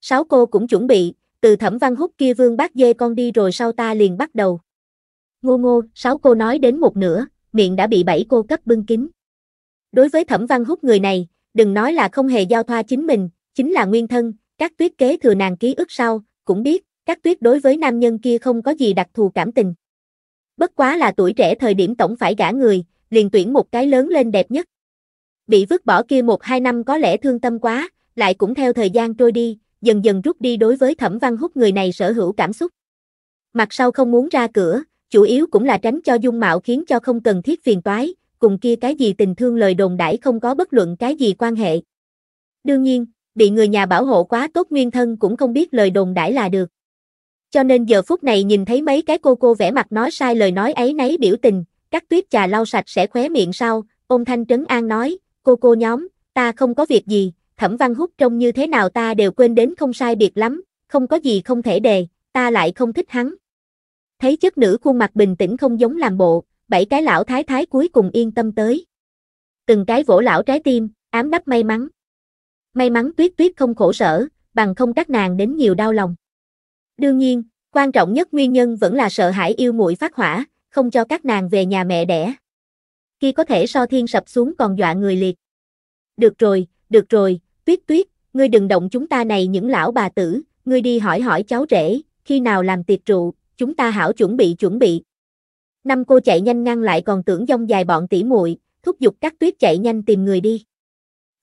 Sáu cô cũng chuẩn bị, từ thẩm văn hút kia vương bác dê con đi rồi sau ta liền bắt đầu. Ngô ngô, sáu cô nói đến một nửa, miệng đã bị bảy cô cấp bưng kín. Đối với thẩm văn hút người này, đừng nói là không hề giao thoa chính mình, chính là nguyên thân, các tuyết kế thừa nàng ký ức sau, cũng biết, các tuyết đối với nam nhân kia không có gì đặc thù cảm tình. Bất quá là tuổi trẻ thời điểm tổng phải gả người, liền tuyển một cái lớn lên đẹp nhất. Bị vứt bỏ kia một hai năm có lẽ thương tâm quá, lại cũng theo thời gian trôi đi, dần dần rút đi đối với thẩm văn hút người này sở hữu cảm xúc. Mặt sau không muốn ra cửa, chủ yếu cũng là tránh cho dung mạo khiến cho không cần thiết phiền toái, cùng kia cái gì tình thương lời đồn đãi không có bất luận cái gì quan hệ. Đương nhiên, bị người nhà bảo hộ quá tốt nguyên thân cũng không biết lời đồn đãi là được. Cho nên giờ phút này nhìn thấy mấy cái cô cô vẻ mặt nói sai lời nói ấy nấy biểu tình, các tuyết trà lau sạch sẽ khóe miệng sau, ông Thanh Trấn An nói, cô cô nhóm, ta không có việc gì, thẩm văn hút trông như thế nào ta đều quên đến không sai biệt lắm, không có gì không thể đề, ta lại không thích hắn. Thấy chất nữ khuôn mặt bình tĩnh không giống làm bộ, bảy cái lão thái thái cuối cùng yên tâm tới. Từng cái vỗ lão trái tim, ám đắp may mắn. May mắn tuyết tuyết không khổ sở, bằng không các nàng đến nhiều đau lòng. Đương nhiên, quan trọng nhất nguyên nhân vẫn là sợ hãi yêu muội phát hỏa, không cho các nàng về nhà mẹ đẻ. Khi có thể so thiên sập xuống còn dọa người liệt. Được rồi, được rồi, tuyết tuyết, ngươi đừng động chúng ta này những lão bà tử, ngươi đi hỏi hỏi cháu rể, khi nào làm tiệc trụ chúng ta hảo chuẩn bị chuẩn bị. Năm cô chạy nhanh ngăn lại còn tưởng dông dài bọn tỉ muội, thúc giục các tuyết chạy nhanh tìm người đi.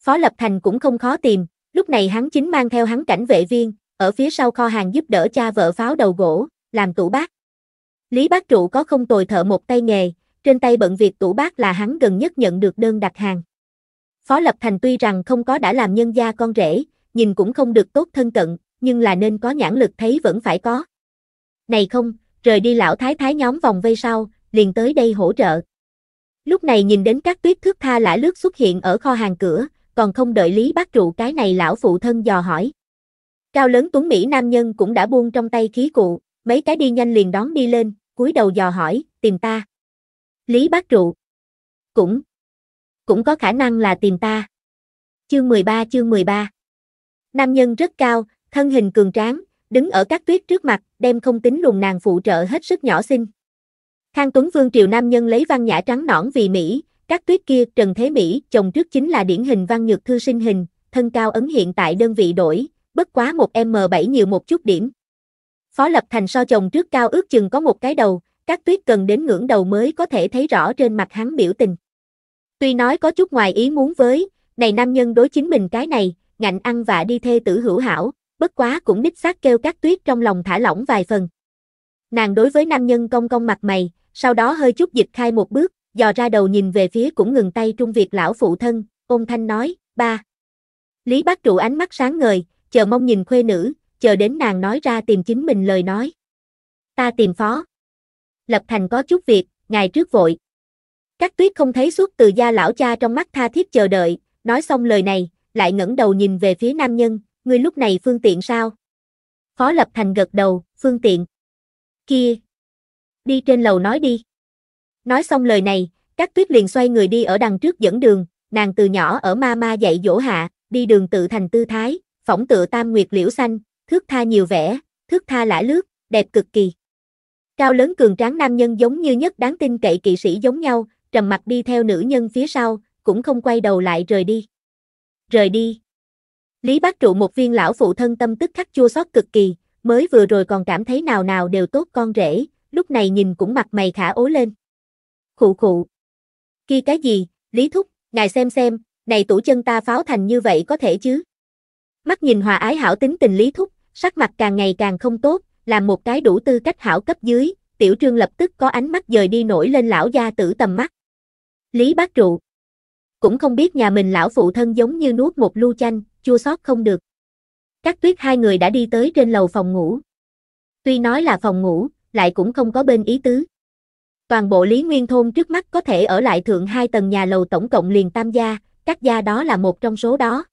Phó Lập Thành cũng không khó tìm, lúc này hắn chính mang theo hắn cảnh vệ viên, ở phía sau kho hàng giúp đỡ cha vợ pháo đầu gỗ, làm tủ bác. Lý Bác Trụ có không tồi thợ một tay nghề, trên tay bận việc tủ bác là hắn gần nhất nhận được đơn đặt hàng. Phó Lập Thành tuy rằng không có đã làm nhân gia con rể, nhìn cũng không được tốt thân cận, nhưng là nên có nhãn lực thấy vẫn phải có. Này không, rời đi lão thái thái nhóm vòng vây sau, liền tới đây hỗ trợ. Lúc này nhìn đến các tuyết thước tha lã lướt xuất hiện ở kho hàng cửa, còn không đợi Lý Bác trụ cái này lão phụ thân dò hỏi. Cao lớn tuấn Mỹ nam nhân cũng đã buông trong tay khí cụ, mấy cái đi nhanh liền đón đi lên, cúi đầu dò hỏi, tìm ta. Lý Bác trụ. Cũng. Cũng có khả năng là tìm ta. Chương 13 chương 13 Nam nhân rất cao, thân hình cường tráng, đứng ở các tuyết trước mặt, đem không tính lùng nàng phụ trợ hết sức nhỏ xinh. Khang Tuấn Vương triều nam nhân lấy văn nhã trắng nõn vì Mỹ, các tuyết kia Trần Thế Mỹ chồng trước chính là điển hình văn nhược thư sinh hình, thân cao ấn hiện tại đơn vị đổi, bất quá một M7 nhiều một chút điểm. Phó Lập Thành so chồng trước cao ước chừng có một cái đầu, các tuyết cần đến ngưỡng đầu mới có thể thấy rõ trên mặt hắn biểu tình. Tuy nói có chút ngoài ý muốn với, này nam nhân đối chính mình cái này, ngạnh ăn và đi thê tử hữu hảo, bất quá cũng đích xác kêu các tuyết trong lòng thả lỏng vài phần. Nàng đối với nam nhân công công mặt mày, sau đó hơi chút dịch khai một bước, dò ra đầu nhìn về phía cũng ngừng tay trung việc lão phụ thân, ôn thanh nói, ba. Lý bác trụ ánh mắt sáng ngời, chờ mong nhìn khuê nữ, chờ đến nàng nói ra tìm chính mình lời nói. Ta tìm phó. Lập thành có chút việc, ngày trước vội. Các tuyết không thấy suốt từ gia lão cha trong mắt tha thiết chờ đợi, nói xong lời này, lại ngẩng đầu nhìn về phía nam nhân, ngươi lúc này phương tiện sao? Phó lập thành gật đầu, phương tiện. Kia. Đi trên lầu nói đi. Nói xong lời này, các tuyết liền xoay người đi ở đằng trước dẫn đường, nàng từ nhỏ ở ma ma dạy dỗ hạ, đi đường tự thành tư thái, phỏng tựa tam nguyệt liễu xanh, thước tha nhiều vẻ, thước tha lã lướt, đẹp cực kỳ. Cao lớn cường tráng nam nhân giống như nhất đáng tin cậy kỵ sĩ giống nhau, trầm mặt đi theo nữ nhân phía sau, cũng không quay đầu lại rời đi. Rời đi. Lý bác trụ một viên lão phụ thân tâm tức khắc chua xót cực kỳ, mới vừa rồi còn cảm thấy nào nào đều tốt con rể, lúc này nhìn cũng mặt mày khả ố lên khụ khụ. Kia cái gì, Lý Thúc, ngài xem xem, này tủ chân ta pháo thành như vậy có thể chứ? Mắt nhìn hòa ái hảo tính tình Lý Thúc, sắc mặt càng ngày càng không tốt, làm một cái đủ tư cách hảo cấp dưới, tiểu trương lập tức có ánh mắt dời đi nổi lên lão gia tử tầm mắt. Lý bác trụ. Cũng không biết nhà mình lão phụ thân giống như nuốt một lu chanh, chua xót không được. Các tuyết hai người đã đi tới trên lầu phòng ngủ. Tuy nói là phòng ngủ, lại cũng không có bên ý tứ. Toàn bộ Lý Nguyên Thôn trước mắt có thể ở lại thượng hai tầng nhà lầu tổng cộng liền tam gia, các gia đó là một trong số đó.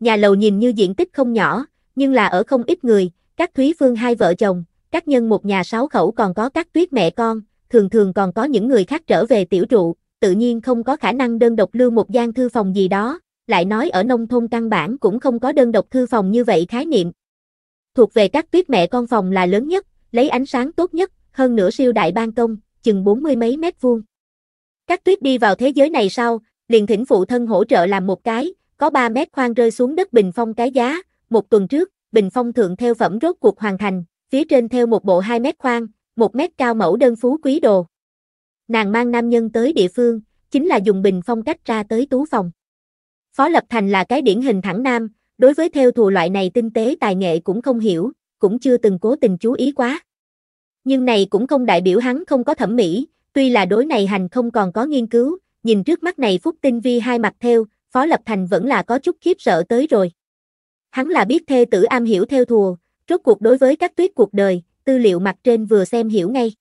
Nhà lầu nhìn như diện tích không nhỏ, nhưng là ở không ít người, các Thúy Phương hai vợ chồng, các nhân một nhà sáu khẩu còn có các tuyết mẹ con, thường thường còn có những người khác trở về tiểu trụ, tự nhiên không có khả năng đơn độc lưu một gian thư phòng gì đó, lại nói ở nông thôn căn bản cũng không có đơn độc thư phòng như vậy khái niệm. Thuộc về các tuyết mẹ con phòng là lớn nhất, lấy ánh sáng tốt nhất, hơn nữa siêu đại ban công, chừng bốn mươi mấy mét vuông. Các tuyết đi vào thế giới này sau, liền thỉnh phụ thân hỗ trợ làm một cái, có 3 mét khoan rơi xuống đất bình phong cái giá, một tuần trước, bình phong thượng theo phẩm rốt cuộc hoàn thành, phía trên theo một bộ 2 mét khoan, 1 mét cao mẫu đơn phú quý đồ. Nàng mang nam nhân tới địa phương, chính là dùng bình phong cách ra tới tú phòng. Phó Lập Thành là cái điển hình thẳng nam, đối với theo thù loại này tinh tế tài nghệ cũng không hiểu, cũng chưa từng cố tình chú ý quá nhưng này cũng không đại biểu hắn không có thẩm mỹ, tuy là đối này hành không còn có nghiên cứu, nhìn trước mắt này Phúc Tinh Vi hai mặt theo, Phó Lập Thành vẫn là có chút khiếp sợ tới rồi. Hắn là biết thê tử am hiểu theo thùa, rốt cuộc đối với các tuyết cuộc đời, tư liệu mặt trên vừa xem hiểu ngay.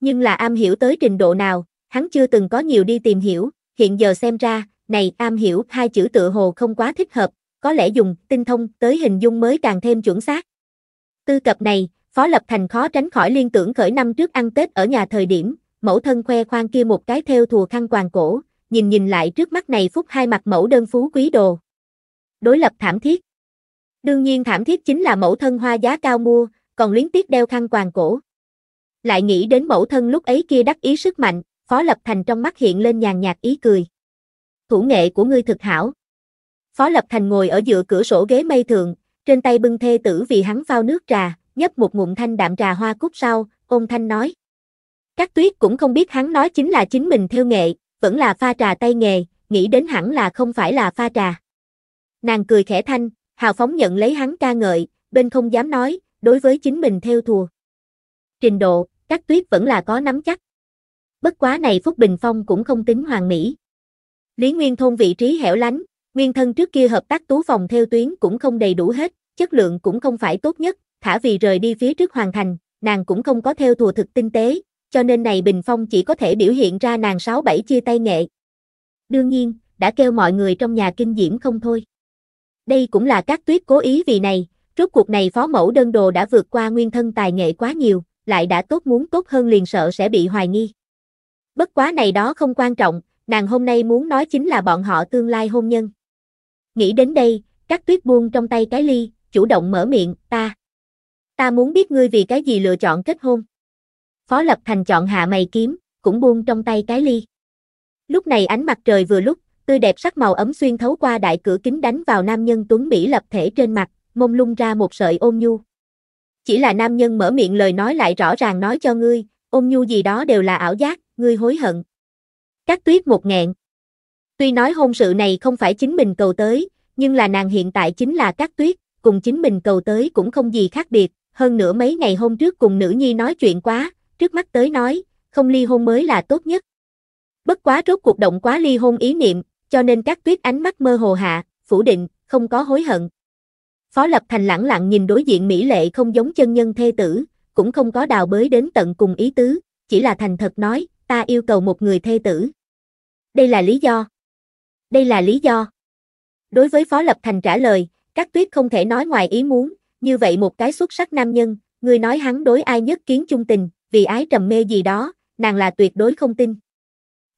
Nhưng là am hiểu tới trình độ nào, hắn chưa từng có nhiều đi tìm hiểu, hiện giờ xem ra, này am hiểu hai chữ tựa hồ không quá thích hợp, có lẽ dùng tinh thông tới hình dung mới càng thêm chuẩn xác. Tư cập này, Phó Lập Thành khó tránh khỏi liên tưởng khởi năm trước ăn Tết ở nhà thời điểm, mẫu thân khoe khoang kia một cái theo thùa khăn quàng cổ, nhìn nhìn lại trước mắt này phúc hai mặt mẫu đơn phú quý đồ. Đối lập thảm thiết. Đương nhiên thảm thiết chính là mẫu thân hoa giá cao mua, còn luyến tiếc đeo khăn quàng cổ. Lại nghĩ đến mẫu thân lúc ấy kia đắc ý sức mạnh, Phó Lập Thành trong mắt hiện lên nhàn nhạt ý cười. Thủ nghệ của ngươi thực hảo. Phó Lập Thành ngồi ở giữa cửa sổ ghế mây thường, trên tay bưng thê tử vì hắn phao nước trà, nhấp một ngụm thanh đạm trà hoa cúc sau, ôn thanh nói. Cát tuyết cũng không biết hắn nói chính là chính mình theo nghệ, vẫn là pha trà tay nghề, nghĩ đến hẳn là không phải là pha trà. Nàng cười khẽ thanh, hào phóng nhận lấy hắn ca ngợi, bên không dám nói, đối với chính mình theo thùa. Trình độ, Cát tuyết vẫn là có nắm chắc. Bất quá này Phúc Bình Phong cũng không tính hoàn mỹ. Lý Nguyên Thôn vị trí hẻo lánh, nguyên thân trước kia hợp tác tú phòng theo tuyến cũng không đầy đủ hết, chất lượng cũng không phải tốt nhất, thả vì rời đi phía trước hoàn thành, nàng cũng không có theo thùa thực tinh tế, cho nên này Bình Phong chỉ có thể biểu hiện ra nàng sáu bảy chia tay nghệ. Đương nhiên, đã kêu mọi người trong nhà kinh diễm không thôi. Đây cũng là các tuyết cố ý vì này, rốt cuộc này phó mẫu đơn đồ đã vượt qua nguyên thân tài nghệ quá nhiều, lại đã tốt muốn tốt hơn liền sợ sẽ bị hoài nghi. Bất quá này đó không quan trọng, nàng hôm nay muốn nói chính là bọn họ tương lai hôn nhân. Nghĩ đến đây, các tuyết buông trong tay cái ly, chủ động mở miệng, ta. Ta muốn biết ngươi vì cái gì lựa chọn kết hôn. Phó Lập Thành chọn hạ mày kiếm, cũng buông trong tay cái ly. Lúc này ánh mặt trời vừa lúc, tươi đẹp sắc màu ấm xuyên thấu qua đại cửa kính đánh vào nam nhân tuấn Mỹ lập thể trên mặt, mông lung ra một sợi ôm nhu. Chỉ là nam nhân mở miệng lời nói lại rõ ràng nói cho ngươi, ôm nhu gì đó đều là ảo giác, ngươi hối hận. Các tuyết một nghẹn. Tuy nói hôn sự này không phải chính mình cầu tới, nhưng là nàng hiện tại chính là các tuyết, cùng chính mình cầu tới cũng không gì khác biệt, hơn nữa mấy ngày hôm trước cùng nữ nhi nói chuyện quá, trước mắt tới nói, không ly hôn mới là tốt nhất. Bất quá rốt cuộc động quá ly hôn ý niệm, cho nên các tuyết ánh mắt mơ hồ hạ, phủ định, không có hối hận. Phó Lập Thành lẳng lặng nhìn đối diện Mỹ Lệ không giống chân nhân thê tử, cũng không có đào bới đến tận cùng ý tứ, chỉ là thành thật nói, ta yêu cầu một người thê tử. Đây là lý do. Đây là lý do. Đối với Phó Lập Thành trả lời, các tuyết không thể nói ngoài ý muốn, như vậy một cái xuất sắc nam nhân, người nói hắn đối ai nhất kiến chung tình, vì ái trầm mê gì đó, nàng là tuyệt đối không tin.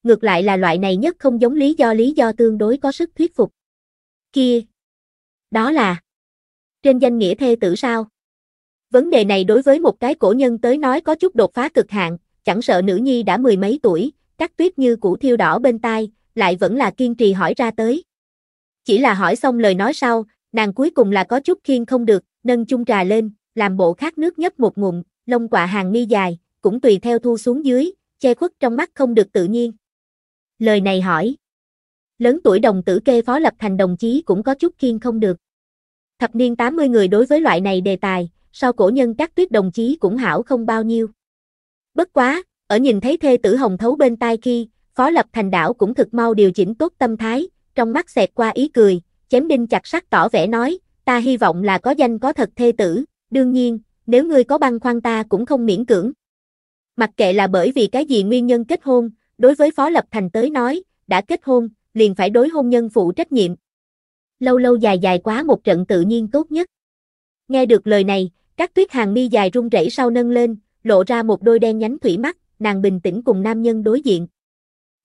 Ngược lại là loại này nhất không giống lý do lý do tương đối có sức thuyết phục. Kia! Đó là Trên danh nghĩa thê tử sao? Vấn đề này đối với một cái cổ nhân tới nói có chút đột phá cực hạn, chẳng sợ nữ nhi đã mười mấy tuổi, cắt tuyết như củ thiêu đỏ bên tai, lại vẫn là kiên trì hỏi ra tới. Chỉ là hỏi xong lời nói sau, nàng cuối cùng là có chút khiên không được, nâng chung trà lên, làm bộ khát nước nhấp một ngụm, lông quạ hàng mi dài, cũng tùy theo thu xuống dưới, che khuất trong mắt không được tự nhiên. Lời này hỏi. Lớn tuổi đồng tử kê phó lập thành đồng chí cũng có chút kiên không được. Thập niên 80 người đối với loại này đề tài, sau cổ nhân các tuyết đồng chí cũng hảo không bao nhiêu. Bất quá, ở nhìn thấy thê tử hồng thấu bên tai khi, phó lập thành đảo cũng thực mau điều chỉnh tốt tâm thái, trong mắt xẹt qua ý cười, chém đinh chặt sắt tỏ vẻ nói, ta hy vọng là có danh có thật thê tử, đương nhiên, nếu ngươi có băng khoan ta cũng không miễn cưỡng. Mặc kệ là bởi vì cái gì nguyên nhân kết hôn, đối với Phó Lập Thành tới nói, đã kết hôn, liền phải đối hôn nhân phụ trách nhiệm. Lâu lâu dài dài quá một trận tự nhiên tốt nhất. Nghe được lời này, các tuyết hàng mi dài rung rẩy sau nâng lên, lộ ra một đôi đen nhánh thủy mắt, nàng bình tĩnh cùng nam nhân đối diện.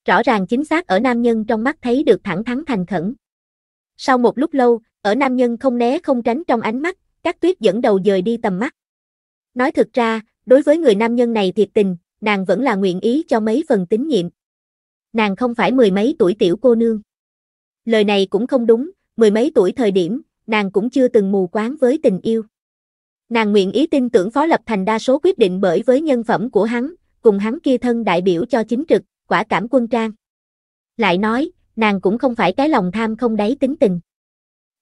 Rõ ràng chính xác ở nam nhân trong mắt thấy được thẳng thắn thành khẩn. Sau một lúc lâu, ở nam nhân không né không tránh trong ánh mắt, các tuyết dẫn đầu dời đi tầm mắt. Nói thực ra, đối với người nam nhân này thiệt tình, nàng vẫn là nguyện ý cho mấy phần tín nhiệm. Nàng không phải mười mấy tuổi tiểu cô nương. Lời này cũng không đúng, mười mấy tuổi thời điểm, nàng cũng chưa từng mù quáng với tình yêu. Nàng nguyện ý tin tưởng Phó Lập Thành đa số quyết định bởi với nhân phẩm của hắn, cùng hắn kia thân đại biểu cho chính trực, quả cảm quân trang. Lại nói, nàng cũng không phải cái lòng tham không đáy tính tình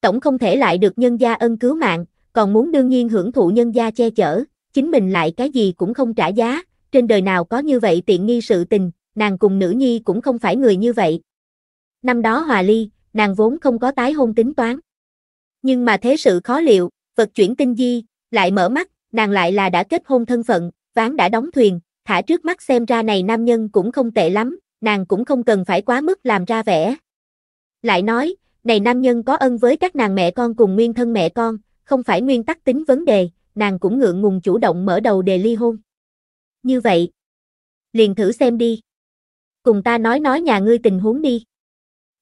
tổng không thể lại được nhân gia ân cứu mạng, còn muốn đương nhiên hưởng thụ nhân gia che chở, chính mình lại cái gì cũng không trả giá, trên đời nào có như vậy tiện nghi sự tình, nàng cùng nữ nhi cũng không phải người như vậy. Năm đó hòa ly, nàng vốn không có tái hôn tính toán. Nhưng mà thế sự khó liệu, vật chuyển tinh di, lại mở mắt, nàng lại là đã kết hôn thân phận, ván đã đóng thuyền, thả trước mắt xem ra này nam nhân cũng không tệ lắm, nàng cũng không cần phải quá mức làm ra vẻ. Lại nói, này nam nhân có ân với các nàng mẹ con cùng nguyên thân mẹ con, không phải nguyên tắc tính vấn đề, nàng cũng ngượng ngùng chủ động mở đầu đề ly hôn. Như vậy, liền thử xem đi. Cùng ta nói nói nhà ngươi tình huống đi.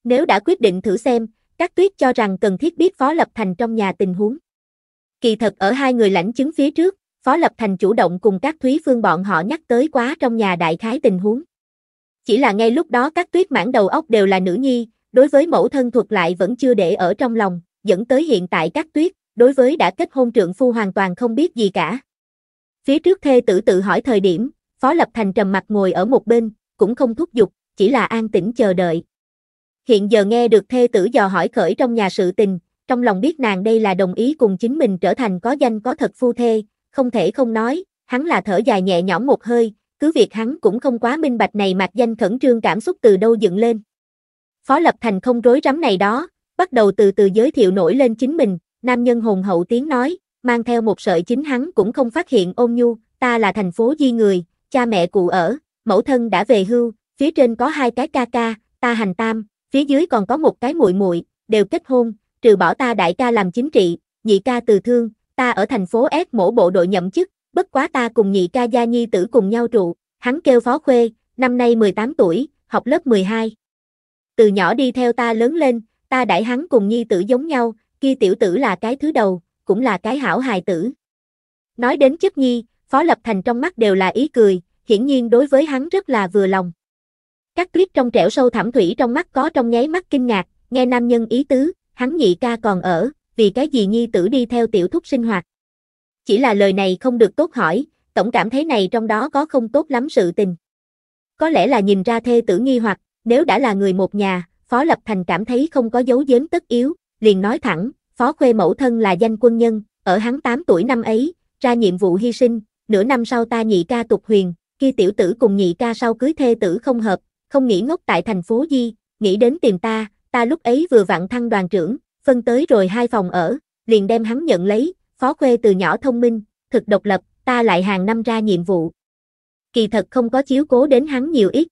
Nếu đã quyết định thử xem, các tuyết cho rằng cần thiết biết Phó Lập Thành trong nhà tình huống. Kỳ thật ở hai người lãnh chứng phía trước, Phó Lập Thành chủ động cùng các Thúy Phương bọn họ nhắc tới quá trong nhà đại khái tình huống. Chỉ là ngay lúc đó các tuyết mãn đầu óc đều là nữ nhi, đối với mẫu thân thuật lại vẫn chưa để ở trong lòng, dẫn tới hiện tại các tuyết, đối với đã kết hôn trượng phu hoàn toàn không biết gì cả. Phía trước thê tử tự hỏi thời điểm, Phó Lập Thành trầm mặt ngồi ở một bên, cũng không thúc giục, chỉ là an tĩnh chờ đợi. Hiện giờ nghe được thê tử dò hỏi khởi trong nhà sự tình, trong lòng biết nàng đây là đồng ý cùng chính mình trở thành có danh có thật phu thê, không thể không nói, hắn là thở dài nhẹ nhõm một hơi, cứ việc hắn cũng không quá minh bạch này mạc danh khẩn trương cảm xúc từ đâu dựng lên. Phó Lập Thành không rối rắm này đó, bắt đầu từ từ giới thiệu nổi lên chính mình, nam nhân hùng hậu tiếng nói, mang theo một sợi chính hắn cũng không phát hiện ôn nhu, ta là thành phố di người, cha mẹ cụ ở, mẫu thân đã về hưu, phía trên có hai cái ca ca, ta hành tam, phía dưới còn có một cái muội muội, đều kết hôn, trừ bỏ ta đại ca làm chính trị, nhị ca từ thương, ta ở thành phố S mổ bộ đội nhậm chức, bất quá ta cùng nhị ca gia nhi tử cùng nhau trụ, hắn kêu phó khuê, năm nay 18 tuổi, học lớp 12 từ nhỏ đi theo ta lớn lên, ta đãi hắn cùng nhi tử giống nhau, kia tiểu tử là cái thứ đầu, cũng là cái hảo hài tử. Nói đến chức nhi, Phó Lập Thành trong mắt đều là ý cười, hiển nhiên đối với hắn rất là vừa lòng. Các tuyết trong trẻo sâu thẳm thủy trong mắt có trong nháy mắt kinh ngạc, nghe nam nhân ý tứ, hắn nhị ca còn ở, vì cái gì nhi tử đi theo tiểu thúc sinh hoạt. Chỉ là lời này không được tốt hỏi, tổng cảm thấy này trong đó có không tốt lắm sự tình. Có lẽ là nhìn ra thê tử nghi hoặc, nếu đã là người một nhà, Phó Lập Thành cảm thấy không có dấu giếm tất yếu, liền nói thẳng, Phó Khuê mẫu thân là danh quân nhân, ở hắn 8 tuổi năm ấy, ra nhiệm vụ hy sinh, nửa năm sau ta nhị ca tục huyền, kia tiểu tử cùng nhị ca sau cưới thê tử không hợp, không nghĩ ngốc tại thành phố Di, nghĩ đến tìm ta, ta lúc ấy vừa vặn thăng đoàn trưởng, phân tới rồi hai phòng ở, liền đem hắn nhận lấy, Phó Khuê từ nhỏ thông minh, thực độc lập, ta lại hàng năm ra nhiệm vụ. Kỳ thật không có chiếu cố đến hắn nhiều ít,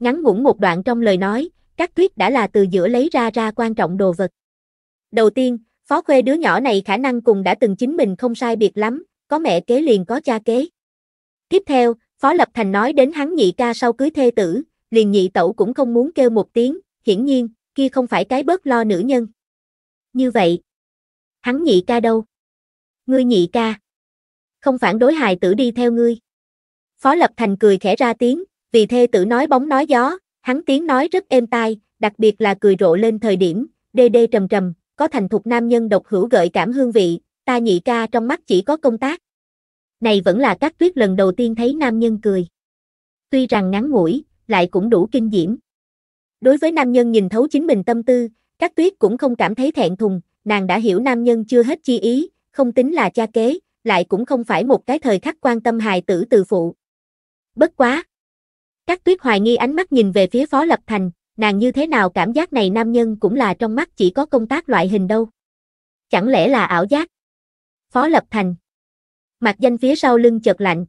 Ngắn ngủn một đoạn trong lời nói, các tuyết đã là từ giữa lấy ra ra quan trọng đồ vật. Đầu tiên, phó khuê đứa nhỏ này khả năng cùng đã từng chính mình không sai biệt lắm, có mẹ kế liền có cha kế. Tiếp theo, phó lập thành nói đến hắn nhị ca sau cưới thê tử, liền nhị tẩu cũng không muốn kêu một tiếng, hiển nhiên, kia không phải cái bớt lo nữ nhân. Như vậy, hắn nhị ca đâu? Ngươi nhị ca. Không phản đối hài tử đi theo ngươi. Phó Lập Thành cười khẽ ra tiếng, vì thê tử nói bóng nói gió, hắn tiếng nói rất êm tai, đặc biệt là cười rộ lên thời điểm, đê đê trầm trầm, có thành thục nam nhân độc hữu gợi cảm hương vị, ta nhị ca trong mắt chỉ có công tác. Này vẫn là các tuyết lần đầu tiên thấy nam nhân cười. Tuy rằng ngắn ngủi, lại cũng đủ kinh diễm. Đối với nam nhân nhìn thấu chính mình tâm tư, các tuyết cũng không cảm thấy thẹn thùng, nàng đã hiểu nam nhân chưa hết chi ý, không tính là cha kế, lại cũng không phải một cái thời khắc quan tâm hài tử từ phụ. Bất quá, các tuyết hoài nghi ánh mắt nhìn về phía Phó Lập Thành, nàng như thế nào cảm giác này nam nhân cũng là trong mắt chỉ có công tác loại hình đâu. Chẳng lẽ là ảo giác? Phó Lập Thành Mặt danh phía sau lưng chợt lạnh,